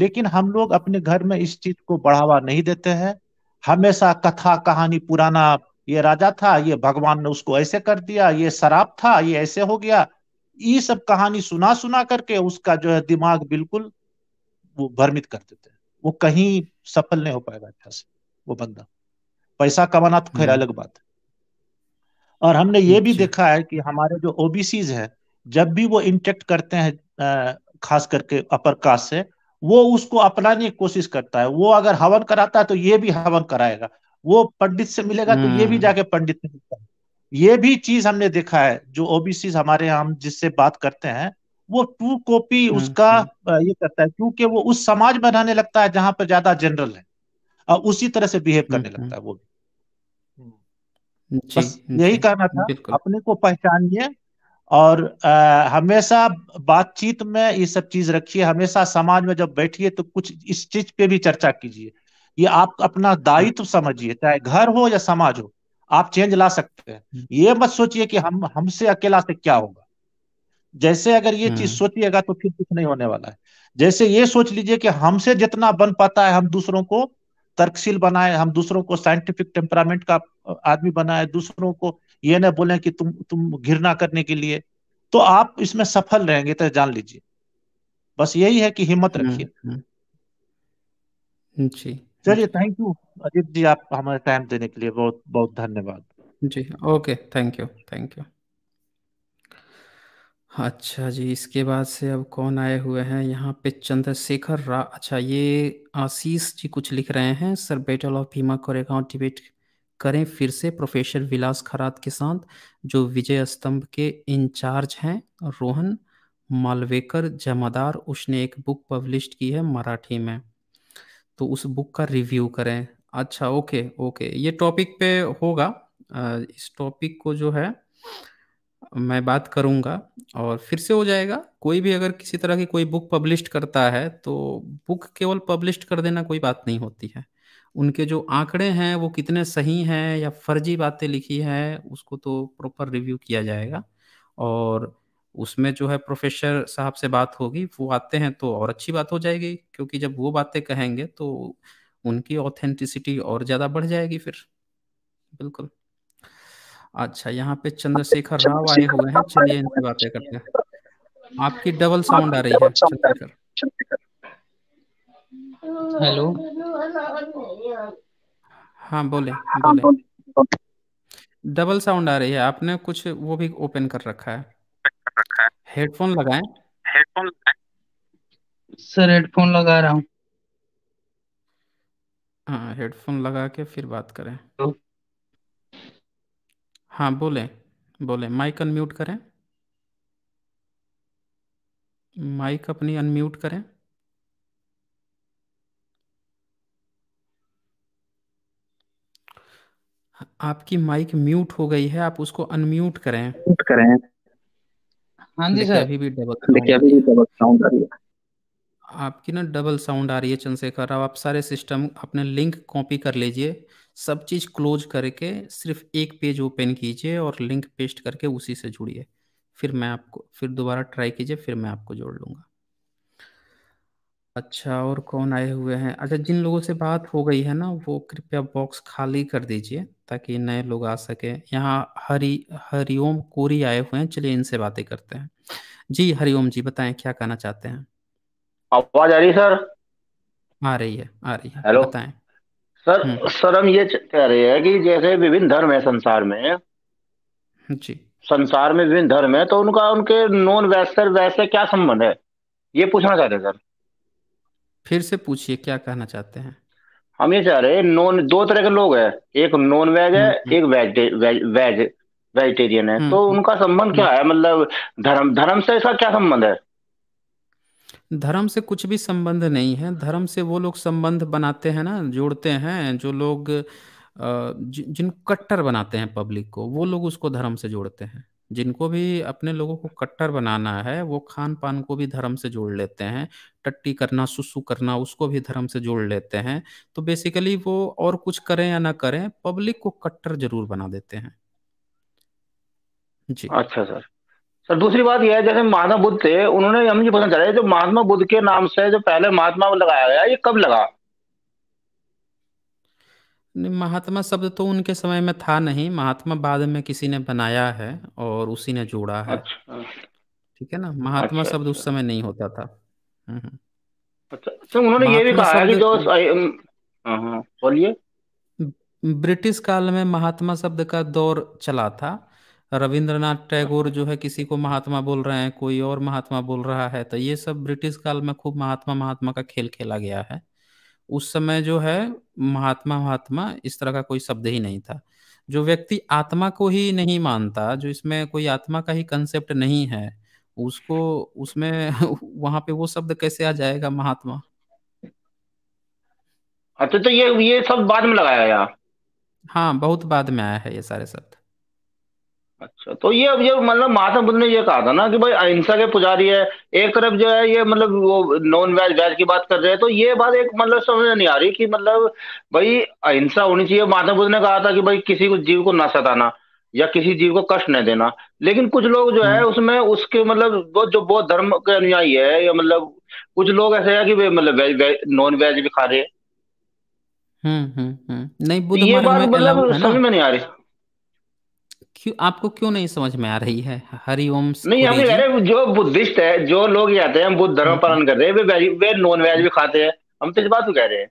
लेकिन हम लोग अपने घर में इस चीज को बढ़ावा नहीं देते हैं हमेशा कथा कहानी पुराना ये राजा था ये भगवान ने उसको ऐसे कर दिया ये शराब था ये ऐसे हो गया ये सब कहानी सुना सुना करके उसका जो है दिमाग बिल्कुल वो भ्रमित कर देते हैं वो कहीं सफल नहीं हो पाएगा अच्छा से वो बंदा पैसा कमाना तो खैर हम्म। अलग बात है और हमने ये भी देखा है कि हमारे जो ओबीसीज है जब भी वो इंटेक्ट करते हैं खास करके अपर कास्ट से वो उसको अपनाने की कोशिश करता है वो अगर हवन कराता है तो ये भी हवन कराएगा वो पंडित से मिलेगा तो ये भी हम्म। जाके पंडित से मिलता है ये भी चीज हमने देखा है जो ओबीसी हमारे यहाँ हम जिससे बात करते हैं वो टू कॉपी हम्म, उसका हम्म। ये करता है क्योंकि वो उस समाज बनाने लगता है जहां पर ज्यादा जनरल है और उसी तरह से बिहेव हम्म, करने लगता है वो भी बस यही कहना था अपने को पहचानिए और आ, हमेशा बातचीत में ये सब चीज रखिए हमेशा समाज में जब बैठिए तो कुछ इस चीज पे भी चर्चा कीजिए ये आप अपना दायित्व समझिए चाहे घर हो या समाज हो आप चेंज ला सकते हैं ये मत सोचिए कि हम हमसे अकेला से क्या होगा जैसे अगर ये चीज हम्म। सोचिएगा तो फिर कुछ नहीं होने वाला है जैसे ये सोच लीजिए कि हमसे जितना बन पाता है हम दूसरों को तर्कशील बनाए हम दूसरों को साइंटिफिक टेम्परामेंट का आदमी बनाए दूसरों को ये ना बोले कि तुम तुम घृणा करने के लिए तो आप इसमें सफल रहेंगे तो जान लीजिए बस यही है कि हिम्मत हम्म, रखिए हम्म। जी चलिए थैंक यू अजीत जी आप हमारे टाइम देने के लिए बहुत बहुत धन्यवाद जी okay thank you thank you अच्छा जी, इसके बाद से अब कौन आए हुए हैं यहाँ पे चंद्रशेखर रा अच्छा ये आशीष जी कुछ लिख रहे हैं sir battle of Bhima Koregaon debate करें फिर से प्रोफेसर विलास खरात के साथ जो विजय स्तंभ के इंचार्ज हैं रोहन मालवेकर जमादार उसने एक बुक पब्लिश की है मराठी में तो उस बुक का रिव्यू करें अच्छा ओके ओके ये टॉपिक पे होगा इस टॉपिक को जो है मैं बात करूंगा और फिर से हो जाएगा कोई भी अगर किसी तरह की कोई बुक पब्लिश करता है तो बुक केवल पब्लिश कर देना कोई बात नहीं होती है उनके जो आंकड़े हैं वो कितने सही हैं या फर्जी बातें लिखी हैं उसको तो प्रॉपर रिव्यू किया जाएगा और उसमें जो है प्रोफेसर साहब से बात होगी वो आते हैं तो और अच्छी बात हो जाएगी क्योंकि जब वो बातें कहेंगे तो उनकी ऑथेंटिसिटी और ज़्यादा बढ़ जाएगी फिर बिल्कुल अच्छा यहाँ पे हाँ, तो चंद्रशेखर राव आए हुए हैं चलिए इनसे बातें करते हैं आपकी डबल हाँ, साउंड आ रही है चंद्रशेखर हेलो हाँ, हाँ बोले बोले डबल साउंड आ रही है आपने कुछ वो भी ओपन कर रखा है हेडफोन लगाएं हेडफोन सर हेडफोन लगा रहा हूँ हाँ हेडफोन लगा के फिर बात करें तो? हाँ बोले बोले माइक अनम्यूट करें माइक अपनी अनम्यूट करें आपकी माइक म्यूट हो गई है आप उसको अनम्यूट करें करें हाँ जी सर अभी भी डबल देखिए अभी भी डबल साउंड आ रही है आपकी ना डबल साउंड आ रही है चंद्रशेखर राव आप सारे सिस्टम अपने लिंक कॉपी कर लीजिए सब चीज क्लोज करके सिर्फ एक पेज ओपन कीजिए और लिंक पेस्ट करके उसी से जुड़िए फिर मैं आपको फिर दोबारा ट्राई कीजिए फिर मैं आपको जोड़ लूँगा अच्छा और कौन आए हुए हैं अच्छा जिन लोगों से बात हो गई है ना वो कृपया बॉक्स खाली कर दीजिए ताकि नए लोग आ सके यहाँ हरी हरिओम कोरी आए हुए हैं चलिए इनसे बातें करते हैं जी हरिओम जी बताएं क्या कहना चाहते हैं आवाज आ रही सर आ रही है आ रही है हेलो बताएं सर हम्म। सर हम ये कह रहे हैं कि जैसे विभिन्न धर्म है संसार में जी संसार में विभिन्न धर्म है तो उनका उनके नॉन वैश्य वैसे क्या संबंध है ये पूछना चाह हैं सर फिर से पूछिए क्या कहना चाहते हैं हम ये चाह रहे हैं नॉन दो तरह के लोग हैं एक नॉन हम्म, हम्म। वेज है एक वेज वेज वेजिटेरियन है तो उनका संबंध क्या है मतलब धर्म धर्म से इसका क्या संबंध है धर्म से कुछ भी संबंध नहीं है धर्म से वो लोग संबंध बनाते हैं ना जोड़ते हैं जो लोग जिन कट्टर बनाते हैं पब्लिक को वो लोग उसको धर्म से जोड़ते हैं जिनको भी अपने लोगों को कट्टर बनाना है वो खान पान को भी धर्म से जोड़ लेते हैं टट्टी करना सुसु करना उसको भी धर्म से जोड़ लेते हैं तो बेसिकली वो और कुछ करें या ना करें पब्लिक को कट्टर जरूर बना देते हैं जी अच्छा सर और दूसरी बात यह है जैसे महात्मा बुद्ध थे उन्होंने हम ये पता चला जो महात्मा बुद्ध के नाम से जो पहले महात्मा लगाया गया ये कब लगा महात्मा शब्द तो उनके समय में था नहीं महात्मा बाद में किसी ने बनाया है और उसी ने जोड़ा है अच्छा ठीक है ना महात्मा अच्छा, शब्द उस अच्छा। समय नहीं होता था हम्म, हम्म। अच्छा तो उन्होंने ये भी कहा है कि जो तो- हाँ, हाँ, बोलिए ब्रिटिश काल में महात्मा शब्द का दौर चला था रविंद्रनाथ टैगोर जो है किसी को महात्मा बोल रहे हैं कोई और महात्मा बोल रहा है तो ये सब ब्रिटिश काल में खूब महात्मा महात्मा का खेल खेला गया है उस समय जो है महात्मा महात्मा इस तरह का कोई शब्द ही नहीं था जो व्यक्ति आत्मा को ही नहीं मानता जो इसमें कोई आत्मा का ही कंसेप्ट नहीं है उसको उसमें वहां पे वो शब्द कैसे आ जाएगा महात्मा अच्छा तो ये ये सब बाद में लगाया यार हाँ बहुत बाद में आया है ये सारे शब्द अच्छा तो ये अब ये मतलब महात्मा बुद्ध ने ये कहा था ना कि भाई अहिंसा के पुजारी है एक तरफ जो है ये मतलब वो नॉन वेज वेज की बात कर रहे हैं तो ये बात एक मतलब समझ में नहीं आ रही कि मतलब भाई अहिंसा होनी चाहिए महात्मा बुद्ध ने कहा था कि भाई किसी को जीव को न सताना या किसी जीव को कष्ट न देना लेकिन कुछ लोग जो है हम्म। उसमें उसके मतलब वो जो बहुत धर्म के अनुयायी है या मतलब कुछ लोग ऐसे है कि वे मतलब वेज, वेज नॉन वेज भी खा रहे हैं हम्म हम्म, हम्म। नहीं बुद्ध ये बात मतलब समझ में नहीं आ रही क्यों आपको क्यों नहीं समझ में आ रही है हरिओम नहीं हम कह रहे जो बुद्धिस्ट है जो लोग आते हैं बुद्ध धर्म पालन कर रहे हैं वे वे नॉन वेज भी खाते हैं हम तो इस बात को कह रहे हैं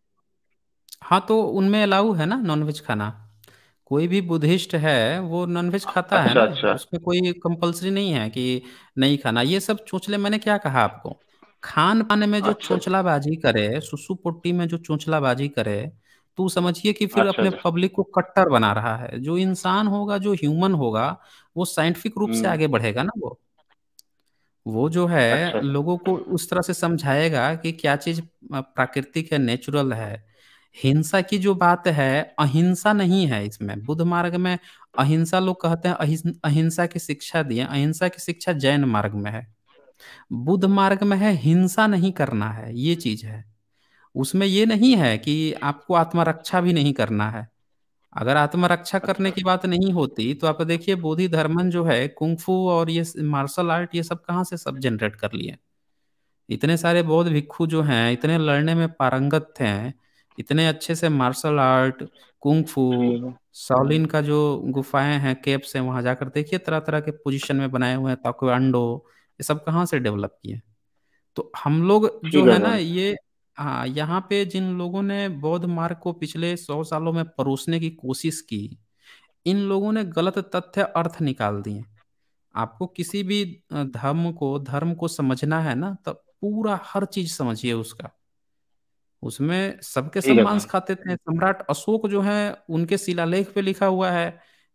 हाँ तो उनमें अलाउ है ना नॉन वेज खाना कोई भी बुद्धिस्ट है वो नॉनवेज खाता अच्छा, है ना अच्छा। उसमें कोई कंपलसरी नहीं है कि नहीं खाना ये सब चोचले मैंने क्या कहा आपको खान पान में जो अच्छा। चोचलाबाजी करे सुसु में जो चोचलाबाजी करे तो समझिए कि फिर अच्छा, अपने अच्छा। पब्लिक को कट्टर बना रहा है जो इंसान होगा जो ह्यूमन होगा वो साइंटिफिक रूप से हम्म। आगे बढ़ेगा ना वो वो जो है अच्छा, अच्छा। लोगों को उस तरह से समझाएगा कि क्या चीज प्राकृतिक है नेचुरल है हिंसा की जो बात है अहिंसा नहीं है इसमें बुद्ध मार्ग में अहिंसा लोग कहते हैं अहिंसा की शिक्षा दिए अहिंसा की शिक्षा जैन मार्ग में है बुद्ध मार्ग में है हिंसा नहीं करना है ये चीज है उसमें ये नहीं है कि आपको आत्मरक्षा भी नहीं करना है अगर आत्मरक्षा अच्छा। करने की बात नहीं होती तो आप देखिए बोधि धर्मन जो है कुंफू और ये मार्शल आर्ट ये सब कहाँ से सब जनरेट कर लिए इतने सारे बौद्ध भिक्खु जो हैं इतने लड़ने में पारंगत थे इतने अच्छे से मार्शल आर्ट कुंफू सॉलिन का जो गुफाएं हैं केप्स हैं वहां जाकर देखिए तरह तरह के पोजिशन में बनाए हुए हैं ताकुंडो ये सब कहाँ से डेवलप किए तो हम लोग जो है ना ये हाँ यहाँ पे जिन लोगों ने बौद्ध मार्ग को पिछले सौ सालों में परोसने की कोशिश की इन लोगों ने गलत तथ्य अर्थ निकाल दिए आपको किसी भी धर्म को धर्म को समझना है ना तो पूरा हर चीज समझिए उसका उसमें सबके सब मांस खाते थे सम्राट अशोक जो है उनके शिलालेख पे लिखा हुआ है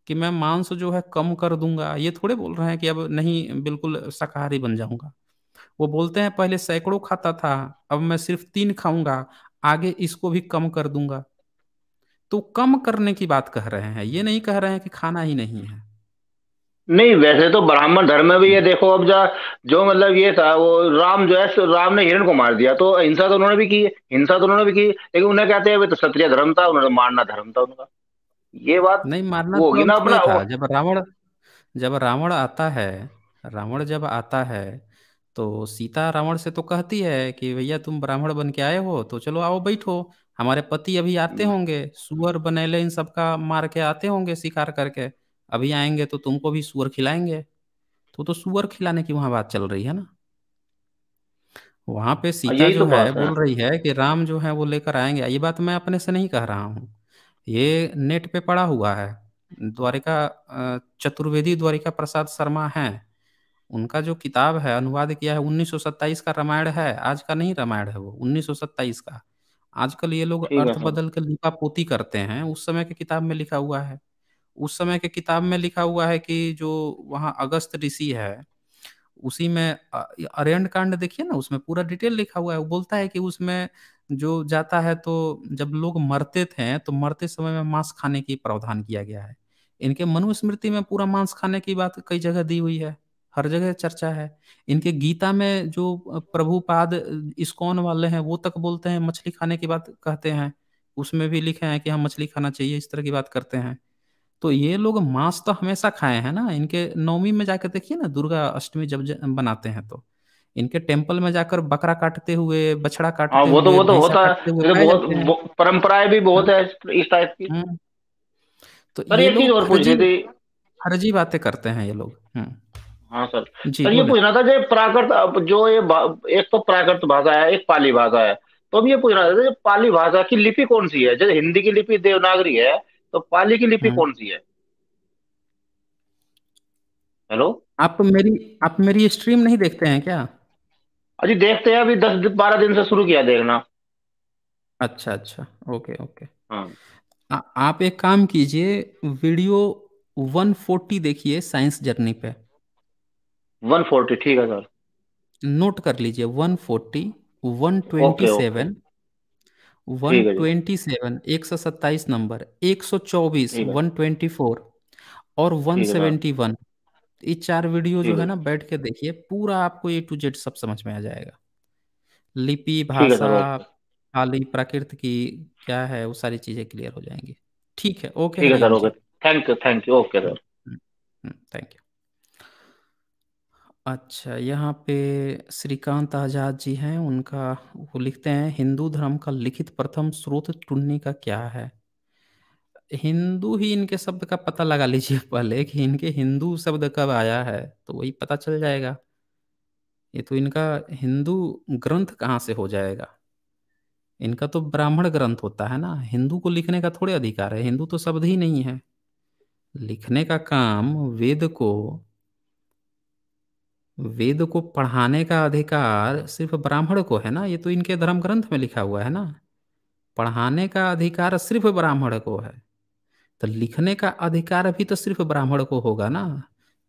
कि मैं मांस जो है कम कर दूंगा ये थोड़े बोल रहे हैं कि अब नहीं बिल्कुल शाकाहारी बन जाऊंगा वो बोलते हैं पहले सैकड़ों खाता था अब मैं सिर्फ तीन खाऊंगा आगे इसको भी कम कर दूंगा तो कम करने की बात कह रहे हैं ये नहीं कह रहे हैं कि खाना ही नहीं है नहीं वैसे तो ब्राह्मण धर्म में भी ये हम्म। देखो अब जा जो मतलब ये था वो राम जो है राम ने हिरण को मार दिया तो हिंसा तो उन्होंने भी की हिंसा तो उन्होंने भी की लेकिन उन्हें कहते हैं तो क्षत्रिय धर्म था उन्होंने मारना धर्म था उनका ये बात नहीं मारना वो होगी ना तो अपना जब रावण जब रावण आता है रावण जब आता है तो सीता रावण से तो कहती है कि भैया तुम ब्राह्मण बन के आए हो तो चलो आओ बैठो हमारे पति अभी आते हम्म। होंगे सुअर बनेले इन सबका मार के आते होंगे शिकार करके अभी आएंगे तो तुमको भी सुअर खिलाएंगे तो तो सुअर खिलाने की वहां बात चल रही है ना वहां पे हाँ, सीता जो तो है, है बोल रही है कि राम जो है वो लेकर आएंगे ये बात मैं अपने से नहीं कह रहा हूँ ये नेट पे पड़ा हुआ है द्वारिका चतुर्वेदी द्वारिका प्रसाद शर्मा है उनका जो किताब है अनुवाद किया है 1927 का रामायण है आज का नहीं रामायण है वो 1927 का आजकल ये लोग अर्थ बदल कर लिपा पोती करते हैं उस समय के किताब में लिखा हुआ है उस समय के किताब में लिखा हुआ है कि जो वहाँ अगस्त ऋषि है उसी में अरयन कांड देखिए ना उसमें पूरा डिटेल लिखा हुआ है वो बोलता है कि उसमें जो जाता है तो जब लोग मरते थे तो मरते समय में मांस खाने की प्रावधान किया गया है इनके मनुस्मृति में पूरा मांस खाने की बात कई जगह दी हुई है हर जगह चर्चा है इनके गीता में जो प्रभुपाद इस्कॉन वाले हैं वो तक बोलते हैं मछली खाने की बात कहते हैं उसमें भी लिखे हैं कि हम मछली खाना चाहिए इस तरह की बात करते हैं तो ये लोग मांस तो हमेशा खाए हैं ना इनके नवमी में जाकर देखिए ना दुर्गा अष्टमी जब बनाते हैं तो इनके टेम्पल में जाकर बकरा काटते हुए बछड़ा हाँ, काटते तो, हुए वो तो वो तो होता है बहुत परंपराएं भी बहुत है इस टाइप की हम्म। तो ये लोग हरजी बातें करते हैं ये लोग हम्म हाँ सर सर ये पूछना था जो प्राकृत जो ये एक तो प्राकृत भाषा है एक पाली भाषा है तो हम ये पूछना था जो पाली भाषा की लिपि कौन सी है जैसे हिंदी की लिपि देवनागरी है तो पाली की लिपि हाँ। कौन सी है हेलो आप मेरी आप मेरी स्ट्रीम नहीं देखते हैं क्या अजी देखते हैं अभी दस बारह दिन से शुरू किया देखना अच्छा अच्छा ओके ओके हाँ आ, आप एक काम कीजिए वीडियो 140 देखिए साइंस जर्नी पे फोर्टी ठीक है सर नोट कर लीजिए सेवन एक सौ सत्ताईस नंबर ट्वेंटी फोर और वन ये चार वीडियो जो है ना बैठ के देखिए पूरा आपको ए टू जेड सब समझ में आ जाएगा लिपि भाषा खाली प्रकृति की क्या है वो सारी चीजें क्लियर हो जाएंगी ठीक है ओके ठीक है sir okay thank you thank you okay sir thank hmm, you hmm, अच्छा यहाँ पे श्रीकांत आजाद जी हैं उनका वो लिखते हैं हिंदू धर्म का लिखित प्रथम स्रोत चुनने का क्या है हिंदू ही इनके शब्द का पता लगा लीजिए पहले कि इनके हिंदू शब्द कब आया है तो वही पता चल जाएगा ये तो इनका हिंदू ग्रंथ कहाँ से हो जाएगा इनका तो ब्राह्मण ग्रंथ होता है ना हिंदू को लिखने का थोड़े अधिकार है हिंदू तो शब्द ही नहीं है लिखने का काम वेद को वेद को पढ़ाने का अधिकार सिर्फ ब्राह्मण को है ना ये तो इनके धर्म ग्रंथ में लिखा हुआ है ना पढ़ाने का अधिकार सिर्फ ब्राह्मण को है तो लिखने का अधिकार भी तो सिर्फ ब्राह्मण को होगा ना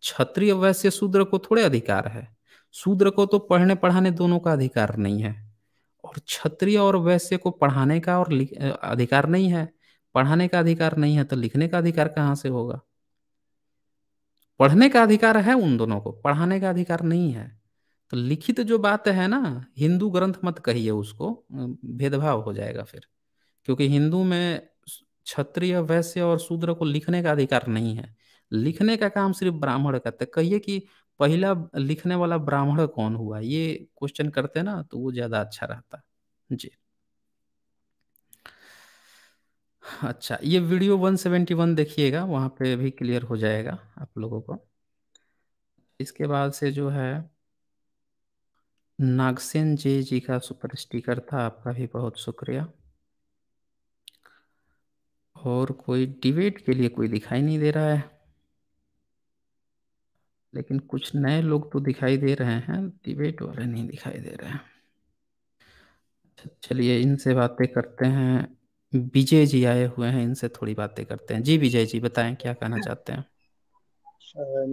क्षत्रिय वैश्य शूद्र को थोड़े अधिकार है शूद्र को तो पढ़ने पढ़ाने दोनों का अधिकार नहीं है और क्षत्रिय और वैश्य को पढ़ाने का और अधिकार नहीं है पढ़ाने का अधिकार नहीं है तो लिखने का अधिकार कहाँ से होगा पढ़ने का अधिकार है उन दोनों को पढ़ाने का अधिकार नहीं है तो लिखित जो बात है ना हिंदू ग्रंथ मत कहिए उसको भेदभाव हो जाएगा फिर क्योंकि हिंदू में क्षत्रिय वैश्य और शूद्र को लिखने का अधिकार नहीं है लिखने का काम सिर्फ ब्राह्मण करते कहिए कि पहला लिखने वाला ब्राह्मण कौन हुआ ये क्वेश्चन करते ना तो वो ज्यादा अच्छा रहता जी अच्छा ये वीडियो 171 देखिएगा वहाँ पे भी क्लियर हो जाएगा आप लोगों को इसके बाद से जो है नागसेन जे जी का सुपर स्टिकर था आपका भी बहुत शुक्रिया और कोई डिबेट के लिए कोई दिखाई नहीं दे रहा है लेकिन कुछ नए लोग तो दिखाई दे रहे हैं डिबेट वाले नहीं दिखाई दे रहे हैं अच्छा, चलिए इनसे बातें करते हैं विजय जी आए हुए हैं इनसे थोड़ी बातें करते हैं जी विजय जी बताएं क्या कहना चाहते हैं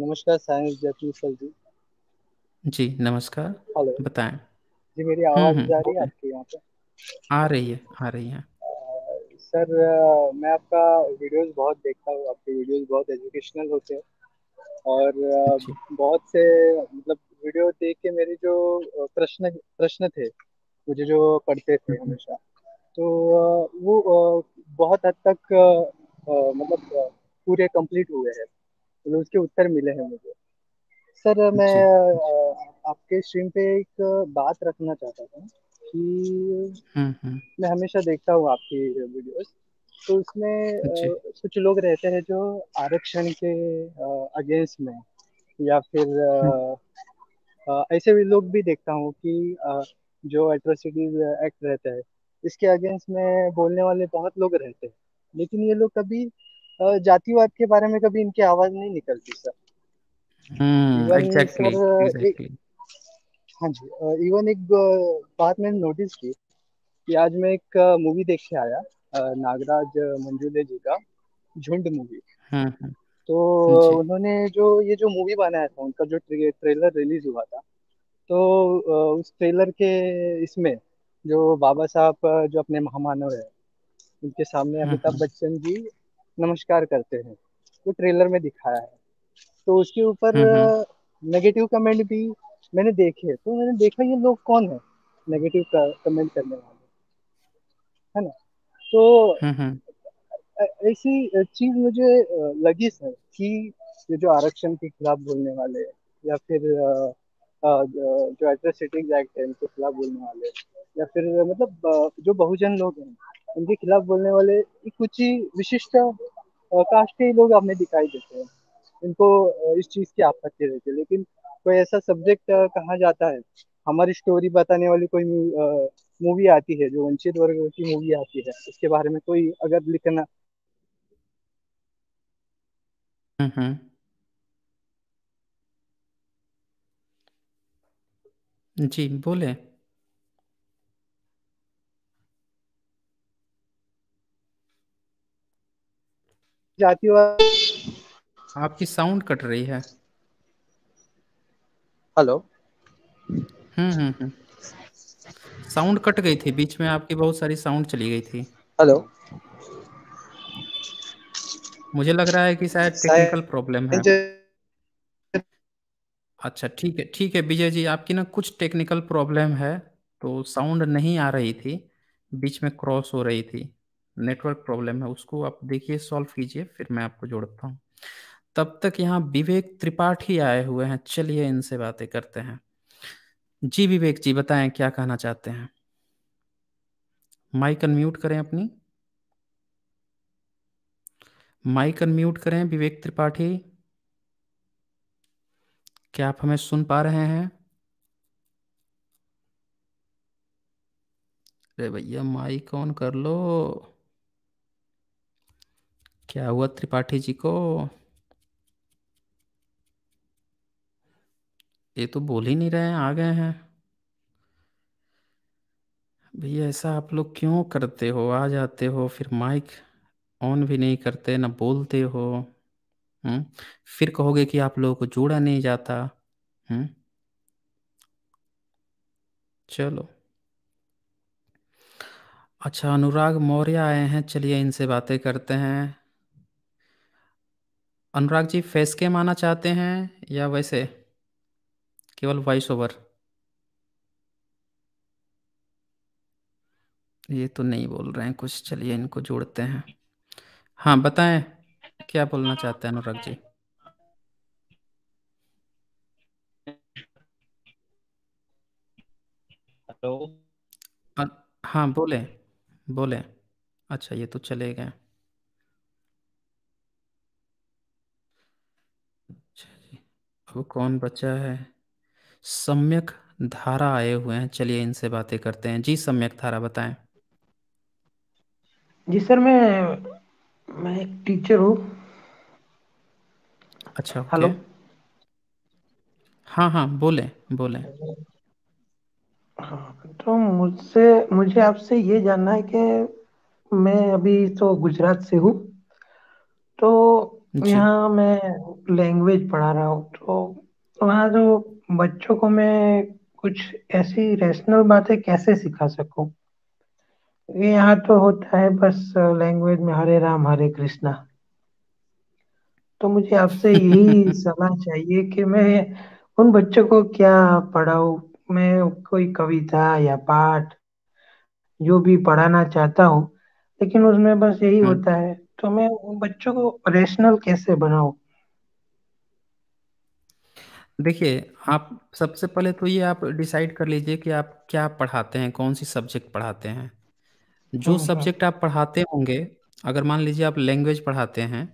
नमस्कार साइंस जयपुर सर जी जी नमस्कार बताएं जी मेरी हम्म, आवाज हम्म। जा रही है आपके यहाँ पे आ रही है आ रही है सर मैं आपका वीडियोस बहुत देखता हूँ आपके वीडियोस बहुत एजुकेशनल होते हैं और बहुत से मतलब वीडियो देख के मेरे जो प्रश्न प्रश्न थे मुझे जो पढ़ते थे हम्म, हमेशा तो वो बहुत हद तक मतलब पूरे कंप्लीट हुए हैं मतलब उसके उत्तर मिले हैं मुझे सर अच्छा। मैं आपके स्ट्रीम पे एक बात रखना चाहता था कि हम्म, हम्म। मैं हमेशा देखता हूँ आपकी वीडियोस तो उसमें कुछ लोग रहते हैं जो आरक्षण के अगेंस्ट में या फिर हम्म। ऐसे भी लोग भी देखता हूँ कि जो एट्रोसिटीज एक्ट रहता है इसके अगेंस्ट में बोलने वाले बहुत लोग रहते हैं लेकिन ये लोग कभी जातिवाद के बारे में कभी इनकी आवाज नहीं निकलती सर hmm, सर एक, हाँ जी इवन एक बात मैंने नोटिस की कि आज मैं एक मूवी देख के आया नागराज मंजूले जी का झुंड मूवी हम्म, हम्म। तो हाँ उन्होंने जो ये जो मूवी बनाया था उनका जो ट्रेलर रिलीज हुआ था तो उस ट्रेलर के इसमें जो बाबा साहब जो अपने महामानव है उनके सामने अमिताभ हम्म, हम्म। बच्चन जी नमस्कार करते हैं वो ट्रेलर में दिखाया है तो उसके ऊपर नेगेटिव हम्म, कमेंट भी मैंने देखे तो मैंने देखा ये लोग कौन है नेगेटिव कमेंट करने वाले है ना तो ऐसी चीज मुझे लगी सर कि ये जो आरक्षण के खिलाफ बोलने वाले या फिर जो एट्रोसिटीज एक्ट है उनके खिलाफ बोलने वाले या फिर मतलब जो बहुजन लोग हैं उनके खिलाफ बोलने वाले कुछ ही विशिष्ट कास्ट के लोग हमें दिखाई देते हैं इनको इस चीज की आपत्ति रहती है लेकिन कोई ऐसा सब्जेक्ट कहा जाता है हमारी स्टोरी बताने वाली कोई मूवी आती है जो वंचित वर्ग की मूवी आती है उसके बारे में कोई अगर लिखना हम्म, हम्म। जी, बोले। आपकी साउंड कट रही है। हेलो। हम्म हम्म हम्म साउंड कट गई थी, बीच में आपकी बहुत सारी साउंड चली गई थी। हेलो। मुझे लग रहा है कि शायद टेक्निकल प्रॉब्लम है। अच्छा ठीक है ठीक है विजय जी आपकी ना कुछ टेक्निकल प्रॉब्लम है तो साउंड नहीं आ रही थी बीच में क्रॉस हो रही थी नेटवर्क प्रॉब्लम है उसको आप देखिए सॉल्व कीजिए फिर मैं आपको जोड़ता हूँ तब तक यहाँ विवेक त्रिपाठी आए हुए हैं चलिए इनसे बातें करते हैं जी विवेक जी बताएं क्या कहना चाहते हैं माइक अनम्यूट करें अपनी माइक अनम्यूट करें विवेक त्रिपाठी क्या आप हमें सुन पा रहे हैं अरे भैया माइक ऑन कर लो क्या हुआ त्रिपाठी जी को ये तो बोल ही नहीं रहे हैं आ गए हैं भैया ऐसा आप लोग क्यों करते हो आ जाते हो फिर माइक ऑन भी नहीं करते ना बोलते हो हम्म, फिर कहोगे कि आप लोगों को जोड़ा नहीं जाता हम्म चलो अच्छा अनुराग मौर्य आए हैं चलिए इनसे बातें करते हैं अनुराग जी फेस के माना चाहते हैं या वैसे केवल वॉइस ओवर ये तो नहीं बोल रहे हैं कुछ चलिए इनको जोड़ते हैं हाँ बताएं क्या बोलना चाहते हैं अनुराग जी हेलो हाँ बोले बोले अच्छा ये तो चले गए अच्छा अब कौन बचा है सम्यक धारा आए हुए हैं चलिए इनसे बातें करते हैं जी सम्यक धारा बताएं जी सर मैं मैं एक टीचर हूँ अच्छा ओके हेलो हाँ हाँ बोले बोले हाँ, तो मुझसे मुझे आपसे ये जानना है कि मैं अभी तो गुजरात से हूँ तो जी यहाँ मैं लैंग्वेज पढ़ा रहा हूँ तो वहाँ जो बच्चों को मैं कुछ ऐसी रेशनल बातें कैसे सिखा सकूँ यहाँ तो होता है बस लैंग्वेज में हरे राम हरे कृष्णा तो मुझे आपसे यही सलाह चाहिए कि मैं उन बच्चों को क्या पढ़ाऊ मैं कोई कविता या पाठ जो भी पढ़ाना चाहता हूँ लेकिन उसमें बस यही हम्म। होता है तो मैं उन बच्चों को रेशनल कैसे बनाऊ देखिए आप सबसे पहले तो ये आप डिसाइड कर लीजिए कि आप क्या पढ़ाते हैं कौन सी सब्जेक्ट पढ़ाते हैं जो सब्जेक्ट हम्म, हम्म। आप पढ़ाते होंगे अगर मान लीजिए आप लैंग्वेज पढ़ाते हैं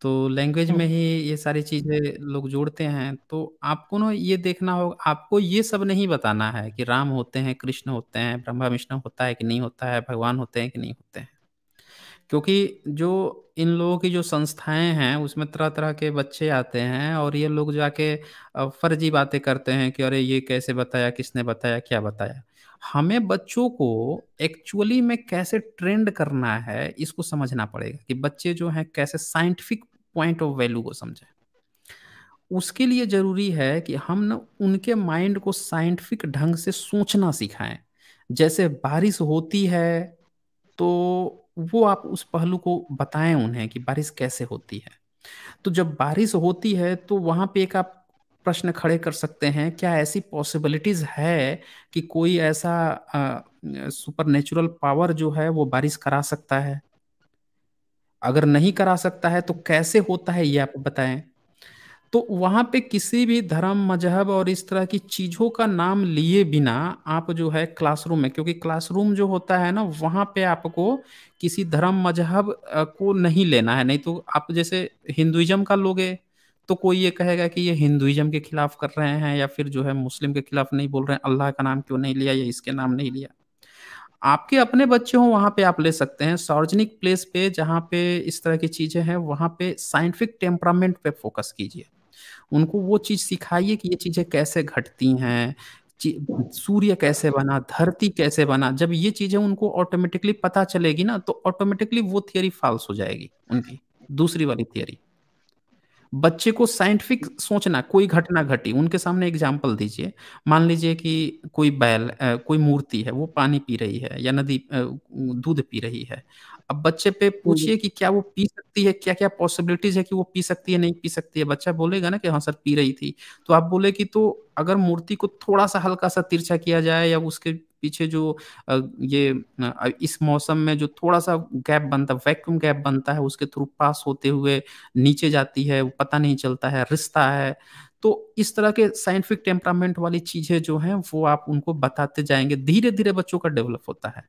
तो लैंग्वेज हम्म। में ही ये सारी चीज़ें लोग जोड़ते हैं, तो आपको ना ये देखना होगा आपको ये सब नहीं बताना है कि राम होते हैं, कृष्ण होते हैं, ब्रह्मा विष्णु होता है कि नहीं होता है, भगवान होते हैं कि नहीं होते हैं। क्योंकि जो इन लोगों की जो संस्थाएँ हैं, उसमें तरह-तरह के बच्चे आते हैं और ये लोग जाके फर्ज़ी बातें करते हैं कि अरे! ये कैसे बताया, किसने बताया, क्या बताया? हमें बच्चों को एक्चुअली में कैसे ट्रेंड करना है, इसको समझना पड़ेगा कि बच्चे जो हैं कैसे साइंटिफिक पॉइंट ऑफ वैल्यू को समझें उसके लिए जरूरी है कि हम ना उनके माइंड को साइंटिफिक ढंग से सोचना सिखाएं जैसे बारिश होती है तो वो आप उस पहलू को बताएं उन्हें कि बारिश कैसे होती है तो जब बारिश होती है तो वहां पे एक आप प्रश्न खड़े कर सकते हैं क्या ऐसी पॉसिबिलिटीज है कि कोई ऐसा सुपर नेचुरल पावर जो है वो बारिश करा सकता है अगर नहीं करा सकता है तो कैसे होता है ये आप बताएं तो वहां पे किसी भी धर्म मजहब और इस तरह की चीजों का नाम लिए बिना आप जो है क्लासरूम में क्योंकि क्लासरूम जो होता है ना वहां पे आपको किसी धर्म मजहब को नहीं लेना है नहीं तो आप जैसे हिंदुइज्म का लोगे तो कोई ये कहेगा कि ये हिंदुइज्म के खिलाफ कर रहे हैं या फिर जो है मुस्लिम के खिलाफ नहीं बोल रहे हैं अल्लाह का नाम क्यों नहीं लिया या इसके नाम नहीं लिया आपके अपने बच्चे हों वहाँ पे आप ले सकते हैं सार्वजनिक प्लेस पे जहाँ पे इस तरह की चीज़ें हैं वहाँ पे साइंटिफिक टेम्परामेंट पे फोकस कीजिए उनको वो चीज़ सिखाइए कि ये चीज़ें कैसे घटती हैं सूर्य कैसे बना धरती कैसे बना जब ये चीज़ें उनको ऑटोमेटिकली पता चलेगी ना तो ऑटोमेटिकली वो थियोरी फॉल्स हो जाएगी उनकी दूसरी वाली थियोरी बच्चे को साइंटिफिक सोचना कोई घटना घटी उनके सामने एग्जाम्पल दीजिए मान लीजिए कि कोई बैल कोई मूर्ति है वो पानी पी रही है या नदी दूध पी रही है अब बच्चे पे हाँ पूछिए कि क्या वो पी सकती है क्या क्या पॉसिबिलिटीज है कि वो पी सकती है नहीं पी सकती है बच्चा बोलेगा ना कि हाँ सर पी रही थी तो आप बोले कि तो अगर मूर्ति को थोड़ा सा हल्का सा तिरछा किया जाए या उसके पीछे जो ये इस मौसम में जो थोड़ा सा गैप बनता वैक्यूम गैप बनता है उसके थ्रू पास होते हुए नीचे जाती है पता नहीं चलता है रिश्ता है तो इस तरह के साइंटिफिक टेम्परामेंट वाली चीजें जो हैं वो आप उनको बताते जाएंगे धीरे धीरे बच्चों का डेवलप होता है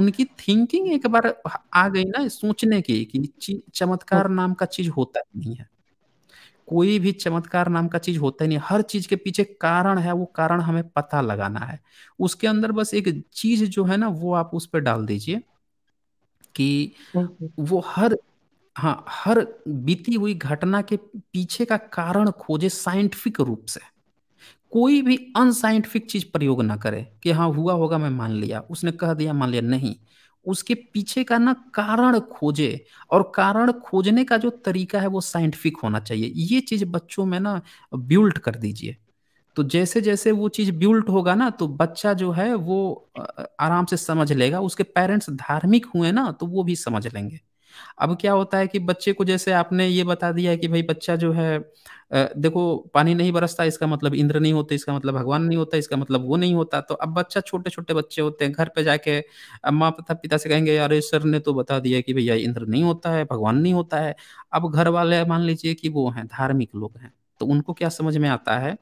उनकी थिंकिंग एक बार आ गई ना सोचने की कि चमत्कार हाँ। नाम का चीज होता नहीं है कोई भी चमत्कार नाम का चीज होता ही नहीं हर चीज के पीछे कारण है वो कारण हमें पता लगाना है उसके अंदर बस एक चीज जो है ना वो आप उस पर डाल दीजिए कि वो हर हाँ हर बीती हुई घटना के पीछे का कारण खोजे साइंटिफिक रूप से कोई भी अनसाइंटिफिक चीज प्रयोग ना करे कि हाँ हुआ होगा मैं मान लिया उसने कह दिया मान लिया नहीं उसके पीछे का ना कारण खोजे और कारण खोजने का जो तरीका है वो साइंटिफिक होना चाहिए ये चीज बच्चों में ना बिल्ट कर दीजिए तो जैसे जैसे वो चीज बिल्ट होगा ना तो बच्चा जो है वो आराम से समझ लेगा उसके पेरेंट्स धार्मिक हुए ना तो वो भी समझ लेंगे अब क्या होता है कि बच्चे को जैसे आपने ये बता दिया है कि भाई बच्चा जो है देखो पानी नहीं बरसता इसका मतलब इंद्र नहीं होते इसका मतलब भगवान नहीं होता इसका मतलब वो नहीं होता तो अब बच्चा छोटे छोटे बच्चे होते हैं घर पे जाके माँ पिता पिता से कहेंगे अरे सर ने तो बता दिया कि भैया इंद्र नहीं होता है भगवान नहीं होता है अब घर वाले मान लीजिए कि वो हैं धार्मिक लोग हैं तो उनको क्या समझ में आता है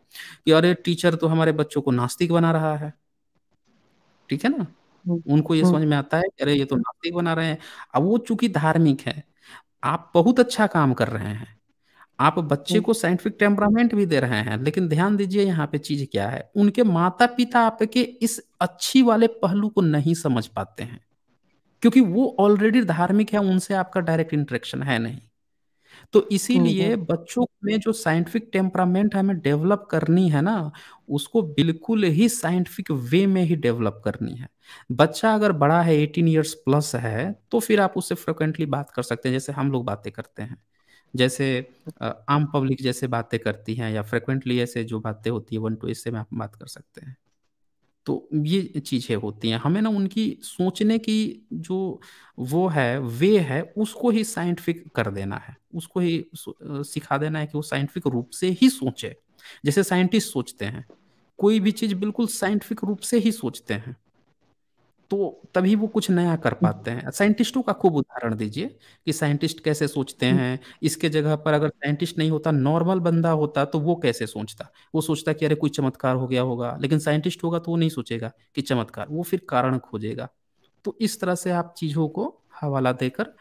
कि अरे टीचर तो हमारे बच्चों को नास्तिक बना रहा है ठीक है ना उनको ये हम्म। समझ में आता है अरे ये तो नास्तिक बना रहे हैं अब वो चूंकि धार्मिक है आप बहुत अच्छा काम कर रहे हैं आप बच्चे हम्म। को साइंटिफिक टेम्परामेंट भी दे रहे हैं लेकिन ध्यान दीजिए यहाँ पे चीज क्या है उनके माता पिता आपके इस अच्छी वाले पहलू को नहीं समझ पाते हैं क्योंकि वो ऑलरेडी धार्मिक है उनसे आपका डायरेक्ट इंटरेक्शन है नहीं तो इसीलिए हम्म, हम्म। बच्चों में जो साइंटिफिक टेम्परामेंट हमें डेवलप करनी है ना उसको बिल्कुल ही साइंटिफिक वे में ही डेवलप करनी है बच्चा अगर बड़ा है एटीन ईयर्स प्लस है तो फिर आप उससे फ्रिक्वेंटली बात कर सकते हैं जैसे हम लोग बातें करते हैं जैसे आम पब्लिक जैसे बातें करती हैं या फ्रिक्वेंटली ऐसे जो बातें होती है वन टू इससे में आप बात कर सकते हैं तो ये चीज़ें होती हैं हमें ना उनकी सोचने की जो वो है वे है उसको ही साइंटिफिक कर देना है उसको ही सिखा देना है कि वो साइंटिफिक रूप से ही सोचे जैसे साइंटिस्ट सोचते हैं कोई भी चीज़ बिल्कुल साइंटिफिक रूप से ही सोचते हैं तो तभी वो कुछ नया कर पाते हैं साइंटिस्टों का खूब उदाहरण दीजिए कि साइंटिस्ट कैसे सोचते हैं इसके जगह पर अगर साइंटिस्ट नहीं होता नॉर्मल बंदा होता तो वो कैसे सोचता वो सोचता कि अरे कोई चमत्कार हो गया होगा लेकिन साइंटिस्ट होगा तो वो नहीं सोचेगा कि चमत्कार वो फिर कारण खोजेगा तो इस तरह से आप चीज़ों को हवाला देकर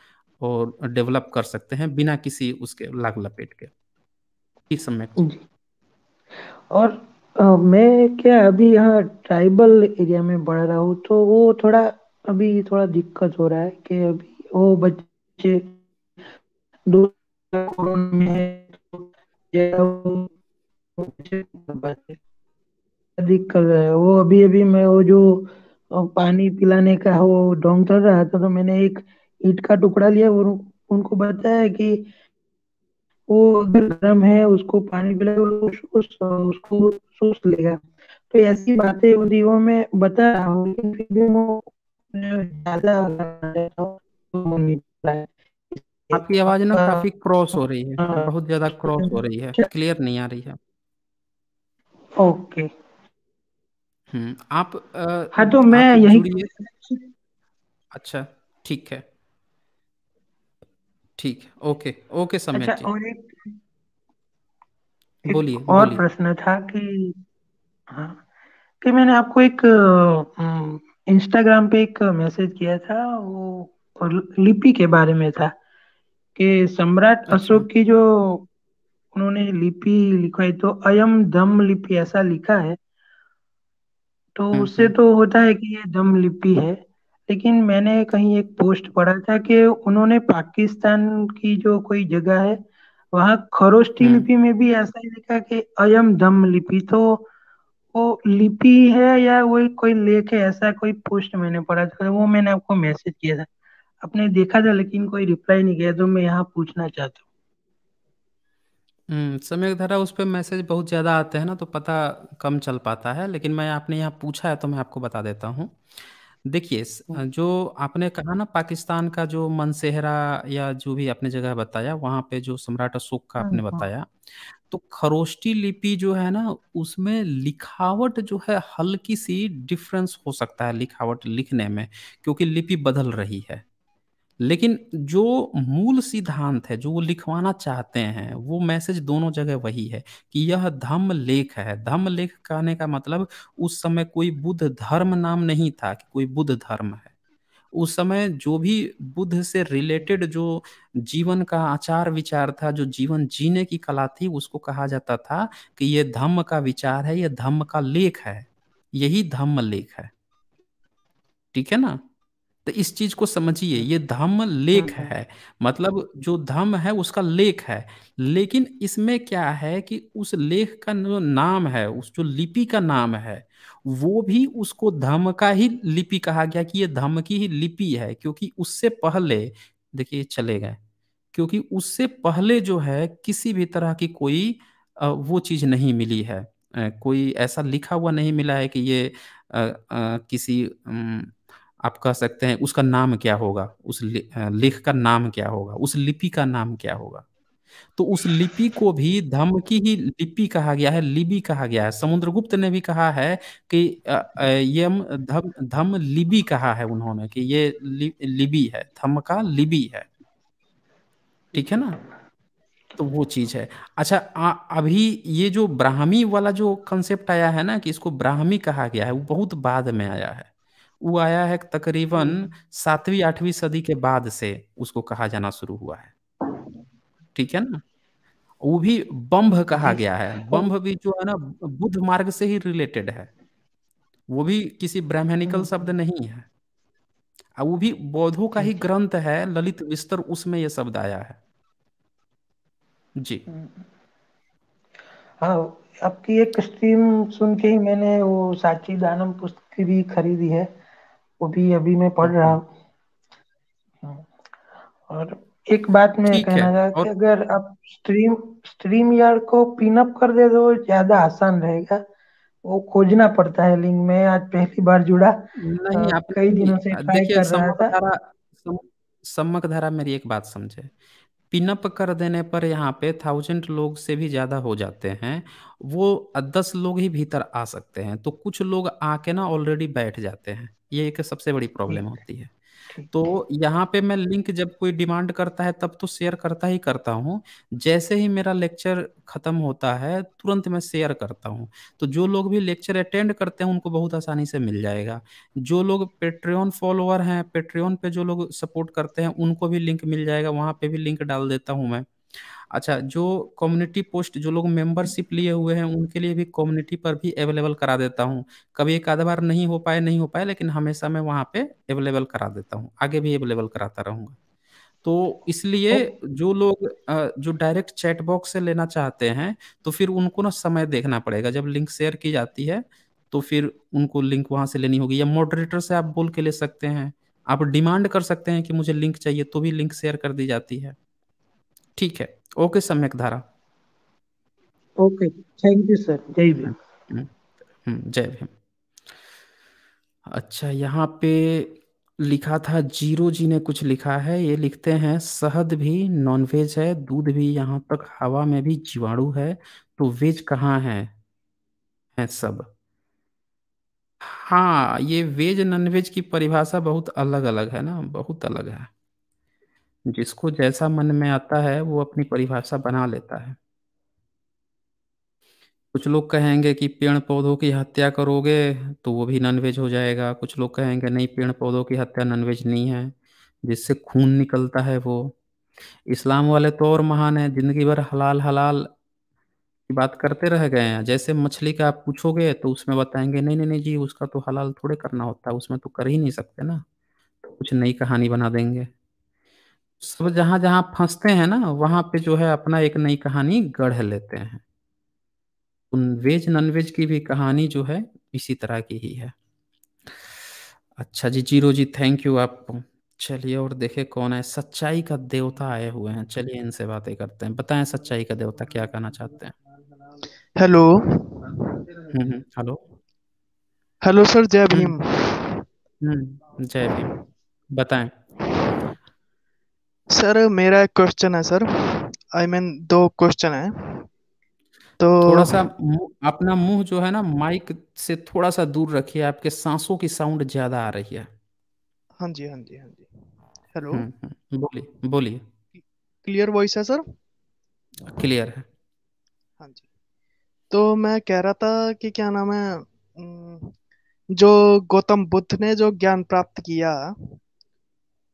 और डेवलप कर सकते हैं बिना किसी उसके लाग लपेट के इस समय और मैं क्या अभी यहाँ ट्राइबल एरिया में बढ़ रहा हूँ तो वो थोड़ा अभी थोड़ा दिक्कत हो रहा है कि अभी वो बच्चे दिक्कत है वो अभी अभी मैं वो जो पानी पिलाने का वो डोंग चल रहा था तो मैंने एक ईट का टुकड़ा लिया और उनको बताया कि वो अगर गर्म है उसको पानी पिला उसको सोच लेगा तो ऐसी बातें उद्योगों में बता रहा हूँ लेकिन फिर भी वो ज्यादा आपकी आवाज ना काफी क्रॉस हो रही है हाँ। बहुत ज्यादा क्रॉस हो रही है क्लियर अच्छा। नहीं आ रही है ओके हम्म आप आ, हाँ तो मैं यही अच्छा ठीक है ठीक है ओके ओके समीर अच्छा, जी और एक, एक बोलिए और प्रश्न था कि हाँ कि मैंने आपको एक इंस्टाग्राम पे एक मैसेज किया था वो लिपि के बारे में था कि सम्राट अच्छा। अशोक की जो उन्होंने लिपि लिखवाई तो अयम दम लिपि ऐसा लिखा है तो हम्म, उससे हम्म। तो होता है कि ये दम लिपि है लेकिन मैंने कहीं एक पोस्ट पढ़ा था कि उन्होंने पाकिस्तान की जो कोई जगह है वहां खरोष्टी लिपि हम्म। में भी ऐसा ही लिखा कि अयम दम लिपि तो वो लिपि है या वही कोई लेख है ऐसा कोई पोस्ट मैंने पढ़ा था वो मैंने आपको मैसेज किया था आपने देखा था लेकिन कोई रिप्लाई नहीं किया तो मैं यहाँ पूछना चाहता हूँ हम्म, समय धारा उस पर मैसेज बहुत ज़्यादा आते हैं ना तो पता कम चल पाता है लेकिन मैं आपने यहाँ पूछा है तो मैं आपको बता देता हूँ देखिए जो आपने कहा ना पाकिस्तान का जो मनसेहरा या जो भी आपने जगह बताया वहां पे जो सम्राट अशोक का आपने बताया तो खरोष्टी लिपि जो है ना उसमें लिखावट जो है हल्की सी डिफरेंस हो सकता है लिखावट लिखने में क्योंकि लिपि बदल रही है लेकिन जो मूल सिद्धांत है जो वो लिखवाना चाहते हैं वो मैसेज दोनों जगह वही है कि यह धम्म लेख है धम्म लेख कहने का मतलब उस समय कोई बुद्ध धर्म नाम नहीं था कि कोई बुद्ध धर्म है उस समय जो भी बुद्ध से रिलेटेड जो जीवन का आचार विचार था जो जीवन जीने की कला थी उसको कहा जाता था कि यह धम्म का विचार है ये धम्म का लेख है यही धम्म लेख है ठीक है ना तो इस चीज को समझिए ये धम्म लेख हाँ, हाँ। है मतलब जो धम्म है उसका लेख है लेकिन इसमें क्या है कि उस लेख का जो नाम है उस जो लिपि का नाम है वो भी उसको धम्म का ही लिपि कहा गया कि ये धम्म की ही लिपि है क्योंकि उससे पहले देखिए चले गए क्योंकि उससे पहले जो है किसी भी तरह की कोई वो चीज नहीं मिली है कोई ऐसा लिखा हुआ नहीं मिला है कि ये अ, अ, किसी अम, आप कह सकते हैं उसका नाम क्या होगा उस लेख का नाम क्या होगा उस लिपि का नाम क्या होगा तो उस लिपि को भी धम्म की ही लिपि कहा गया है लिपि कहा गया है समुद्रगुप्त ने भी कहा है कि ये धम धम लिपि कहा है उन्होंने कि ये लिपि है धम्म का लिपि है ठीक है ना तो वो चीज है अच्छा आ, अभी ये जो ब्राह्मी वाला जो कंसेप्ट आया है ना कि इसको ब्राह्मी कहा गया है वो बहुत बाद में आया है वो आया है तकरीबन हम्म। सातवीं आठवीं सदी के बाद से उसको कहा जाना शुरू हुआ है ठीक है ना वो भी बम्भ कहा हम्म। गया है बम्भ भी जो है ना बुद्ध मार्ग से ही रिलेटेड है वो भी किसी ब्राह्मणिकल हम्म। शब्द नहीं है वो भी बौद्धों का ही ग्रंथ है ललित विस्तर उसमें यह शब्द आया है जी हाँ आपकी एक स्ट्रीम सुन के ही मैंने वो साची दानम पुस्तक भी खरीदी है वो भी अभी मैं पढ़ रहा हूँ और एक बात मैं कहना चाहता हूँ अगर आप स्ट्रीम स्ट्रीम यार को पिन अप कर दे तो ज्यादा आसान रहेगा वो खोजना पड़ता है लिंक में आज पहली बार जुड़ा नहीं आप कई दिनों से ट्राई कर रहा था सम्मक धारा मेरी एक बात समझे पिनअप कर देने पर यहाँ पे थाउजेंड लोग से भी ज़्यादा हो जाते हैं वो दस लोग ही भीतर आ सकते हैं तो कुछ लोग आके ना ऑलरेडी बैठ जाते हैं ये एक सबसे बड़ी प्रॉब्लम होती है तो यहाँ पे मैं लिंक जब कोई डिमांड करता है तब तो शेयर करता ही करता हूँ जैसे ही मेरा लेक्चर खत्म होता है तुरंत मैं शेयर करता हूँ तो जो लोग भी लेक्चर अटेंड करते हैं उनको बहुत आसानी से मिल जाएगा जो लोग पेट्रियन फॉलोअर हैं पेट्रियन पे जो लोग सपोर्ट करते हैं उनको भी लिंक मिल जाएगा वहाँ पे भी लिंक डाल देता हूँ मैं अच्छा जो कम्युनिटी पोस्ट जो लोग मेंबरशिप लिए हुए हैं उनके लिए भी कम्युनिटी पर भी अवेलेबल करा देता हूँ कभी एक आधा बार नहीं हो पाए नहीं हो पाए लेकिन हमेशा मैं वहाँ पे अवेलेबल करा देता हूँ आगे भी अवेलेबल कराता रहूँगा तो इसलिए जो लोग जो डायरेक्ट चैट बॉक्स से लेना चाहते हैं तो फिर उनको ना समय देखना पड़ेगा जब लिंक शेयर की जाती है तो फिर उनको लिंक वहाँ से लेनी होगी या मॉडरेटर से आप बोल के ले सकते हैं आप डिमांड कर सकते हैं कि मुझे लिंक चाहिए तो भी लिंक शेयर कर दी जाती है ठीक है ओके सम्यक धारा ओके थैंक यू सर जय भीम हम्म, हम्म, हम्म, जय भीम अच्छा यहाँ पे लिखा था जीरो जी ने कुछ लिखा है ये लिखते हैं शहद भी नॉन वेज है दूध भी यहाँ तक हवा में भी जीवाणु है तो वेज कहाँ है है सब हाँ ये वेज नॉन वेज की परिभाषा बहुत अलग अलग है ना बहुत अलग है जिसको जैसा मन में आता है वो अपनी परिभाषा बना लेता है कुछ लोग कहेंगे कि पेड़ पौधों की हत्या करोगे तो वो भी नॉनवेज हो जाएगा कुछ लोग कहेंगे नहीं पेड़ पौधों की हत्या नॉनवेज नहीं है जिससे खून निकलता है वो इस्लाम वाले तो और महान है जिंदगी भर हलाल हलाल की बात करते रह गए हैं जैसे मछली का आप पूछोगे तो उसमें बताएंगे नहीं नहीं नहीं जी उसका तो हलाल थोड़े करना होता है उसमें तो कर ही नहीं सकते ना तो कुछ नई कहानी बना देंगे सब जहां जहां फंसते हैं ना वहां पे जो है अपना एक नई कहानी गढ़ लेते हैं वेज नॉनवेज की भी कहानी जो है इसी तरह की ही है अच्छा जी जीरो जी थैंक यू आप चलिए और देखे कौन है सच्चाई का देवता आए हुए हैं चलिए इनसे बातें करते हैं बताएं सच्चाई का देवता क्या कहना चाहते हैं हेलो हेलो हेलो सर जय हम्म, भीम हम्म, जय भीम बताएं सर मेरा एक क्वेश्चन है sir I I mean mean, दो क्वेश्चन है तो थोड़ा सा अपना मुंह जो है ना माइक से थोड़ा सा दूर रखिए आपके सांसों की साउंड ज्यादा आ रही है हाँ जी हाँ जी हाँ जी हेलो हम्म, हम्म, बोलिए बोलिए क्लियर वॉइस है सर क्लियर है हाँ जी तो मैं कह रहा था कि क्या नाम है जो गौतम बुद्ध ने जो ज्ञान प्राप्त किया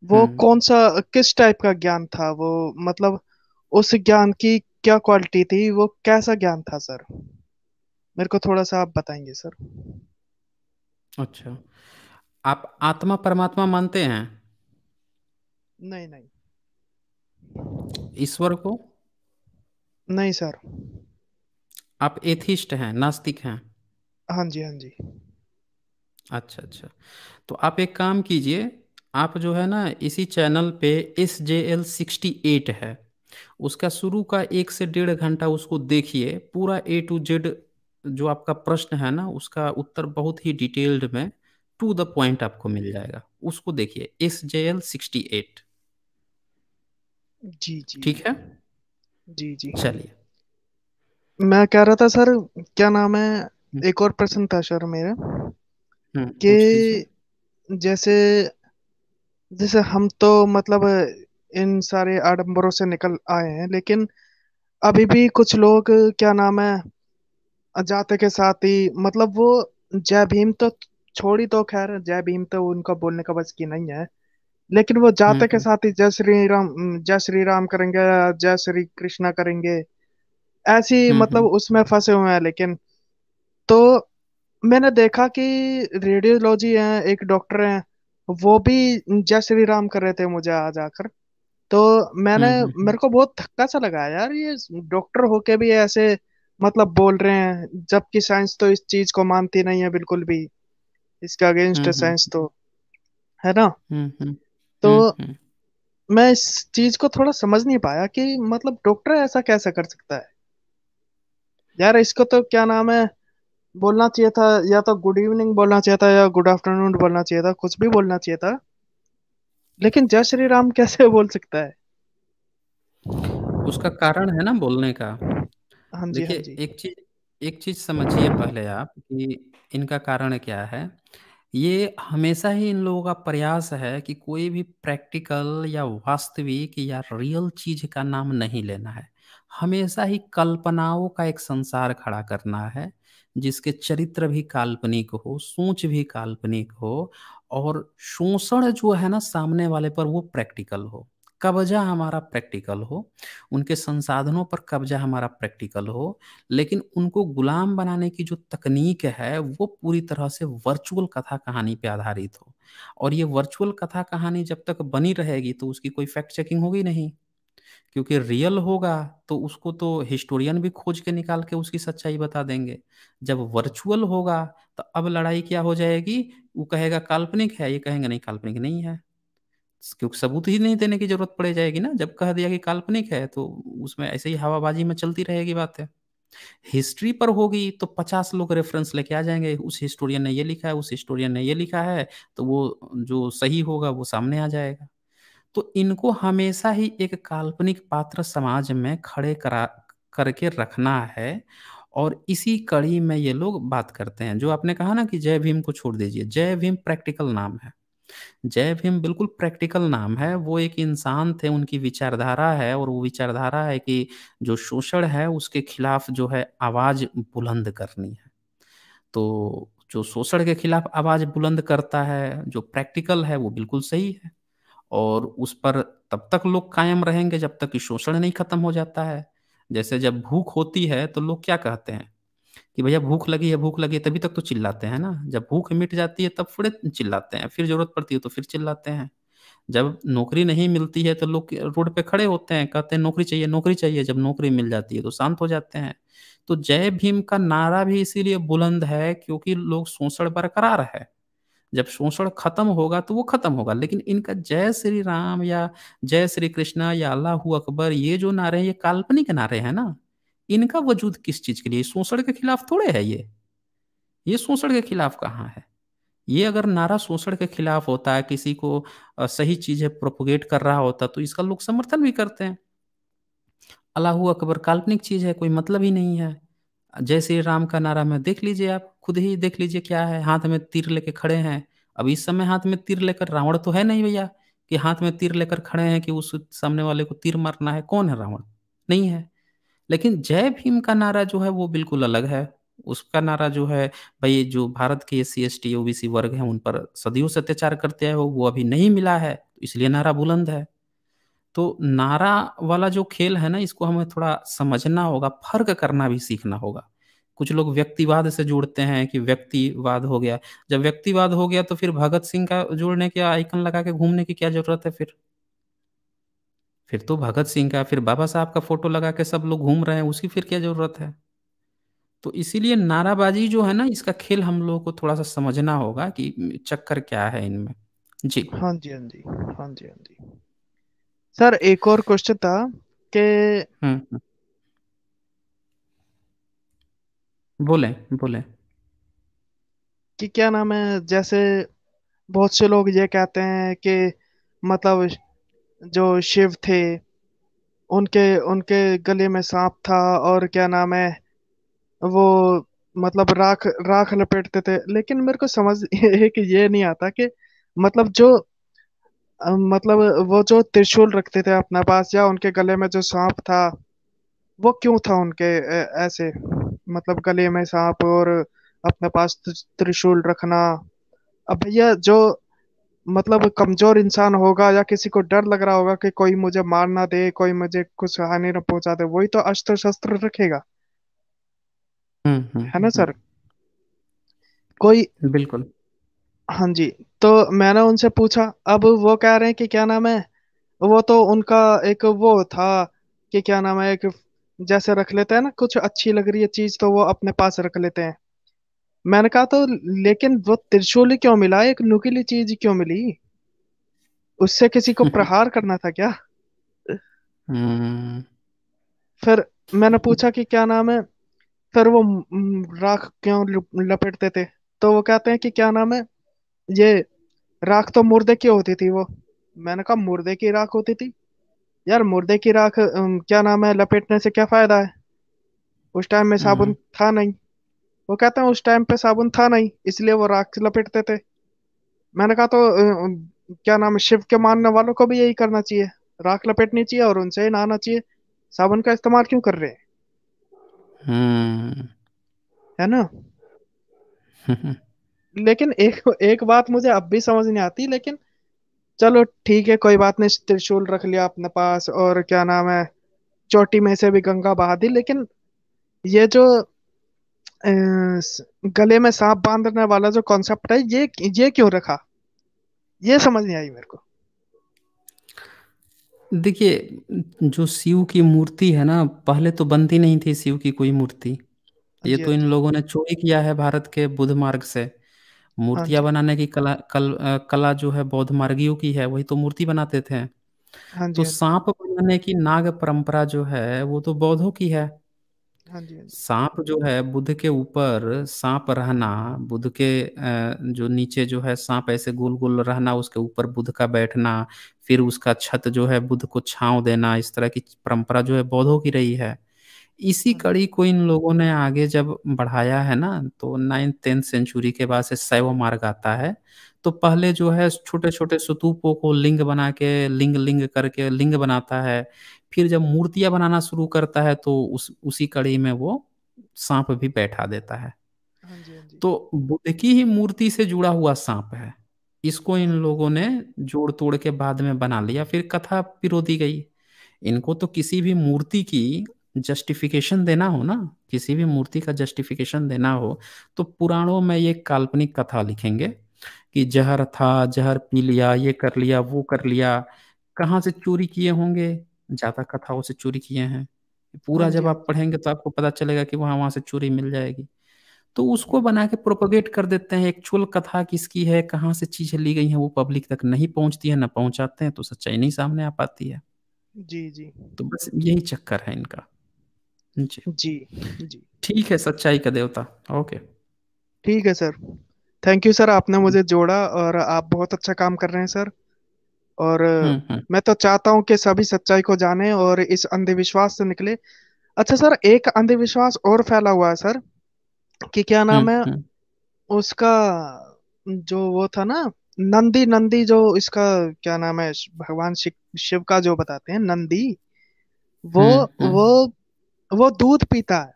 वो हम्म। कौन सा किस टाइप का ज्ञान था वो मतलब उस ज्ञान की क्या क्वालिटी थी वो कैसा ज्ञान था सर मेरे को थोड़ा सा आप बताएंगे सर अच्छा आप आत्मा परमात्मा मानते हैं नहीं नहीं ईश्वर को नहीं सर आप एथिस्ट हैं नास्तिक हैं हाँ जी हाँ जी अच्छा अच्छा तो आप एक काम कीजिए आप जो है ना इसी चैनल पे S J L sixty eight है उसका शुरू का एक से डेढ़ घंटा उसको देखिए पूरा ए टू जेड जो आपका प्रश्न है ना उसका उत्तर बहुत ही डिटेल्ड में टू द पॉइंट आपको मिल जाएगा उसको देखिए S J L sixty eight जी जी ठीक है जी जी चलिए मैं कह रहा था सर क्या नाम है हम्म। एक और प्रश्न था सर मेरा हम्म, कि जैसे जैसे हम तो मतलब इन सारे आडंबरों से निकल आए हैं लेकिन अभी भी कुछ लोग क्या नाम है जाते के साथ ही मतलब वो जय भीम तो छोड़ी तो खैर जय भीम तो उनका बोलने का बस की नहीं है लेकिन वो जाते हम्म, के हम्म। साथ ही जय श्री राम जय श्री राम करेंगे जय श्री कृष्णा करेंगे ऐसी हम्म, मतलब उसमें फंसे हुए हैं लेकिन तो मैंने देखा कि रेडियोलॉजी है एक डॉक्टर है वो भी जय श्री राम कर रहे थे मुझे आज आकर तो मैंने हम्म, हम्म। मेरे को बहुत धक्का सा लगा यार ये डॉक्टर होके भी ऐसे मतलब बोल रहे हैं जबकि साइंस तो इस चीज को मानती नहीं है बिल्कुल भी इसके अगेंस्ट है हम्म, साइंस तो है ना तो मैं इस चीज को थोड़ा समझ नहीं पाया कि मतलब डॉक्टर ऐसा कैसे कर सकता है यार इसको तो क्या नाम है बोलना चाहिए था या तो गुड इवनिंग बोलना चाहिए था या गुड आफ्टरनून बोलना चाहिए था कुछ भी बोलना चाहिए था लेकिन जय श्री राम कैसे बोल सकता है उसका कारण है ना बोलने का हाँ जी, हाँ जी। एक चीज एक चीज समझिए पहले आप कि इनका कारण क्या है ये हमेशा ही इन लोगों का प्रयास है कि कोई भी प्रैक्टिकल या वास्तविक या रियल चीज का नाम नहीं लेना है हमेशा ही कल्पनाओं का एक संसार खड़ा करना है जिसके चरित्र भी काल्पनिक हो सोच भी काल्पनिक हो और शोषण जो है ना सामने वाले पर वो प्रैक्टिकल हो कब्जा हमारा प्रैक्टिकल हो उनके संसाधनों पर कब्जा हमारा प्रैक्टिकल हो लेकिन उनको गुलाम बनाने की जो तकनीक है वो पूरी तरह से वर्चुअल कथा कहानी पे आधारित हो और ये वर्चुअल कथा कहानी जब तक बनी रहेगी तो उसकी कोई फैक्ट चेकिंग होगी नहीं क्योंकि रियल होगा तो उसको तो हिस्टोरियन भी खोज के निकाल के उसकी सच्चाई बता देंगे जब वर्चुअल होगा तो अब लड़ाई क्या हो जाएगी वो कहेगा काल्पनिक है ये कहेंगे नहीं काल्पनिक नहीं है क्योंकि सबूत ही नहीं देने की जरूरत पड़ जाएगी ना जब कह दिया कि काल्पनिक है तो उसमें ऐसे ही हवाबाजी में चलती रहेगी बात है हिस्ट्री पर होगी तो पचास लोग रेफरेंस लेके आ जाएंगे उस हिस्टोरियन ने ये लिखा है उस हिस्टोरियन ने ये लिखा है तो वो जो सही होगा वो सामने आ जाएगा तो इनको हमेशा ही एक काल्पनिक पात्र समाज में खड़े करा करके रखना है और इसी कड़ी में ये लोग बात करते हैं जो आपने कहा ना कि जय भीम को छोड़ दीजिए जय भीम प्रैक्टिकल नाम है जय भीम बिल्कुल प्रैक्टिकल नाम है वो एक इंसान थे उनकी विचारधारा है और वो विचारधारा है कि जो शोषण है उसके खिलाफ जो है आवाज बुलंद करनी है तो जो शोषण के खिलाफ आवाज बुलंद करता है जो प्रैक्टिकल है वो बिल्कुल सही है और उस पर तब तक लोग कायम रहेंगे जब तक कि शोषण नहीं खत्म हो जाता है जैसे जब भूख होती है तो लोग क्या कहते हैं कि भैया भूख लगी है भूख लगी है तभी तक तो चिल्लाते हैं ना जब भूख मिट जाती है तब फिर चिल्लाते हैं फिर जरूरत पड़ती है तो फिर चिल्लाते हैं जब नौकरी नहीं मिलती है तो लोग रोड पे खड़े होते हैं कहते हैं नौकरी चाहिए नौकरी चाहिए जब नौकरी मिल जाती है तो शांत हो जाते हैं तो जय भीम का नारा भी इसीलिए बुलंद है क्योंकि लोग शोषण बरकरार है जब शोषण खत्म होगा तो वो खत्म होगा लेकिन इनका जय श्री राम या जय श्री कृष्णा या अल्लाह अकबर ये जो नारे हैं ये काल्पनिक नारे हैं ना इनका वजूद किस चीज के लिए शोषण के खिलाफ थोड़े है ये ये शोषण के खिलाफ कहाँ है ये अगर नारा शोषण के खिलाफ होता है किसी को सही चीज है प्रोपोगेट कर रहा होता तो इसका लोग समर्थन भी करते हैं अल्लाह अकबर काल्पनिक चीज है कोई मतलब ही नहीं है जय श्री राम का नारा में देख लीजिए आप खुद ही देख लीजिए क्या है हाथ में तीर लेके खड़े हैं अब इस समय हाथ में तीर लेकर रावण तो है नहीं भैया कि हाथ में तीर लेकर खड़े हैं कि उस सामने वाले को तीर मारना है कौन है रावण नहीं है लेकिन जय भीम का नारा जो है वो बिल्कुल अलग है उसका नारा जो है भाई जो भारत के S C S T OBC वर्ग है उन पर सदियों से अत्याचार करते हैं वो अभी नहीं मिला है तो इसलिए नारा बुलंद है तो नारा वाला जो खेल है ना इसको हमें थोड़ा समझना होगा फर्क करना भी सीखना होगा कुछ लोग व्यक्तिवाद से जोड़ते हैं कि व्यक्तिवाद हो गया जब व्यक्तिवाद हो गया तो फिर भगत सिंह का जोड़ने के आइकन लगा के घूमने की क्या जरूरत है फिर फिर तो भगत सिंह का फिर बाबा साहब का फोटो लगा के सब लोग घूम रहे हैं उसकी फिर क्या जरूरत है तो इसीलिए नाराबाजी जो है ना इसका खेल हम लोगों को थोड़ा सा समझना होगा कि चक्कर क्या है इनमें जी हाँ जी हाँ जी हाँ जी हाँ जी सर एक और क्वेश्चन था कि हम्म, हम्म। बोले बोले कि क्या नाम है जैसे बहुत से लोग ये कहते हैं कि मतलब जो शिव थे उनके उनके गले में सांप था और क्या नाम है वो मतलब राख राख लपेटते थे लेकिन मेरे को समझ एक ये नहीं आता कि मतलब जो मतलब वो जो त्रिशूल रखते थे अपने पास या उनके गले में जो सांप था वो क्यों था उनके ऐसे मतलब गले में सांप और अपने पास त्रिशूल रखना अब भैया जो मतलब कमजोर इंसान होगा या किसी को डर लग रहा होगा कि कोई मुझे मार ना दे कोई मुझे कुछ हानि ना पहुंचा दे वही तो अस्त्र शस्त्र रखेगा हम्म, हम्म, है ना हम्म। सर कोई बिल्कुल हाँ जी तो मैंने उनसे पूछा अब वो कह रहे हैं कि क्या नाम है वो तो उनका एक वो था कि क्या नाम है एक जैसे रख लेते हैं ना कुछ अच्छी लग रही है चीज तो वो अपने पास रख लेते हैं मैंने कहा तो लेकिन वो त्रिशूली क्यों मिला एक नुकीली चीज क्यों मिली उससे किसी को प्रहार करना था क्या हम्म। फिर मैंने पूछा कि क्या नाम है फिर वो राख क्यों लपेटते थे तो वो कहते हैं कि क्या नाम है ये राख तो मुर्दे की होती थी वो मैंने कहा मुर्दे की राख होती थी यार मुर्दे की राख क्या नाम है लपेटने से क्या फायदा है उस टाइम में साबुन हम्म। था नहीं वो कहते हैं उस टाइम पे साबुन था नहीं इसलिए वो राख लपेटते थे मैंने कहा तो क्या नाम है शिव के मानने वालों को भी यही करना चाहिए राख लपेटनी चाहिए और उनसे ही नहाना चाहिए साबुन का इस्तेमाल क्यों कर रहे हैं हम्म। है ना लेकिन एक एक बात मुझे अब भी समझ नहीं आती लेकिन चलो ठीक है कोई बात नहीं त्रिशूल रख लिया अपने पास और क्या नाम है चोटी में से भी गंगा बहा दी लेकिन ये जो गले में सांप बांधने वाला जो कॉन्सेप्ट है ये ये क्यों रखा ये समझ नहीं आई मेरे को देखिए जो शिव की मूर्ति है ना पहले तो बनती नहीं थी शिव की कोई मूर्ति ये तो इन लोगों ने चोरी किया है भारत के बुद्ध मार्ग से मूर्तियां अच्छा। बनाने की कला कल, कला जो है बौद्ध मार्गियों की है वही तो मूर्ति बनाते थे हाँ तो हाँ सांप बनाने की नाग परंपरा जो है वो तो बौद्धों की है हाँ सांप जो है बुद्ध के ऊपर सांप रहना बुद्ध के जो नीचे जो है सांप ऐसे गोल गोल रहना उसके ऊपर बुद्ध का बैठना फिर उसका छत जो है बुद्ध को छांव देना इस तरह की परंपरा जो है बौद्धों की रही है इसी हाँ। कड़ी को इन लोगों ने आगे जब बढ़ाया है ना तो नाइन्थ टेंथ सेंचुरी के बाद से शैव मार्ग आता है तो पहले जो है छोटे छोटे सुतूपों को लिंग बना के लिंग लिंग करके लिंग बनाता है फिर जब मूर्तियां बनाना शुरू करता है तो उस उसी कड़ी में वो सांप भी बैठा देता है हाँ हाँ तो बुद्ध की ही मूर्ति से जुड़ा हुआ सांप है इसको इन लोगों ने जोड़ तोड़ के बाद में बना लिया फिर कथा पिरो दी गई इनको तो किसी भी मूर्ति की जस्टिफिकेशन देना हो ना किसी भी मूर्ति का जस्टिफिकेशन देना हो तो पुराणों में ये काल्पनिक कथा लिखेंगे कि जहर था जहर पी लिया ये कर लिया वो कर लिया कहाँ से चोरी किए होंगे ज्यादा कथाओं से चोरी किए हैं पूरा हाँ जब हाँ आप पढ़ेंगे तो आपको पता चलेगा कि वहां वहां से चोरी मिल जाएगी तो उसको बना के प्रोपोगेट कर देते हैं एक्चुअल कथा किसकी है कहाँ से चीजें ली गई हैं वो पब्लिक तक नहीं पहुंचती है ना पहुंचाते हैं तो सच्चाई नहीं सामने आ पाती है जी जी तो बस यही चक्कर है इनका जी जी जी ठीक है सच्चाई का देवता ओके ठीक है सर थैंक यू सर आपने मुझे जोड़ा और आप बहुत अच्छा काम कर रहे हैं सर और हम्म, हम्म। मैं तो चाहता हूँ कि सभी सच्चाई को जाने और इस अंधविश्वास से निकले अच्छा सर एक अंधविश्वास और फैला हुआ है सर कि क्या नाम हम्म, है उसका जो वो था ना नंदी नंदी जो इसका क्या नाम है भगवान शिव का जो बताते हैं नंदी वो वो वो दूध पीता है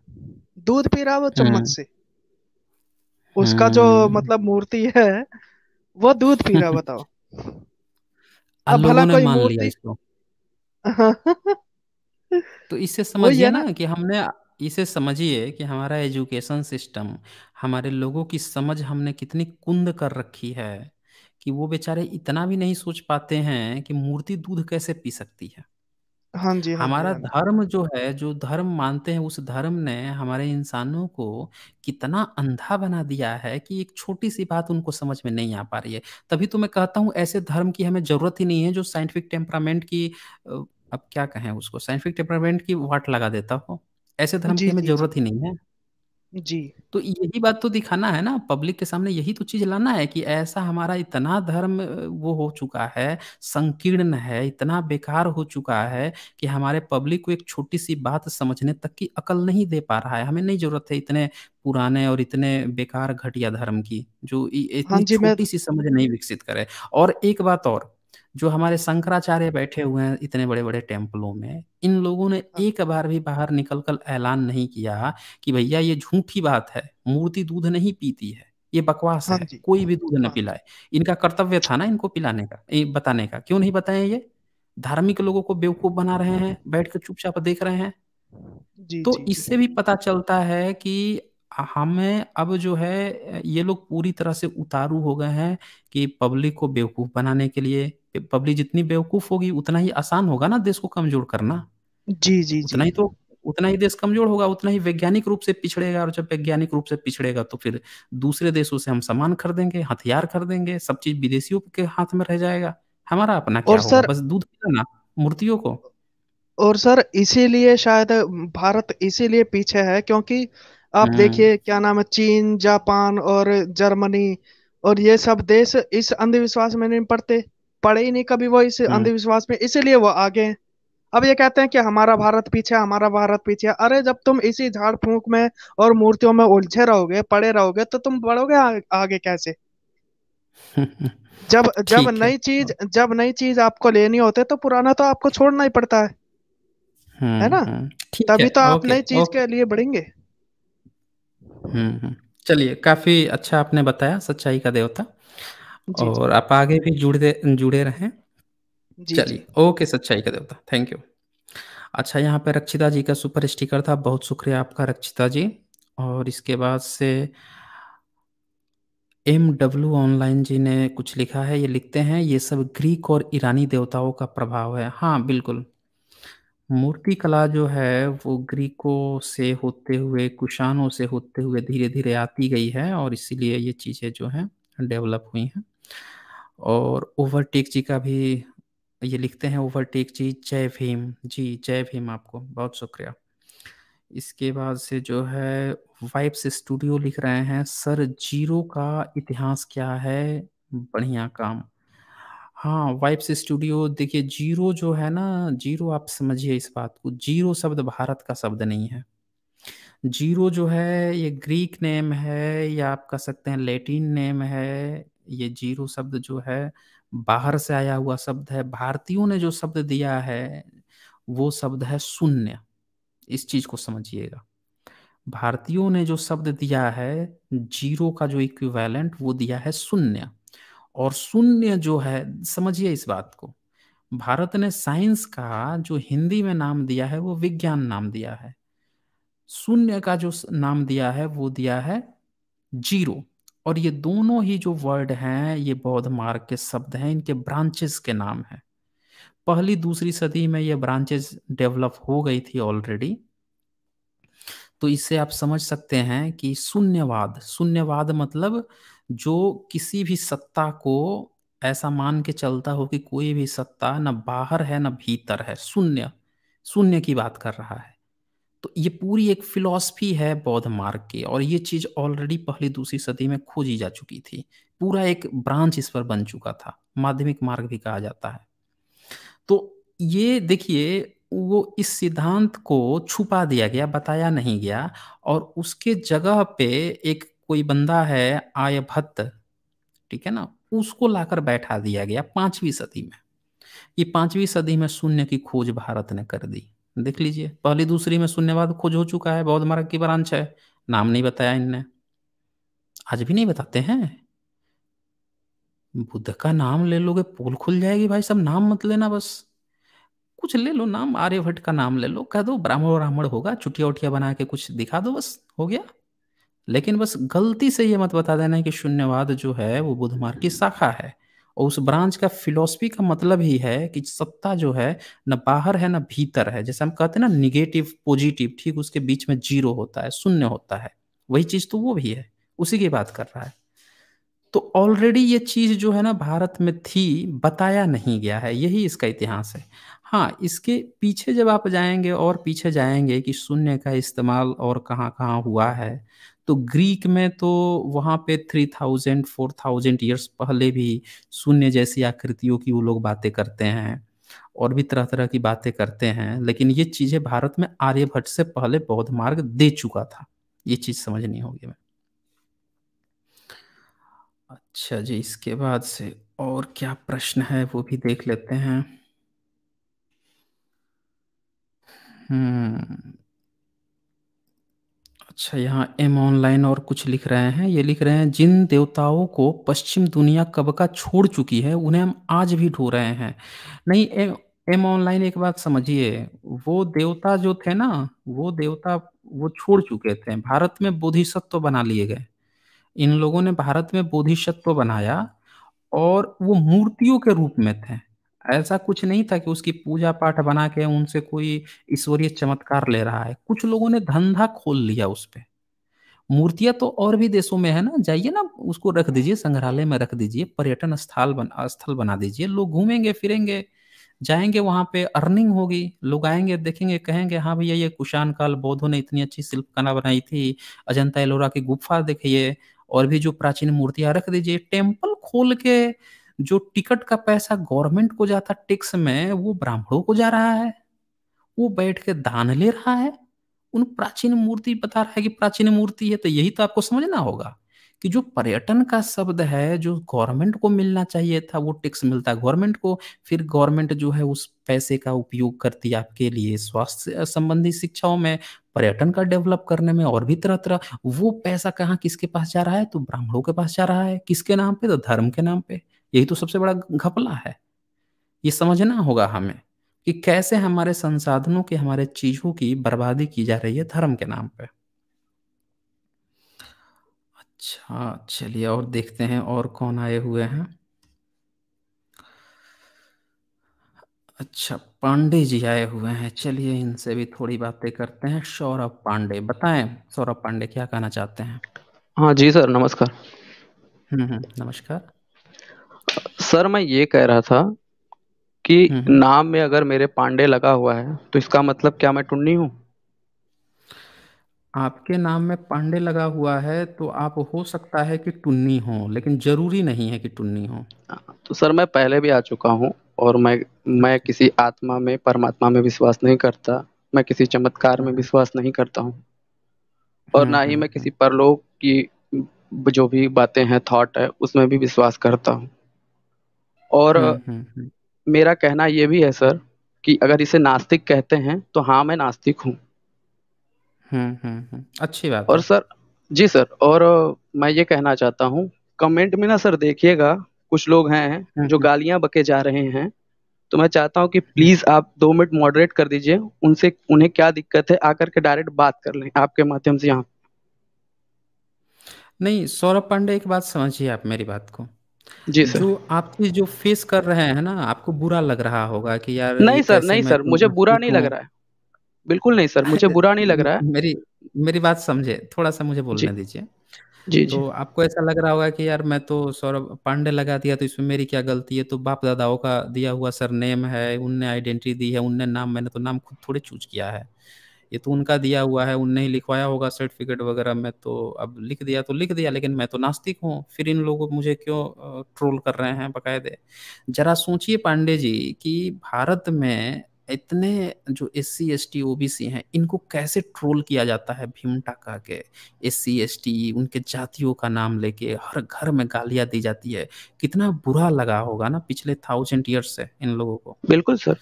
दूध पी रहा है वो हम्म। चम्मच से उसका जो हम्म। मतलब मूर्ति है वो दूध पी रहा बताओ अब भला कोई मूर्ति तो इससे समझिए ना, ना कि हमने इसे समझिए कि हमारा एजुकेशन सिस्टम हमारे लोगों की समझ हमने कितनी कुंद कर रखी है कि वो बेचारे इतना भी नहीं सोच पाते हैं कि मूर्ति दूध कैसे पी सकती है हाँ जी, हाँ जी, हमारा हाँ जी। धर्म जो है, जो धर्म मानते हैं उस धर्म ने हमारे इंसानों को कितना अंधा बना दिया है कि एक छोटी-सी बात उनको समझ में नहीं आ पा रही है। तभी तो मैं कहता हूँ ऐसे धर्म की हमें ज़रूरत ही नहीं है जो साइंटिफिक टेम्परामेंट की अब क्या कहें उसको साइंटिफिक टेम्परामेंट की वाट लगा देता हो। ऐसे धर्म की जी, हमें जी, जी। ज़रूरत ही नहीं है। जी तो यही बात तो दिखाना है ना पब्लिक के सामने यही तो चीज लाना है कि ऐसा हमारा इतना धर्म वो हो चुका है संकीर्ण है इतना बेकार हो चुका है कि हमारे पब्लिक को एक छोटी सी बात समझने तक की अकल नहीं दे पा रहा है हमें नहीं जरूरत है इतने पुराने और इतने बेकार घटिया धर्म की जो हाँ इतनी हाँ जी मैं छोटी सी समझ नहीं विकसित करे और एक बात और जो हमारे शंकराचार्य बैठे हुए हैं इतने बड़े बड़े टेम्पलों में इन लोगों ने हाँ। एक बार भी बाहर निकल कर ऐलान नहीं किया कि भैया ये झूठी बात है मूर्ति दूध नहीं पीती है ये बकवास हाँ है कोई भी दूध न हाँ। पिलाए इनका कर्तव्य था ना इनको पिलाने का बताने का क्यों नहीं बताए ये धार्मिक लोगों को बेवकूफ बना रहे हैं बैठ कर चुपचाप देख रहे हैं जी, तो इससे भी पता चलता है कि हमें अब जो है ये लोग पूरी तरह से उतारू हो गए हैं कि पब्लिक को बेवकूफ बनाने के लिए पब्लिक जितनी बेवकूफ होगी उतना ही आसान होगा ना देश को कमजोर करना जी जी उतना ही तो उतना ही देश कमजोर होगा उतना ही वैज्ञानिक रूप से पिछड़ेगा और जब वैज्ञानिक रूप से पिछड़ेगा तो फिर दूसरे देशों से हम सामान खरीदेंगे हथियार खरीदेंगे सब चीज विदेशियों के हाथ में रह जाएगा हमारा अपना क्या और सर बस दूध पिलाना मूर्तियों को और सर इसीलिए शायद भारत इसीलिए पीछे है क्योंकि आप हाँ। देखिए क्या नाम है चीन जापान और जर्मनी और ये सब देश इस अंधविश्वास में नहीं पड़ते पढ़े ही नहीं कभी वो इस हम्म। अंधविश्वास में इसीलिए वो आगे हैं अब ये कहते हैं कि हमारा भारत पीछे हमारा भारत पीछे अरे जब तुम इसी झाड़ फूंक में और मूर्तियों में उलझे रहोगे पड़े रहोगे तो तुम बढ़ोगे आगे कैसे जब जब नई हाँ। चीज जब नई चीज आपको लेनी होती है तो पुराना तो आपको छोड़ना ही पड़ता है है ना हम्म, हम्म। तभी तो आप नई चीज के लिए बढ़ेंगे चलिए काफी अच्छा आपने बताया सच्चाई का देवता जी जी और आप आगे भी जुड़े जुड़े रहें जी जी चलिए ओके सच्चाई का देवता थैंक यू अच्छा यहाँ पे रक्षिता जी का सुपर स्टिकर था बहुत शुक्रिया आपका रक्षिता जी और इसके बाद से एम डब्ल्यू ऑनलाइन जी ने कुछ लिखा है ये लिखते हैं ये सब ग्रीक और ईरानी देवताओं का प्रभाव है हाँ बिल्कुल मूर्ति कला जो है वो ग्रीकों से होते हुए कुशानों से होते हुए धीरे धीरे आती गई है और इसीलिए ये चीज़ें जो हैं डेवलप हुई हैं और ओवरटेक जी का भी ये लिखते हैं ओवरटेक जी जय भीम जी जय भीम आपको बहुत शुक्रिया इसके बाद से जो है वाइब्स स्टूडियो लिख रहे हैं सर जीरो का इतिहास क्या है बढ़िया काम हाँ वाइब्स स्टूडियो देखिए जीरो जो है ना जीरो आप समझिए इस बात को जीरो शब्द भारत का शब्द नहीं है जीरो जो है ये ग्रीक नेम है या आप कह सकते हैं लेटिन नेम है ये जीरो शब्द जो है बाहर से आया हुआ शब्द है भारतीयों ने जो शब्द दिया है वो शब्द है शून्य इस चीज को समझिएगा भारतीयों ने जो शब्द दिया है जीरो का जो इक्विवेलेंट वो दिया है शून्य और शून्य जो है समझिए इस बात को भारत ने साइंस का जो हिंदी में नाम दिया है वो विज्ञान नाम दिया है शून्य का जो नाम दिया है वो दिया है जीरो और ये दोनों ही जो वर्ड हैं ये बौद्ध मार्ग के शब्द हैं इनके ब्रांचेस के नाम हैं पहली दूसरी सदी में ये ब्रांचेस डेवलप हो गई थी ऑलरेडी तो इससे आप समझ सकते हैं कि शून्यवाद शून्यवाद मतलब जो किसी भी सत्ता को ऐसा मान के चलता हो कि कोई भी सत्ता न बाहर है न भीतर है शून्य शून्य की बात कर रहा है तो ये पूरी एक फिलॉसफी है बौद्ध मार्ग की और ये चीज ऑलरेडी पहली दूसरी सदी में खोजी जा चुकी थी पूरा एक ब्रांच इस पर बन चुका था माध्यमिक मार्ग भी कहा जाता है तो ये देखिए वो इस सिद्धांत को छुपा दिया गया बताया नहीं गया और उसके जगह पे एक कोई बंदा है आयभट्ट ठीक है ना उसको लाकर बैठा दिया गया पांचवी सदी में ये पांचवी सदी में शून्य की खोज भारत ने कर दी देख लीजिए पहली दूसरी में शून्यवाद खोज हो चुका है बौद्ध मार्ग की ब्रांच है नाम नहीं बताया इनने आज भी नहीं बताते हैं बुद्ध का नाम ले लोगे पोल खुल जाएगी भाई सब नाम मत लेना बस कुछ ले लो नाम आर्यभट्ट का नाम ले लो कह दो ब्राह्मण ब्राह्मण होगा चुटिया उठिया बना के कुछ दिखा दो बस हो गया लेकिन बस गलती से ये मत बता देना कि शून्यवाद जो है वो बुद्ध मार्ग की शाखा है और उस ब्रांच का फिलोसफी का मतलब ही है कि सत्ता जो है ना बाहर है ना भीतर है जैसे हम कहते हैं ना निगेटिव पॉजिटिव ठीक उसके बीच में जीरो होता है शून्य होता है वही चीज तो वो भी है उसी की बात कर रहा है तो ऑलरेडी ये चीज जो है ना भारत में थी बताया नहीं गया है यही इसका इतिहास है हाँ इसके पीछे जब आप जाएंगे और पीछे जाएंगे कि शून्य का इस्तेमाल और कहाँ कहाँ हुआ है तो ग्रीक में तो वहाँ पे three thousand four thousand years पहले भी शून्य जैसी आकृतियों की वो लोग बातें करते हैं और भी तरह तरह की बातें करते हैं लेकिन ये चीज़ें भारत में आर्यभट्ट से पहले बौद्ध मार्ग दे चुका था ये चीज़ समझनी होगी मैं अच्छा जी इसके बाद से और क्या प्रश्न है वो भी देख लेते हैं हम्म अच्छा यहाँ एम ऑनलाइन और कुछ लिख रहे हैं ये लिख रहे हैं जिन देवताओं को पश्चिम दुनिया कब का छोड़ चुकी है उन्हें हम आज भी ढो रहे हैं नहीं एम एम ऑनलाइन एक बात समझिए वो देवता जो थे ना वो देवता वो छोड़ चुके थे भारत में बोधिसत्व बना लिए गए इन लोगों ने भारत में बोधिसत्व बनाया और वो मूर्तियों के रूप में थे ऐसा कुछ नहीं था कि उसकी पूजा पाठ बना के उनसे कोई ईश्वरीय चमत्कार ले रहा है कुछ लोगों ने धंधा खोल लिया उस पर मूर्तियां तो और भी देशों में है ना जाइए ना उसको रख दीजिए संग्रहालय में रख दीजिए पर्यटन स्थल बन स्थल बना दीजिए लोग घूमेंगे फिरेंगे जाएंगे वहां पे अर्निंग होगी लोग आएंगे देखेंगे कहेंगे हाँ भैया ये कुशान काल बौद्धों ने इतनी अच्छी कला बनाई थी अजंता एलोरा की गुफा देखिए और भी जो प्राचीन मूर्तियां रख दीजिए टेम्पल खोल के जो टिकट का पैसा गवर्नमेंट को जाता टैक्स में वो ब्राह्मणों को जा रहा है वो बैठ के दान ले रहा है उन प्राचीन मूर्ति बता रहा है कि प्राचीन मूर्ति है तो यही तो आपको समझना होगा कि जो पर्यटन का शब्द है जो गवर्नमेंट को मिलना चाहिए था वो टैक्स मिलता गवर्नमेंट को फिर गवर्नमेंट जो है उस पैसे का उपयोग करती है आपके लिए स्वास्थ्य संबंधी शिक्षाओं में पर्यटन का डेवलप करने में और भी तरह तरह वो पैसा कहाँ किसके पास जा रहा है तो ब्राह्मणों के पास जा रहा है किसके नाम पे तो धर्म के नाम पे यही तो सबसे बड़ा घपला है ये समझना होगा हमें कि कैसे हमारे संसाधनों की हमारे चीजों की बर्बादी की जा रही है धर्म के नाम पे अच्छा चलिए और देखते हैं और कौन आए हुए हैं अच्छा पांडे जी आए हुए हैं चलिए इनसे भी थोड़ी बातें करते हैं सौरभ पांडे बताएं सौरभ पांडे क्या कहना चाहते हैं हाँ जी सर नमस्कार हम्म, हम्म नमस्कार सर मैं ये कह रहा था कि हम्म, हम्म। नाम में अगर मेरे पांडे लगा हुआ है तो इसका मतलब क्या मैं टुन्नी हूँ आपके नाम में पांडे लगा हुआ है तो आप हो सकता है कि टुन्नी हो लेकिन जरूरी नहीं है कि टुन्नी हो हाँ, तो सर मैं पहले भी आ चुका हूँ और मैं मैं किसी आत्मा में परमात्मा में विश्वास नहीं करता मैं किसी चमत्कार में विश्वास नहीं करता हूँ और हम्म, ना ही मैं किसी परलोक की जो भी बातें हैं थॉट है उसमें भी विश्वास करता हूँ और हम्म, हम्म, हम्म। मेरा कहना ये भी है सर कि अगर इसे नास्तिक कहते हैं तो हाँ मैं नास्तिक हूँ अच्छी बात और सर जी सर और मैं ये कहना चाहता हूँ कमेंट में ना सर देखिएगा कुछ लोग हैं जो गालियां बके जा रहे हैं तो मैं चाहता हूँ कि प्लीज आप दो मिनट मॉडरेट कर दीजिए उनसे उन्हें क्या दिक्कत है आकर के डायरेक्ट बात कर लें आपके माध्यम से यहाँ नहीं सौरभ पांडे एक बात समझिए आप मेरी बात को जी सर जो आपके जो फेस कर रहे हैं ना आपको बुरा लग रहा होगा कि यार नहीं सर नहीं सर मुझे बुरा नहीं लग रहा है बिल्कुल नहीं सर मुझे बुरा नहीं लग रहा है मेरी मेरी बात समझे थोड़ा सा मुझे बोलने दीजिए जी तो जी। आपको ऐसा लग रहा होगा कि यार मैं तो सौरभ पांडे लगा दिया तो इसमें मेरी क्या गलती है तो बाप दादाओं का दिया हुआ सर नेम है उनने आइडेंटिटी दी है उनने नाम मैंने तो नाम खुद थोड़े चूज किया है ये तो उनका दिया हुआ है उनने ही लिखवाया होगा सर्टिफिकेट वगैरह मैं तो अब लिख दिया तो लिख दिया लेकिन मैं तो नास्तिक हूँ फिर इन लोगों मुझे क्यों ट्रोल कर रहे हैं बकायदे जरा सोचिए पांडे जी कि भारत में इतने जो S C S T O B C हैं इनको कैसे ट्रोल किया जाता है भीमटा कह के एस सी एस टी उनके जातियों का नाम लेके हर घर में गालियाँ दी जाती है कितना बुरा लगा होगा ना पिछले थाउजेंड ईयर से इन लोगों को बिल्कुल सर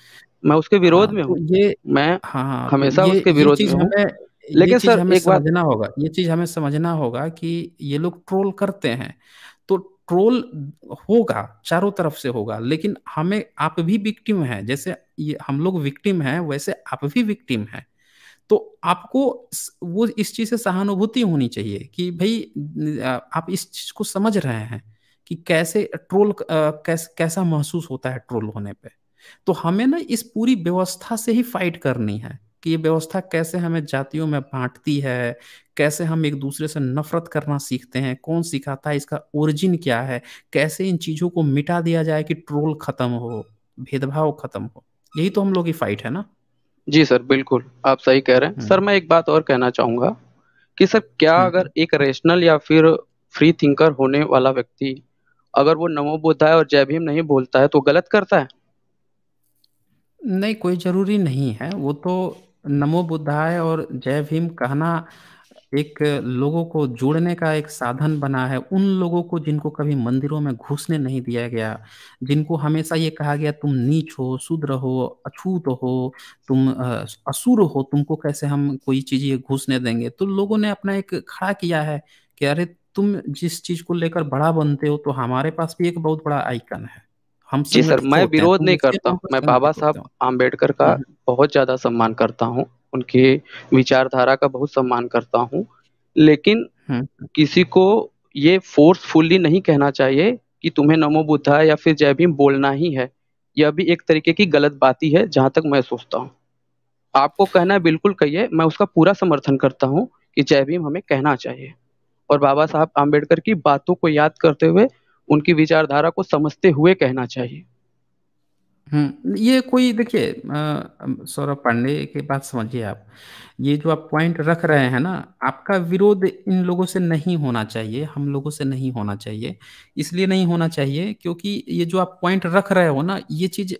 मैं उसके विरोध हाँ, में तो हूँ ये मैं हाँ, हाँ तो हमेशा ये, उसके विरोध में हूँ लेकिन सर एक बात समझना होगा ये चीज हमें समझना होगा कि ये लोग ट्रोल करते हैं तो ट्रोल होगा चारों तरफ से होगा लेकिन हमें आप भी विक्टिम हैं जैसे ये हम लोग विक्टिम हैं वैसे आप भी विक्टिम हैं तो आपको वो इस चीज से सहानुभूति होनी चाहिए कि भाई आप इस चीज को समझ रहे हैं कि कैसे ट्रोल कैस, कैसा महसूस होता है ट्रोल होने पर तो हमें ना इस पूरी व्यवस्था से ही फाइट करनी है कि ये व्यवस्था कैसे हमें जातियों में बांटती है कैसे हम एक दूसरे से नफरत करना सीखते हैं कौन सिखाता है इसका ओरिजिन क्या है कैसे इन चीज़ों को मिटा दिया जाए कि ट्रोल खत्म हो भेदभाव खत्म हो यही तो हम लोग की फाइट है ना जी सर बिल्कुल आप सही कह रहे हैं सर हम्म। मैं एक बात और कहना चाहूंगा कि सर क्या हम्म। अगर एक रेशनल या फिर फ्री थिंकर होने वाला व्यक्ति अगर वो नमो है और जय भीम नहीं बोलता है तो गलत करता है नहीं कोई ज़रूरी नहीं है, वो तो नमो बुद्धाय और जय भीम कहना एक लोगों को जोड़ने का एक साधन बना है, उन लोगों को जिनको कभी मंदिरों में घुसने नहीं दिया गया, जिनको हमेशा ये कहा गया तुम नीच हो, शूद्र हो, अछूत हो, तुम असुर हो, तुमको कैसे हम कोई चीज़ ये घुसने देंगे। तो लोगों ने अपना एक खड़ा किया है कि अरे तुम जिस चीज़ को लेकर बड़ा बनते हो तो हमारे पास भी एक बहुत बड़ा आइकन है। हम जी सर मैं विरोध तो नहीं करता हूँ मैं बाबा साहब आम्बेडकर का हम्म। बहुत ज्यादा सम्मान करता हूँ उनके विचारधारा का बहुत सम्मान करता हूँ लेकिन हम्म, हम्म। किसी को ये फोर्सफुली नहीं कहना चाहिए कि तुम्हें नमो बुद्धा या फिर जय भीम बोलना ही है यह भी एक तरीके की गलत बात ही है जहां तक मैं सोचता हूँ आपको कहना बिल्कुल कहिए मैं उसका पूरा समर्थन करता हूँ कि जय भीम हमें कहना चाहिए और बाबा साहब आम्बेडकर की बातों को याद करते हुए उनकी विचारधारा को समझते हुए कहना चाहिए हम्म, ये कोई देखिए सौरभ पांडे के बात समझिए आप ये जो आप पॉइंट रख रहे हैं ना आपका विरोध इन लोगों से नहीं होना चाहिए हम लोगों से नहीं होना चाहिए इसलिए नहीं होना चाहिए क्योंकि ये जो आप पॉइंट रख रहे हो ना ये चीज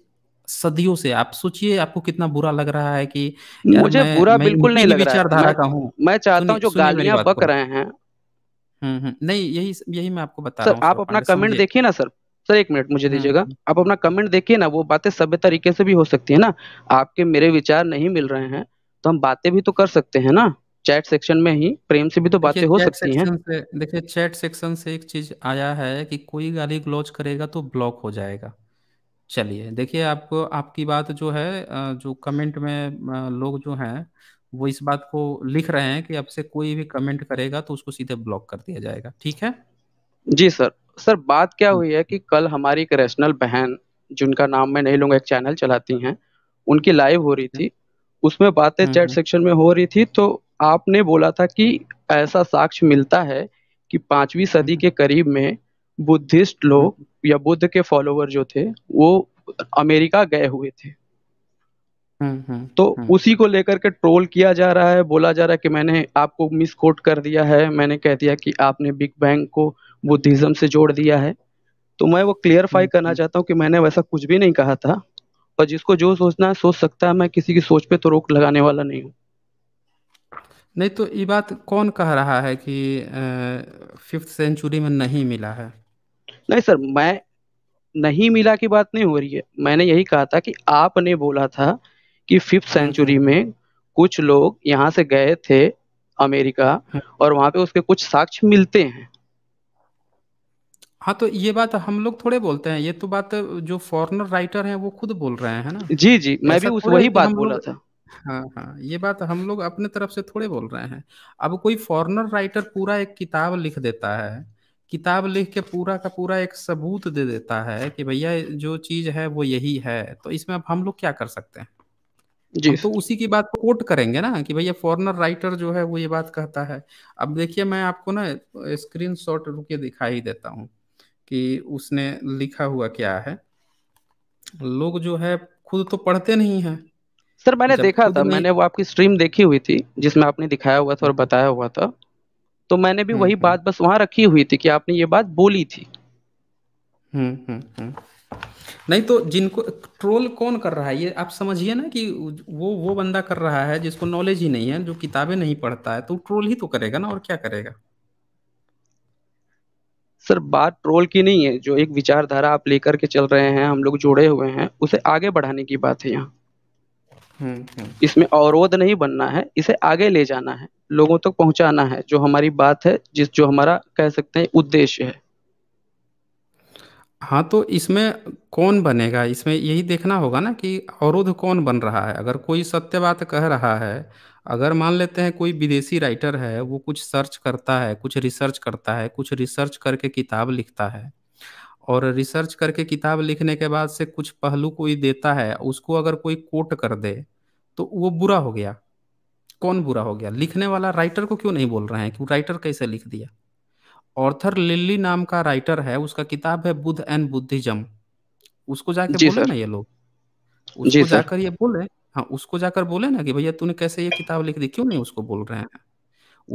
सदियों से आप सोचिए आपको कितना बुरा लग रहा है कि मुझे मैं, बुरा मैं, बिल्कुल नहीं विचारधारा का हूँ मैं चाहता हूँ जो गालियां बक रहे हैं हम्म, हम्म। नहीं यही यही मैं आपको बता सर रहा हूँ आप अपना कमेंट देखिए ना सर सर एक मिनट मुझे हम्म, दीजिएगा आप अपना कमेंट देखिए ना वो बातें सभ्य तरीके से भी हो सकती है ना आपके मेरे विचार नहीं मिल रहे हैं तो हम बातें भी तो कर सकते हैं ना चैट सेक्शन में ही प्रेम से भी तो बातें हो सकती हैं देखिए चैट सेक्शन से एक चीज आया है कि कोई गाली ग्लोच करेगा तो ब्लॉक हो जाएगा चलिए देखिए आपको आपकी बात जो है जो कमेंट में लोग जो हैं वो इस बात को लिख रहे हैं कि अब से कोई भी कमेंट करेगा तो उसको सीधे ब्लॉक कर दिया जाएगा ठीक है जी सर सर बात क्या हम्म। हुई है कि कल हमारी एक रेशनल बहन जिनका नाम मैं नहीं लूंगा एक चैनल चलाती हैं उनकी लाइव हो रही हम्म। थी उसमें बातें चैट हम्म, सेक्शन में हो रही थी तो आपने बोला था कि ऐसा साक्ष्य मिलता है कि पांचवी सदी के करीब में बुद्धिस्ट लोग या बुद्ध के फॉलोवर जो थे वो अमेरिका गए हुए थे हम्म, हम्म, तो हम्म। उसी को लेकर के ट्रोल किया जा रहा है बोला जा रहा है कि मैंने आपको मिस कोट कर दिया है मैंने कह दिया कि आपने बिग बैंग को बुद्धिज्म से जोड़ दिया है तो मैं वो क्लियरफाई करना चाहता हूँ कि मैंने वैसा कुछ भी नहीं कहा था और जिसको जो सोचना है सोच सकता है मैं किसी की सोच पे तो रोक लगाने वाला नहीं हूँ नहीं तो ये बात कौन कह रहा है कि फिफ्थ सेंचुरी में नहीं मिला है नहीं सर मैं नहीं मिला की बात नहीं हो रही है मैंने यही कहा था कि आपने बोला था कि फिफ्थ सेंचुरी में कुछ लोग यहाँ से गए थे अमेरिका हाँ। और वहां पे उसके कुछ साक्ष्य मिलते हैं हाँ तो ये बात हम लोग थोड़े बोलते हैं ये तो बात जो फॉरेनर राइटर हैं वो खुद बोल रहे हैं है ना जी जी मैं भी उस वही बात बोला था हाँ हाँ ये बात हम लोग अपने तरफ से थोड़े बोल रहे हैं अब कोई फॉरेनर राइटर पूरा एक किताब लिख देता है किताब लिख के पूरा का पूरा एक सबूत दे देता है कि भैया जो चीज है वो यही है तो इसमें अब हम लोग क्या कर सकते हैं जी तो उसी की बात कोट करेंगे ना कि भैया फॉरनर राइटर जो है वो ये बात कहता है अब देखिए मैं आपको ना स्क्रीन शॉट रुके दिखा ही देता हूँ कि उसने लिखा हुआ क्या है लोग जो है खुद तो पढ़ते नहीं है सर मैंने देखा था मैंने वो आपकी स्ट्रीम देखी हुई थी जिसमें आपने दिखाया हुआ था और हम्म। बताया हुआ था तो मैंने भी हम्म, वही हम्म। बात बस वहां रखी हुई थी कि आपने ये बात बोली थी हम्म हम्म नहीं तो जिनको ट्रोल कौन कर रहा है ये आप समझिए ना कि वो वो बंदा कर रहा है जिसको नॉलेज ही नहीं है जो किताबें नहीं पढ़ता है तो ट्रोल ही तो करेगा ना और क्या करेगा सर बात ट्रोल की नहीं है जो एक विचारधारा आप लेकर के चल रहे हैं हम लोग जुड़े हुए हैं उसे आगे बढ़ाने की बात है यहाँ हम्म, हम्म। इसमें अवरोध नहीं बनना है इसे आगे ले जाना है लोगों तक तो पहुंचाना है जो हमारी बात है जिस जो हमारा कह सकते हैं उद्देश्य है हाँ तो इसमें कौन बनेगा इसमें यही देखना होगा ना कि अवरोध कौन बन रहा है अगर कोई सत्य बात कह रहा है अगर मान लेते हैं कोई विदेशी राइटर है वो कुछ सर्च करता है कुछ रिसर्च करता है कुछ रिसर्च करके किताब लिखता है और रिसर्च करके किताब लिखने के बाद से कुछ पहलू कोई देता है उसको अगर कोई कोट कर दे तो वो बुरा हो गया कौन बुरा हो गया लिखने वाला राइटर को क्यों नहीं बोल रहे हैं कि राइटर कैसे लिख दिया ऑर्थर लिल्ली नाम का राइटर है उसका किताब है बुद्ध एंड बुद्धिज्म उसको जाके बोले ना ये लोग उसको जाकर ये बोले हाँ उसको जाकर बोले ना कि भैया तूने कैसे ये किताब लिख दी क्यों नहीं उसको बोल रहे हैं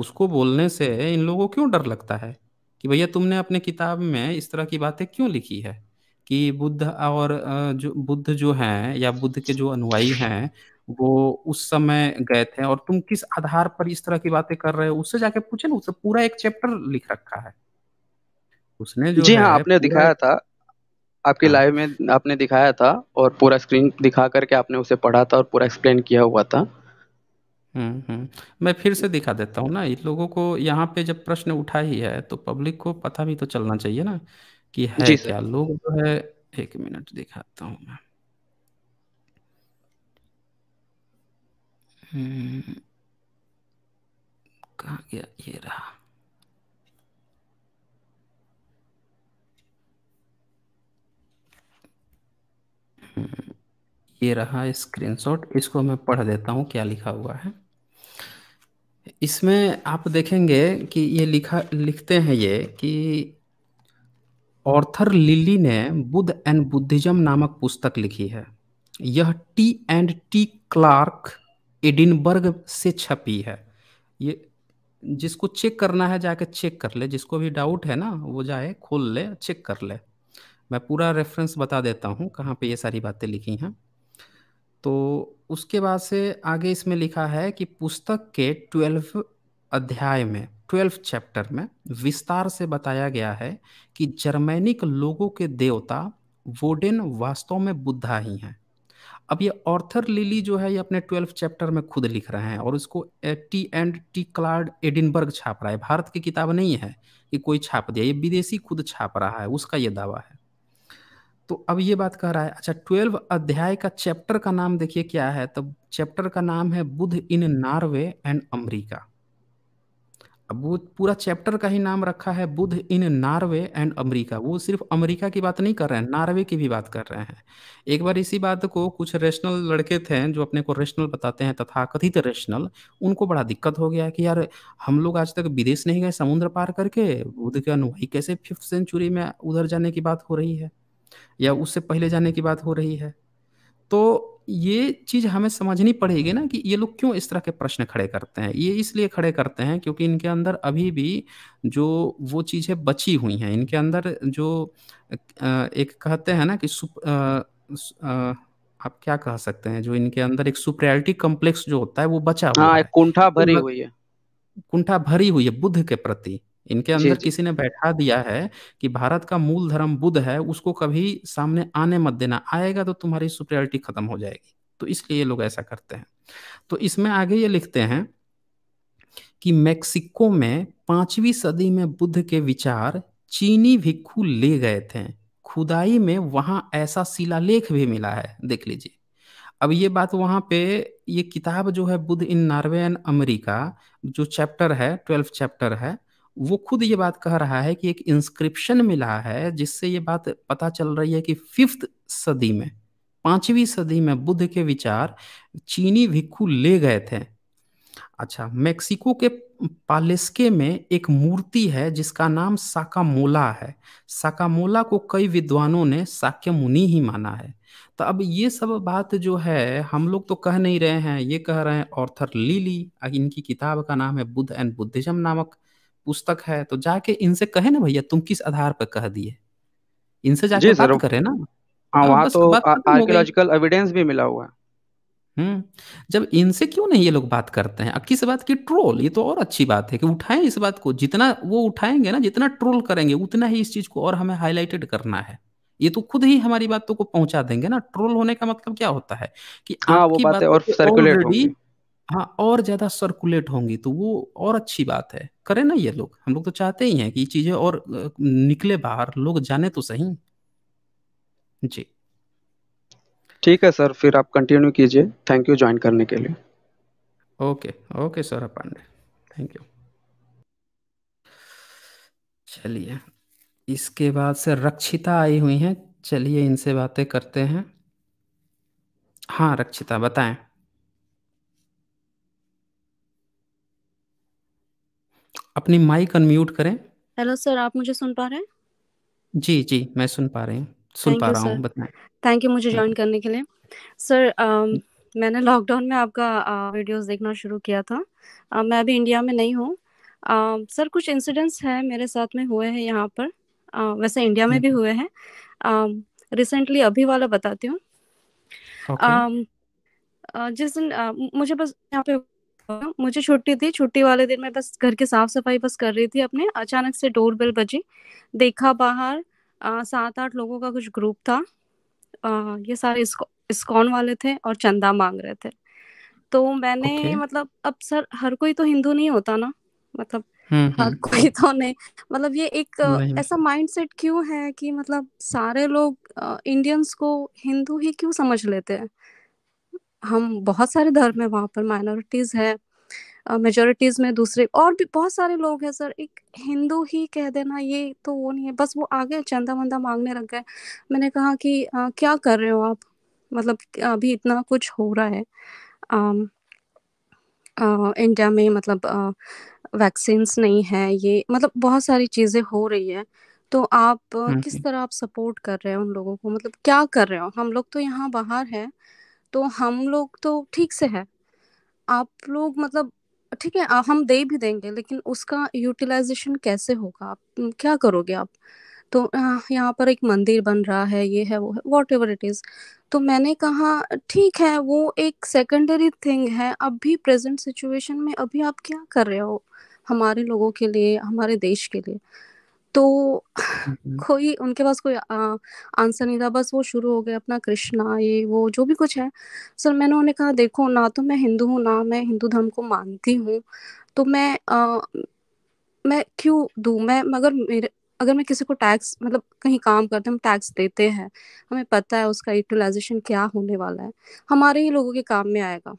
उसको बोलने से इन लोगों को क्यों डर लगता है कि भैया तुमने अपने किताब में इस तरह की बातें क्यों लिखी है कि बुद्ध और जो बुद्ध जो हैं या बुद्ध के जो अनुयायी हैं वो उस समय गए थे और तुम किस आधार पर इस तरह की बातें कर रहे हो उससे जाके पूछे ना उससे पूरा एक चैप्टर लिख रखा है उसने जो जी हाँ आपने दिखाया था आपकी लाइव हाँ। में आपने दिखाया था और पूरा स्क्रीन दिखा करके आपने उसे पढ़ा था और पूरा एक्सप्लेन किया हुआ था हम्म, हम्म मैं फिर से दिखा देता हूँ ना इन लोगों को यहाँ पे जब प्रश्न उठा ही है तो पब्लिक को पता भी तो चलना चाहिए ना कि है क्या लोग जो है एक मिनट दिखाता हूँ मैं हम्म। कहा गया ये रहा हम्म, ये रहा स्क्रीनशॉट इसको मैं पढ़ देता हूँ क्या लिखा हुआ है इसमें आप देखेंगे कि ये लिखा लिखते हैं ये कि ऑर्थर लिली ने बुद्ध एंड बुद्धिज्म नामक पुस्तक लिखी है यह T and T Clark Edinburgh से छपी है ये जिसको चेक करना है जाके चेक कर ले जिसको भी डाउट है ना वो जाए खोल ले चेक कर ले मैं पूरा रेफरेंस बता देता हूँ कहाँ पे ये सारी बातें लिखी हैं तो उसके बाद से आगे इसमें लिखा है कि पुस्तक के ट्वेल्व अध्याय में ट्वेल्व चैप्टर में विस्तार से बताया गया है कि जर्मेनिक लोगों के देवता वोडेन वास्तव में बुद्धा ही हैं अब ये ऑर्थर लिली जो है ये अपने ट्वेल्थ चैप्टर में खुद लिख रहे हैं और उसको T and T Clark Edinburgh छाप रहा है भारत की किताब नहीं है कि कोई छाप दिया ये विदेशी खुद छाप रहा है उसका ये दावा है तो अब ये बात कह रहा है अच्छा ट्वेल्व अध्याय का चैप्टर का नाम देखिए क्या है तो चैप्टर का नाम है Buddha in Norway and America वो पूरा चैप्टर का ही नाम रखा है Buddha in Norway and America वो सिर्फ अमेरिका की बात नहीं कर रहे हैं नार्वे की भी बात कर रहे हैं एक बार इसी बात को कुछ रेशनल लड़के थे जो अपने को रेशनल बताते हैं तथा कथित रेशनल उनको बड़ा दिक्कत हो गया कि यार हम लोग आज तक विदेश नहीं गए समुद्र पार करके बुद्ध के अनुभवी कैसे फिफ्थ सेंचुरी में उधर जाने की बात हो रही है या उससे पहले जाने की बात हो रही है तो ये चीज हमें समझनी पड़ेगी ना कि ये लोग क्यों इस तरह के प्रश्न खड़े करते हैं ये इसलिए खड़े करते हैं क्योंकि इनके अंदर अभी भी जो वो चीज़ें बची हुई हैं इनके अंदर जो एक कहते हैं ना कि सुप, आ, आ, आप क्या कह सकते हैं जो इनके अंदर एक सुप्रियरिटी कॉम्प्लेक्स जो होता है वो बचा हुआ हाँ, है कुंठा तो भरी हुई है कुंठा भरी हुई है बुद्ध के प्रति इनके अंदर किसी ने बैठा दिया है कि भारत का मूल धर्म बुद्ध है उसको कभी सामने आने मत देना आएगा तो तुम्हारी सुप्रियोरिटी खत्म हो जाएगी तो इसलिए ये लोग ऐसा करते हैं तो इसमें आगे ये लिखते हैं कि मेक्सिको में पांचवी सदी में बुद्ध के विचार चीनी भिक्खु ले गए थे खुदाई में वहां ऐसा शिलालेख भी मिला है देख लीजिए अब ये बात वहां पे ये किताब जो है Buddha in Norway and America जो चैप्टर है ट्वेल्थ चैप्टर है वो खुद ये बात कह रहा है कि एक इंस्क्रिप्शन मिला है जिससे ये बात पता चल रही है कि फिफ्थ सदी में पांचवी सदी में बुद्ध के विचार चीनी भिक्खु ले गए थे अच्छा मेक्सिको के पालेस्के में एक मूर्ति है जिसका नाम साकामोला है साकामोला को कई विद्वानों ने साक्य मुनि ही माना है तो अब ये सब बात जो है हम लोग तो कह नहीं रहे हैं ये कह रहे हैं ऑर्थर लीली इनकी किताब का नाम है बुद्ध एंड बुद्धिज्म नामक पुस्तक है तो जाके इनसे कहे ना भैया तुम किस आधार पर कह दिए इनसे जाके बात करें ना हाँ, हाँ वहाँ तो आर्कियोलॉजिकल एविडेंस भी मिला हुआ हम्म जब इनसे क्यों नहीं ये लोग बात करते हैं अब किस बात की ट्रोल ये तो और अच्छी बात है कि उठाएं इस बात को जितना वो उठाएंगे ना जितना ट्रोल करेंगे उतना ही इस चीज को और हमें हाईलाइटेड करना है ये तो खुद ही हमारी बातों को पहुंचा देंगे ना ट्रोल होने का मतलब क्या होता है कि हाँ, आपकी वो बात, बात और सर्कुलेट हाँ और ज्यादा सर्कुलेट होंगी तो वो और अच्छी बात है करें ना ये लोग हम लोग तो चाहते ही हैं कि ये चीजें और निकले बाहर लोग जाने तो सही जी ठीक है सर फिर आप कंटिन्यू कीजिए थैंक यू ज्वाइन करने के लिए okay okay sir Pandey thank you चलिए इसके बाद से रक्षिता आई हुई हैं चलिए इनसे बातें करते हैं हाँ रक्षिता बताएं अपनी माइक अनम्यूट करें हेलो सर आप मुझे सुन पा रहे हैं जी जी मैं सुन पा रही हूँ सुन पा रहा हूँ सर बताएं थैंक यू मुझे ज्वाइन करने के लिए सर अम, um, मैंने लॉकडाउन में आपका वीडियोस uh, देखना शुरू किया था अ, uh, मैं अभी इंडिया में नहीं हूँ सर um, कुछ इंसिडेंट्स हैं मेरे साथ में हुए हैं यहाँ पर अ, uh, वैसे इंडिया में भी हम्म। हुए हैं रिसेंटली um, अभी वाला बताती हूँ ओके जिस दिन अ, मुझे बस यहाँ पे मुझे छुट्टी थी छुट्टी वाले दिन मैं बस घर की साफ सफाई बस कर रही थी अपने अचानक से डोर बेल बजी देखा बाहर सात आठ लोगों का कुछ ग्रुप था आ, ये सारे इस्कॉन वाले थे और चंदा मांग रहे थे तो मैंने okay. मतलब अब सर हर कोई तो हिंदू नहीं होता ना मतलब हम्म, हर हम्म। कोई तो नहीं मतलब ये एक ऐसा माइंडसेट क्यों है कि मतलब सारे लोग इंडियंस को हिंदू ही क्यों समझ लेते हैं हम बहुत सारे धर्म है वहां पर माइनॉरिटीज है मेजोरिटीज में दूसरे और भी बहुत सारे लोग हैं सर एक हिंदू ही कह देना ये तो वो नहीं है बस वो आगे चंदा मंदा मांगने लग गए मैंने कहा कि आ, क्या कर रहे हो आप मतलब अभी इतना कुछ हो रहा है आम, आ, इंडिया में मतलब वैक्सीन्स नहीं है ये मतलब बहुत सारी चीज़ें हो रही है तो आप किस तरह आप सपोर्ट कर रहे हैं उन लोगों को मतलब क्या कर रहे हो हम लोग तो यहाँ बाहर हैं तो हम लोग तो ठीक से है आप लोग मतलब ठीक है हम दे भी देंगे लेकिन उसका यूटिलाइजेशन कैसे होगा आप क्या करोगे आप तो यहाँ पर एक मंदिर बन रहा है ये है वो है वॉट एवर इट इज़ तो मैंने कहा ठीक है वो एक सेकेंडरी थिंग है अभी प्रेजेंट सिचुएशन में अभी आप क्या कर रहे हो हमारे लोगों के लिए हमारे देश के लिए तो हम्म। कोई उनके पास कोई आ, आंसर नहीं था बस वो शुरू हो गए अपना कृष्णा ये वो जो भी कुछ है सर मैंने उन्हें कहा देखो ना तो मैं हिंदू हूँ ना मैं हिंदू धर्म को मानती हूँ तो मैं आ, मैं क्यों दू मैं मगर मेरे अगर मैं किसी को टैक्स मतलब कहीं काम करते हम टैक्स देते हैं हमें पता है उसका यूटिलाइजेशन क्या होने वाला है हमारे ही लोगों के काम में आएगा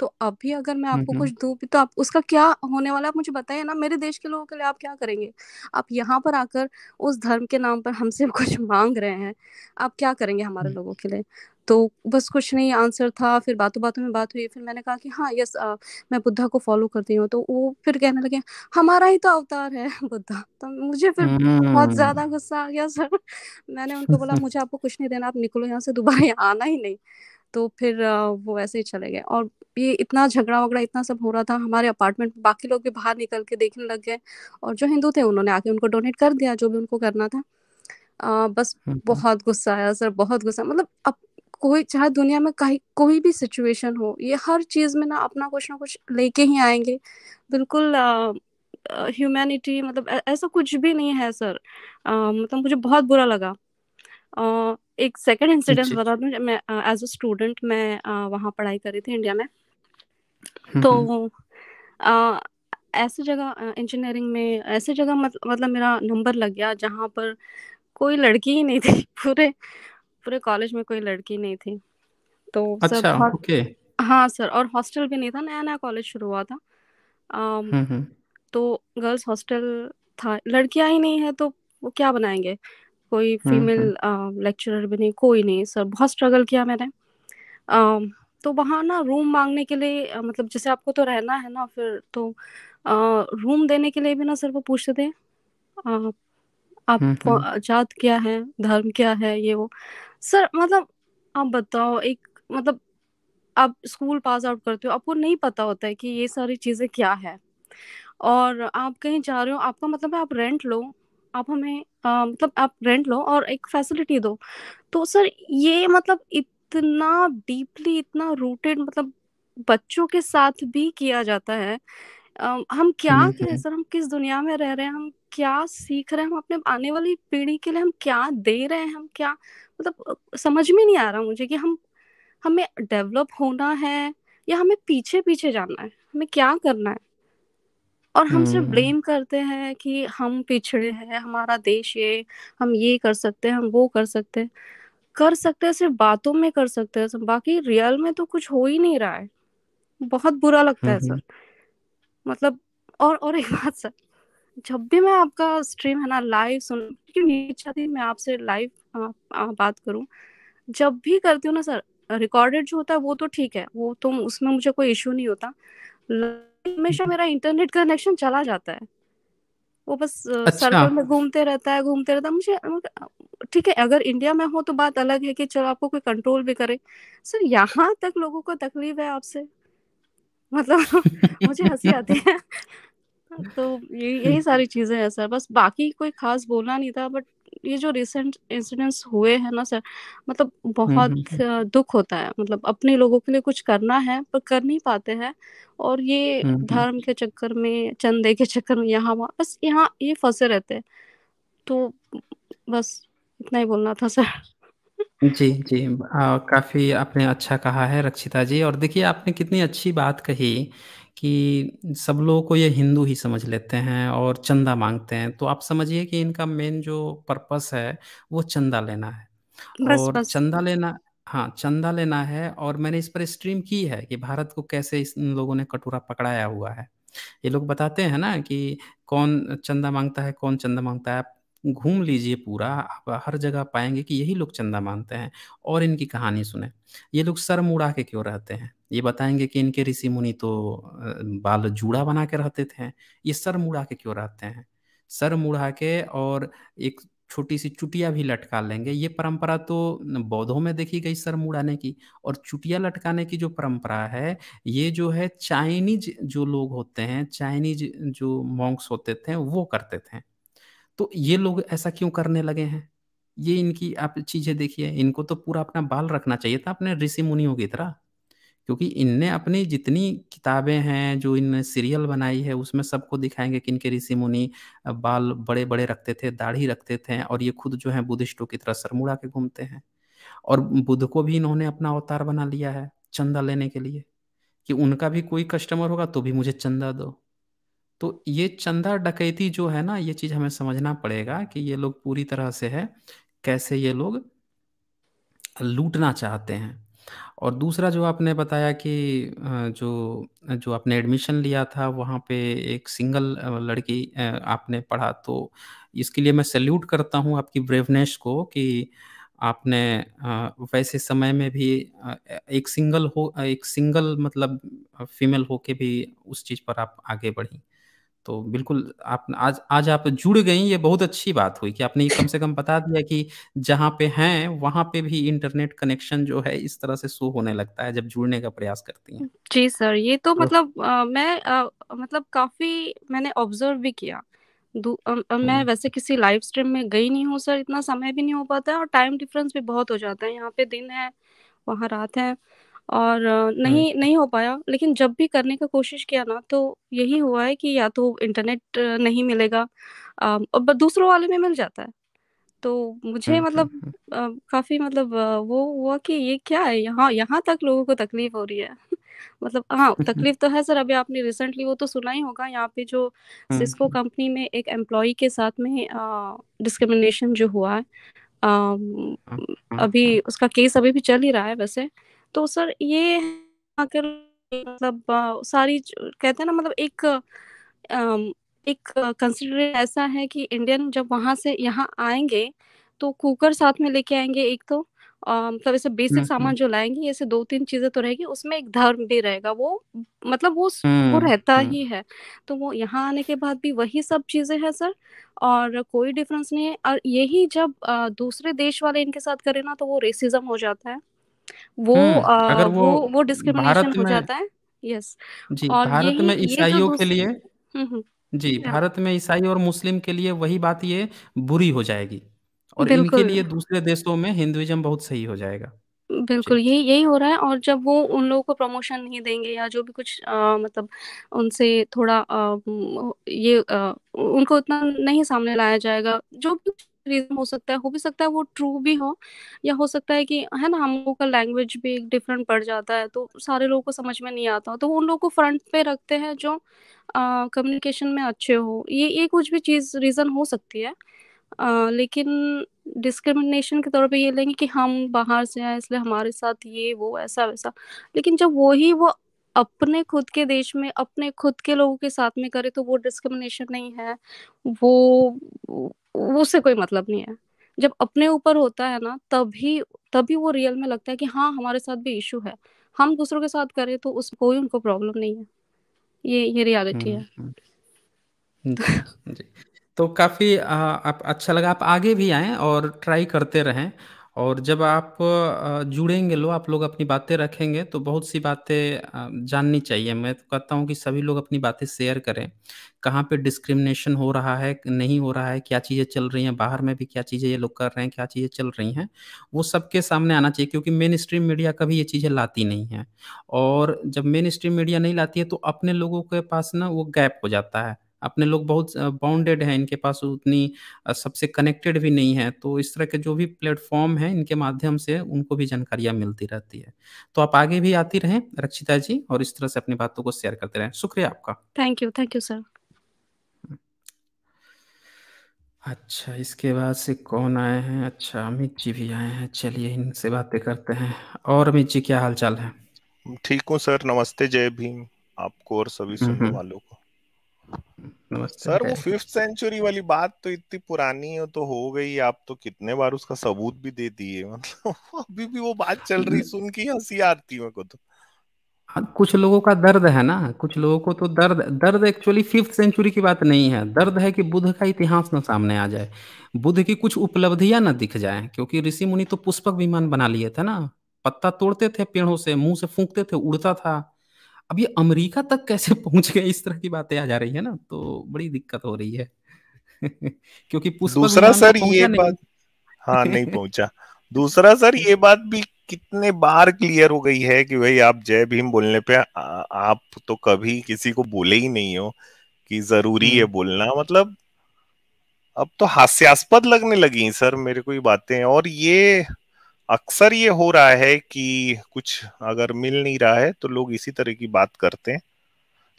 तो अभी अगर मैं आपको कुछ दूं तो आप उसका क्या होने वाला आप मुझे बताइए ना मेरे देश के लोगों के लिए आप क्या करेंगे आप यहाँ पर आकर उस धर्म के नाम पर हमसे कुछ मांग रहे हैं आप क्या करेंगे हमारे लोगों के लिए तो बस कुछ नहीं आंसर था फिर बातों बातों में बात हुई फिर मैंने कहा कि हाँ यस आ, मैं बुद्धा को फॉलो करती हूँ तो वो फिर कहने लगे हमारा ही तो अवतार है बुद्धा तो मुझे फिर बहुत ज्यादा गुस्सा आ गया सर मैंने उनको बोला मुझे आपको कुछ नहीं देना आप निकलो यहाँ से दोबारा आना ही नहीं तो फिर वो ऐसे ही चले गए और ये इतना झगड़ा वगड़ा इतना सब हो रहा था हमारे अपार्टमेंट में बाकी लोग भी बाहर निकल के देखने लग गए और जो हिंदू थे उन्होंने आके उनको डोनेट कर दिया जो भी उनको करना था आ, बस हम्म, हम्म। बहुत गुस्सा आया सर बहुत गुस्सा मतलब अब कोई चाहे दुनिया में कहीं कोई भी सिचुएशन हो ये हर चीज़ में ना अपना कुछ ना कुछ लेके ही आएंगे बिल्कुल ह्यूमैनिटी मतलब ऐसा कुछ भी नहीं है सर आ, मतलब मुझे बहुत बुरा लगा आ, एक सेकेंड इंसिडेंट बता दूं मैं एज अ स्टूडेंट मैं आ, वहाँ पढ़ाई करी थी इंडिया में हम्म, तो हम्म। ऐसे जगह इंजीनियरिंग में ऐसे जगह मत, मतलब मेरा नंबर लग गया जहाँ पर कोई लड़की ही नहीं थी पूरे पूरे कॉलेज में कोई लड़की नहीं थी तो अच्छा, सर ओके हाँ सर और हॉस्टल भी नहीं था नया नया कॉलेज शुरू हुआ था आम, हम्म, तो गर्ल्स हॉस्टल था लड़कियां ही नहीं है तो वो क्या बनाएंगे कोई फीमेल लेक्चरर भी नहीं कोई नहीं सर बहुत स्ट्रगल किया मैंने तो वहाँ ना रूम मांगने के लिए मतलब जैसे आपको तो रहना है ना फिर तो रूम देने के लिए भी ना सर वो पूछते थे आप हम्म, हम्म। जात क्या है धर्म क्या है ये वो सर मतलब आप बताओ एक मतलब आप स्कूल पास आउट करते हो आपको नहीं पता होता है कि ये सारी चीज़ें क्या है और आप कहीं जा रहे हो आपका मतलब है आप रेंट लो आप हमें आ, मतलब आप रेंट लो और एक फैसिलिटी दो तो सर ये मतलब इत, इतना डीपली इतना रूटेड मतलब बच्चों के साथ भी किया जाता है Uh, हम क्या हम्म, करें हम्म। सर हम किस दुनिया में रह रहे हैं हम क्या सीख रहे हैं हम अपने आने वाली पीढ़ी के लिए हम क्या दे रहे हैं हम क्या मतलब समझ में नहीं आ रहा मुझे कि हम हमें डेवलप होना है या हमें पीछे पीछे जाना है हमें क्या करना है और हम सिर्फ हम्म। ब्लेम करते हैं कि हम पिछड़े हैं हमारा देश ये हम ये कर सकते हैं हम वो कर सकते हैं कर सकते हैं सिर्फ बातों में कर सकते हैं बाकी रियल में तो कुछ हो ही नहीं रहा है बहुत बुरा लगता है हम्म, हम्म। सर मतलब और और एक बात सर जब भी मैं आपका स्ट्रीम है ना लाइव सुन क्योंकि थी मैं आपसे लाइव बात करूं जब भी करती हूँ ना सर रिकॉर्डेड जो होता है वो तो ठीक है वो तो उसमें मुझे कोई इश्यू नहीं होता हमेशा मेरा इंटरनेट कनेक्शन चला जाता है वो बस अच्छा। सर्कल में घूमते रहता है घूमते रहता है मुझे ठीक है अगर इंडिया में हो तो बात अलग है कि चलो आपको कोई कंट्रोल भी करे सर यहाँ तक लोगों को तकलीफ है आपसे मतलब मुझे हंसी आती है तो यही सारी चीजें हैं सर बस बाकी कोई खास बोलना नहीं था बट ये जो रिसेंट इंसिडेंट्स हुए हैं ना सर मतलब हम्म, बहुत हम्म, हम्म। दुख होता है मतलब अपने लोगों के लिए कुछ करना है पर कर नहीं पाते हैं और ये धर्म के चक्कर में चंदे के चक्कर में यहाँ वहाँ बस यहाँ ये फंसे रहते हैं तो बस इतना ही बोलना था सर जी जी आ, काफी आपने अच्छा कहा है रक्षिता जी और देखिए आपने कितनी अच्छी बात कही कि सब लोगों को ये हिंदू ही समझ लेते हैं और चंदा मांगते हैं तो आप समझिए कि इनका मेन जो पर्पस है वो चंदा लेना है बस और बस चंदा लेना हाँ चंदा लेना है और मैंने इस पर स्ट्रीम की है कि भारत को कैसे इस- इन लोगों ने कटोरा पकड़ाया हुआ है ये लोग बताते हैं ना कि कौन चंदा मांगता है कौन चंदा मांगता है घूम लीजिए पूरा आप हर जगह पाएंगे कि यही लोग चंदा मानते हैं और इनकी कहानी सुने ये लोग सर मुड़ा के क्यों रहते हैं ये बताएंगे कि इनके ऋषि मुनि तो बाल जूड़ा बना के रहते थे ये सर मुड़ा के क्यों रहते हैं सर मुड़ा के और एक छोटी सी चुटिया भी लटका लेंगे ये परंपरा तो बौद्धों में देखी गई सर मुड़ाने की और चुटिया लटकाने की जो परंपरा है ये जो है चाइनीज जो लोग होते हैं चाइनीज जो मॉन्क्स होते थे वो करते थे तो ये लोग ऐसा क्यों करने लगे हैं ये इनकी आप चीजें देखिए इनको तो पूरा अपना बाल रखना चाहिए था अपने ऋषि मुनियों की तरह क्योंकि इनने अपनी जितनी किताबें हैं जो इन सीरियल बनाई है उसमें सबको दिखाएंगे कि इनके ऋषि मुनि बाल बड़े बड़े रखते थे दाढ़ी रखते थे और ये खुद जो है बुद्धिस्टों की तरह सरमुड़ा के घूमते हैं और बुद्ध को भी इन्होंने अपना अवतार बना लिया है चंदा लेने के लिए कि उनका भी कोई कस्टमर होगा तो भी मुझे चंदा दो तो ये चंदा डकैती जो है ना ये चीज हमें समझना पड़ेगा कि ये लोग पूरी तरह से है कैसे ये लोग लूटना चाहते हैं और दूसरा जो आपने बताया कि जो जो आपने एडमिशन लिया था वहाँ पे एक सिंगल लड़की आपने पढ़ा तो इसके लिए मैं सैल्यूट करता हूँ आपकी ब्रेवनेस को कि आपने वैसे समय में भी एक सिंगल हो एक सिंगल मतलब फीमेल होके भी उस चीज़ पर आप आगे बढ़ी तो बिल्कुल आप आज आज आप जुड़ गई ये बहुत अच्छी बात हुई कि आपने ये कम से कम बता दिया कि जहाँ पे हैं वहाँ पे भी इंटरनेट कनेक्शन जो है इस तरह से शो होने लगता है जब जुड़ने का प्रयास करती हैं जी सर ये तो, तो मतलब आ, मैं आ, मतलब काफी मैंने ऑब्जर्व भी किया आ, हम्म। मैं वैसे किसी लाइव स्ट्रीम में गई नहीं हूँ सर इतना समय भी नहीं हो पाता है और टाइम डिफरेंस भी बहुत हो जाता है यहाँ पे दिन है वहाँ रात है और हम्म। नहीं नहीं हो पाया लेकिन जब भी करने का कोशिश किया ना तो यही हुआ है कि या तो इंटरनेट नहीं मिलेगा और दूसरों वाले में मिल जाता है तो मुझे हम्म, मतलब हम्म, काफी मतलब वो हुआ कि ये क्या है यहाँ यहाँ तक लोगों को तकलीफ हो रही है मतलब हाँ तकलीफ तो है सर अभी आपने रिसेंटली वो तो सुना ही होगा यहाँ पे जो सिस्को कंपनी में एक एम्प्लॉय के साथ में डिस्क्रिमिनेशन जो हुआ है अभी उसका केस अभी भी चल ही रहा है वैसे तो सर ये आकर मतलब सारी कहते हैं ना मतलब एक एक कंसिडर ऐसा है कि इंडियन जब वहाँ से यहाँ आएंगे तो कुकर साथ में लेके आएंगे एक तो मतलब ऐसे बेसिक सामान हम्म। जो लाएंगे ऐसे दो तीन चीजें तो रहेगी उसमें एक धर्म भी रहेगा वो मतलब वो वो हम्म, रहता हम्म। ही है तो वो यहाँ आने के बाद भी वही सब चीजें हैं सर और कोई डिफरेंस नहीं है और यही जब दूसरे देश वाले इनके साथ करें ना तो वो रेसिज्म हो जाता है वो आ, हम्म, अगर वो वो, वो डिस्क्रिमिनेशन हो जाता है यस जी और भारत में ईसाइयों के लिए हम्म, हम्म, जी भारत में ईसाई और मुस्लिम के लिए वही बात ये बुरी हो जाएगी और इनके लिए दूसरे देशों में हिंदुइज्म बहुत सही हो जाएगा बिल्कुल यही यही हो रहा है और जब वो उन लोगों को प्रमोशन नहीं देंगे या जो भी कुछ आ, मतलब उनसे थोड़ा आ, ये आ, उनको उतना नहीं सामने लाया जाएगा जो भी रीजन हो सकता है हो भी सकता है वो ट्रू भी हो या हो सकता है कि है ना हम लोगों का लैंग्वेज भी डिफरेंट पड़ जाता है तो सारे लोगों को समझ में नहीं आता तो उन लोगों को फ्रंट पे रखते हैं जो कम्युनिकेशन में अच्छे हो ये ये कुछ भी चीज रीजन हो सकती है आ, लेकिन डिस्क्रिमिनेशन के तौर पे ये लेंगे कि हम बाहर से आए इसलिए हमारे साथ ये वो ऐसा वैसा लेकिन जब वो वो, वो अपने खुद के देश में अपने खुद के लोगों के साथ में करे तो वो डिस्क्रिमिनेशन नहीं है वो उससे कोई मतलब नहीं है जब अपने ऊपर होता है ना तभी तभी वो रियल में लगता है कि हाँ हमारे साथ भी इशू है हम दूसरों के साथ करें तो उस कोई उनको प्रॉब्लम नहीं है ये ये रियलिटी है हम्म, हम्म। जी, तो काफ़ी आप अच्छा लगा आप आगे भी आएँ और ट्राई करते रहें और जब आप जुड़ेंगे लोग आप लोग अपनी बातें रखेंगे तो बहुत सी बातें जाननी चाहिए मैं तो कहता हूँ कि सभी लोग अपनी बातें शेयर करें कहाँ पे डिस्क्रिमिनेशन हो रहा है नहीं हो रहा है क्या चीज़ें चल रही हैं बाहर में भी क्या चीज़ें ये लोग कर रहे हैं क्या चीज़ें चल रही हैं वो सबके सामने आना चाहिए क्योंकि मेन स्ट्रीम मीडिया कभी ये चीज़ें लाती नहीं है और जब मेन स्ट्रीम मीडिया नहीं लाती है तो अपने लोगों के पास ना वो गैप हो जाता है अपने लोग बहुत बाउंडेड हैं इनके पास उतनी सबसे कनेक्टेड भी नहीं है तो इस तरह के जो भी प्लेटफॉर्म है इनके माध्यम से उनको भी जानकारियाँ मिलती रहती है तो आप आगे भी आती रहें रक्षिता जी और इस तरह से अपनी बातों को शेयर करते रहें शुक्रिया आपका thank you thank you sir अच्छा इसके बाद से कौन आए हैं अच्छा अमित जी भी आए हैं चलिए इनसे बातें करते हैं और अमित जी क्या हाल चाल है ठीक हूँ सर नमस्ते जय भीम आपको और सभी हम्म, हम्म। सुनने वालों को सर वो फिफ्थ सेंचुरी वाली बात तो इतनी पुरानी है तो हो गई आप तो कितने बार उसका सबूत भी दे दिए मतलब अभी भी वो बात चल रही हम्म। सुन के हंसी आती मेरे को तो हाँ, कुछ लोगों का दर्द है ना कुछ लोगों को तो दर्द दर्द एक्चुअली फिफ्थ सेंचुरी की बात नहीं है दर्द है कि बुद्ध का इतिहास ना सामने आ जाए बुद्ध की कुछ उपलब्धियां ना दिख जाए क्योंकि ऋषि मुनि तो पुष्पक विमान बना लिए थे ना पत्ता तोड़ते थे पेड़ों से मुंह से फूंकते थे उड़ता था अब ये अमेरिका तक कैसे पहुंच गए इस तरह की बातें आ जा रही है ना तो बड़ी दिक्कत हो रही है क्योंकि दूसरा सर ये बात हाँ नहीं पहुंचा दूसरा सर ये बात भी कितने बार क्लियर हो गई है कि भाई आप जय भीम बोलने पे आ, आप तो कभी किसी को बोले ही नहीं हो कि जरूरी है हम्म। बोलना मतलब अब तो हास्यास्पद लगने लगी सर मेरे को ये बातें और ये अक्सर ये हो रहा है कि कुछ अगर मिल नहीं रहा है तो लोग इसी तरह की बात करते हैं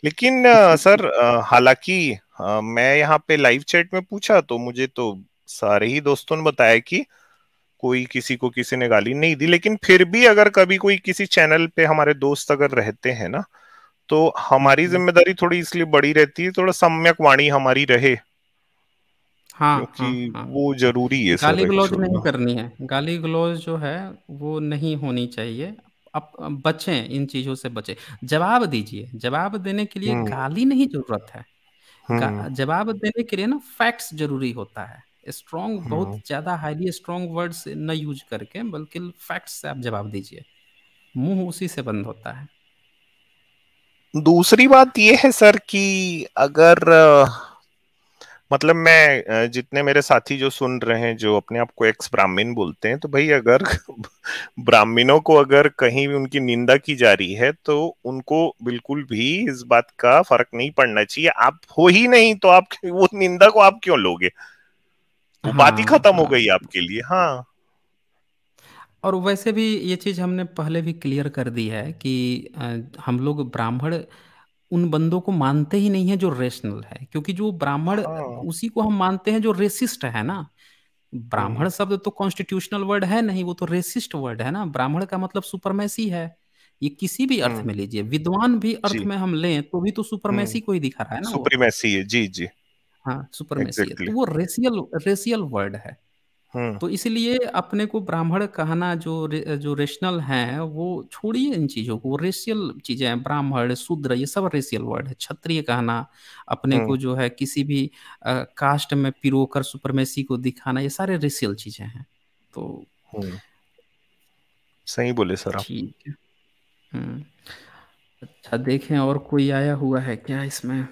लेकिन सर हालांकि मैं यहाँ पे लाइव चैट में पूछा तो मुझे तो सारे ही दोस्तों ने बताया कि कोई किसी को किसी ने गाली नहीं दी लेकिन फिर भी अगर कभी कोई किसी चैनल पे हमारे दोस्त अगर रहते हैं ना तो हमारी जिम्मेदारी थोड़ी इसलिए बड़ी रहती है थोड़ा सम्यक वाणी हमारी रहे हाँ, क्योंकि हाँ, हाँ. वो जरूरी है गाली गलौज नहीं करनी है गाली गलौज जो है वो नहीं होनी चाहिए अब बचें इन चीजों से बचें जवाब दीजिए जवाब देने के लिए हम्म। गाली नहीं जरूरत है हम्म। जवाब देने के लिए ना फैक्ट्स जरूरी होता है स्ट्रॉन्ग बहुत हम्म। ज्यादा हाईली स्ट्रॉन्ग वर्ड्स न यूज करके बल्कि फैक्ट्स से आप जवाब दीजिए मुंह उसी से बंद होता है दूसरी बात यह है सर कि अगर मतलब मैं जितने मेरे साथी जो सुन रहे हैं जो अपने आप को एक्स ब्राह्मीण बोलते हैं तो भाई अगर ब्राह्मीणों को अगर कहीं भी उनकी निंदा की जा रही है तो उनको बिल्कुल भी इस बात का फर्क नहीं पड़ना चाहिए आप हो ही नहीं तो आप वो निंदा को आप क्यों लोगे हाँ, बात ही हाँ, खत्म हाँ, हो गई आपके लिए हाँ और वैसे भी ये चीज हमने पहले भी क्लियर कर दी है कि हम लोग ब्राह्मण उन बंदों को मानते ही नहीं है जो रेशनल है क्योंकि जो ब्राह्मण हाँ। उसी को हम मानते हैं जो रेसिस्ट है ना ब्राह्मण हम्म। शब्द तो कॉन्स्टिट्यूशनल वर्ड है नहीं वो तो रेसिस्ट वर्ड है ना ब्राह्मण का मतलब सुपरमेसी है ये किसी भी अर्थ में हम्म। लीजिए विद्वान भी अर्थ में हम लें तो भी तो सुपरमेसी हम्म। को ही दिखा रहा है ना सुपरमेसी है जी जी हाँ सुपरमेसी exactly. है तो वो रेसियल रेसियल वर्ड है हम्म। तो इसलिए अपने को ब्राह्मण कहना जो रे, जो रेशनल है वो छोड़िए इन चीजों को रेशियल चीजें हैं ब्राह्मण शूद्र ये सब रेशियल वर्ड है क्षत्रिय कहना अपने को हम्म। जो है किसी भी आ, कास्ट में पिरोकर सुपरमेसी को दिखाना ये सारे रेशियल चीजें हैं तो हम्म। सही बोले सर ठीक है अच्छा देखें और कोई आया हुआ है क्या इसमें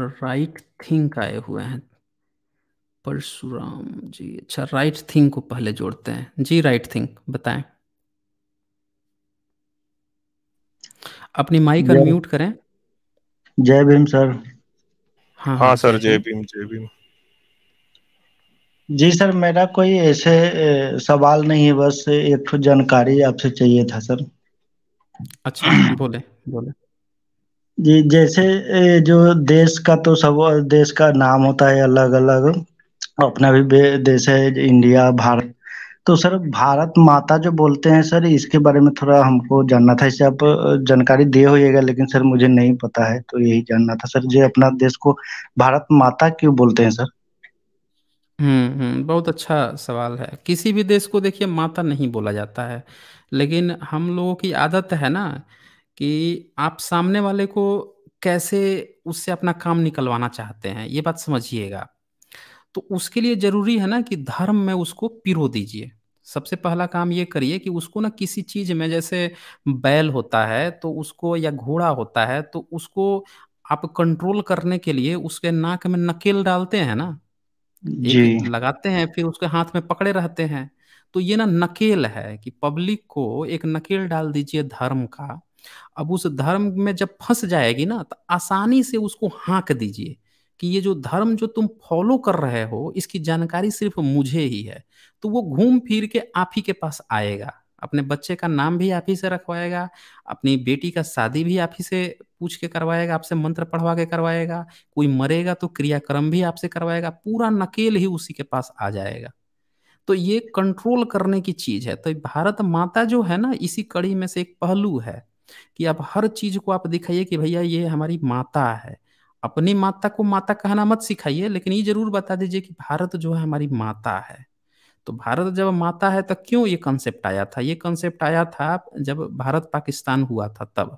राइट थिंक आए हुए हैं परशुराम जी अच्छा राइट थिंग को पहले जोड़ते हैं जी राइट थिंग बताएं अपनी माइक म्यूट करें जय भीम सर हाँ, हाँ हाँ सर जय भीम जय भीम जी सर मेरा कोई ऐसे सवाल नहीं है बस एक जानकारी आपसे चाहिए था सर अच्छा बोले बोले जी जैसे जो देश का तो सब देश का नाम होता है अलग अलग अपना भी देश है इंडिया भारत तो सर भारत माता जो बोलते हैं सर इसके बारे में थोड़ा हमको जानना था इसे आप जानकारी दे होइएगा लेकिन सर मुझे नहीं पता है तो यही जानना था सर जो अपना देश को भारत माता क्यों बोलते हैं सर हम्म हम्म बहुत अच्छा सवाल है किसी भी देश को देखिए माता नहीं बोला जाता है लेकिन हम लोगों की आदत है ना कि आप सामने वाले को कैसे उससे अपना काम निकलवाना चाहते हैं ये बात समझिएगा तो उसके लिए जरूरी है ना कि धर्म में उसको पिरो दीजिए सबसे पहला काम ये करिए कि उसको ना किसी चीज में जैसे बैल होता है तो उसको या घोड़ा होता है तो उसको आप कंट्रोल करने के लिए उसके नाक में नकेल डालते हैं ना जी। लगाते हैं फिर उसके हाथ में पकड़े रहते हैं तो ये ना नकेल है कि पब्लिक को एक नकेल डाल दीजिए धर्म का अब उस धर्म में जब फंस जाएगी ना तो आसानी से उसको हाँक दीजिए कि ये जो धर्म जो तुम फॉलो कर रहे हो इसकी जानकारी सिर्फ मुझे ही है तो वो घूम फिर के आप ही के पास आएगा अपने बच्चे का नाम भी आप ही से रखवाएगा अपनी बेटी का शादी भी आप ही से पूछ के करवाएगा आपसे मंत्र पढ़वा के करवाएगा कोई मरेगा तो क्रियाक्रम भी आपसे करवाएगा पूरा नकेल ही उसी के पास आ जाएगा तो ये कंट्रोल करने की चीज है तो भारत माता जो है ना इसी कड़ी में से एक पहलू है कि आप हर चीज को आप दिखाइए कि भैया ये हमारी माता है अपनी माता को माता कहना मत सिखाइए लेकिन ये जरूर बता दीजिए कि भारत जो है हमारी माता है तो भारत जब माता है तो क्यों ये कंसेप्ट आया था ये कंसेप्ट आया था जब भारत पाकिस्तान हुआ था तब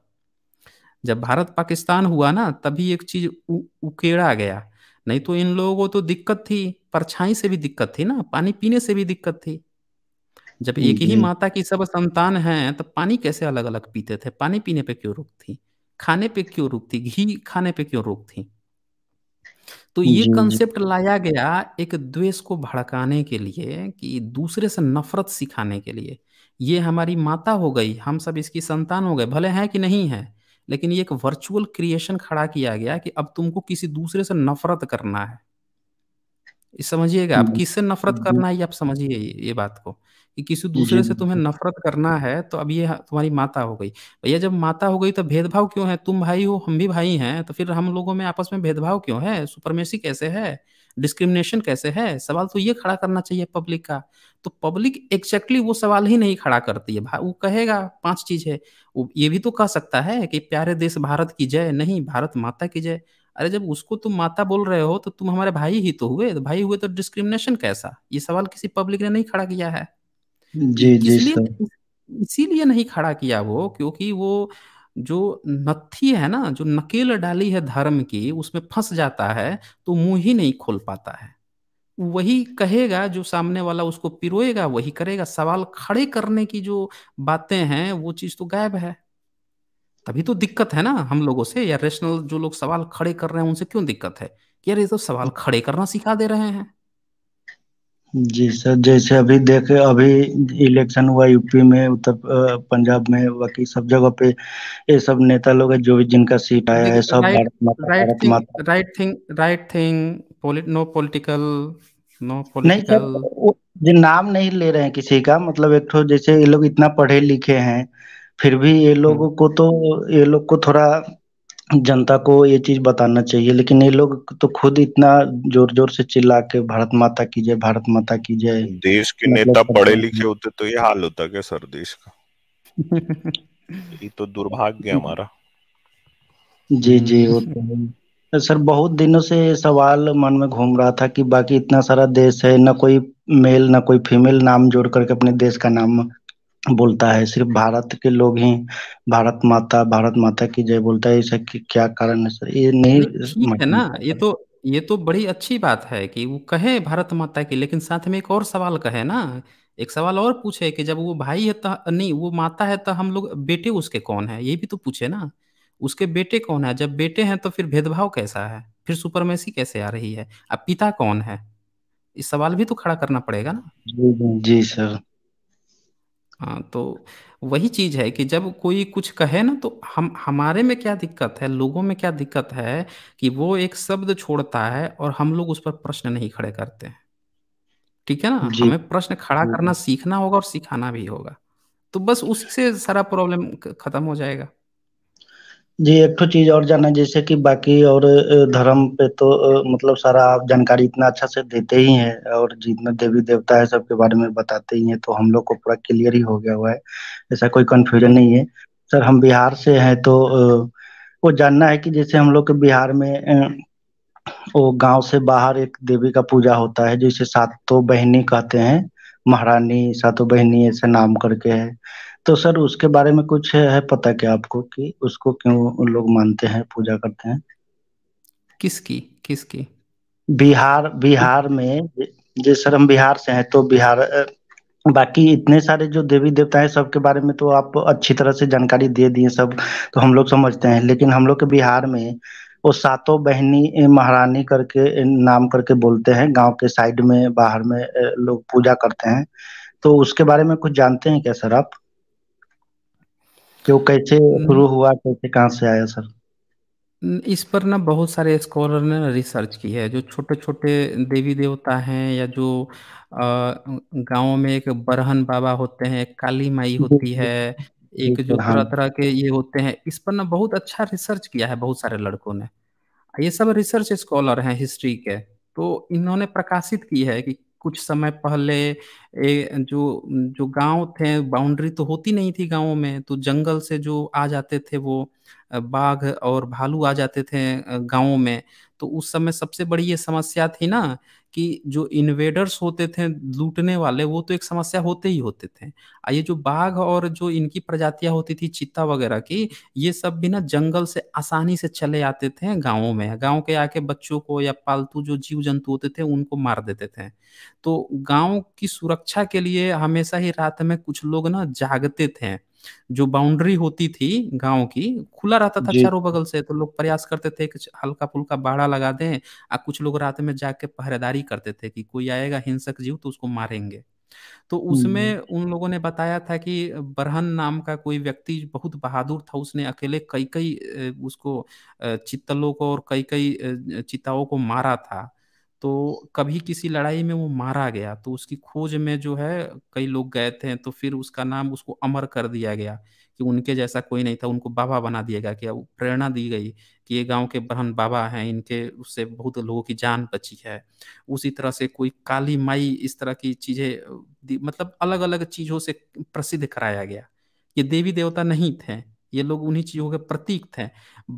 जब भारत पाकिस्तान हुआ ना तभी एक चीज उकेड़ा गया नहीं तो इन लोगों को तो दिक्कत थी परछाई से भी दिक्कत थी ना पानी पीने से भी दिक्कत थी जब एक ही माता की सब संतान है तो पानी कैसे अलग अलग पीते थे पानी पीने पे क्यों रुक थी खाने पे क्यों रोक थी घी खाने पे क्यों रोक थी तो ये कंसेप्ट लाया गया एक द्वेष को भड़काने के लिए कि दूसरे से नफरत सिखाने के लिए ये हमारी माता हो गई हम सब इसकी संतान हो गए भले हैं कि नहीं है लेकिन ये एक वर्चुअल क्रिएशन खड़ा किया गया कि अब तुमको किसी दूसरे से नफरत करना है समझिएगा आप किससे नफरत करना है ये आप समझिए ये बात को कि किसी दूसरे से तुम्हें नफरत करना है तो अब ये तुम्हारी माता हो गई भैया जब माता हो गई तो भेदभाव क्यों है तुम भाई हो हम भी भाई हैं तो फिर हम लोगों में आपस में भेदभाव क्यों है सुपरमेसी कैसे है डिस्क्रिमिनेशन कैसे है सवाल तो ये खड़ा करना चाहिए पब्लिक का तो पब्लिक एक्जेक्टली वो सवाल ही नहीं खड़ा करती है वो कहेगा पांच चीज है वो ये भी तो कह सकता है कि प्यारे देश भारत की जय नहीं भारत माता की जय अरे जब उसको तुम माता बोल रहे हो तो तुम हमारे भाई ही तो हुए तो भाई हुए तो डिस्क्रिमिनेशन कैसा ये सवाल किसी पब्लिक ने नहीं खड़ा किया है जी जी इसलिए इसीलिए नहीं खड़ा किया वो क्योंकि वो जो नत्थी है ना जो नकेल डाली है धर्म की उसमें फंस जाता है तो मुंह ही नहीं खोल पाता है वही कहेगा जो सामने वाला उसको पिरोएगा वही करेगा सवाल खड़े करने की जो बातें हैं वो चीज तो गायब है तभी तो दिक्कत है ना हम लोगों से या रेशनल जो लोग सवाल खड़े कर रहे हैं उनसे क्यों दिक्कत है कि अरे तो सवाल खड़े करना सिखा दे रहे हैं जी सर जैसे अभी देखे अभी इलेक्शन हुआ यूपी में उत्तर पंजाब में बाकी सब जगह पे ये सब नेता लोग है जो भी जिनका सीट आया है सब right thing right thing right thing no political no political जी नाम नहीं ले रहे हैं किसी का मतलब एक तो जैसे ये लोग इतना पढ़े लिखे हैं फिर भी ये लोगों हम्म। को तो ये लोग को थोड़ा जनता को ये चीज बताना चाहिए लेकिन ये लोग तो खुद इतना जोर जोर से चिल्ला के भारत माता की जय भारत माता की जय देश के मतलब नेता पढ़े लिखे होते तो ये हाल होता क्या सर देश का ये तो दुर्भाग्य हमारा जी जी वो तो सर बहुत दिनों से सवाल मन में घूम रहा था कि बाकी इतना सारा देश है ना कोई मेल ना कोई फीमेल नाम जोड़ करके अपने देश का नाम बोलता है सिर्फ भारत के लोग ही भारत माता भारत माता की जय बोलता है इसका क्या कारण है सर ये नहीं है ना ये तो ये तो बड़ी अच्छी बात है कि वो कहे भारत माता की लेकिन साथ में एक और सवाल कहे ना एक सवाल और पूछे कि जब वो भाई है तो नहीं वो माता है तो हम लोग बेटे उसके कौन है ये भी तो पूछे ना उसके बेटे कौन है जब बेटे हैं तो फिर भेदभाव कैसा है फिर सुपरमेसी कैसे आ रही है अब पिता कौन है इस सवाल भी तो खड़ा करना पड़ेगा ना जी जी सर हाँ तो वही चीज है कि जब कोई कुछ कहे ना तो हम हमारे में क्या दिक्कत है लोगों में क्या दिक्कत है कि वो एक शब्द छोड़ता है और हम लोग उस पर प्रश्न नहीं खड़े करते हैं ठीक है ना जी हमें प्रश्न खड़ा करना सीखना होगा और सिखाना भी होगा तो बस उससे सारा प्रॉब्लम खत्म हो जाएगा जी एक तो चीज और जाना है जैसे कि बाकी और धर्म पे तो मतलब सारा आप जानकारी इतना अच्छा से देते ही हैं और जितना देवी-देवता है सबके बारे में बताते ही हैं, तो हम लोग को पूरा क्लियर ही हो गया हुआ है। ऐसा कोई कन्फ्यूजन नहीं है। सर हम बिहार से हैं तो वो जानना है कि जैसे हम लोग के बिहार में वो गाँव से बाहर एक देवी का पूजा होता है जिसे सातों बहिनी कहते हैं। महारानी, सातों बहिनी ऐसे नाम करके है। तो सर उसके बारे में कुछ है पता क्या आपको कि उसको क्यों लोग मानते हैं पूजा करते हैं किसकी किसकी बिहार बिहार में जी सर हम बिहार से हैं तो बिहार बाकी इतने सारे जो देवी देवता हैं सबके बारे में तो आप अच्छी तरह से जानकारी दे दिए सब तो हम लोग समझते हैं लेकिन हम लोग के बिहार में वो सातों बहनी महारानी करके नाम करके बोलते हैं गांव के साइड में बाहर में लोग पूजा करते हैं तो उसके बारे में कुछ जानते हैं क्या सर आप कि वो कैसे हम्म। शुरू हुआ कैसे कहाँ से आया सर इस पर ना बहुत सारे स्कॉलर ने रिसर्च की है जो छोटे छोटे देवी देवता हैं या जो गांव में एक बरहन बाबा होते हैं काली माई होती है एक जो हाँ। तरह तरह के ये होते हैं इस पर ना बहुत अच्छा रिसर्च किया है बहुत सारे लड़कों ने ये सब रिसर्च स्कॉलर हैं हिस्ट्री के तो इन्होंने प्रकाशित की है कि कुछ समय पहले ए, जो जो गांव थे बाउंड्री तो होती नहीं थी गांवों में तो जंगल से जो आ जाते थे वो बाघ और भालू आ जाते थे गांवों में तो उस समय सबसे बड़ी ये समस्या थी ना कि जो इन्वेडर्स होते थे लूटने वाले वो तो एक समस्या होते ही होते थे ये जो बाघ और जो इनकी प्रजातियां होती थी चित्ता वगैरह की ये सब भी ना जंगल से आसानी से चले आते थे गाँव में गाँव के आके बच्चों को या पालतू जो जीव जंतु होते थे उनको मार देते थे तो गाँव की सुरक्षा के लिए हमेशा ही रात में कुछ लोग ना जागते थे जो बाउंड्री होती थी गांव की खुला रहता था चारों बगल से तो लोग प्रयास करते थे कि हल्का फुल्का बाड़ा लगा दें और कुछ लोग रात में जाके पहरेदारी करते थे कि कोई आएगा हिंसक जीव तो उसको मारेंगे तो उसमें उन लोगों ने बताया था कि बरहन नाम का कोई व्यक्ति बहुत बहादुर था उसने अकेले कई कई उसको चित्तलों को और कई कई चिताओं को मारा था तो कभी किसी लड़ाई में वो मारा गया तो उसकी खोज में जो है कई लोग गए थे तो फिर उसका नाम उसको अमर कर दिया गया कि उनके जैसा कोई नहीं था उनको बाबा बना दिया गया कि प्रेरणा दी गई कि ये गांव के ब्रह्मण बाबा हैं इनके उससे बहुत लोगों की जान बची है उसी तरह से कोई काली माई इस तरह की चीजें मतलब अलग अलग चीजों से प्रसिद्ध कराया गया ये देवी देवता नहीं थे ये लोग उन्हीं चीजों के प्रतीक थे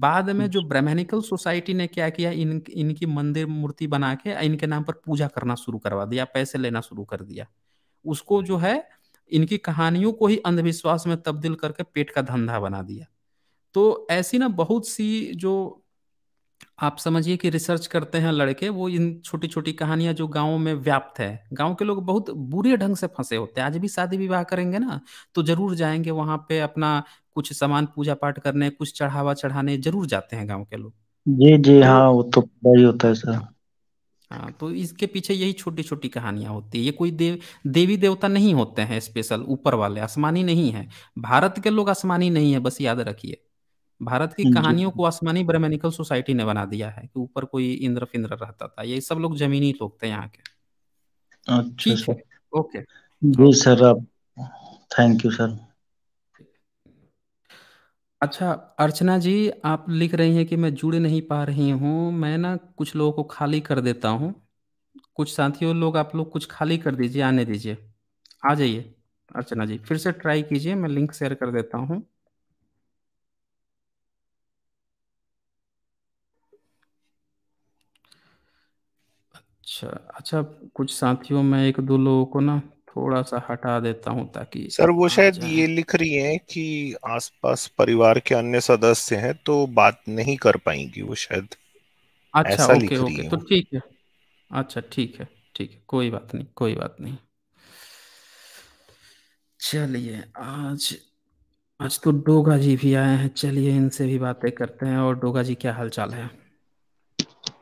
बाद में जो ब्रह्मेनिकल सोसाइटी ने क्या किया इन इनकी मंदिर मूर्ति बना के इनके नाम पर पूजा करना शुरू करवा दिया पैसे लेना शुरू कर दिया उसको जो है इनकी कहानियों को ही अंधविश्वास में तब्दील करके पेट का धंधा बना दिया तो ऐसी ना बहुत सी जो आप समझिए कि रिसर्च करते हैं लड़के वो इन छोटी छोटी कहानियां जो गाँव में व्याप्त है गाँव के लोग बहुत बुरे ढंग से फंसे होते हैं आज भी शादी विवाह करेंगे ना तो जरूर जाएंगे वहां पे अपना कुछ सामान पूजा पाठ करने कुछ चढ़ावा चढ़ाने जरूर जाते हैं गाँव के लोग जी जी तो हाँ वो तो पता ही होता है सर हाँ तो इसके पीछे यही छोटी छोटी कहानियां होती है ये कोई देव देवी देवता नहीं होते हैं स्पेशल ऊपर वाले आसमानी नहीं है भारत के लोग आसमानी नहीं है बस याद रखिए भारत की हाँ कहानियों को आसमानी ब्रह्मनिकल सोसाइटी ने बना दिया है कि ऊपर कोई इंद्र फिंद्र रहता था ये सब लोग जमीनी लोग थे यहाँ के अच्छा, ठीक है ओके जी सर आप थैंक यू सर अच्छा अर्चना जी आप लिख रही हैं कि मैं जुड़ नहीं पा रही हूँ मैं ना कुछ लोगों को खाली कर देता हूँ कुछ साथियों लोग आप लोग कुछ खाली कर दीजिए आने दीजिए आ जाइए अर्चना जी फिर से ट्राई कीजिए मैं लिंक शेयर कर देता हूँ अच्छा अच्छा कुछ साथियों में एक दो लोगों को ना थोड़ा सा हटा देता हूँ ताकि सर वो शायद ये लिख रही हैं कि आसपास परिवार के अन्य सदस्य हैं तो बात नहीं कर पाएंगी वो शायद अच्छा ऐसा ओके लिख रही ओके तो ठीक है अच्छा ठीक है ठीक है कोई बात नहीं कोई बात नहीं चलिए आज आज तो डोगा जी भी आए हैं चलिए इनसे भी बातें करते हैं और डोगा जी क्या हालचाल है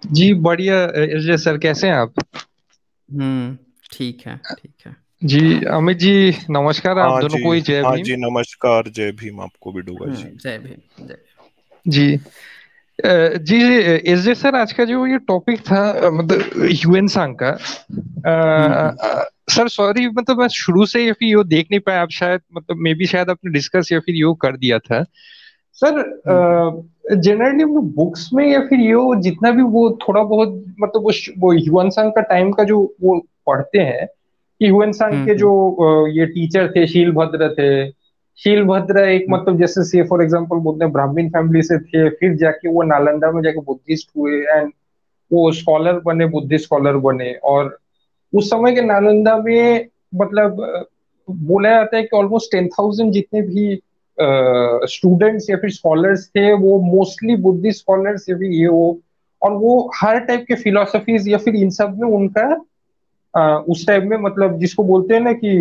जी बढ़िया अजय सर कैसे हैं आप हम्म ठीक है ठीक है जी अमित जी नमस्कार आप हाँ दोनों को ही जय हाँ भीम जी नमस्कार जय भीम आपको भी डूबा जी हम्म, जय भीम जी जी एस जे सर आज का जो ये टॉपिक था मतलब यूएन सांग का हम्म, हम्म। सर सॉरी मतलब मैं शुरू से या फिर यो देख नहीं पाया आप शायद मतलब मे भी शायद आपने डिस्कस या फिर यो कर दिया था सर जनरली हम्म। वो बुक्स में या फिर ये जितना भी वो थोड़ा बहुत मतलब वो वो ह्यूअन सांग का टाइम का जो वो पढ़ते हैं कि ह्यूअन सांग के हम्म। जो ये टीचर थे शील भद्र थे शील भद्र एक हम्म। मतलब जैसे से फॉर एग्जांपल बोलते हैं ब्राह्मीण फैमिली से थे फिर जाके वो नालंदा में जाके बुद्धिस्ट हुए एंड वो स्कॉलर बने बुद्धिस्ट स्कॉलर बने और उस समय के नालंदा में मतलब बोला जाता है कि ऑलमोस्ट टेन थाउजेंड जितने भी स्टूडेंट्स या फिर स्कॉलर्स थे वो मोस्टली बुद्धिस्ट स्कॉलर्स या फिर ये वो और वो हर टाइप के फिलोसफीज या फिर इन सब में उनका uh, उस टाइप में मतलब जिसको बोलते हैं ना कि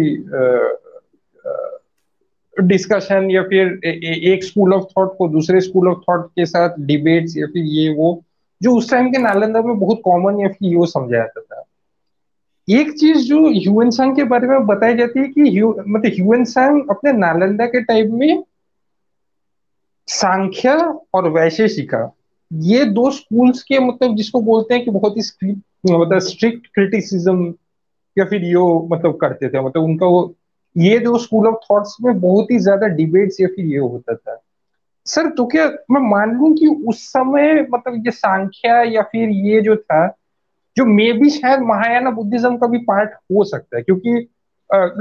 डिस्कशन uh, या फिर ए, ए, एक स्कूल ऑफ थॉट को दूसरे स्कूल ऑफ थॉट के साथ डिबेट्स या फिर ये वो जो उस टाइम के नालंदा में बहुत कॉमन या फिर ये वो समझा जाता था एक चीज जो ह्यूएन सांग के बारे में बताई जाती है कि मतलब ह्यूएन सांग अपने नालंदा के टाइम में सांख्य और वैशेषिका ये दो स्कूल्स के मतलब जिसको बोलते हैं कि बहुत ही मतलब स्ट्रिक्ट क्रिटिसिज्म या फिर यो मतलब करते थे मतलब उनका वो ये दो स्कूल ऑफ थॉट्स में बहुत ही ज्यादा डिबेट्स या फिर ये होता था सर तो क्या मैं मान लू कि उस समय मतलब ये सांख्या या फिर ये जो था जो मे भी शायद महायाना बुद्धिज्म का भी पार्ट हो सकता है क्योंकि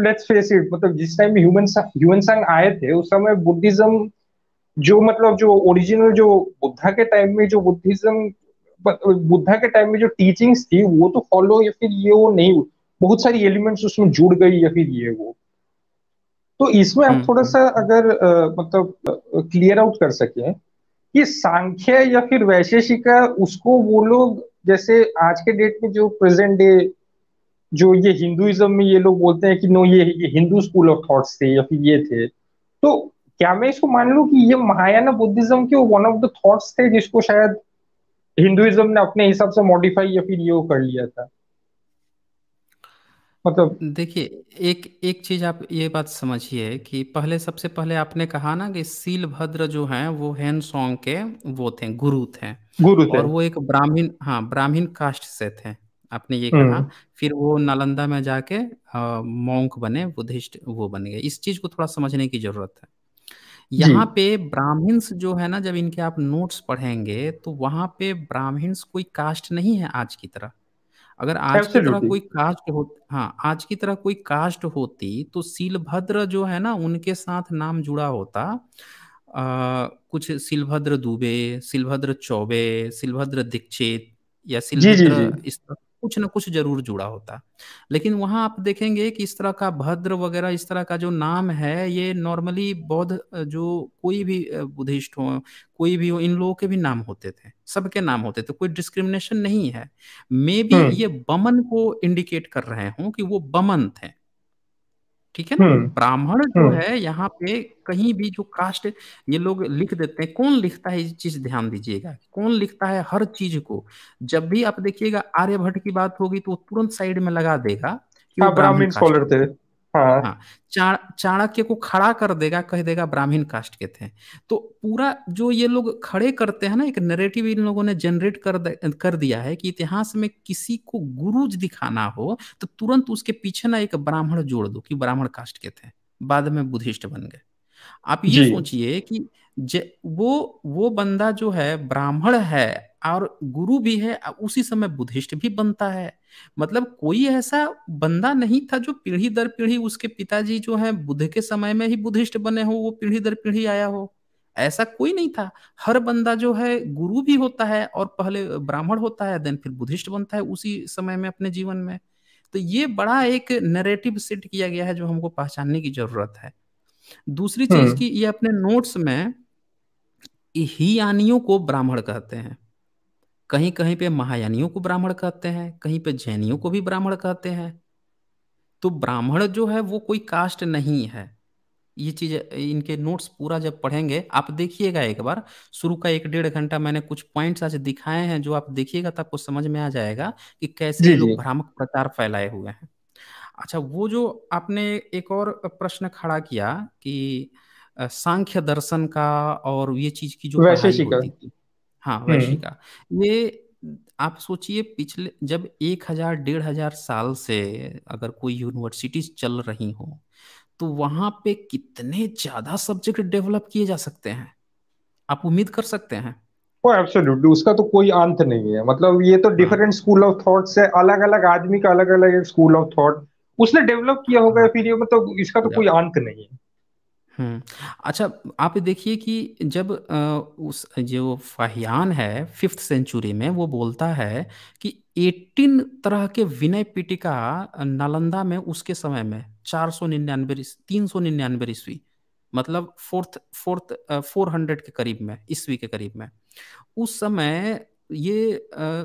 लेट्स फेस इट मतलब जिस टाइम ह्यूमन ह्यूमन संग आए थे उस समय बुद्धिज्म जो मतलब जो ओरिजिनल जो बुद्धा के टाइम में जो बुद्धिज्म बुद्धा के टाइम में जो टीचिंग्स थी वो तो फॉलो या फिर ये वो नहीं बहुत सारी एलिमेंट्स उसमें जुड़ गई या फिर ये वो तो इसमें आप हम्म। थोड़ा सा अगर आ, मतलब क्लियर आउट कर सके कि सांख्य या फिर वैशेषिका उसको वो लोग जैसे आज के डेट में जो प्रेजेंट डे जो ये हिंदुइज्म में ये लोग बोलते हैं कि नो ये, ये हिंदू स्कूल ऑफ थॉट्स थे या फिर ये थे तो क्या मैं इसको मान लू कि ये महायाना बुद्धिज्म के वन ऑफ द थॉट्स थे जिसको शायद हिंदुइज्म ने अपने हिसाब से मॉडिफाई या फिर ये कर लिया था मतलब देखिए एक एक चीज आप ये बात समझिए कि पहले सबसे पहले आपने कहा ना कि सील भद्र जो हैं वो हेन सॉन्ग के वो थे गुरु थे गुरु थे और वो एक ब्राह्मण हाँ ब्राह्मण कास्ट से थे आपने ये कहा हम्म। फिर वो नालंदा में जाके मॉन्क बने बुद्धिस्ट वो बन गए इस चीज को थोड़ा समझने की जरूरत है यहाँ पे ब्राह्मण्स जो है ना जब इनके आप नोट्स पढ़ेंगे तो वहां पे ब्राह्मण्स कोई कास्ट नहीं है आज की तरह अगर आज की तरह कोई कास्ट हो हाँ आज की तरह कोई कास्ट होती तो सीलभद्र जो है ना उनके साथ नाम जुड़ा होता आ, कुछ सिलभद्र दुबे सिलभद्र चौबे सिलभद्र दीक्षित या सिलभद्र इस तरह कुछ ना कुछ जरूर जुड़ा होता लेकिन वहां आप देखेंगे कि इस तरह का भद्र वगैरह इस तरह का जो नाम है ये नॉर्मली बौद्ध जो कोई भी बुद्धिस्ट हो कोई भी हो इन लोगों के भी नाम होते थे सबके नाम होते थे कोई डिस्क्रिमिनेशन नहीं है मे हम्म। बी ये बमन को इंडिकेट कर रहे हों कि वो बमन थे ठीक है ना हम्म। ब्राह्मण जो हम्म। है यहाँ पे कहीं भी जो कास्ट ये लोग लिख देते हैं कौन लिखता है ये चीज ध्यान दीजिएगा कौन लिखता है हर चीज को जब भी आप देखिएगा आर्यभट्ट की बात होगी तो तुरंत साइड में लगा देगा कि हाँ, ब्राह्मण स्कॉलर थे हाँ, हाँ चा, चाणक्य को खड़ा कर देगा कह देगा ब्राह्मीण कास्ट के थे तो पूरा जो ये लोग खड़े करते हैं ना एक नरेटिव इन लोगों ने जनरेट कर कर दिया है कि इतिहास में किसी को गुरुज दिखाना हो तो तुरंत उसके पीछे ना एक ब्राह्मण जोड़ दो कि ब्राह्मण कास्ट के थे बाद में बुद्धिस्ट बन गए आप ये सोचिए कि वो वो बंदा जो है ब्राह्मण है और गुरु भी है उसी समय बुद्धिस्ट भी बनता है मतलब कोई ऐसा बंदा नहीं था जो पीढ़ी दर पीढ़ी उसके पिताजी जो है बुद्ध के समय में ही बुद्धिस्ट बने हो वो पीढ़ी दर पीढ़ी आया हो ऐसा कोई नहीं था हर बंदा जो है गुरु भी होता है और पहले ब्राह्मण होता है देन फिर बुद्धिस्ट बनता है उसी समय में अपने जीवन में तो ये बड़ा एक नरेटिव सेट किया गया है जो हमको पहचानने की जरूरत है दूसरी चीज हम्म। की ये अपने नोट्स में ही यानियों को ब्राह्मण कहते हैं कहीं कहीं पे महायानियों को ब्राह्मण कहते हैं कहीं पे जैनियों को भी ब्राह्मण कहते हैं तो ब्राह्मण जो है वो कोई कास्ट नहीं है ये चीज इनके नोट्स पूरा जब पढ़ेंगे आप देखिएगा एक बार शुरू का एक डेढ़ घंटा मैंने कुछ पॉइंट्स आज दिखाए हैं जो आप देखिएगा तो आपको समझ में आ जाएगा कि कैसे लोग भ्रामक प्रचार फैलाए हुए हैं अच्छा वो जो आपने एक और प्रश्न खड़ा किया कि सांख्य दर्शन का और ये चीज की जो वैशेषिक होती थी हाँ वैश्विका ये आप सोचिए पिछले जब एक हजार डेढ़ हजार साल से अगर कोई यूनिवर्सिटीज चल रही हो तो वहां पे कितने ज्यादा सब्जेक्ट डेवलप किए जा सकते हैं आप उम्मीद कर सकते हैं एब्सोल्युटली उसका तो कोई अंत नहीं है मतलब ये तो डिफरेंट स्कूल ऑफ थॉट है अलग अलग आदमी का अलग अलग स्कूल ऑफ थॉट उसने डेवलप किया होगा हाँ। फिर ये मतलब इसका तो कोई अंत नहीं है हम्म। अच्छा आप देखिए कि जब आ, उस जो फाहियान है फिफ्थ सेंचुरी में वो बोलता है कि 18 तरह के विनय पीटिका नालंदा में उसके समय में चार सौ तीन सौ निन्यानवे ईस्वी मतलब फोर्थ फोर्थ फोर हंड्रेड के करीब में ईस्वी के करीब में उस समय ये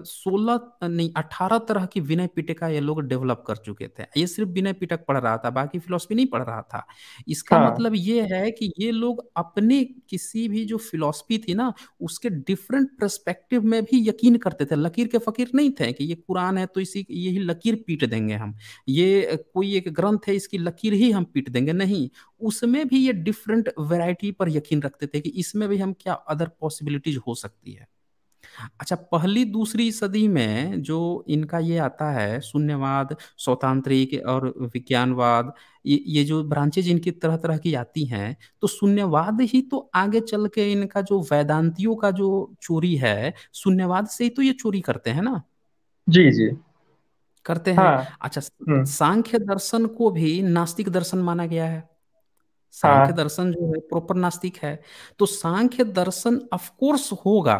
सोलह नहीं अठारह तरह की विनय पीटिका ये लोग डेवलप कर चुके थे ये सिर्फ विनय पिटक पढ़ रहा था बाकी फिलोसफी नहीं पढ़ रहा था इसका हाँ। मतलब ये है कि ये लोग अपने किसी भी जो फिलोसफी थी ना उसके डिफरेंट परस्पेक्टिव में भी यकीन करते थे लकीर के फकीर नहीं थे कि ये कुरान है तो इसी यही लकीर पीट देंगे हम ये कोई एक ग्रंथ है इसकी लकीर ही हम पीट देंगे नहीं उसमें भी ये डिफरेंट वेराइटी पर यकीन रखते थे कि इसमें भी हम क्या अदर पॉसिबिलिटीज हो सकती है अच्छा पहली दूसरी सदी में जो इनका ये आता है शून्यवाद स्वतांत्रिक और विज्ञानवाद ये ये जो ब्रांचेज इनकी तरह तरह की आती हैं तो शून्यवाद ही तो आगे चल के इनका जो वेदांतियों का जो चोरी है शून्यवाद से ही तो ये चोरी करते हैं ना जी जी करते हैं हाँ, अच्छा हम्म। सांख्य दर्शन को भी नास्तिक दर्शन माना गया है सांख्य हाँ, दर्शन जो है प्रॉपर नास्तिक है तो सांख्य दर्शन ऑफ कोर्स होगा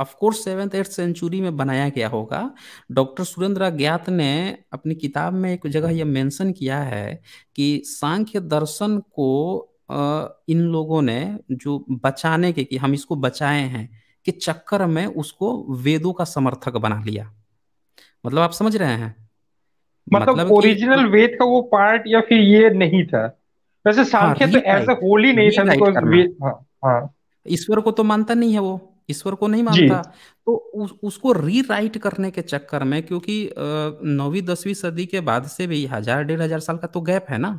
ऑफकोर्स सेवेंथ एट सेंचुरी में बनाया गया होगा डॉक्टर सुरेंद्र ज्ञात ने अपनी किताब में एक जगह यह मेंशन किया है कि सांख्य दर्शन को इन लोगों ने जो बचाने के कि हम इसको बचाए हैं के चक्कर में उसको वेदों का समर्थक बना लिया मतलब आप समझ रहे हैं मतलब ओरिजिनल मतलब वेद का वो पार्ट या फिर ये नहीं था वैसे हाँ, सांख्य तो एज अ होल नहीं था हाँ, हाँ। ईश्वर को तो मानता नहीं है वो ईश्वर को नहीं मानता तो उस, उसको रीराइट करने के चक्कर में क्योंकि नौवीं दसवीं सदी के बाद से भी हजार डेढ़ हजार साल का तो गैप है ना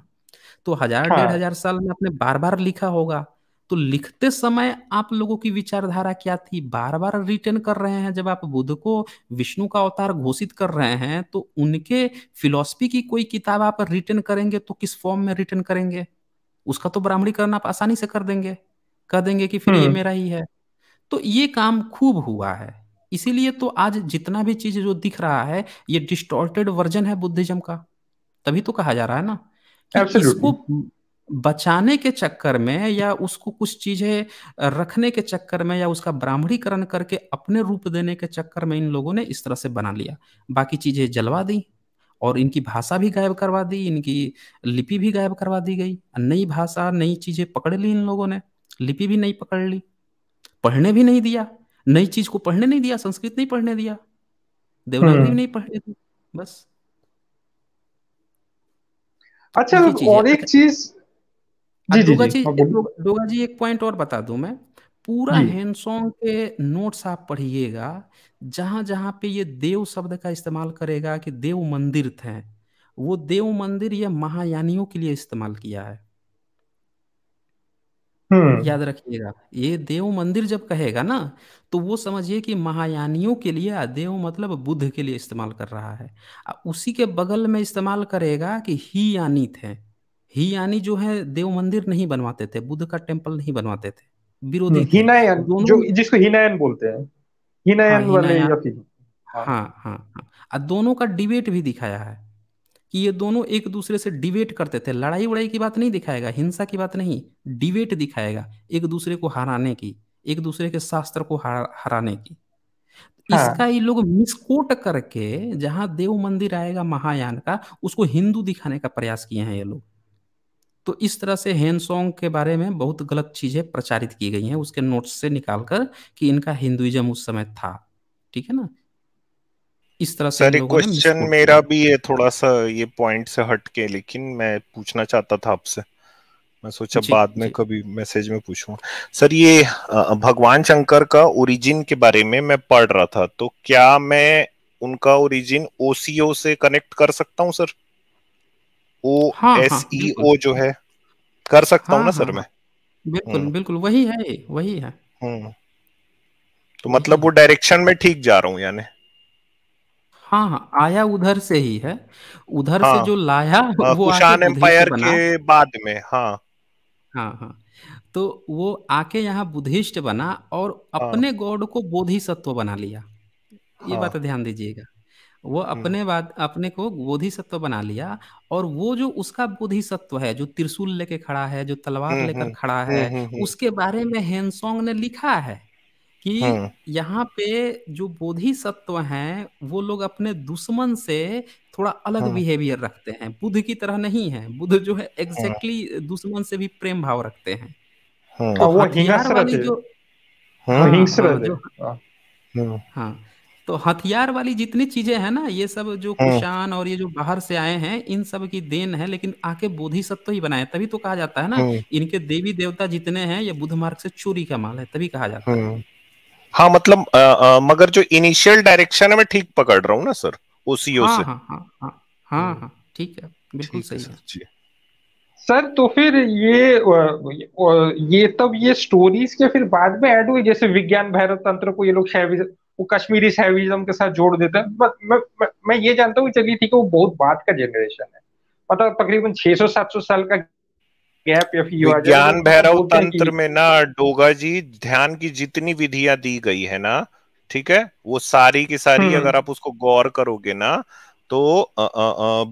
तो हजार हाँ। डेढ़ हजार साल में आपने बार बार लिखा होगा तो लिखते समय आप लोगों की विचारधारा क्या थी बार बार रिटर्न कर रहे हैं जब आप बुद्ध को विष्णु का अवतार घोषित कर रहे हैं तो उनके फिलोसफी की कोई किताब आप रिटर्न करेंगे तो किस फॉर्म में रिटर्न करेंगे उसका तो ब्राह्मणीकरण आप आसानी से कर देंगे कह देंगे कि फिर ये हम्म। मेरा ही है तो ये काम खूब हुआ है इसीलिए तो आज जितना भी चीज जो दिख रहा है ये डिस्टोर्टेड वर्जन है बुद्धिज्म का तभी तो कहा जा रहा है ना इसको बचाने के चक्कर में या उसको कुछ चीजें रखने के चक्कर में या उसका ब्राह्मणीकरण करके अपने रूप देने के चक्कर में इन लोगों ने इस तरह से बना लिया बाकी चीजें जलवा दी और इनकी भाषा भी गायब करवा दी इनकी लिपि भी गायब करवा दी गई नई भाषा नई चीजें पकड़ ली इन लोगों ने लिपि भी नहीं पकड़ ली पढ़ने भी नहीं दिया नई चीज को पढ़ने नहीं दिया संस्कृत नहीं पढ़ने दिया देवनागरी हम्म। नहीं पढ़ने दिया बस अच्छा और एक अच्छा। चीज अच्छा, जी जी डोगा जी हाँ, एक पॉइंट और बता दू मैं पूरा हैंडसॉन्ग के नोट्स आप पढ़िएगा जहां जहां पे ये देव शब्द का इस्तेमाल करेगा कि देव मंदिर थे वो देव मंदिर यह महायानियों के लिए इस्तेमाल किया है हम्म। याद रखिएगा ये देव मंदिर जब कहेगा ना तो वो समझिए कि महायानियों के लिए देव मतलब बुद्ध के लिए इस्तेमाल कर रहा है उसी के बगल में इस्तेमाल करेगा कि ही यानी थे ही यानी जो है देव मंदिर नहीं बनवाते थे बुद्ध का टेम्पल नहीं बनवाते थे विरोधी हम्म, थे हिनायन तो दोनों जो जिसको हिनायन बोलते हैं हाँ हिनायन वाले हाँ हाँ हाँ हाँ दोनों का डिबेट भी दिखाया है कि ये दोनों एक दूसरे से डिबेट करते थे लड़ाई उड़ाई की बात नहीं दिखाएगा हिंसा की बात नहीं डिबेट दिखाएगा एक दूसरे को हराने की एक दूसरे के शास्त्र को हरा, हराने की हाँ। इसका ये लोग मिसकोट करके जहां देव मंदिर आएगा महायान का उसको हिंदू दिखाने का प्रयास किए हैं ये लोग तो इस तरह से हेनसोंग के बारे में बहुत गलत चीजें प्रचारित की गई हैं उसके नोट्स से निकालकर कि इनका हिंदुइज्म उस समय था ठीक है ना इस तरह से क्वेश्चन मेरा भी है थोड़ा सा ये पॉइंट से हट के लेकिन मैं पूछना चाहता था आपसे मैं सोचा बाद में कभी मैसेज में पूछूं सर ये भगवान शंकर का ओरिजिन के बारे में मैं पढ़ रहा था तो क्या मैं उनका ओरिजिन ओसीओ से कनेक्ट कर सकता हूँ सर ओ एस ई ओ जो है कर सकता हूँ हाँ, ना सर हाँ, हाँ। मैं बिल्कुल हम्म। बिल्कुल वही है वही है हम्म। तो मतलब वो डायरेक्शन हम्म। में ठीक जा रहा हूँ यानी हाँ हाँ आया उधर से ही है उधर हाँ, से जो लाया वो कुशान एम्पायर के बाद में हाँ हाँ हाँ तो वो आके यहाँ बुद्धिस्ट बना और हाँ। अपने हाँ, गॉड को बोधिसत्व बना लिया ये हाँ, बात ध्यान दीजिएगा वो हम्म। अपने बाद अपने को बोधिसत्व बना लिया और वो जो उसका बोधिसत्व है जो त्रिशूल लेके खड़ा है जो तलवार हम्म, लेकर हम्म, खड़ा है उसके बारे में हेनसोंग ने लिखा है कि हम्म। यहाँ पे जो बोधि सत्व हैं वो लोग अपने दुश्मन से थोड़ा अलग हम्म। बिहेवियर रखते हैं बुद्ध की तरह नहीं है बुद्ध जो है एग्जैक्टली हम्म। exactly दुश्मन से भी प्रेम भाव रखते हैं तो हाँ, वो वाली जो हाँ, हाँ, हाँ।, हाँ तो हथियार वाली जितनी चीजें हैं ना ये सब जो कुशान और ये जो बाहर से आए हैं इन सब की देन है लेकिन आके बोधि सत्व ही बनाए तभी तो कहा जाता है ना इनके देवी देवता जितने हैं ये बुद्ध मार्ग से चोरी का माल है तभी कहा जाता है हाँ मतलब आ, आ, मगर जो इनिशियल डायरेक्शन है मैं ठीक पकड़ रहा हूँ ना सर ओसीओ हाँ, से हाँ हाँ हाँ हाँ, हम्म। हाँ ठीक है बिल्कुल सही है सर तो फिर ये ये तब ये स्टोरीज के फिर बाद में ऐड हुई जैसे विज्ञान भैरव तंत्र को ये लोग वो कश्मीरी शैविज्म के साथ जोड़ देते हैं मैं, मैं मैं ये जानता हूँ चलिए ठीक है वो बहुत बात का जनरेशन है मतलब तकरीबन 600-700 साल का गैप इफ यू आर ज्ञान भैरव तंत्र में ना डोगा जी ध्यान की जितनी विधियां दी गई है ना ठीक है वो सारी की सारी हम्म। अगर आप उसको गौर करोगे ना तो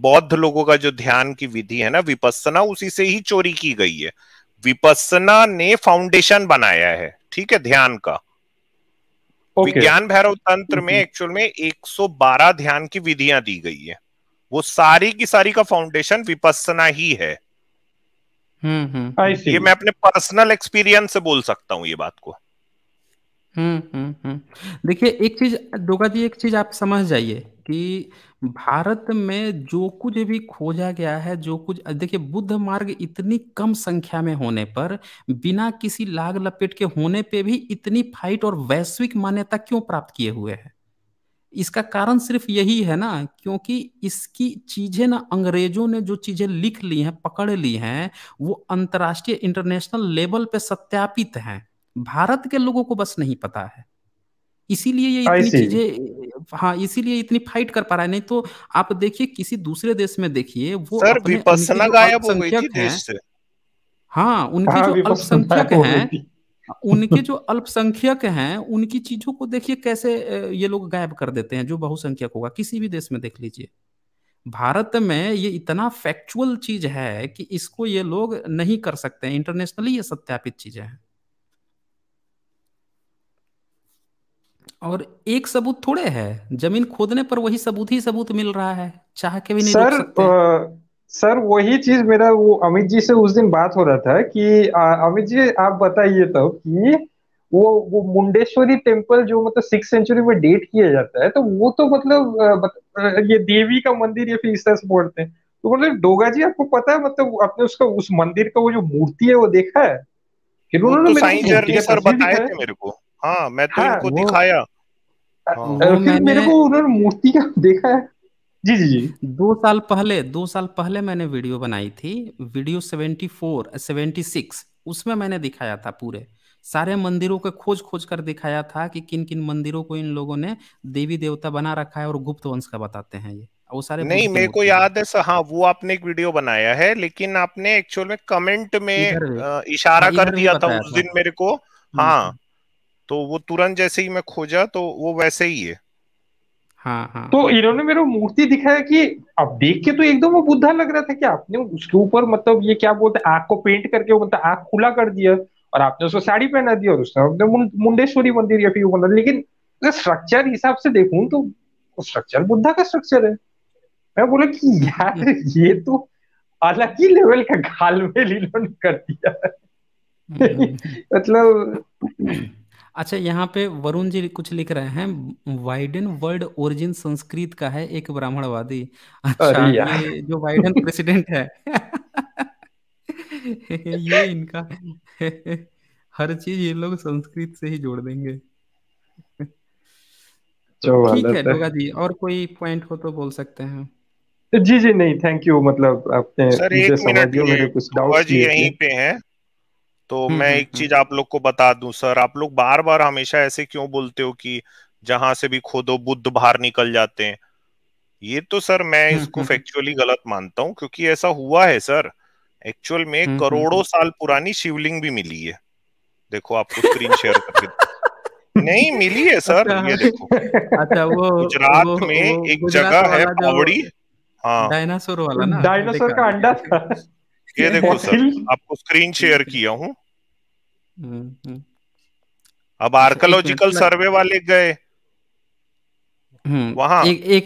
बौद्ध लोगों का जो ध्यान की विधि है ना विपस्सना उसी से ही चोरी की गई है विपस्सना ने फाउंडेशन बनाया है ठीक है ध्यान का okay. विज्ञान भैरव तंत्र में एक्चुअल हम्म। में 112 ध्यान की विधियां दी गई है वो सारी की सारी का फाउंडेशन विपस्सना ही है हम्म, हम्म, हम्म। ये मैं अपने पर्सनल एक्सपीरियंस से बोल सकता हूँ ये बात को हम्म, हम्म देखिए एक चीज डोगा जी एक चीज आप समझ जाइए कि भारत में जो कुछ भी खोजा गया है जो कुछ देखिए बुद्ध मार्ग इतनी कम संख्या में होने पर बिना किसी लाग लपेट के होने पे भी इतनी फाइट और वैश्विक मान्यता क्यों प्राप्त किए हुए है इसका कारण सिर्फ यही है ना क्योंकि इसकी चीजें ना अंग्रेजों ने जो चीजें लिख ली हैं पकड़ ली हैं वो अंतर्राष्ट्रीय इंटरनेशनल लेवल पे सत्यापित हैं भारत के लोगों को बस नहीं पता है इसीलिए ये इतनी चीजें हाँ इसीलिए इतनी फाइट कर पा रहा है नहीं तो आप देखिए किसी दूसरे देश में देखिए वो सर विपसना गायब हो गई थी देश से हाँ उनके हाँ, जो अल्पसंख्यक हैं उनके जो अल्पसंख्यक हैं उनकी चीजों को देखिए कैसे ये लोग गायब कर देते हैं जो बहुसंख्यक होगा किसी भी देश में देख लीजिए भारत में ये इतना फैक्चुअल चीज है कि इसको ये लोग नहीं कर सकते हैं इंटरनेशनली ये सत्यापित चीजें हैं और एक सबूत थोड़े है जमीन खोदने पर वही सबूत ही सबूत मिल रहा है चाह के भी नहीं सर सर वही चीज मेरा वो अमित जी से उस दिन बात हो रहा था कि अमित जी आप बताइए तो कि वो वो मुंडेश्वरी टेम्पल जो मतलब सिक्स सेंचुरी में डेट किया जाता है तो वो तो मतलब ये देवी का मंदिर या फिर इस तरह से बोलते हैं तो मतलब डोगा जी आपको पता है मतलब आपने उसका उस मंदिर का वो जो मूर्ति है वो देखा है फिर उन्होंने तो हाँ तो हाँ, हाँ। फिर मेरे को उन्होंने मूर्ति का देखा है जी जी जी दो साल पहले दो साल पहले मैंने वीडियो बनाई थी video seventy four seventy six उसमें मैंने दिखाया था पूरे सारे मंदिरों को खोज खोज कर दिखाया था कि किन किन मंदिरों को इन लोगों ने देवी देवता बना रखा है और गुप्त वंश का बताते हैं ये वो सारे नहीं मेरे को याद है हाँ वो आपने एक वीडियो बनाया है लेकिन आपने एक्चुअल में कमेंट में इशारा हाँ, कर दिया था उस दिन मेरे को हम्म, हाँ हम्म। तो वो तुरंत जैसे ही मैं खोजा तो वो वैसे ही है हाँ, हाँ, तो इन्होंने मेरे मूर्ति दिखाया कि अब देख के तो एकदम वो बुद्धा लग रहा था कि आपने उसके ऊपर मतलब ये क्या बोलते आंख को पेंट करके मतलब आंख खुला कर दिया और आपने उसको साड़ी पहना दी और उसने अपने मुंडेश्वरी मंदिर या फिर मंदिर मतलब लेकिन स्ट्रक्चर हिसाब से देखूं तो स्ट्रक्चर बुद्धा का स्ट्रक्चर है मैं बोला कि यार ये तो अलग ही लेवल का घाल में इन्होंने कर दिया हम्म। मतलब अच्छा यहाँ पे वरुण जी कुछ लिख रहे हैं वाइडन वर्ल्ड ओरिजिन संस्कृत का है एक ब्राह्मणवादी अच्छा अरे यार ये जो वाइडन प्रेसिडेंट है ये इनका हर चीज ये लोग संस्कृत से ही जोड़ देंगे ठीक है हालत डोगा जी और कोई पॉइंट हो तो बोल सकते हैं जी जी नहीं थैंक यू मतलब आपने सर मुझे एक मिनट समझ ये मेरे कुछ डाउट जी यहीं पे हैं तो हम्म, मैं हम्म, एक हम्म। चीज आप लोग को बता दूं सर आप लोग बार बार हमेशा ऐसे क्यों बोलते हो कि जहां से भी खोदो बुद्ध बाहर निकल जाते हैं ये तो सर मैं इसको फैक्चुअली गलत मानता हूँ क्योंकि ऐसा हुआ है सर एक्चुअल में करोड़ों साल पुरानी शिवलिंग भी मिली है देखो आपको स्क्रीन शेयर करके नहीं मिली है सर अच्छा, ये देखो अच्छा वो गुजरात में वो, एक जगह है पावड़ी हाँ डायनासोर वाला ना डायनासोर का अंडा ये देखो सर आपको स्क्रीन शेयर किया हूँ हम्म, हम्म। अब आर्कोलॉजिकल अच्छा, सर्वे वाले गए हम्म, वहां एक एक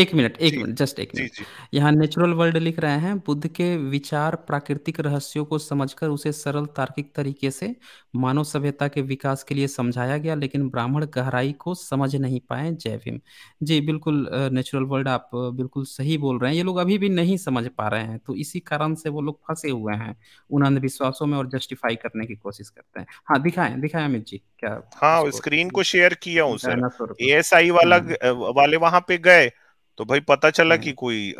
एक मिनट एक मिनट जस्ट एक मिनट यहाँ नेचुरल वर्ल्ड लिख रहे हैं बुद्ध के विचार प्राकृतिक रहस्यों को समझकर उसे सरल तार्किक तरीके से मानव सभ्यता के विकास के लिए समझाया गया लेकिन ब्राह्मण गहराई को समझ नहीं पाए जय भीम जी बिल्कुल नेचुरल वर्ल्ड आप बिल्कुल सही बोल रहे हैं ये लोग अभी भी नहीं समझ पा रहे हैं तो इसी कारण से वो लोग फंसे हुए हैं उन अंधविश्वासों में और जस्टिफाई करने की कोशिश करते हैं हाँ दिखाएं दिखाएं अमित जी क्या हाँ स्क्रीन को शेयर किया हूँ सर एएसआई वाला हम्म। वाले वहां पे गए तो भाई पता चला हम्म। कि कोई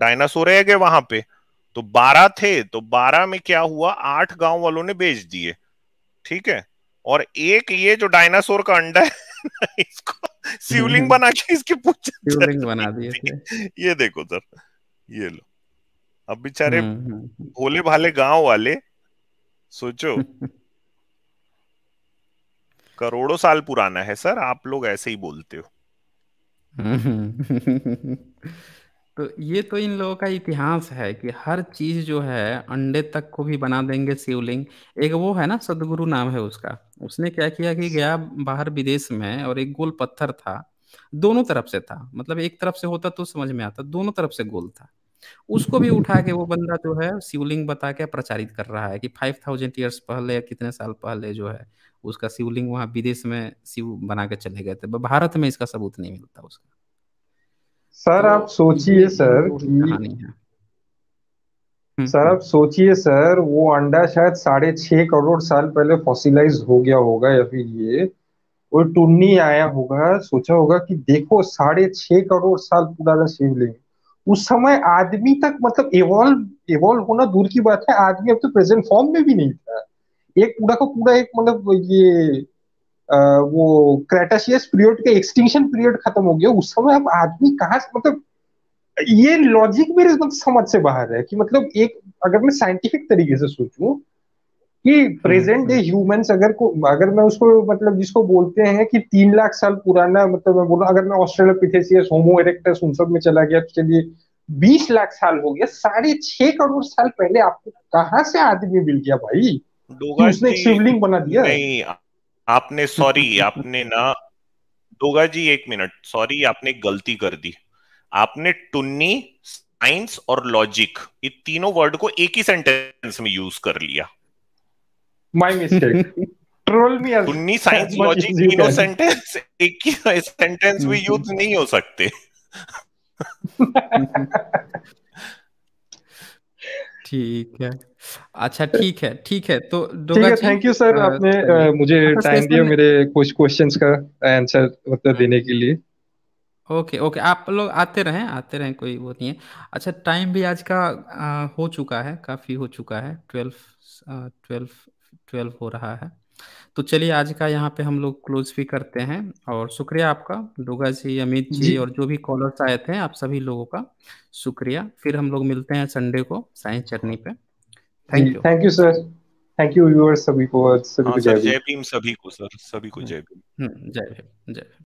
डायनासोर है गए वहां पे तो बारह थे तो बारह में क्या हुआ आठ गांव वालों ने बेच दिए ठीक है और एक ये जो डायनासोर का अंडा है इसको शिवलिंग बना के इसके पूछ शिवलिंग बना दिए ये देखो सर ये लो अब बेचारे हम्म, भोले भाले गांव वाले सोचो करोड़ों साल पुराना है सर आप लोग ऐसे ही बोलते हो तो ये तो इन लोगों का इतिहास है कि हर चीज जो है अंडे तक को भी बना देंगे शिवलिंग एक वो है ना सदगुरु नाम है उसका उसने क्या किया कि गया बाहर विदेश में और एक गोल पत्थर था दोनों तरफ से था मतलब एक तरफ से होता तो समझ में आता दोनों तरफ से गोल था उसको भी उठा के वो बंदा जो है शिवलिंग बता के प्रचारित कर रहा है कि फाइव थाउजेंड ईयर्स पहले कितने साल पहले जो है उसका शिवलिंग वहाँ विदेश में शिव बना के चले गए थे भारत में इसका सबूत नहीं मिलता उसका सर तो आप सोचिए सर तो कहानी है हम्म, सर आप हम्म। सोचिए सर वो अंडा शायद साढ़े छह करोड़ साल पहले फॉसिलाइज हो गया होगा या फिर ये वो टुन्नी आया होगा सोचा होगा कि देखो साढ़े छह करोड़ साल पुराना शिवलिंग उस समय आदमी तक मतलब एवॉल्व एवॉल्व होना दूर की बात है आदमी अब तो प्रेजेंट फॉर्म में भी नहीं था एक पूरा का पूरा एक मतलब ये आ, वो क्रेटाशियस पीरियड के एक्सटिंक्शन पीरियड खत्म हो गया उस समय अब आदमी कहाँ मतलब ये लॉजिक मेरे मतलब समझ से बाहर है कि मतलब एक अगर मैं साइंटिफिक तरीके से सोचूं कि प्रेजेंट डे ह्यूमंस अगर को अगर मैं उसको मतलब जिसको बोलते हैं कि तीन लाख साल पुराना मतलब मैं बोलूं अगर मैं ऑस्ट्रेलोपिथेसियस होमो इरेक्टस उन सब में चला गया तो चलिए बीस लाख साल हो गया साढ़े छह करोड़ साल पहले आपको कहाँ से आदमी मिल गया भाई दोगा उसने एक शिवलिंग बना दिया नहीं आपने सॉरी आपने ना दोगा जी एक मिनट सॉरी आपने गलती कर दी आपने टुन्नी साइंस और लॉजिक ये तीनों वर्ड को एक ही सेंटेंस में यूज कर लिया माय मिस्टेक ट्रोल मी टुन्नी साइंस लॉजिक तीनों सेंटेंस एक ही सेंटेंस में यूज नहीं हो सकते ठीक है अच्छा ठीक है ठीक है तो ठीक है थैंक यू सर आपने आ, मुझे टाइम अच्छा, दिया मेरे कुछ क्वेश्चंस का आंसर मतलब हाँ। देने के लिए ओके ओके आप लोग आते रहें आते रहें कोई वो नहीं है अच्छा टाइम भी आज का आ, हो चुका है काफी हो चुका है ट्वेल्व ट्वेल्व ट्वेल्व हो रहा है तो चलिए आज का यहाँ पे हम लोग क्लोज भी करते हैं और शुक्रिया आपका दुगा जी अमित जी और जो भी कॉलर्स आए थे आप सभी लोगों का शुक्रिया फिर हम लोग मिलते हैं संडे को साइंस चटनी पे thank you thank you sir thank you सभी को सभी हाँ, को जय भीम सभी को सर सभी को हम्म, हम्म, जय भीम जय भीम जय